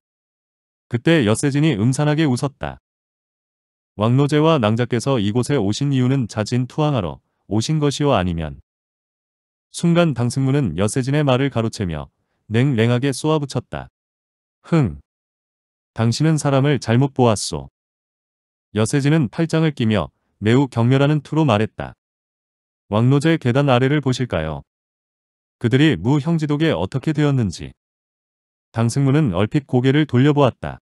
그때 여세진이 음산하게 웃었다. 왕노제와 낭자께서 이곳에 오신 이유는 자진 투항하러 오신 것이요 아니면 순간 당승문은 여세진의 말을 가로채며 냉랭하게 쏘아붙였다. 흥! 당신은 사람을 잘못 보았소. 여세진은 팔짱을 끼며 매우 경멸하는 투로 말했다. 왕로제 계단 아래를 보실까요? 그들이 무형지독에 어떻게 되었는지. 당승문은 얼핏 고개를 돌려보았다.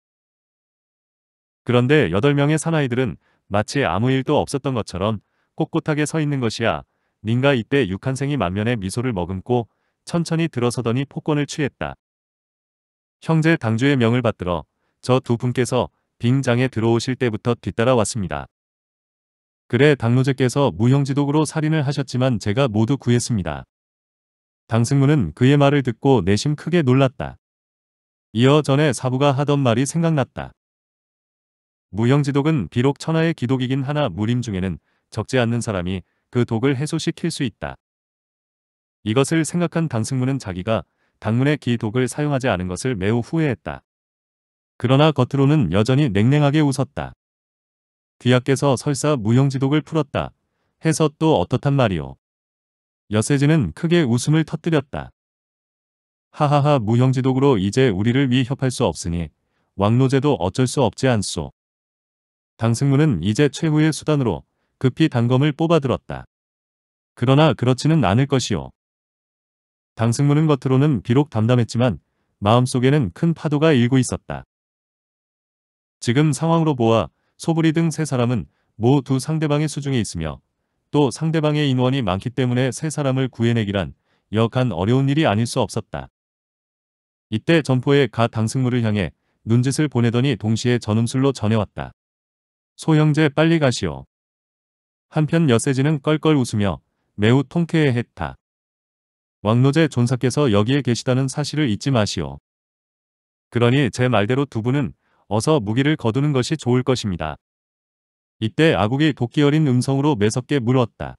그런데 여덟 명의 사나이들은 마치 아무 일도 없었던 것처럼 꼿꼿하게 서 있는 것이야. 닌가 이때 육한생이 만면에 미소를 머금고 천천히 들어서더니 폭권을 취했다. 형제 당주의 명을 받들어 저 두 분께서 빙장에 들어오실 때부터 뒤따라왔습니다. 그래 당노제께서 무형지독으로 살인을 하셨지만 제가 모두 구했습니다. 당승문은 그의 말을 듣고 내심 크게 놀랐다. 이어 전에 사부가 하던 말이 생각났다. 무형지독은 비록 천하의 기독이긴 하나 무림 중에는 적지 않는 사람이 그 독을 해소시킬 수 있다. 이것을 생각한 당승문은 자기가 당문의 기독을 사용하지 않은 것을 매우 후회했다. 그러나 겉으로는 여전히 냉랭하게 웃었다. 귀하께서 설사 무형지독을 풀었다 해서 또 어떻단 말이오. 여세지는 크게 웃음을 터뜨렸다. 하하하 무형지독으로 이제 우리를 위협할 수 없으니 왕노제도 어쩔 수 없지 않소. 당승문은 이제 최후의 수단으로 급히 단검을 뽑아들었다. 그러나 그렇지는 않을 것이오. 당승문은 겉으로는 비록 담담했지만 마음속에는 큰 파도가 일고 있었다. 지금 상황으로 보아 소브이등세 사람은 모두 상대방의 수중에 있으며 또 상대방의 인원이 많기 때문에 세 사람을 구해내기란 여간 어려운 일이 아닐 수 없었다. 이때 점포에 가 당승무를 향해 눈짓을 보내더니 동시에 전음술로 전해왔다. 소형제 빨리 가시오. 한편 여세지는 껄껄 웃으며 매우 통쾌해했다. 왕노제 존사께서 여기에 계시다는 사실을 잊지 마시오. 그러니 제 말대로 두 분은 어서 무기를 거두는 것이 좋을 것입니다. 이때 아국이 복끼 어린 음성으로 매섭게 물었다.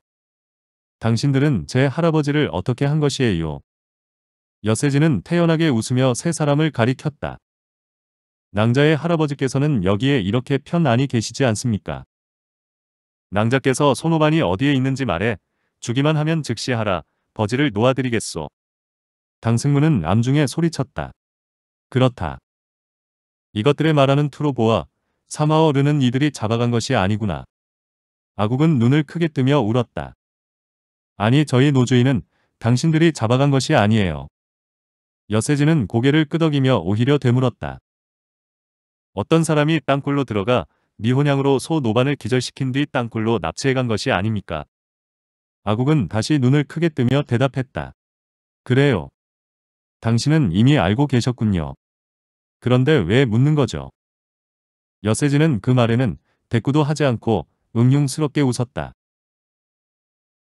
당신들은 제 할아버지를 어떻게 한 것이에요? 여세지는 태연하게 웃으며 세 사람을 가리켰다. 낭자의 할아버지께서는 여기에 이렇게 편안히 계시지 않습니까? 낭자께서 손오반이 어디에 있는지 말해 주기만 하면 즉시 하라 버지를 놓아드리겠소. 당승문은 암중에 소리쳤다. 그렇다. 이것들을 말하는 투로보와 사마어르는 이들이 잡아간 것이 아니구나. 아국은 눈을 크게 뜨며 울었다. 아니 저희 노주인은 당신들이 잡아간 것이 아니에요. 여세지는 고개를 끄덕이며 오히려 되물었다. 어떤 사람이 땅굴로 들어가 미혼양으로 소 노반을 기절시킨 뒤 땅굴로 납치해간 것이 아닙니까? 아국은 다시 눈을 크게 뜨며 대답했다. 그래요. 당신은 이미 알고 계셨군요. 그런데 왜 묻는 거죠? 여세진은 그 말에는 대꾸도 하지 않고 응흉스럽게 웃었다.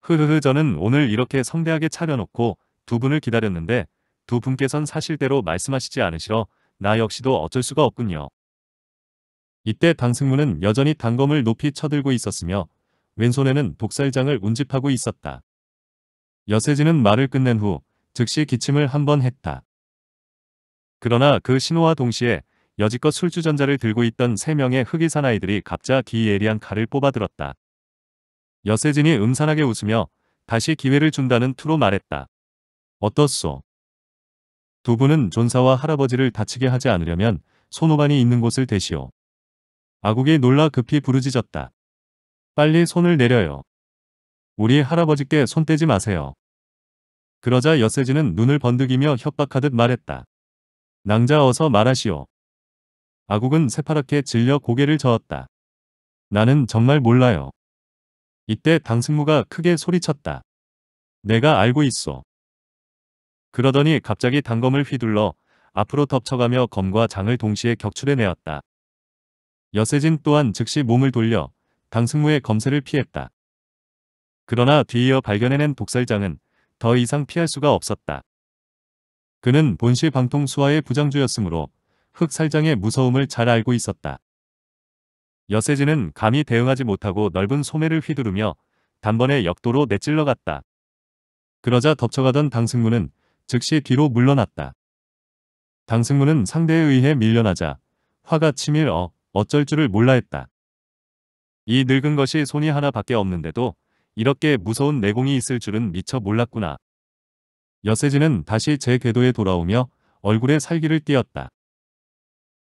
흐흐흐 저는 오늘 이렇게 성대하게 차려놓고 두 분을 기다렸는데 두 분께선 사실대로 말씀하시지 않으시어 나 역시도 어쩔 수가 없군요. 이때 방승문은 여전히 단검을 높이 쳐들고 있었으며 왼손에는 독살장을 운집하고 있었다. 여세진은 말을 끝낸 후 즉시 기침을 한 번 했다. 그러나 그 신호와 동시에 여지껏 술주전자를 들고 있던 3명의 흑이 산아이들이 각자 기예리한 칼을 뽑아들었다. 여세진이 음산하게 웃으며 다시 기회를 준다는 투로 말했다. 어떻소? 두 분은 존사와 할아버지를 다치게 하지 않으려면 손오반이 있는 곳을 대시오. 아국이 놀라 급히 부르짖었다. 빨리 손을 내려요. 우리 할아버지께 손 떼지 마세요. 그러자 여세진은 눈을 번득이며 협박하듯 말했다. 낭자 어서 말하시오. 아국은 새파랗게 질려 고개를 저었다. 나는 정말 몰라요. 이때 당승무가 크게 소리쳤다. 내가 알고 있어. 그러더니 갑자기 단검을 휘둘러 앞으로 덮쳐가며 검과 장을 동시에 격출해내었다. 여세진 또한 즉시 몸을 돌려 당승무의 검세를 피했다. 그러나 뒤이어 발견해낸 독살장은 더 이상 피할 수가 없었다. 그는 본시 방통수하의 부장주였으므로 흑살장의 무서움을 잘 알고 있었다. 여세진은 감히 대응하지 못하고 넓은 소매를 휘두르며 단번에 역도로 내찔러 갔다. 그러자 덮쳐가던 당승무는 즉시 뒤로 물러났다. 당승무는 상대에 의해 밀려나자 화가 치밀어 어쩔 줄을 몰라 했다. 이 늙은 것이 손이 하나밖에 없는데도 이렇게 무서운 내공이 있을 줄은 미처 몰랐구나. 여세지는 다시 제 궤도에 돌아오며 얼굴에 살기를 띄었다.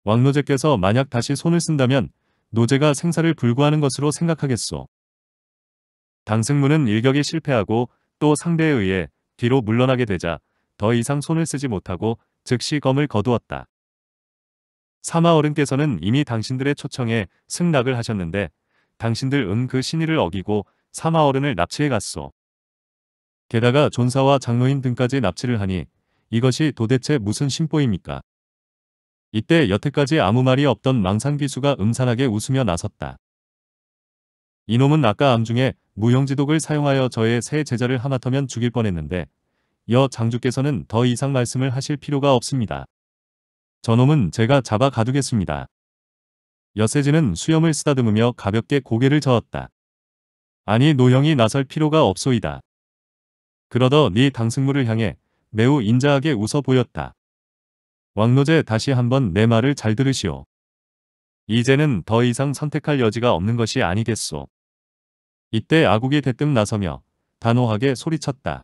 왕노제께서 만약 다시 손을 쓴다면 노제가 생사를 불구하는 것으로 생각하겠소. 당승문은 일격이 실패하고 또 상대에 의해 뒤로 물러나게 되자 더 이상 손을 쓰지 못하고 즉시 검을 거두었다. 사마 어른께서는 이미 당신들의 초청에 승낙을 하셨는데 당신들 은 그 신의를 어기고 사마 어른을 납치해 갔소. 게다가 존사와 장로인 등까지 납치를 하니 이것이 도대체 무슨 심보입니까? 이때 여태까지 아무 말이 없던 망상비수가 음산하게 웃으며 나섰다. 이놈은 아까 암중에 무용지독을 사용하여 저의 새 제자를 하마터면 죽일 뻔했는데 여 장주께서는 더 이상 말씀을 하실 필요가 없습니다. 저놈은 제가 잡아 가두겠습니다. 여세지는 수염을 쓰다듬으며 가볍게 고개를 저었다. 아니 노형이 나설 필요가 없소이다. 그러더 네 당승무를 향해 매우 인자하게 웃어 보였다. 왕노제 다시 한번 내 말을 잘 들으시오. 이제는 더 이상 선택할 여지가 없는 것이 아니겠소. 이때 아국이 대뜸 나서며 단호하게 소리쳤다.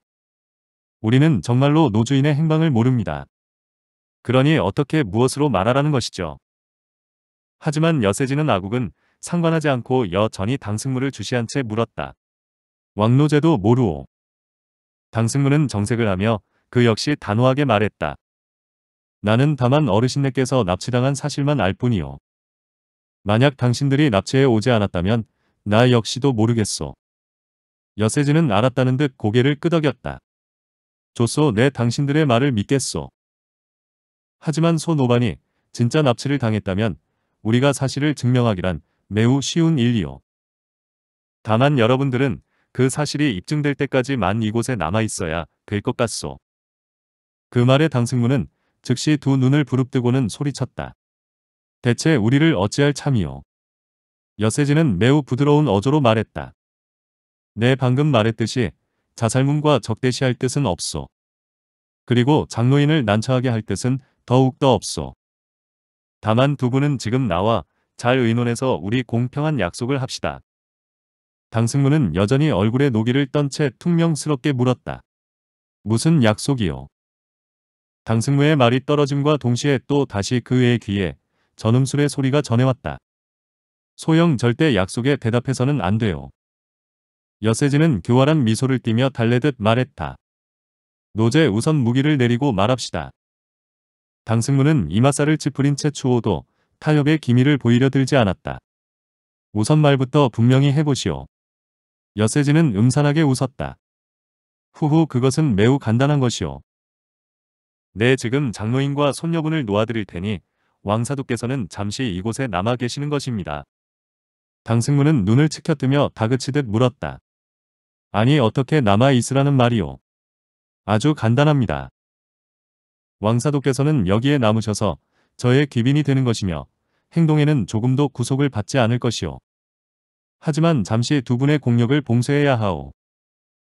우리는 정말로 노주인의 행방을 모릅니다. 그러니 어떻게 무엇으로 말하라는 것이죠. 하지만 여세지는 아국은 상관하지 않고 여전히 당승무를 주시한 채 물었다. 왕노제도 모르오. 당승문은 정색을 하며 그 역시 단호하게 말했다. 나는 다만 어르신네께서 납치당한 사실만 알뿐이오 만약 당신들이 납치해 오지 않았다면 나 역시도 모르겠소. 여세진은 알았다는 듯 고개를 끄덕였다. 조소 내 당신들의 말을 믿겠소. 하지만 소노반이 진짜 납치를 당했다면 우리가 사실을 증명하기란 매우 쉬운 일이요. 다만 여러분들은 그 사실이 입증될 때까지 만 이곳에 남아 있어야 될 것 같소. 그 말에 당승무는 즉시 두 눈을 부릅뜨고는 소리쳤다. 대체 우리를 어찌할 참이오. 여세진은 매우 부드러운 어조로 말했다. 내 방금 말했듯이 자살문과 적대시할 뜻은 없소. 그리고 장로인을 난처하게 할 뜻은 더욱더 없소. 다만 두 분은 지금 나와 잘 의논해서 우리 공평한 약속을 합시다. 강승무는 여전히 얼굴에 노기를 떤 채 퉁명스럽게 물었다. 무슨 약속이요? 강승무의 말이 떨어짐과 동시에 또 다시 그의 귀에 전음술의 소리가 전해왔다. 소영 절대 약속에 대답해서는 안 돼요. 여세진은 교활한 미소를 띠며 달래듯 말했다. 노제 우선 무기를 내리고 말합시다. 당승무는 이마살을 찌푸린 채 추호도 타협의 기미를 보이려 들지 않았다. 우선 말부터 분명히 해보시오. 여세지는 음산하게 웃었다. 후후 그것은 매우 간단한 것이오. 내 네, 지금 장로인과 손녀분을 놓아드릴 테니 왕사도께서는 잠시 이곳에 남아 계시는 것입니다. 당승문은 눈을 치켜뜨며 다그치듯 물었다. 아니 어떻게 남아 있으라는 말이오. 아주 간단합니다. 왕사도께서는 여기에 남으셔서 저의 귀빈이 되는 것이며 행동에는 조금도 구속을 받지 않을 것이오. 하지만 잠시 두 분의 공력을 봉쇄해야 하오.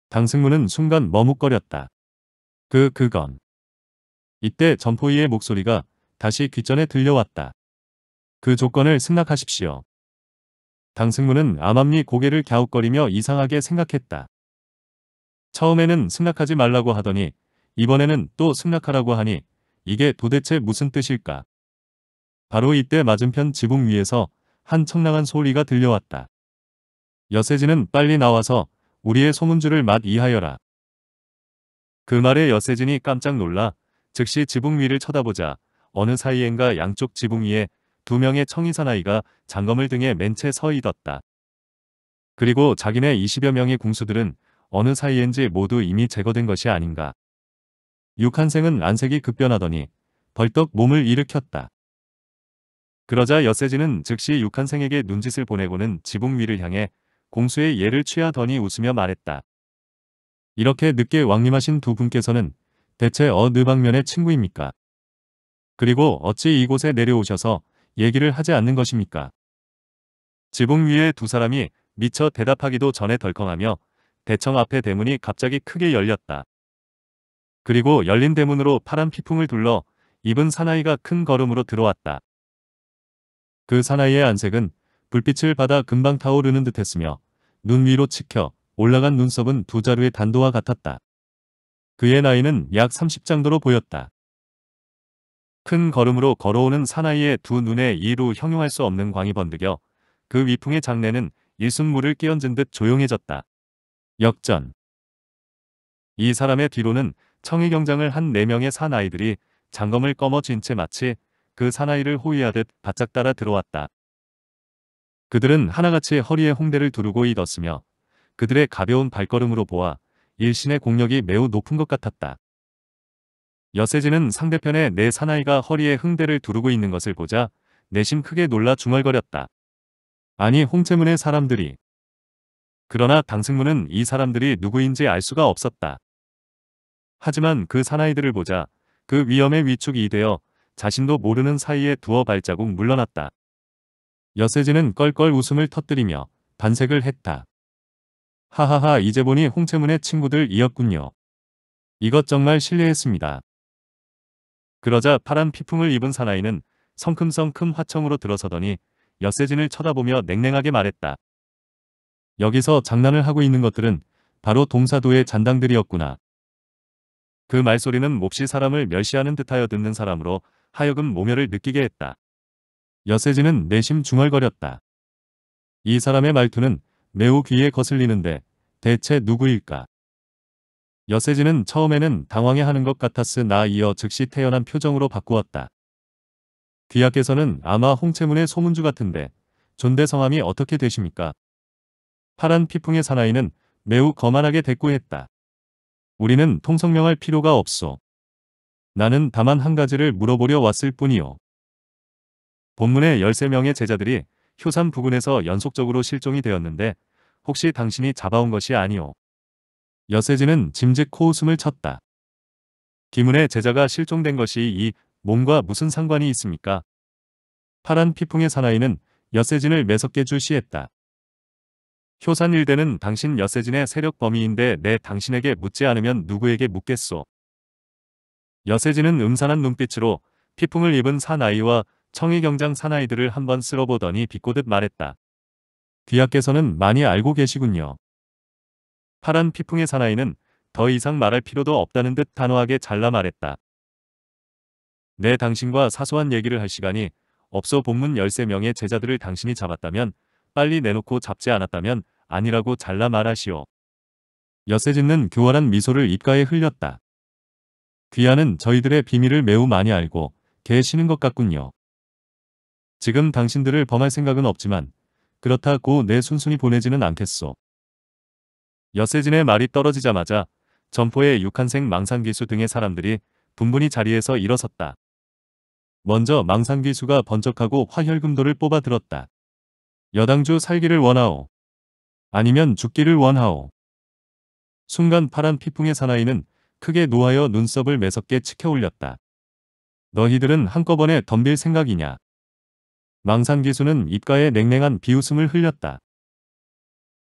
당승문은 순간 머뭇거렸다. 그, 그건. 이때 점포이의 목소리가 다시 귀전에 들려왔다. 그 조건을 승낙하십시오. 당승문은 암암리 고개를 갸웃거리며 이상하게 생각했다. 처음에는 승낙하지 말라고 하더니 이번에는 또 승낙하라고 하니 이게 도대체 무슨 뜻일까? 바로 이때 맞은편 지붕 위에서 한 청량한 소리가 들려왔다. 여세진은 빨리 나와서 우리의 소문주를 맛이하여라. 그 말에 여세진이 깜짝 놀라 즉시 지붕 위를 쳐다보자 어느 사이엔가 양쪽 지붕 위에 두 명의 청이 사나이가 장검을 등에 맨 채서 있었다. 그리고 자기네 20여 명의 궁수들은 어느 사이엔지 모두 이미 제거된 것이 아닌가. 육한생은 안색이 급변하더니 벌떡 몸을 일으켰다. 그러자 여세진은 즉시 육한생에게 눈짓을 보내고는 지붕 위를 향해 공수의 예를 취하더니 웃으며 말했다. 이렇게 늦게 왕림하신 두 분께서는 대체 어느 방면의 친구입니까? 그리고 어찌 이곳에 내려오셔서 얘기를 하지 않는 것입니까? 지붕 위에 두 사람이 미처 대답하기도 전에 덜컹하며 대청 앞에 대문이 갑자기 크게 열렸다. 그리고 열린 대문으로 파란 피풍을 둘러 입은 사나이가 큰 걸음으로 들어왔다. 그 사나이의 안색은 불빛을 받아 금방 타오르는 듯했으며 눈 위로 치켜 올라간 눈썹은 두 자루의 단도와 같았다. 그의 나이는 약 30장도로 보였다. 큰 걸음으로 걸어오는 사나이의 두 눈에 이루 형용할 수 없는 광이 번득여 그 위풍의 장내는 이순물을 끼얹은 듯 조용해졌다. 역전 이 사람의 뒤로는 청의경장을 한 네명의 사나이들이 장검을 꺼머 쥔채 마치 그 사나이를 호위하듯 바짝 따라 들어왔다. 그들은 하나같이 허리에 홍대를 두르고 있었으며 그들의 가벼운 발걸음으로 보아 일신의 공력이 매우 높은 것 같았다. 여세진은 상대편의 내 네 사나이가 허리에 흥대를 두르고 있는 것을 보자 내심 크게 놀라 중얼거렸다. 아니 홍채문의 사람들이. 그러나 당승문은 이 사람들이 누구인지 알 수가 없었다. 하지만 그 사나이들을 보자 그위험의 위축이 되어 자신도 모르는 사이에 두어 발자국 물러났다. 여세진은 껄껄 웃음을 터뜨리며 반색을 했다. 하하하 이제 보니 홍채문의 친구들이었군요. 이것 정말 실례했습니다. 그러자 파란 피풍을 입은 사나이는 성큼성큼 화청으로 들어서더니 여세진을 쳐다보며 냉랭하게 말했다. 여기서 장난을 하고 있는 것들은 바로 동사도의 잔당들이었구나. 그 말소리는 몹시 사람을 멸시하는 듯하여 듣는 사람으로 하여금 모멸을 느끼게 했다. 여세진은 내심 중얼거렸다. 이 사람의 말투는 매우 귀에 거슬리는데 대체 누구일까? 여세진은 처음에는 당황해 하는 것 같았으나 이어 즉시 태연한 표정으로 바꾸었다. 귀하께서는 아마 홍채문의 소문주 같은데 존대 성함이 어떻게 되십니까? 파란 피풍의 사나이는 매우 거만하게 대꾸했다. 우리는 통성명할 필요가 없소. 나는 다만 한 가지를 물어보려 왔을 뿐이오 본문의 13명의 제자들이 효산 부근에서 연속적으로 실종이 되었는데 혹시 당신이 잡아온 것이 아니오. 여세지는 짐짓 코웃음을 쳤다. 기문의 제자가 실종된 것이 이 몸과 무슨 상관이 있습니까? 파란 피풍의 사나이는 여세진을 매섭게 주시했다. 효산 일대는 당신 여세진의 세력 범위인데 내 당신에게 묻지 않으면 누구에게 묻겠소. 여세진은 음산한 눈빛으로 피풍을 입은 사나이와 청일경장 사나이들을 한번 쓸어보더니 비꼬듯 말했다. 귀하께서는 많이 알고 계시군요. 파란 피풍의 사나이는 더 이상 말할 필요도 없다는 듯 단호하게 잘라 말했다. 내 당신과 사소한 얘기를 할 시간이 없어 본문 13명의 제자들을 당신이 잡았다면 빨리 내놓고 잡지 않았다면 아니라고 잘라 말하시오. 엿새 짓는 교활한 미소를 입가에 흘렸다. 귀하는 저희들의 비밀을 매우 많이 알고 계시는 것 같군요. 지금 당신들을 범할 생각은 없지만 그렇다고 내 순순히 보내지는 않겠소. 여세진의 말이 떨어지자마자 점포의 육한생 망상기수 등의 사람들이 분분히 자리에서 일어섰다. 먼저 망상기수가 번쩍하고 화혈금도를 뽑아들었다. 여당주 살기를 원하오. 아니면 죽기를 원하오. 순간 파란 피풍의 사나이는 크게 노하여 눈썹을 매섭게 치켜올렸다. 너희들은 한꺼번에 덤빌 생각이냐. 망상기수는 입가에 냉랭한 비웃음을 흘렸다.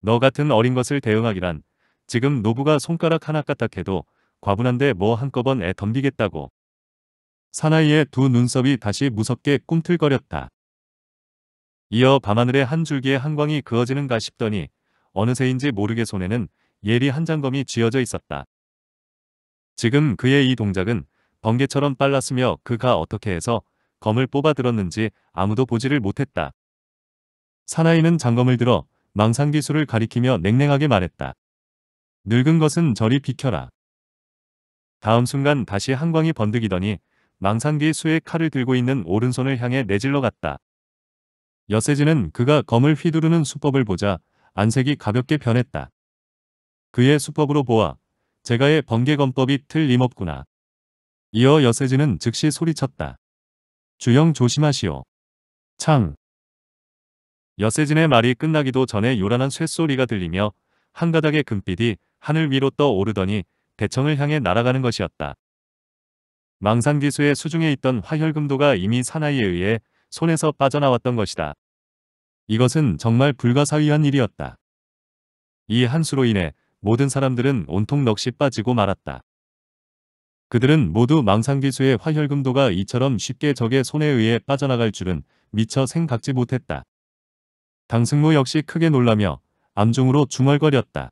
너 같은 어린 것을 대응하기란 지금 노부가 손가락 하나 까딱해도 과분한데 뭐 한꺼번 애 덤비겠다고. 사나이의 두 눈썹이 다시 무섭게 꿈틀거렸다. 이어 밤하늘의 한 줄기의 한광이 그어지는가 싶더니 어느새인지 모르게 손에는 예리 한 장검이 쥐어져 있었다. 지금 그의 이 동작은 번개처럼 빨랐으며 그가 어떻게 해서 검을 뽑아 들었는지 아무도 보지를 못했다. 사나이는 장검을 들어 망상기술을 가리키며 냉랭하게 말했다. 늙은 것은 저리 비켜라. 다음 순간 다시 한광이 번득이더니 망상기 수의 칼을 들고 있는 오른손을 향해 내질러 갔다. 여세진은 그가 검을 휘두르는 수법을 보자 안색이 가볍게 변했다. 그의 수법으로 보아 제가의 번개검법이 틀림없구나. 이어 여세진은 즉시 소리쳤다. 주영 조심하시오. 창. 여세진의 말이 끝나기도 전에 요란한 쇳소리가 들리며 한 가닥의 금빛이 하늘 위로 떠오르더니 대청을 향해 날아가는 것이었다. 망상기수의 수중에 있던 화혈금도가 이미 사나이에 의해 손에서 빠져나왔던 것이다. 이것은 정말 불가사의한 일이었다. 이 한수로 인해 모든 사람들은 온통 넋이 빠지고 말았다. 그들은 모두 망상기수의 화혈금도가 이처럼 쉽게 적의 손에 의해 빠져나갈 줄은 미처 생각지 못했다. 당승무 역시 크게 놀라며 암중으로 중얼거렸다.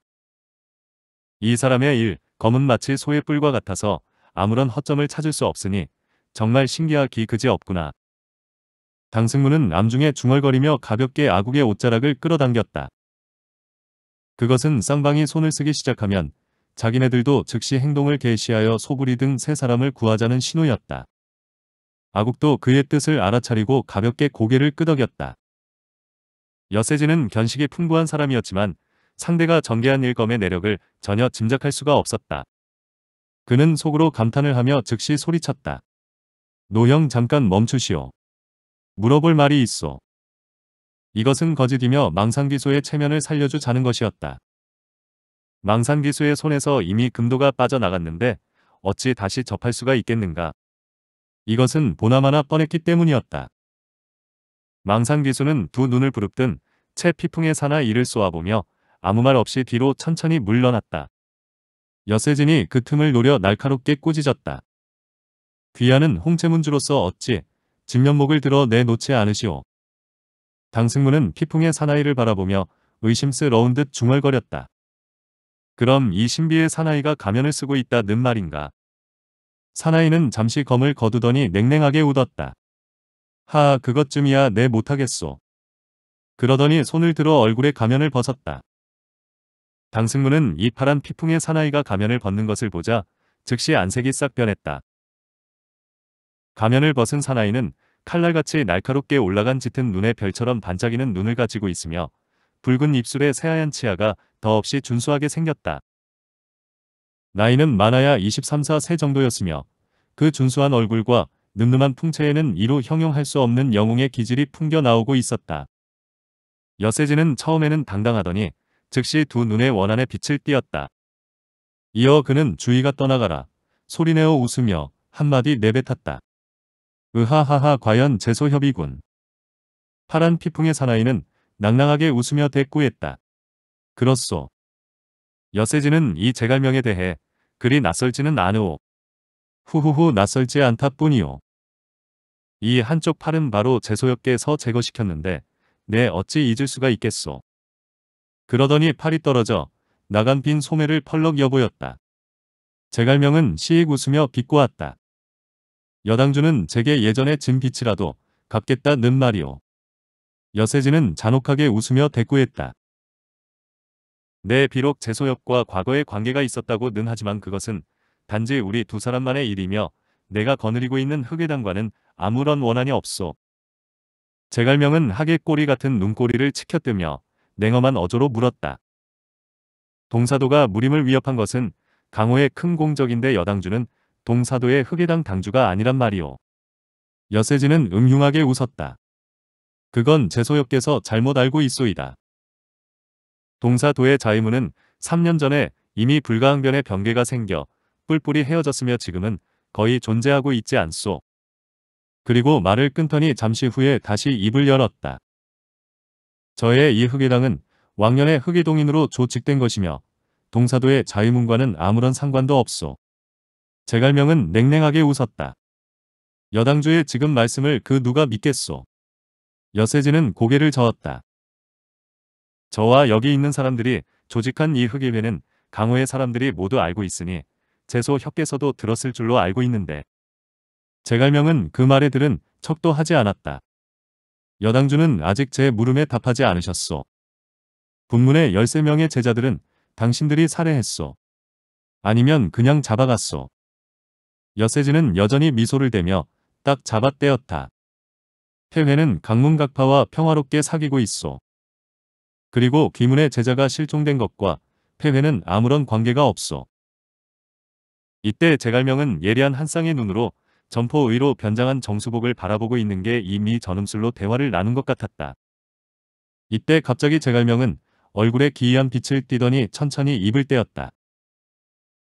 이 사람의 일, 검은 마치 소의 뿔과 같아서 아무런 허점을 찾을 수 없으니 정말 신기하기 그지 없구나. 당승무는 암중에 중얼거리며 가볍게 아국의 옷자락을 끌어당겼다. 그것은 쌍방이 손을 쓰기 시작하면 자기네들도 즉시 행동을 개시하여 소부리 등 세 사람을 구하자는 신호였다. 아국도 그의 뜻을 알아차리고 가볍게 고개를 끄덕였다. 여세진은 견식이 풍부한 사람이었지만 상대가 전개한 일검의 내력을 전혀 짐작할 수가 없었다. 그는 속으로 감탄을 하며 즉시 소리쳤다. 노형 잠깐 멈추시오. 물어볼 말이 있어. 이것은 거짓이며 망상기소의 체면을 살려주자는 것이었다. 망상기수의 손에서 이미 금도가 빠져나갔는데 어찌 다시 접할 수가 있겠는가. 이것은 보나마나 뻔했기 때문이었다. 망상기수는 두 눈을 부릅뜬 채 피풍의 사나 이를 쏘아보며 아무 말 없이 뒤로 천천히 물러났다. 여세진이 그 틈을 노려 날카롭게 꼬지졌다. 귀하는 홍채문주로서 어찌 진면목을 들어 내놓지 않으시오. 당승문은 피풍의 사나이를 바라보며 의심스러운 듯 중얼거렸다. 그럼 이 신비의 사나이가 가면을 쓰고 있다는 말인가. 사나이는 잠시 검을 거두더니 냉랭하게 웃었다. 하, 그것쯤이야 내 못하겠소. 그러더니 손을 들어 얼굴에 가면을 벗었다. 당승문은 이 파란 피풍의 사나이가 가면을 벗는 것을 보자 즉시 안색이 싹 변했다. 가면을 벗은 사나이는 칼날같이 날카롭게 올라간 짙은 눈에 별처럼 반짝이는 눈을 가지고 있으며 붉은 입술에 새하얀 치아가 더없이 준수하게 생겼다. 나이는 많아야 23, 4세 정도였으며 그 준수한 얼굴과 늠름한 풍채에는 이루 형용할 수 없는 영웅의 기질이 풍겨 나오고 있었다. 여세진은 처음에는 당당하더니 즉시 두 눈의 원한에 빛을 띄었다. 이어 그는 주의가 떠나가라 소리내어 웃으며 한마디 내뱉었다. 으하하하 과연 재소협이군. 파란 피풍의 사나이는 낭낭하게 웃으며 대꾸했다. 그렇소. 여세지는 이 제갈명에 대해 그리 낯설지는 않으오. 후후후 낯설지 않다뿐이오. 이 한쪽 팔은 바로 제소역께서 제거시켰는데 내 네, 어찌 잊을 수가 있겠소. 그러더니 팔이 떨어져 나간 빈 소매를 펄럭 여보였다. 제갈명은 시익 웃으며 비꼬았다. 여당주는 제게 예전의 진빛이라도 갚겠다는 말이오. 여세지는 잔혹하게 웃으며 대꾸했다. 네, 비록 재소엽과 과거에 관계가 있었다고는 하지만 그것은 단지 우리 두 사람만의 일이며 내가 거느리고 있는 흑의당과는 아무런 원한이 없소. 제갈명은 하객 꼬리 같은 눈꼬리를 치켜뜨며 냉엄한 어조로 물었다. 동사도가 무림을 위협한 것은 강호의 큰 공적인데 여당주는 동사도의 흑의당 당주가 아니란 말이오. 여세진은 음흉하게 웃었다. 그건 재소엽께서 잘못 알고 있소이다. 동사도의 자이문은 3년 전에 이미 불가항변의 변계가 생겨 뿔뿔이 헤어졌으며 지금은 거의 존재하고 있지 않소. 그리고 말을 끊더니 잠시 후에 다시 입을 열었다. 저의 이 흑의당은 왕년의 흑의동인으로 조직된 것이며 동사도의 자유문과는 아무런 상관도 없소. 제갈명은 냉랭하게 웃었다. 여당주의 지금 말씀을 그 누가 믿겠소. 여세지는 고개를 저었다. 저와 여기 있는 사람들이 조직한 이 흑일회는 강호의 사람들이 모두 알고 있으니 재소 협계서도 들었을 줄로 알고 있는데 제갈명은 그 말에 들은 척도 하지 않았다. 여당주는 아직 제 물음에 답하지 않으셨소. 분문의 13명의 제자들은 당신들이 살해했소. 아니면 그냥 잡아갔소. 여세진은 여전히 미소를 대며 딱 잡아떼었다. 태회는 강문각파와 평화롭게 사귀고 있소. 그리고 김문의 제자가 실종된 것과 폐회는 아무런 관계가 없어. 이때 제갈명은 예리한 한 쌍의 눈으로 점포의로 변장한 정수복을 바라보고 있는 게 이미 전음술로 대화를 나눈 것 같았다. 이때 갑자기 제갈명은 얼굴에 기이한 빛을 띠더니 천천히 입을 떼었다.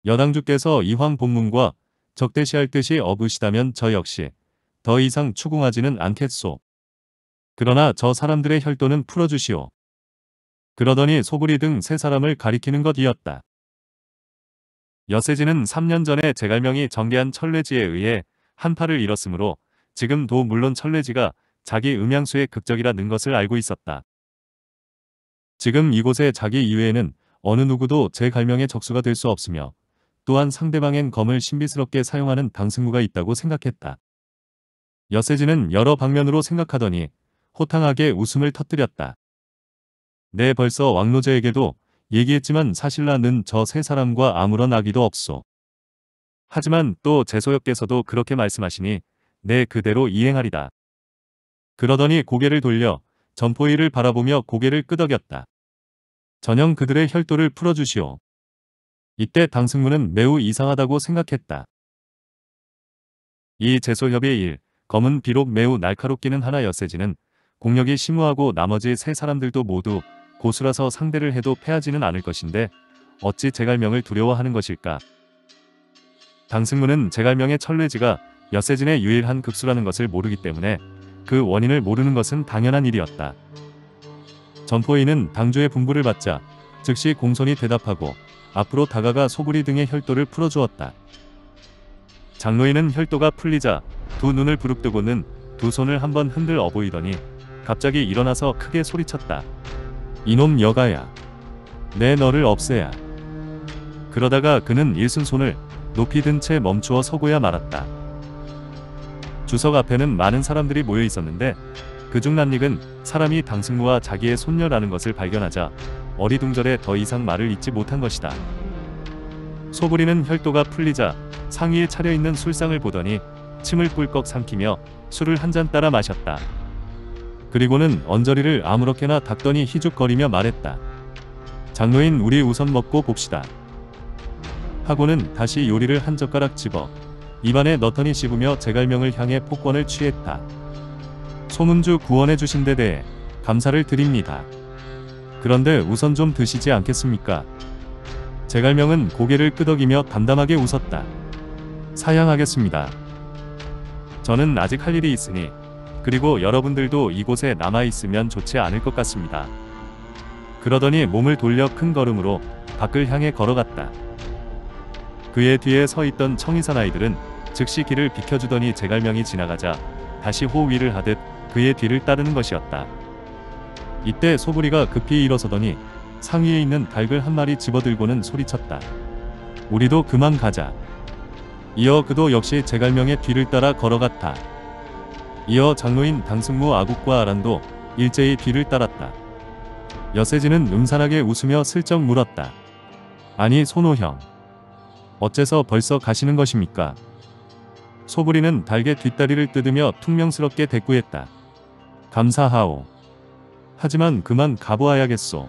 여당주께서 이황 본문과 적대시할 뜻이 없으시다면 저 역시 더 이상 추궁하지는 않겠소. 그러나 저 사람들의 혈도는 풀어주시오. 그러더니 소구리 등 세 사람을 가리키는 것이었다. 여세지는 3년 전에 제갈명이 전개한 천례지에 의해 한파를 잃었으므로 지금도 물론 천례지가 자기 음양수의 극적이라는 것을 알고 있었다. 지금 이곳의 자기 이외에는 어느 누구도 제갈명의 적수가 될 수 없으며 또한 상대방엔 검을 신비스럽게 사용하는 당승구가 있다고 생각했다. 여세지는 여러 방면으로 생각하더니 호탕하게 웃음을 터뜨렸다. 네 벌써 왕노제에게도 얘기했지만 사실 나는 저 세 사람과 아무런 악의도 없소. 하지만 또 제소역께서도 그렇게 말씀하시니 네 그대로 이행하리다. 그러더니 고개를 돌려 점포이를 바라보며 고개를 끄덕였다. 전형 그들의 혈도를 풀어주시오. 이때 당승문은 매우 이상하다고 생각했다. 이 제소협의 일, 검은 비록 매우 날카롭기는 하나 여세지는 공력이 심오하고 나머지 세 사람들도 모두 고수라서 상대를 해도 패하지는 않을 것인데 어찌 제갈명을 두려워하는 것일까. 당승문은 제갈명의 천뢰지가 여세진의 유일한 극수라는 것을 모르기 때문에 그 원인을 모르는 것은 당연한 일이었다. 전포인은 당주의 분부를 받자 즉시 공손히 대답하고 앞으로 다가가 소구리 등의 혈도를 풀어주었다. 장로인은 혈도가 풀리자 두 눈을 부릅뜨고는 두 손을 한번 흔들어 보이더니 갑자기 일어나서 크게 소리쳤다. 이놈 여가야. 내 너를 없애야. 그러다가 그는 일순 손을 높이 든 채 멈추어 서고야 말았다. 주석 앞에는 많은 사람들이 모여 있었는데 그중 난릭은 사람이 당승무와 자기의 손녀라는 것을 발견하자 어리둥절해 더 이상 말을 잇지 못한 것이다. 소부리는 혈도가 풀리자 상위에 차려있는 술상을 보더니 침을 꿀꺽 삼키며 술을 한 잔 따라 마셨다. 그리고는 언저리를 아무렇게나 닦더니 희죽거리며 말했다. 장로인 우리 우선 먹고 봅시다. 하고는 다시 요리를 한 젓가락 집어 입안에 넣더니 씹으며 제갈명을 향해 폭권을 취했다. 소문주 구원해 주신 데 대해 감사를 드립니다. 그런데 우선 좀 드시지 않겠습니까? 제갈명은 고개를 끄덕이며 담담하게 웃었다. 사양하겠습니다. 저는 아직 할 일이 있으니 그리고 여러분들도 이곳에 남아있으면 좋지 않을 것 같습니다. 그러더니 몸을 돌려 큰 걸음으로 밖을 향해 걸어갔다. 그의 뒤에 서 있던 청이사나이들은 즉시 길을 비켜주더니 제갈명이 지나가자 다시 호위를 하듯 그의 뒤를 따르는 것이었다. 이때 소부리가 급히 일어서더니 상위에 있는 닭을 한 마리 집어들고는 소리쳤다. 우리도 그만 가자. 이어 그도 역시 제갈명의 뒤를 따라 걸어갔다. 이어 장로인 당승무 아국과 아란도 일제히 뒤를 따랐다. 여세지는 음산하게 웃으며 슬쩍 물었다. 아니 손호형. 어째서 벌써 가시는 것입니까? 소부리는 달게 뒷다리를 뜯으며 퉁명스럽게 대꾸했다. 감사하오. 하지만 그만 가보아야겠소.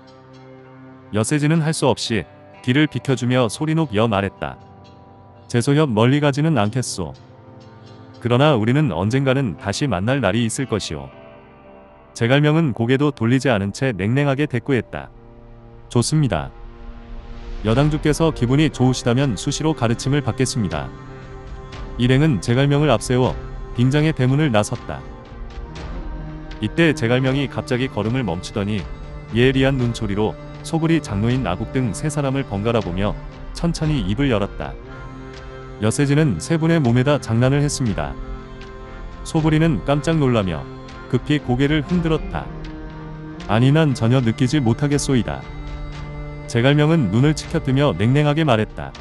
여세지는할 수 없이 길을 비켜주며 소리높여 말했다. 재소협 멀리 가지는 않겠소. 그러나 우리는 언젠가는 다시 만날 날이 있을 것이오. 제갈명은 고개도 돌리지 않은 채 냉랭하게 대꾸했다. 좋습니다. 여당주께서 기분이 좋으시다면 수시로 가르침을 받겠습니다. 일행은 제갈명을 앞세워 빙장의 대문을 나섰다. 이때 제갈명이 갑자기 걸음을 멈추더니 예리한 눈초리로 소굴이 장노인 나국 등 세 사람을 번갈아 보며 천천히 입을 열었다. 여세진은 세 분의 몸에다 장난을 했습니다. 소부리는 깜짝 놀라며 급히 고개를 흔들었다. 아니 난 전혀 느끼지 못하겠소이다. 제갈명은 눈을 치켜뜨며 냉랭하게 말했다.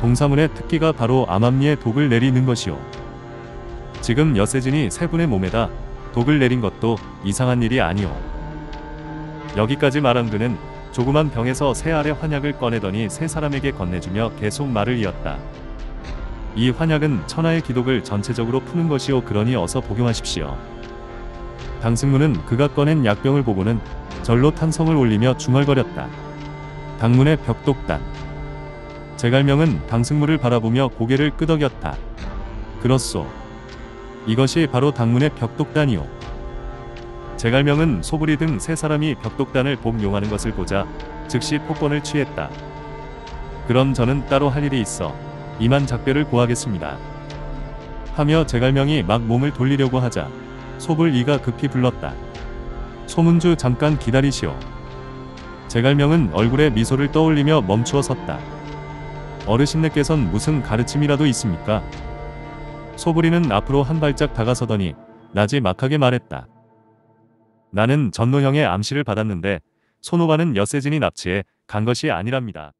동사문의 특기가 바로 암암리에 독을 내리는 것이오. 지금 여세진이 세 분의 몸에다 독을 내린 것도 이상한 일이 아니오. 여기까지 말한 그는 조그만 병에서 새 알의 환약을 꺼내더니 세 사람에게 건네주며 계속 말을 이었다. 이 환약은 천하의 기독을 전체적으로 푸는 것이요 그러니 어서 복용하십시오. 당승문은 그가 꺼낸 약병을 보고는 절로 탄성을 올리며 중얼거렸다. 당문의 벽독단. 제갈명은 당승문을 바라보며 고개를 끄덕였다. 그렇소. 이것이 바로 당문의 벽독단이오. 제갈명은 소부리 등 세 사람이 벽독단을 복용하는 것을 보자 즉시 폭권을 취했다. 그럼 저는 따로 할 일이 있어 이만 작별을 고하겠습니다. 하며 제갈명이 막 몸을 돌리려고 하자 소불 이가 급히 불렀다. 소문주 잠깐 기다리시오. 제갈명은 얼굴에 미소를 떠올리며 멈추어 섰다. 어르신네께선 무슨 가르침이라도 있습니까? 소불이는 앞으로 한 발짝 다가서더니 낮이 막하게 말했다. 나는 전노형의 암시를 받았는데 손오바는 여세진이 납치해 간 것이 아니랍니다.